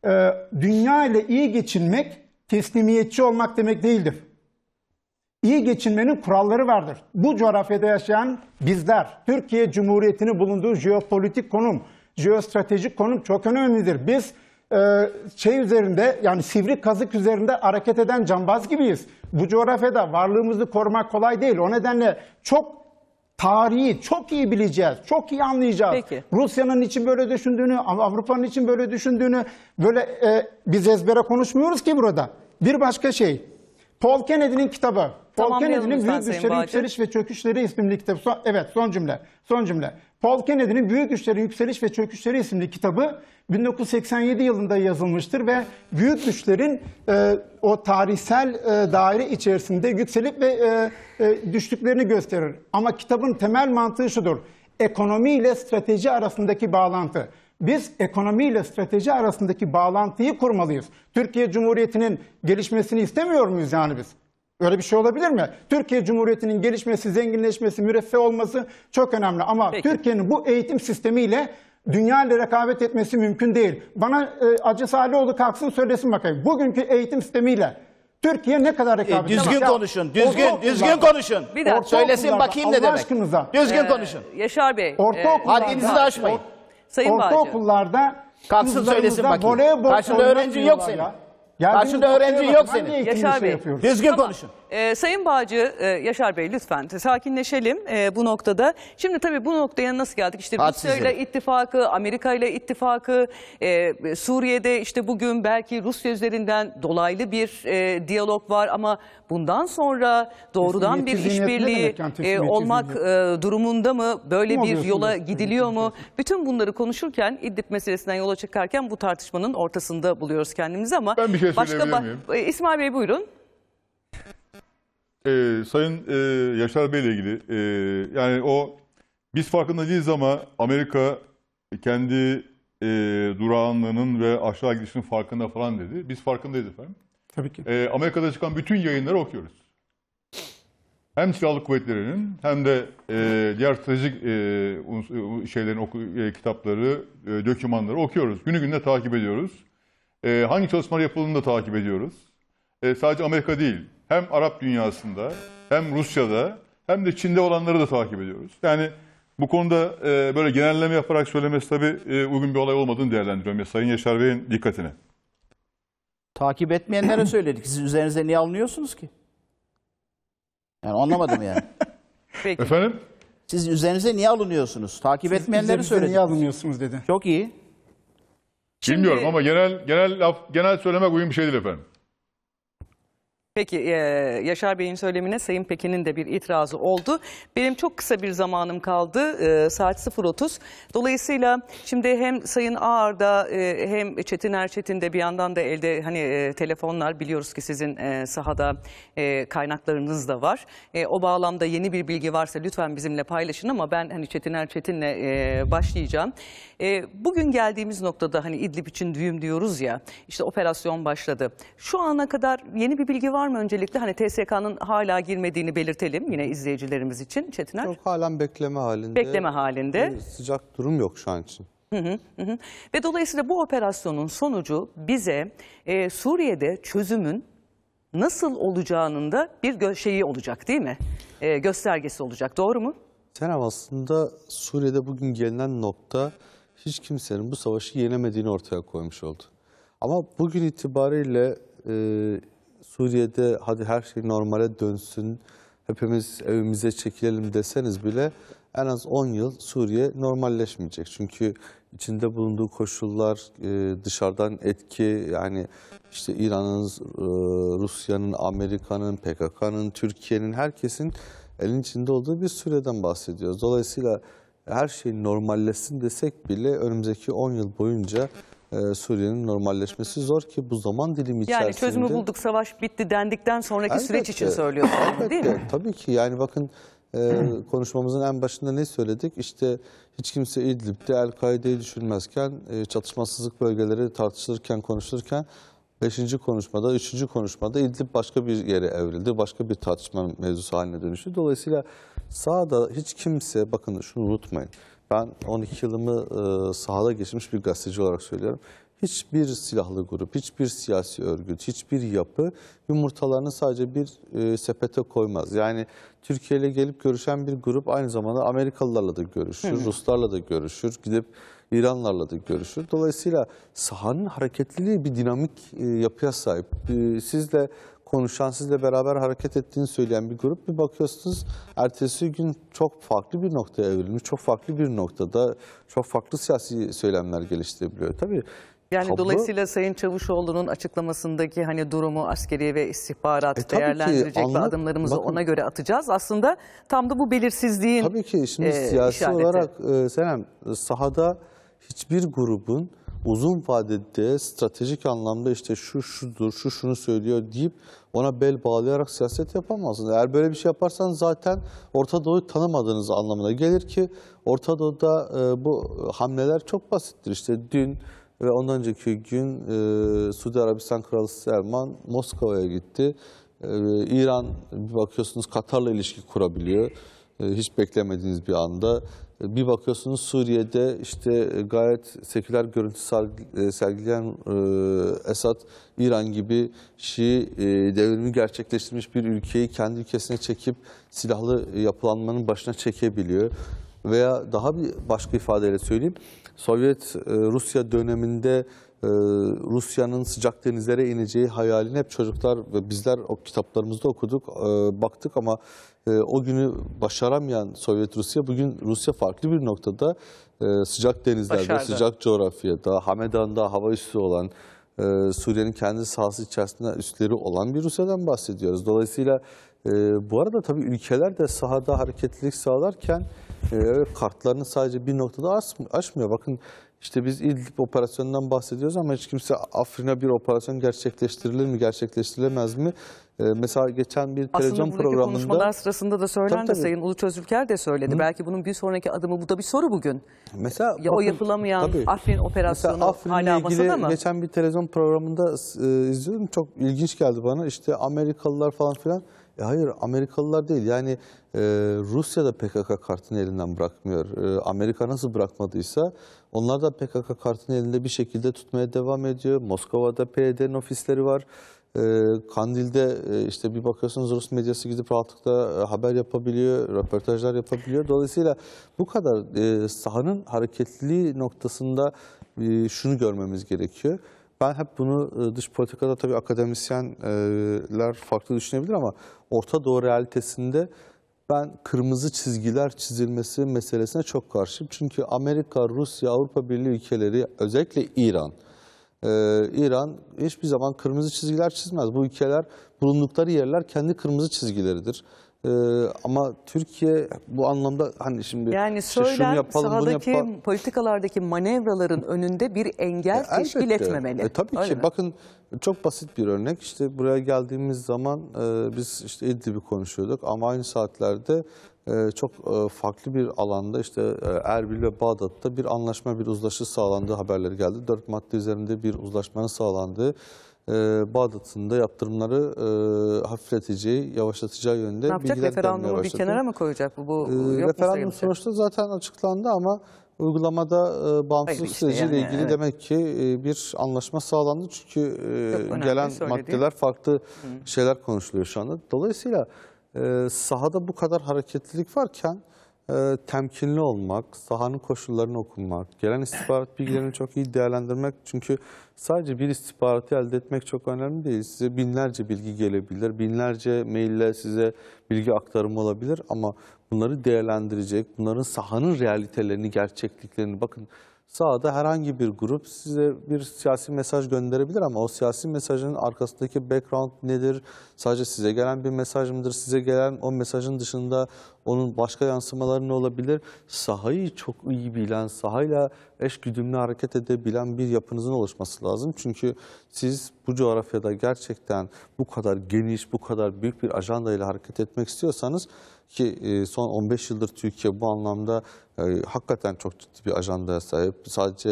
e, dünya ile iyi geçinmek teslimiyetçi olmak demek değildir. İyi geçinmenin kuralları vardır. Bu coğrafyada yaşayan bizler, Türkiye Cumhuriyeti'nin bulunduğu jeopolitik konum, jeostratejik konum çok önemlidir. Biz e, şey üzerinde yani sivri kazık üzerinde hareket eden cambaz gibiyiz. Bu coğrafyada varlığımızı korumak kolay değil. O nedenle çok tarihi çok iyi bileceğiz, çok iyi anlayacağız. Peki. Rusya'nın için böyle düşündüğünü, Avrupa'nın için böyle düşündüğünü böyle e, biz ezbere konuşmuyoruz ki burada. Bir başka şey, Paul Kennedy'nin kitabı. Paul Kennedy'nin Büyük Güçleri, Yükseliş ve Çöküşleri isimli kitabı. Son, evet son cümle, son cümle. Paul Kennedy'nin Büyük Güçlerin Yükseliş ve Çöküşleri isimli kitabı 1987 yılında yazılmıştır ve büyük güçlerin e, o tarihsel e, daire içerisinde yükselip ve e, e, düştüklerini gösterir. Ama kitabın temel mantığı şudur. Ekonomi ile strateji arasındaki bağlantı biz ekonomi ile strateji arasındaki bağlantıyı kurmalıyız. Türkiye Cumhuriyeti'nin gelişmesini istemiyor muyuz yani biz? Böyle bir şey olabilir mi? Türkiye Cumhuriyeti'nin gelişmesi, zenginleşmesi, müreffeh olması çok önemli. Ama Türkiye'nin bu eğitim sistemiyle dünya ile rekabet etmesi mümkün değil. Bana e, Acı Salihoğlu kalksın söylesin bakayım. Bugünkü eğitim sistemiyle Türkiye ne kadar rekabet E, düzgün konuşun, düzgün, düzgün konuşun. Bir daha Söylesin Ortaokullarda, bakayım ne Allah demek. aşkınıza. Düzgün ee, konuşun. Yaşar Bey. e, Ortaokullarda, Haddinizi de aşmayın. Sayın Bağcı. ortaokullarda Kalksın söylesin bakayım. voleybol Karşında oyundan yok senin. ya. Geldiğiniz Karşında öğrenci noktaya bakın, yok senin. niye ikinci şey Bey, yapıyoruz? konuşun. Ee, Sayın Bağcı, e, Yaşar Bey lütfen sakinleşelim e, bu noktada. Şimdi tabii bu noktaya nasıl geldik? İşte Rusya ile ittifakı, Amerika ile ittifakı, e, Suriye'de işte bugün belki Rusya üzerinden dolaylı bir e, diyalog var ama bundan sonra doğrudan bir işbirliği e, olmak e, durumunda mı? Böyle bir yola gidiliyor mu? Bütün bunları konuşurken, İdlib meselesinden yola çıkarken bu tartışmanın ortasında buluyoruz kendimizi ama ben bir şey başka miyim? E, İsmail Bey buyurun e, Sayın e, Yaşar Bey ile ilgili e, yani o biz farkında değiliz ama Amerika kendi e, durağanlığının ve aşağı gidişinin farkında falan dedi. Biz farkındayız efendim. Tabii ki. E, Amerika'da çıkan bütün yayınları okuyoruz. Hem silahlı kuvvetlerinin hem de e, diğer stratejik e, e şeylerin oku, e, kitapları, e, dokümanları okuyoruz. Günü gününe takip ediyoruz. E, hangi çalışmalar yapıldığını da takip ediyoruz. E, sadece Amerika değil, hem Arap dünyasında hem Rusya'da hem de Çin'de olanları da takip ediyoruz. Yani bu konuda e, böyle genelleme yaparak söylemesi tabii e, uygun bir olay olmadığını değerlendiriyorum ya Sayın Yaşar Bey'in dikkatine. Takip etmeyenlere söyledik. Siz üzerinize niye alınıyorsunuz ki? Yani anlamadım yani. Peki. Efendim? Siz üzerinize niye alınıyorsunuz? Takip Siz etmeyenleri söyledik. Siz niye alınıyorsunuz dedi. Çok iyi. Şimdi... Bilmiyorum ama genel genel laf, genel söylemek uygun bir şey değil efendim. Peki e, Yaşar Bey'in söylemine Sayın Pekin'in de bir itirazı oldu. Benim çok kısa bir zamanım kaldı e, saat 0.30. Dolayısıyla şimdi hem Sayın Ağar'da e, hem Çetin Erçetin de bir yandan da elde hani e, telefonlar biliyoruz ki sizin e, sahada e, kaynaklarınız da var. E, o bağlamda yeni bir bilgi varsa lütfen bizimle paylaşın ama ben hani Çetin Erçetin'le e, başlayacağım. E, bugün geldiğimiz noktada hani İdlib için düğüm diyoruz ya işte operasyon başladı. Şu ana kadar yeni bir bilgi var var mı öncelikle? Hani TSK'nın hala girmediğini belirtelim yine izleyicilerimiz için Çetiner. Çok halen bekleme halinde. Bekleme halinde. Yani sıcak durum yok şu an için. Hı hı, hı. Ve dolayısıyla bu operasyonun sonucu bize e, Suriye'de çözümün nasıl olacağının da bir şeyi olacak değil mi? E, göstergesi olacak doğru mu? Senem aslında Suriye'de bugün gelinen nokta hiç kimsenin bu savaşı yenemediğini ortaya koymuş oldu. Ama bugün itibariyle e, Suriye'de hadi her şey normale dönsün, hepimiz evimize çekilelim deseniz bile en az 10 yıl Suriye normalleşmeyecek. Çünkü içinde bulunduğu koşullar, e, dışarıdan etki yani işte İran'ın, e, Rusya'nın, Amerika'nın, PKK'nın, Türkiye'nin herkesin elin içinde olduğu bir süreden bahsediyoruz. Dolayısıyla her şey normalleşsin desek bile önümüzdeki 10 yıl boyunca e, Suriye'nin normalleşmesi zor ki bu zaman dilimi içerisinde... Yani çözümü bulduk, savaş bitti dendikten sonraki elbette, süreç için söylüyorsun elbette, değil mi? Tabii ki yani bakın e, konuşmamızın en başında ne söyledik? İşte hiç kimse İdlib'de El-Kaide'yi düşünmezken, e, çatışmasızlık bölgeleri tartışılırken, konuşulurken Beşinci konuşmada, üçüncü konuşmada İdlib başka bir yere evrildi. Başka bir tartışma mevzusu haline dönüştü. Dolayısıyla sağda hiç kimse, bakın şunu unutmayın ben 12 yılımı e, sahada geçirmiş bir gazeteci olarak söylüyorum. Hiçbir silahlı grup, hiçbir siyasi örgüt, hiçbir yapı yumurtalarını sadece bir e, sepete koymaz. Yani Türkiye ile gelip görüşen bir grup aynı zamanda Amerikalılarla da görüşür, hı Ruslarla da görüşür, gidip İranlarla da görüşür. Dolayısıyla sahanın hareketliliği bir dinamik e, yapıya sahip. siz de konuşan, sizle beraber hareket ettiğini söyleyen bir grup. Bir bakıyorsunuz ertesi gün çok farklı bir noktaya evrilmiş, çok farklı bir noktada çok farklı siyasi söylemler geliştirebiliyor. Tabii yani Tablo. dolayısıyla Sayın Çavuşoğlu'nun açıklamasındaki hani durumu askeri ve istihbarat e, değerlendirecek ki, ve adımlarımızı bakın, ona göre atacağız. Aslında tam da bu belirsizliğin Tabii ki şimdi e, siyasi işareti. olarak e, Senem sahada hiçbir grubun uzun vadede stratejik anlamda işte şu şudur, şu şunu söylüyor deyip ona bel bağlayarak siyaset yapamazsınız. Eğer böyle bir şey yaparsan zaten Orta Doğu'yu tanımadığınız anlamına gelir ki Orta Doğu'da e, bu hamleler çok basittir. İşte dün ve ondan önceki gün e, Suudi Arabistan Kralı Selman Moskova'ya gitti. E, İran bir bakıyorsunuz Katar'la ilişki kurabiliyor. E, hiç beklemediğiniz bir anda bir bakıyorsunuz Suriye'de işte e, gayet seküler görüntü e, sergileyen e, Esad, İran gibi Şii devrimi gerçekleştirmiş bir ülkeyi kendi ülkesine çekip silahlı yapılanmanın başına çekebiliyor. Veya daha bir başka ifadeyle söyleyeyim, Sovyet Rusya döneminde ee, Rusya'nın sıcak denizlere ineceği hayalini hep çocuklar ve bizler o kitaplarımızda okuduk, ee, baktık ama e, o günü başaramayan Sovyet Rusya bugün Rusya farklı bir noktada e, sıcak denizlerde, Başardı. sıcak coğrafyada, Hamedan'da hava üssü olan e, Suriye'nin kendi sahası içerisinde üstleri olan bir Rusya'dan bahsediyoruz. Dolayısıyla bu arada tabii ülkeler de sahada hareketlilik sağlarken kartlarını sadece bir noktada açmıyor. Bakın işte biz İdlib operasyonundan bahsediyoruz ama hiç kimse Afrin'e bir operasyon gerçekleştirilir mi, gerçekleştirilemez mi? Ee, mesela geçen bir televizyon programında... Aslında konuşmalar sırasında da söylendi tabii, tabii. Sayın Uluç Özülker de söyledi. Hı. Belki bunun bir sonraki adımı, bu da bir soru bugün. Mesela ya, O yapılamayan tabii. Afrin operasyonu mesela Afrin'le hala ilgili masada mı? Geçen bir televizyon programında e, izledim, çok ilginç geldi bana. İşte Amerikalılar falan filan... E hayır Amerikalılar değil yani e, Rusya da PKK kartını elinden bırakmıyor. E, Amerika nasıl bırakmadıysa onlar da PKK kartını elinde bir şekilde tutmaya devam ediyor. Moskova'da PYD'nin ofisleri var. Ee, Kandil'de e, işte bir bakıyorsunuz Rus medyası gidip rahatlıkla e, haber yapabiliyor, röportajlar yapabiliyor. Dolayısıyla bu kadar e, sahanın hareketliliği noktasında şunu görmemiz gerekiyor. Ben hep bunu dış politikada tabii akademisyenler farklı düşünebilir ama Orta Doğu realitesinde ben kırmızı çizgiler çizilmesi meselesine çok karşıyım. Çünkü Amerika, Rusya, Avrupa Birliği ülkeleri özellikle İran, ee, İran hiçbir zaman kırmızı çizgiler çizmez. Bu ülkeler bulundukları yerler kendi kırmızı çizgileridir. Ee, ama Türkiye bu anlamda hani şimdi yani söylen, şunu yapalım bunu yapalım. politikalardaki manevraların önünde bir engel e, teşkil elbette. etmemeli. E, tabii Öyle ki mi? bakın çok basit bir örnek işte buraya geldiğimiz zaman e, biz işte İdlib'i konuşuyorduk ama aynı saatlerde e, çok e, farklı bir alanda işte e, Erbil ve Bağdat'ta bir anlaşma bir uzlaşı sağlandığı haberleri geldi. Dört madde üzerinde bir uzlaşmanın sağlandığı e, ee, Bağdat'ın da yaptırımları e, hafifleteceği, yavaşlatacağı yönde ne yapacak? bilgiler Referandumu bir kenara mı koyacak? Bu, bu e, yok referandum sonuçta zaten açıklandı ama uygulamada e, bağımsızlık işte süreciyle yani, ilgili evet. demek ki e, bir anlaşma sağlandı. Çünkü e, gelen maddeler farklı Hı. şeyler konuşuluyor şu anda. Dolayısıyla e, sahada bu kadar hareketlilik varken e, temkinli olmak, sahanın koşullarını okumak, gelen istihbarat bilgilerini çok iyi değerlendirmek. Çünkü sadece bir istihbaratı elde etmek çok önemli değil. Size binlerce bilgi gelebilir, binlerce maille size bilgi aktarımı olabilir ama bunları değerlendirecek, bunların sahanın realitelerini, gerçekliklerini bakın sağda herhangi bir grup size bir siyasi mesaj gönderebilir ama o siyasi mesajın arkasındaki background nedir? Sadece size gelen bir mesaj mıdır? Size gelen o mesajın dışında onun başka yansımaları ne olabilir? Sahayı çok iyi bilen, sahayla eş güdümlü hareket edebilen bir yapınızın oluşması lazım. Çünkü siz bu coğrafyada gerçekten bu kadar geniş, bu kadar büyük bir ajandayla hareket etmek istiyorsanız ki e, son 15 yıldır Türkiye bu anlamda e, hakikaten çok ciddi bir ajandaya sahip. Sadece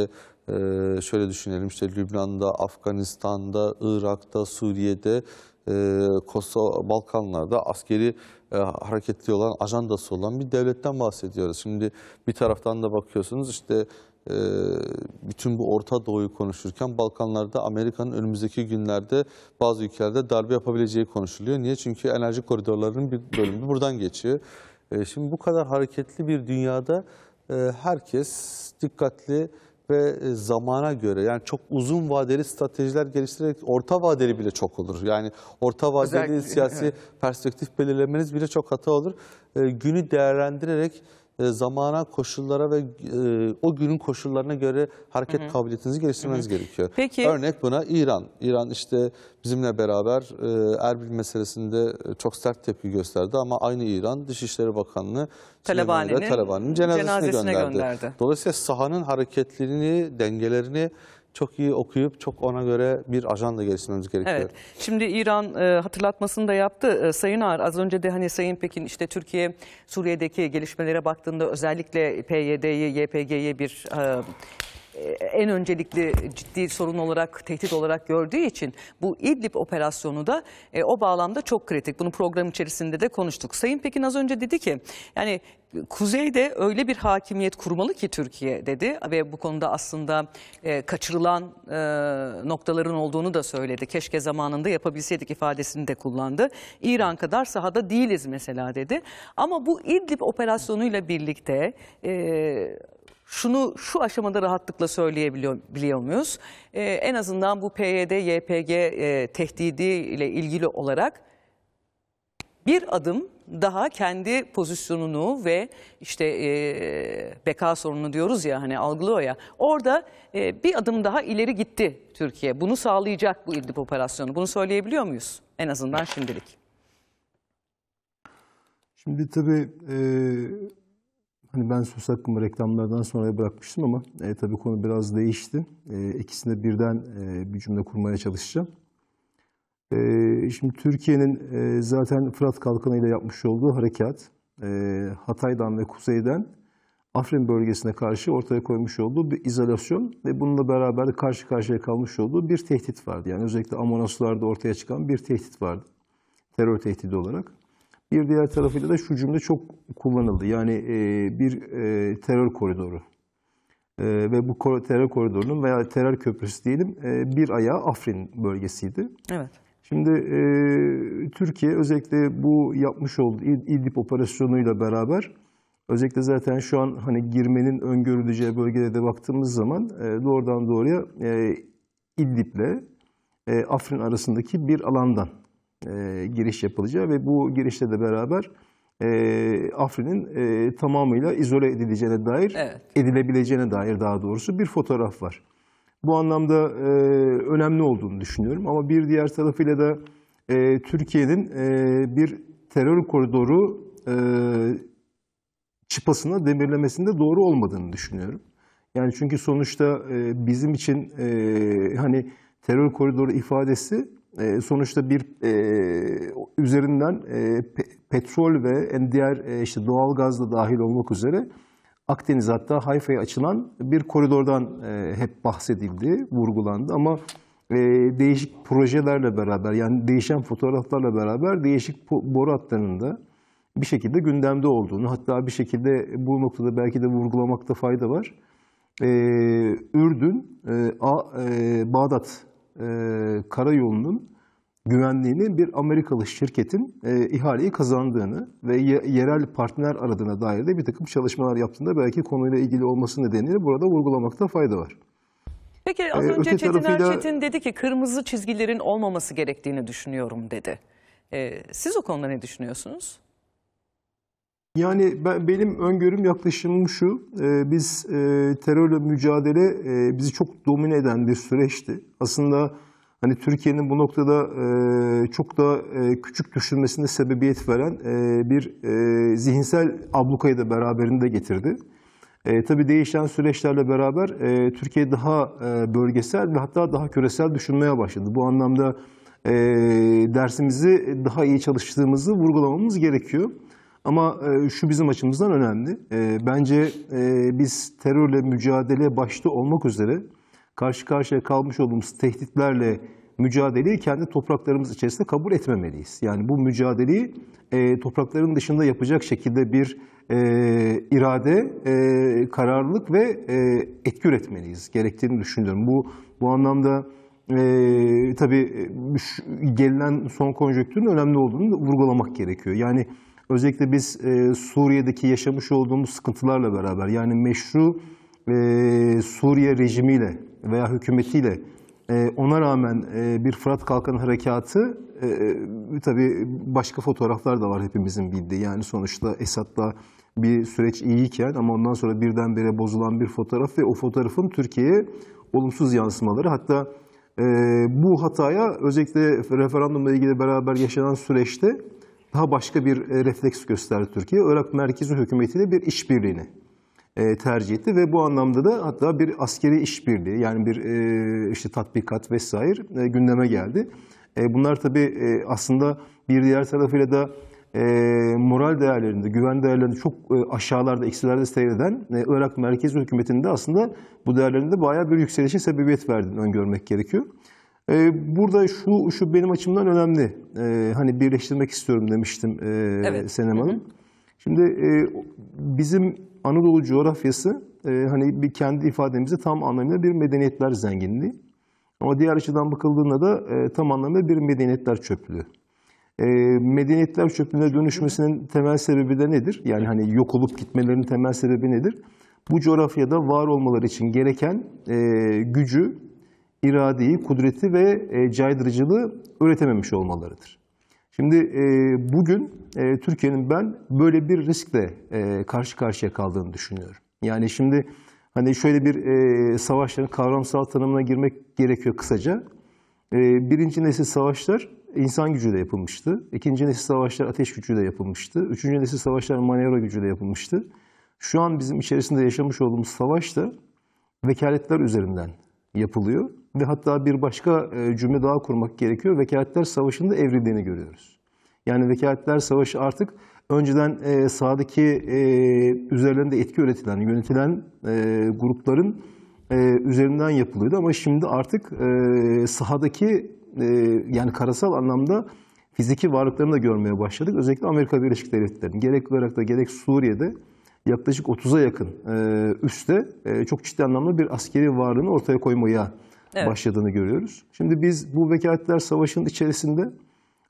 e, şöyle düşünelim işte Lübnan'da, Afganistan'da, Irak'ta, Suriye'de, Kosova, Balkanlar'da askeri hareketli olan, ajandası olan bir devletten bahsediyoruz. Şimdi bir taraftan da bakıyorsunuz işte ee, bütün bu Orta Doğu'yu konuşurken Balkanlarda Amerika'nın önümüzdeki günlerde bazı ülkelerde darbe yapabileceği konuşuluyor. Niye? Çünkü enerji koridorlarının bir bölümü buradan geçiyor. Ee, şimdi bu kadar hareketli bir dünyada e, herkes dikkatli ve e, zamana göre yani çok uzun vadeli stratejiler geliştirerek orta vadeli bile çok olur. Yani orta vadeli Özellikle, siyasi evet. perspektif belirlemeniz bile çok hata olur. Ee, günü değerlendirerek e, zamana, koşullara ve e, o günün koşullarına göre hareket Hı -hı. kabiliyetinizi geliştirmeniz Hı -hı. gerekiyor. Peki. Örnek buna İran. İran işte bizimle beraber e, Erbil meselesinde çok sert tepki gösterdi ama aynı İran Dışişleri Bakanlığı Taleban'ın cenazesine, cenazesine gönderdi. gönderdi. Dolayısıyla sahanın hareketlerini, dengelerini çok iyi okuyup çok ona göre bir ajanda geliştirmemiz gerekiyor. Evet. Şimdi İran e, hatırlatmasını da yaptı. E, Sayın Ağar az önce de hani Sayın Pekin işte Türkiye Suriye'deki gelişmelere baktığında özellikle PYD'yi, YPG'ye bir e, e, en öncelikli ciddi sorun olarak, tehdit olarak gördüğü için bu İdlib operasyonu da e, o bağlamda çok kritik. Bunu program içerisinde de konuştuk. Sayın Pekin az önce dedi ki yani Kuzey'de öyle bir hakimiyet kurmalı ki Türkiye dedi ve bu konuda aslında e, kaçırılan e, noktaların olduğunu da söyledi. Keşke zamanında yapabilseydik ifadesini de kullandı. İran kadar sahada değiliz mesela dedi. Ama bu İdlib operasyonuyla birlikte e, şunu şu aşamada rahatlıkla söyleyebiliyor biliyor muyuz? Ee, en azından bu PYD, YPG e, tehdidi ile ilgili olarak bir adım daha kendi pozisyonunu ve işte e, beka sorunu diyoruz ya hani algılıyor ya orada e, bir adım daha ileri gitti Türkiye. Bunu sağlayacak bu İdlib operasyonu. Bunu söyleyebiliyor muyuz? En azından şimdilik. Şimdi tabii e, Hani ben söz hakkımı reklamlardan sonra bırakmıştım ama e, tabii konu biraz değişti. E, ikisine birden e, bir cümle kurmaya çalışacağım. E, şimdi Türkiye'nin e, zaten Fırat Kalkanı ile yapmış olduğu harekat, e, Hatay'dan ve Kuzey'den Afrin bölgesine karşı ortaya koymuş olduğu bir izolasyon ve bununla beraber karşı karşıya kalmış olduğu bir tehdit vardı. Yani özellikle Amonoslarda ortaya çıkan bir tehdit vardı. Terör tehdidi olarak. Bir diğer tarafıyla da şu cümle çok kullanıldı. Yani e, bir e, terör koridoru e, ve bu terör koridorunun veya terör köprüsü diyelim e, bir ayağı Afrin bölgesiydi. Evet. Şimdi e, Türkiye özellikle bu yapmış olduğu İdlib operasyonuyla beraber özellikle zaten şu an hani girmenin öngörüleceği bölgede de baktığımız zaman e, doğrudan doğruya e, İdlib'le e, Afrin arasındaki bir alandan e, giriş yapılacağı ve bu girişle de beraber e, Afrin'in e, tamamıyla izole edileceğine dair, evet. edilebileceğine dair daha doğrusu bir fotoğraf var. Bu anlamda e, önemli olduğunu düşünüyorum ama bir diğer tarafıyla da e, Türkiye'nin e, bir terör koridoru e, çıpasına demirlemesinde doğru olmadığını düşünüyorum. Yani çünkü sonuçta e, bizim için e, hani terör koridoru ifadesi e, sonuçta bir e, üzerinden e, pe, petrol ve en diğer e, işte doğalgaz da dahil olmak üzere Akdeniz hatta Hayfa'ya açılan bir koridordan e, hep bahsedildi, vurgulandı ama e, değişik projelerle beraber yani değişen fotoğraflarla beraber değişik boru hatlarının da bir şekilde gündemde olduğunu hatta bir şekilde bu noktada belki de vurgulamakta fayda var. E, Ürdün, e, A, e, Bağdat e, karayolunun güvenliğini bir Amerikalı şirketin e, ihaleyi kazandığını ve ye, yerel partner aradığına dair de bir takım çalışmalar yaptığında belki konuyla ilgili olması nedeniyle burada vurgulamakta fayda var. Peki e, az ee, önce Çetin tarafıyla... Erçetin dedi ki kırmızı çizgilerin olmaması gerektiğini düşünüyorum dedi. Ee, siz o konuda ne düşünüyorsunuz? Yani ben, benim öngörüm yaklaşımım şu, e, biz e, terörle mücadele e, bizi çok domine eden bir süreçti. Aslında hani Türkiye'nin bu noktada e, çok da e, küçük düşünmesine sebebiyet veren e, bir e, zihinsel ablukayı da beraberinde getirdi. E, tabii değişen süreçlerle beraber e, Türkiye daha e, bölgesel ve hatta daha küresel düşünmeye başladı. Bu anlamda e, dersimizi daha iyi çalıştığımızı vurgulamamız gerekiyor. Ama e, şu bizim açımızdan önemli. E, bence e, biz terörle mücadele başta olmak üzere karşı karşıya kalmış olduğumuz tehditlerle mücadeleyi kendi topraklarımız içerisinde kabul etmemeliyiz. Yani bu mücadeleyi toprakların dışında yapacak şekilde bir irade, kararlılık ve e, etki üretmeliyiz gerektiğini düşünüyorum. Bu bu anlamda e, tabii gelinen son konjonktürün önemli olduğunu vurgulamak gerekiyor. Yani Özellikle biz e, Suriye'deki yaşamış olduğumuz sıkıntılarla beraber yani meşru e, Suriye rejimiyle veya hükümetiyle e, ona rağmen e, bir Fırat Kalkan Harekatı e, e, tabii başka fotoğraflar da var hepimizin bildiği. Yani sonuçta Esad'la bir süreç iyiyken ama ondan sonra birdenbire bozulan bir fotoğraf ve o fotoğrafın Türkiye'ye olumsuz yansımaları. Hatta e, bu hataya özellikle referandumla ilgili beraber yaşanan süreçte daha başka bir e, refleks gösterdi Türkiye. Irak merkezi hükümetiyle bir işbirliğini e, tercih etti ve bu anlamda da hatta bir askeri işbirliği yani bir e, işte tatbikat vesaire gündeme geldi. Bunlar tabii aslında bir diğer tarafıyla da moral değerlerinde, güven değerlerinde çok aşağılarda, eksilerde seyreden Irak merkezi hükümetinde aslında bu değerlerinde bayağı bir yükselişe sebebiyet verdiğini öngörmek gerekiyor. Ee, burada şu şu benim açımdan önemli. Ee, hani birleştirmek istiyorum demiştim ee, evet. Senem Hanım. Şimdi e, bizim Anadolu coğrafyası e, hani bir kendi ifademizi tam anlamıyla bir medeniyetler zenginliği. Ama diğer açıdan bakıldığında da e, tam anlamıyla bir medeniyetler çöplüğü. Medeniyetler çöplüğüne dönüşmesinin temel sebebi de nedir? Yani hani yok olup gitmelerinin temel sebebi nedir? Bu coğrafyada var olmaları için gereken gücü iradeyi, kudreti ve e, caydırıcılığı üretememiş olmalarıdır. Şimdi e, bugün e, Türkiye'nin ben böyle bir riskle karşı karşıya kaldığını düşünüyorum. Yani şimdi hani şöyle bir savaşların kavramsal tanımına girmek gerekiyor kısaca. birinci nesil savaşlar insan gücüyle yapılmıştı. İkinci nesil savaşlar ateş gücüyle yapılmıştı. Üçüncü nesil savaşlar manevra gücüyle yapılmıştı. Şu an bizim içerisinde yaşamış olduğumuz savaş da vekaletler üzerinden yapılıyor. Ve hatta bir başka e, cümle daha kurmak gerekiyor. Vekaletler Savaşı'nda evrildiğini görüyoruz. Yani Vekaletler Savaşı artık önceden e, sahadaki e, üzerlerinde etki üretilen, yönetilen e, grupların üzerinden yapılıyordu. Ama şimdi artık sahadaki yani karasal anlamda fiziki varlıklarını da görmeye başladık. Özellikle Amerika Birleşik Devletleri'nin gerek Irak'ta gerek Suriye'de yaklaşık 30'a yakın e, üste çok ciddi anlamda bir askeri varlığını ortaya koymaya evet. başladığını görüyoruz. Şimdi biz bu vekaletler savaşın içerisinde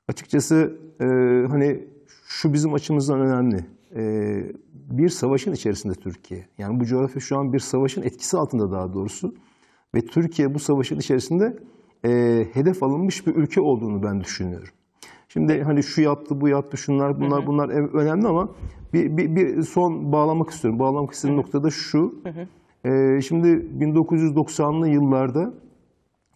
açıkçası e, hani şu bizim açımızdan önemli. E, bir savaşın içerisinde Türkiye. Yani bu coğrafya şu an bir savaşın etkisi altında daha doğrusu. Ve Türkiye bu savaşın içerisinde e, hedef alınmış bir ülke olduğunu ben düşünüyorum. Şimdi hani şu yaptı, bu yaptı, şunlar, bunlar, hı hı. bunlar önemli ama bir, bir, bir son bağlamak istiyorum. Bağlamak istediğim nokta da şu. Hı hı. E, şimdi 1990'lı yıllarda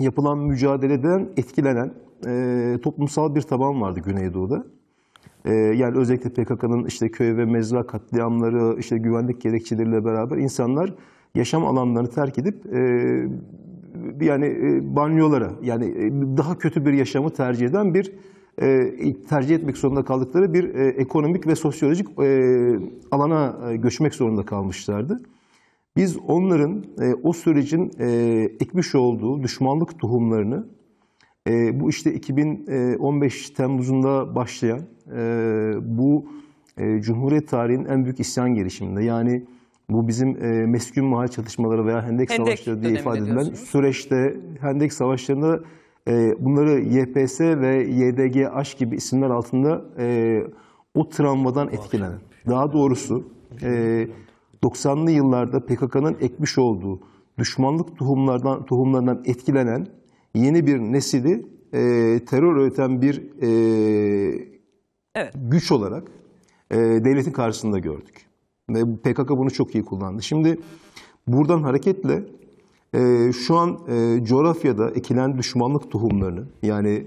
yapılan mücadeleden etkilenen e, toplumsal bir taban vardı Güneydoğu'da. E, yani özellikle PKK'nın işte köy ve mezra katliamları, işte güvenlik gerekçeleriyle beraber insanlar yaşam alanlarını terk edip e, yani e, banyolara yani e, daha kötü bir yaşamı tercih eden bir e, tercih etmek zorunda kaldıkları bir e, ekonomik ve sosyolojik e, alana e, göçmek zorunda kalmışlardı. Biz onların e, o sürecin e, ekmiş olduğu düşmanlık tohumlarını e, bu işte 2015 e, Temmuz'unda başlayan e, bu e, Cumhuriyet tarihinin en büyük isyan girişiminde yani bu bizim e, meskun mahal çatışmaları veya hendek, hendek savaşları diye ifade edilen süreçte hendek savaşlarında e, bunları YPS ve YDGH gibi isimler altında e, o travmadan etkilenen. Daha doğrusu e, 90'lı yıllarda PKK'nın ekmiş olduğu düşmanlık tohumlardan, tohumlarından etkilenen yeni bir nesili e, terör öğreten bir e, evet. güç olarak e, devletin karşısında gördük. Ve PKK bunu çok iyi kullandı. Şimdi buradan hareketle e, şu an e, coğrafyada ekilen düşmanlık tohumlarını yani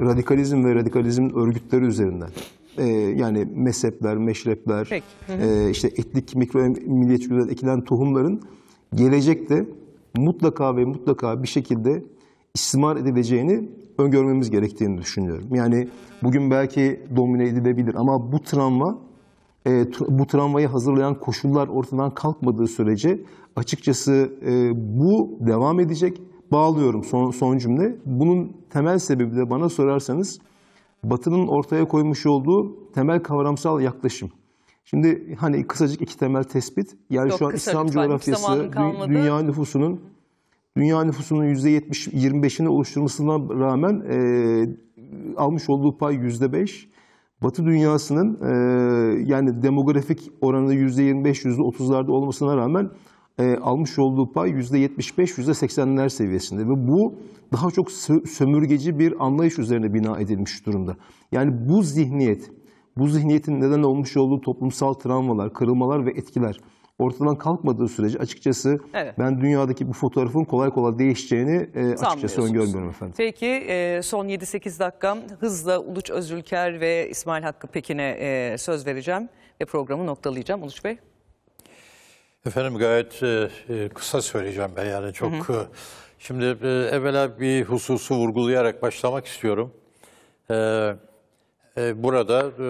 radikalizm ve radikalizm örgütleri üzerinden e, yani mezhepler, meşrepler, Peki. e, işte etnik mikro milliyetçilikler ekilen tohumların gelecekte mutlaka ve mutlaka bir şekilde istismar edileceğini öngörmemiz gerektiğini düşünüyorum. Yani bugün belki domine edilebilir ama bu travma e, bu travmayı hazırlayan koşullar ortadan kalkmadığı sürece açıkçası e, bu devam edecek. Bağlıyorum son, son cümle. Bunun temel sebebi de bana sorarsanız Batı'nın ortaya koymuş olduğu temel kavramsal yaklaşım. Şimdi hani kısacık iki temel tespit. Yani Yok, şu an kısa, İslam lütfen, coğrafyası dü- dünya nüfusunun dünya nüfusunun yüzde %70-25'ini oluşturmasına rağmen e, almış olduğu pay yüzde beş. Batı dünyasının e, yani demografik oranı yüzde yirmi beş yüzde otuzlarda olmasına rağmen e, almış olduğu pay %75-%80'ler seviyesinde ve bu daha çok sömürgeci bir anlayış üzerine bina edilmiş durumda. Yani bu zihniyet, bu zihniyetin neden olmuş olduğu toplumsal travmalar, kırılmalar ve etkiler ortadan kalkmadığı sürece açıkçası evet. ben dünyadaki bu fotoğrafın kolay kolay değişeceğini e, açıkçası öngörmüyorum efendim. Peki e, son 7-8 dakikam hızla Uluç Özülker ve İsmail Hakkı Pekin'e söz vereceğim ve programı noktalayacağım. Uluç Bey. Efendim gayet e, e, kısa söyleyeceğim ben yani çok... Hı hı. E, şimdi e, evvela bir hususu vurgulayarak başlamak istiyorum. E, e, burada e,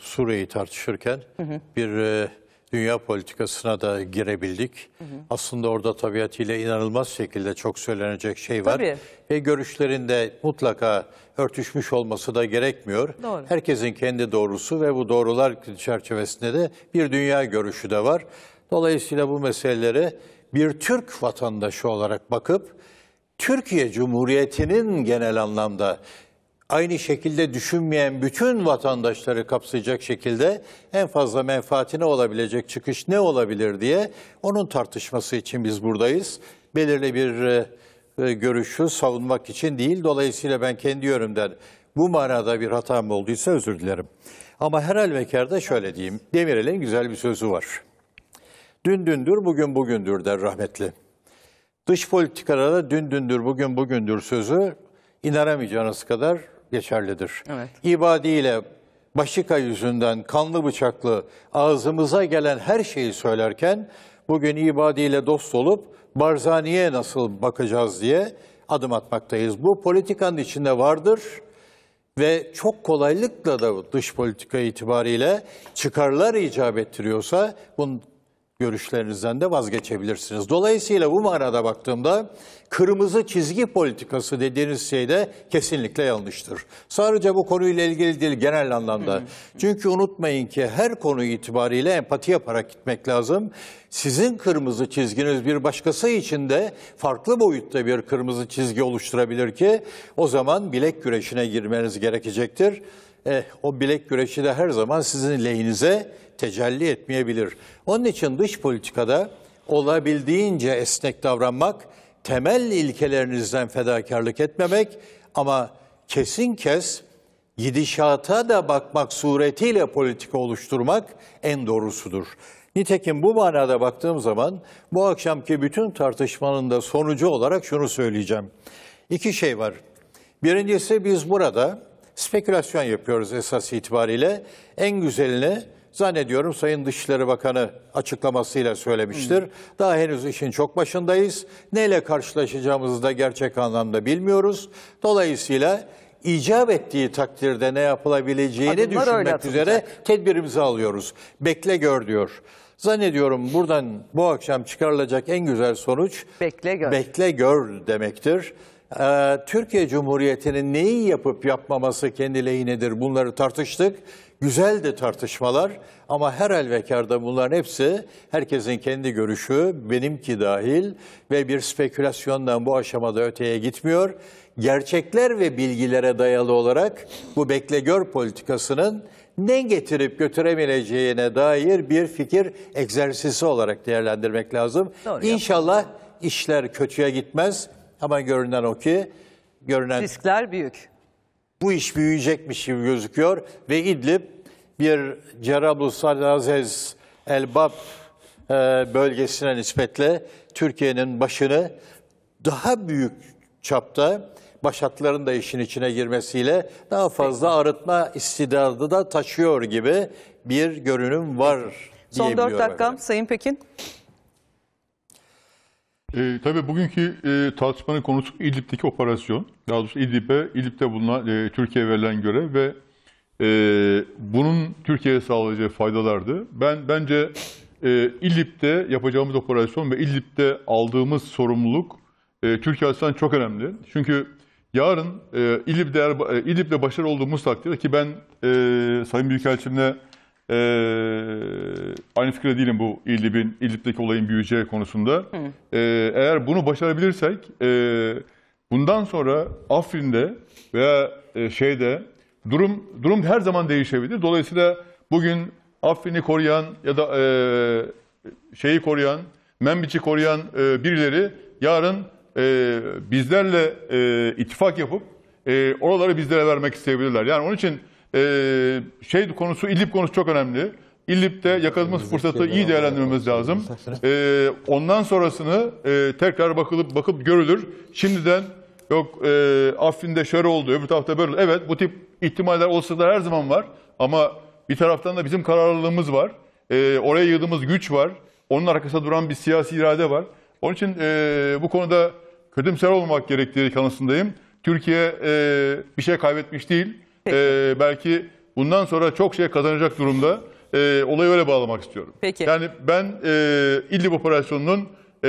Suriye'yi tartışırken hı hı. bir e, dünya politikasına da girebildik. Hı hı. Aslında orada tabiatıyla inanılmaz şekilde çok söylenecek şey var. Tabii. Ve görüşlerinde mutlaka örtüşmüş olması da gerekmiyor. Doğru. Herkesin kendi doğrusu ve bu doğrular çerçevesinde de bir dünya görüşü de var. Dolayısıyla bu meselelere bir Türk vatandaşı olarak bakıp Türkiye Cumhuriyeti'nin genel anlamda aynı şekilde düşünmeyen bütün vatandaşları kapsayacak şekilde en fazla menfaatine olabilecek çıkış ne olabilir diye onun tartışması için biz buradayız. Belirli bir e, e, görüşü savunmak için değil. Dolayısıyla ben kendi yönümden bu manada bir hatam olduysa özür dilerim. Ama her ve şöyle diyeyim. Demirel'in güzel bir sözü var. Dün dündür, bugün bugündür der rahmetli. Dış politikada da dün dündür, bugün bugündür sözü inanamayacağınız kadar geçerlidir. Evet. İbadi ile başika yüzünden kanlı bıçaklı ağzımıza gelen her şeyi söylerken bugün İbadi ile dost olup Barzani'ye nasıl bakacağız diye adım atmaktayız. Bu politikanın içinde vardır ve çok kolaylıkla da dış politika itibariyle çıkarlar icap ettiriyorsa bunun görüşlerinizden de vazgeçebilirsiniz. Dolayısıyla bu manada baktığımda kırmızı çizgi politikası dediğiniz şey de kesinlikle yanlıştır. Sadece bu konuyla ilgili değil genel anlamda. Çünkü unutmayın ki her konu itibariyle empati yaparak gitmek lazım. Sizin kırmızı çizginiz bir başkası için de farklı boyutta bir kırmızı çizgi oluşturabilir ki o zaman bilek güreşine girmeniz gerekecektir. Eh, o bilek güreşi de her zaman sizin lehinize tecelli etmeyebilir. Onun için dış politikada olabildiğince esnek davranmak, temel ilkelerinizden fedakarlık etmemek ama kesin kes gidişata da bakmak suretiyle politika oluşturmak en doğrusudur. Nitekim bu manada baktığım zaman bu akşamki bütün tartışmanın da sonucu olarak şunu söyleyeceğim. İki şey var. Birincisi biz burada spekülasyon yapıyoruz esas itibariyle. En güzelini zannediyorum Sayın Dışişleri Bakanı açıklamasıyla söylemiştir. Hı. Daha henüz işin çok başındayız. Neyle karşılaşacağımızı da gerçek anlamda bilmiyoruz. Dolayısıyla icap ettiği takdirde ne yapılabileceğini Adımlar düşünmek üzere tedbirimizi alıyoruz. Bekle gör diyor. Zannediyorum buradan bu akşam çıkarılacak en güzel sonuç bekle gör, bekle gör demektir. Ee, Türkiye Cumhuriyeti'nin neyi yapıp yapmaması kendi lehinedir bunları tartıştık. Güzel de tartışmalar ama her elvekarda bunların hepsi herkesin kendi görüşü, benimki dahil ve bir spekülasyondan bu aşamada öteye gitmiyor. Gerçekler ve bilgilere dayalı olarak bu bekle gör politikasının ne getirip götüremeyeceğine dair bir fikir egzersizi olarak değerlendirmek lazım. Doğru İnşallah yapalım. işler kötüye gitmez ama görünen o ki görünen riskler büyük bu iş büyüyecekmiş gibi gözüküyor ve İdlib bir Cerablus Azez Elbap e, bölgesine nispetle Türkiye'nin başını daha büyük çapta başatların da işin içine girmesiyle daha fazla arıtma istidadı da taşıyor gibi bir görünüm var Son 4 dakikam Sayın Pekin. E, tabii bugünkü e, tartışmanın konusu İdlib'deki operasyon. Daha doğrusu İdlib'e, İdlib'de bulunan e, Türkiye'ye verilen görev ve e, bunun Türkiye'ye sağlayacağı faydalardı. Ben bence e, İdlib'de yapacağımız operasyon ve İdlib'de aldığımız sorumluluk e, Türkiye açısından çok önemli. Çünkü yarın e, İdlib'de, e, İdlib'de başarılı olduğumuz takdirde ki ben e, Sayın Büyükelçim'le ee, aynı fikirde değilim bu İdlib'in, İdlib'deki olayın büyüyeceği konusunda. Hı. Ee, eğer bunu başarabilirsek e, bundan sonra Afrin'de veya e, şeyde durum durum her zaman değişebilir. Dolayısıyla bugün Afrin'i koruyan ya da e, şeyi koruyan, Membiç'i koruyan e, birileri yarın e, bizlerle e, ittifak yapıp e, oraları bizlere vermek isteyebilirler. Yani onun için ee, şey konusu, İllip konusu çok önemli. İllip'te yakaladığımız fırsatı iyi değerlendirmemiz lazım. Ee, ondan sonrasını e, tekrar bakılıp bakıp görülür. Şimdiden yok e, Afrin'de şöyle oldu, öbür tarafta böyle. Evet bu tip ihtimaller olasılıklar her zaman var. Ama bir taraftan da bizim kararlılığımız var. E, oraya yığdığımız güç var. Onun arkasında duran bir siyasi irade var. Onun için e, bu konuda kötümser olmak gerektiği kanısındayım. Türkiye e, bir şey kaybetmiş değil. Ee, belki bundan sonra çok şey kazanacak durumda. Ee, olayı öyle bağlamak istiyorum. Peki. Yani ben e, İdlib operasyonunun e,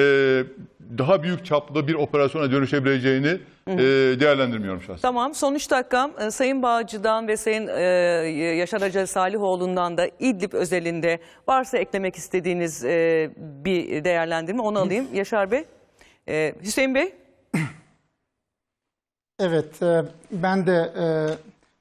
daha büyük çaplı bir operasyona dönüşebileceğini e, değerlendirmiyorum şahsen. Tamam son dakikam e, Sayın Bağcı'dan ve Sayın e, Yaşar Acar Salihoğlu'ndan da İdlib özelinde varsa eklemek istediğiniz e, bir değerlendirme onu alayım. Yaşar Bey, e, Hüseyin Bey. Evet, e, ben de e,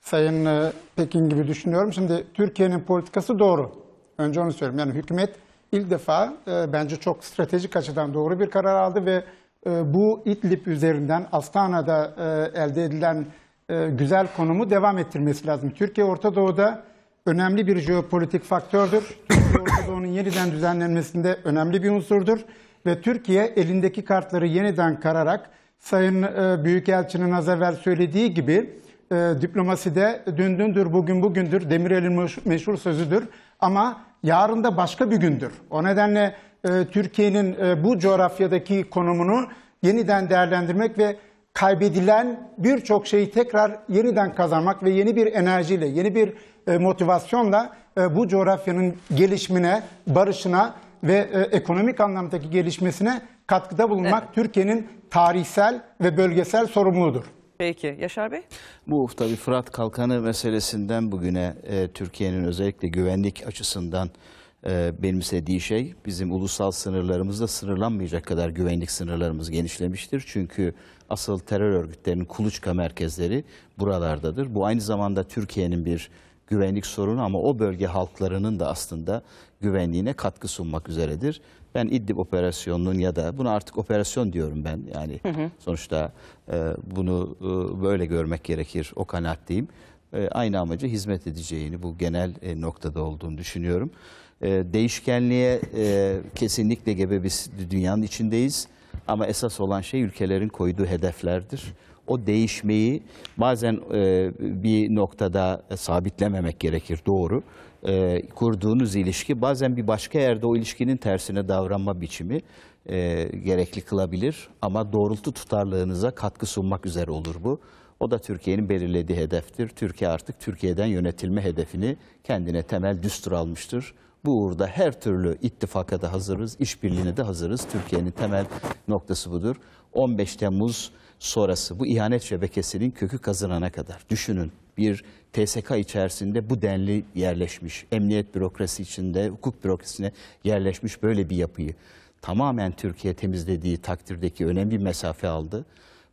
Sayın e, Pekin gibi düşünüyorum. Şimdi Türkiye'nin politikası doğru. Önce onu söyleyeyim. Yani hükümet ilk defa e, bence çok stratejik açıdan doğru bir karar aldı ve e, bu İdlib üzerinden Astana'da e, elde edilen e, güzel konumu devam ettirmesi lazım. Türkiye Orta Doğu'da önemli bir jeopolitik faktördür. Türkiye Orta Doğu'nun yeniden düzenlenmesinde önemli bir unsurdur. Ve Türkiye elindeki kartları yeniden kararak Sayın e, Büyükelçinin az evvel söylediği gibi e, diplomaside dün dündür, bugün bugündür, Demirel'in meşhur sözüdür. Ama yarın da başka bir gündür. O nedenle e, Türkiye'nin e, bu coğrafyadaki konumunu yeniden değerlendirmek ve kaybedilen birçok şeyi tekrar yeniden kazanmak ve yeni bir enerjiyle, yeni bir e, motivasyonla e, bu coğrafyanın gelişmine, barışına ve e, ekonomik anlamdaki gelişmesine katkıda bulunmak evet. Türkiye'nin tarihsel ve bölgesel sorumludur. Peki Yaşar Bey? Bu tabii Fırat Kalkanı meselesinden bugüne e, Türkiye'nin özellikle güvenlik açısından e, benimsediği şey bizim ulusal sınırlarımızda sınırlanmayacak kadar güvenlik sınırlarımız genişlemiştir. Çünkü asıl terör örgütlerinin kuluçka merkezleri buralardadır. Bu aynı zamanda Türkiye'nin bir güvenlik sorunu ama o bölge halklarının da aslında güvenliğine katkı sunmak üzeredir. Ben İdlib operasyonunun ya da bunu artık operasyon diyorum ben yani hı hı. sonuçta e, bunu e, böyle görmek gerekir o kanaatteyim. E, aynı amaca hizmet edeceğini bu genel e, noktada olduğunu düşünüyorum. E, değişkenliğe e, kesinlikle gebe biz dünyanın içindeyiz ama esas olan şey ülkelerin koyduğu hedeflerdir o değişmeyi bazen e, bir noktada sabitlememek gerekir doğru e, kurduğunuz ilişki bazen bir başka yerde o ilişkinin tersine davranma biçimi e, gerekli kılabilir. Ama doğrultu tutarlığınıza katkı sunmak üzere olur bu. O da Türkiye'nin belirlediği hedeftir. Türkiye artık Türkiye'den yönetilme hedefini kendine temel düstur almıştır. Bu uğurda her türlü ittifaka da hazırız, işbirliğine de hazırız. Türkiye'nin temel noktası budur. 15 Temmuz sonrası bu ihanet şebekesinin kökü kazınana kadar düşünün bir TSK içerisinde bu denli yerleşmiş, emniyet bürokrasi içinde, hukuk bürokrasisine yerleşmiş böyle bir yapıyı tamamen Türkiye temizlediği takdirdeki önemli bir mesafe aldı.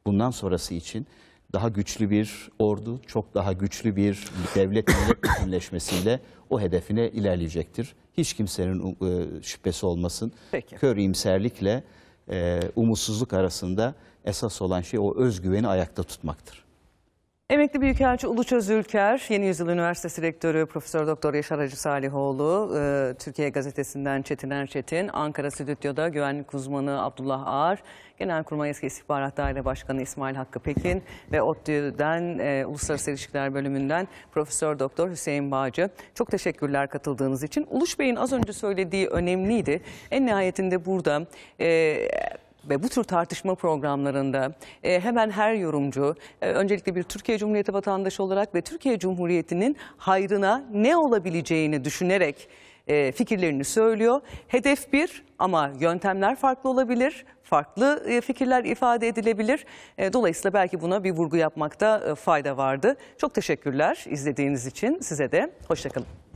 Bundan sonrası için daha güçlü bir ordu, çok daha güçlü bir devlet millet bütünleşmesiyle o hedefine ilerleyecektir. Hiç kimsenin e, şüphesi olmasın. Peki. Kör imserlikle e, umutsuzluk arasında esas olan şey o özgüveni ayakta tutmaktır. Emekli Büyükelçi Uluçöz Ülker, Yeni Yüzyıl Üniversitesi Rektörü Profesör Doktor Yaşar Hacı Salihoğlu, e, Türkiye Gazetesi'nden Çetin Erçetin, Ankara Stüdyo'da güvenlik uzmanı Abdullah Ağar, Genelkurmay Eski İstihbarat Daire Başkanı İsmail Hakkı Pekin ve ODTÜ'den e, Uluslararası İlişkiler Bölümünden Profesör Doktor Hüseyin Bağcı. Çok teşekkürler katıldığınız için. Uluç Bey'in az önce söylediği önemliydi. En nihayetinde burada... E, ve bu tür tartışma programlarında e, hemen her yorumcu e, öncelikle bir Türkiye Cumhuriyeti vatandaşı olarak ve Türkiye Cumhuriyeti'nin hayrına ne olabileceğini düşünerek e, fikirlerini söylüyor. Hedef bir ama yöntemler farklı olabilir, farklı e, fikirler ifade edilebilir. E, dolayısıyla belki buna bir vurgu yapmakta e, fayda vardı. Çok teşekkürler izlediğiniz için size de. Hoşçakalın.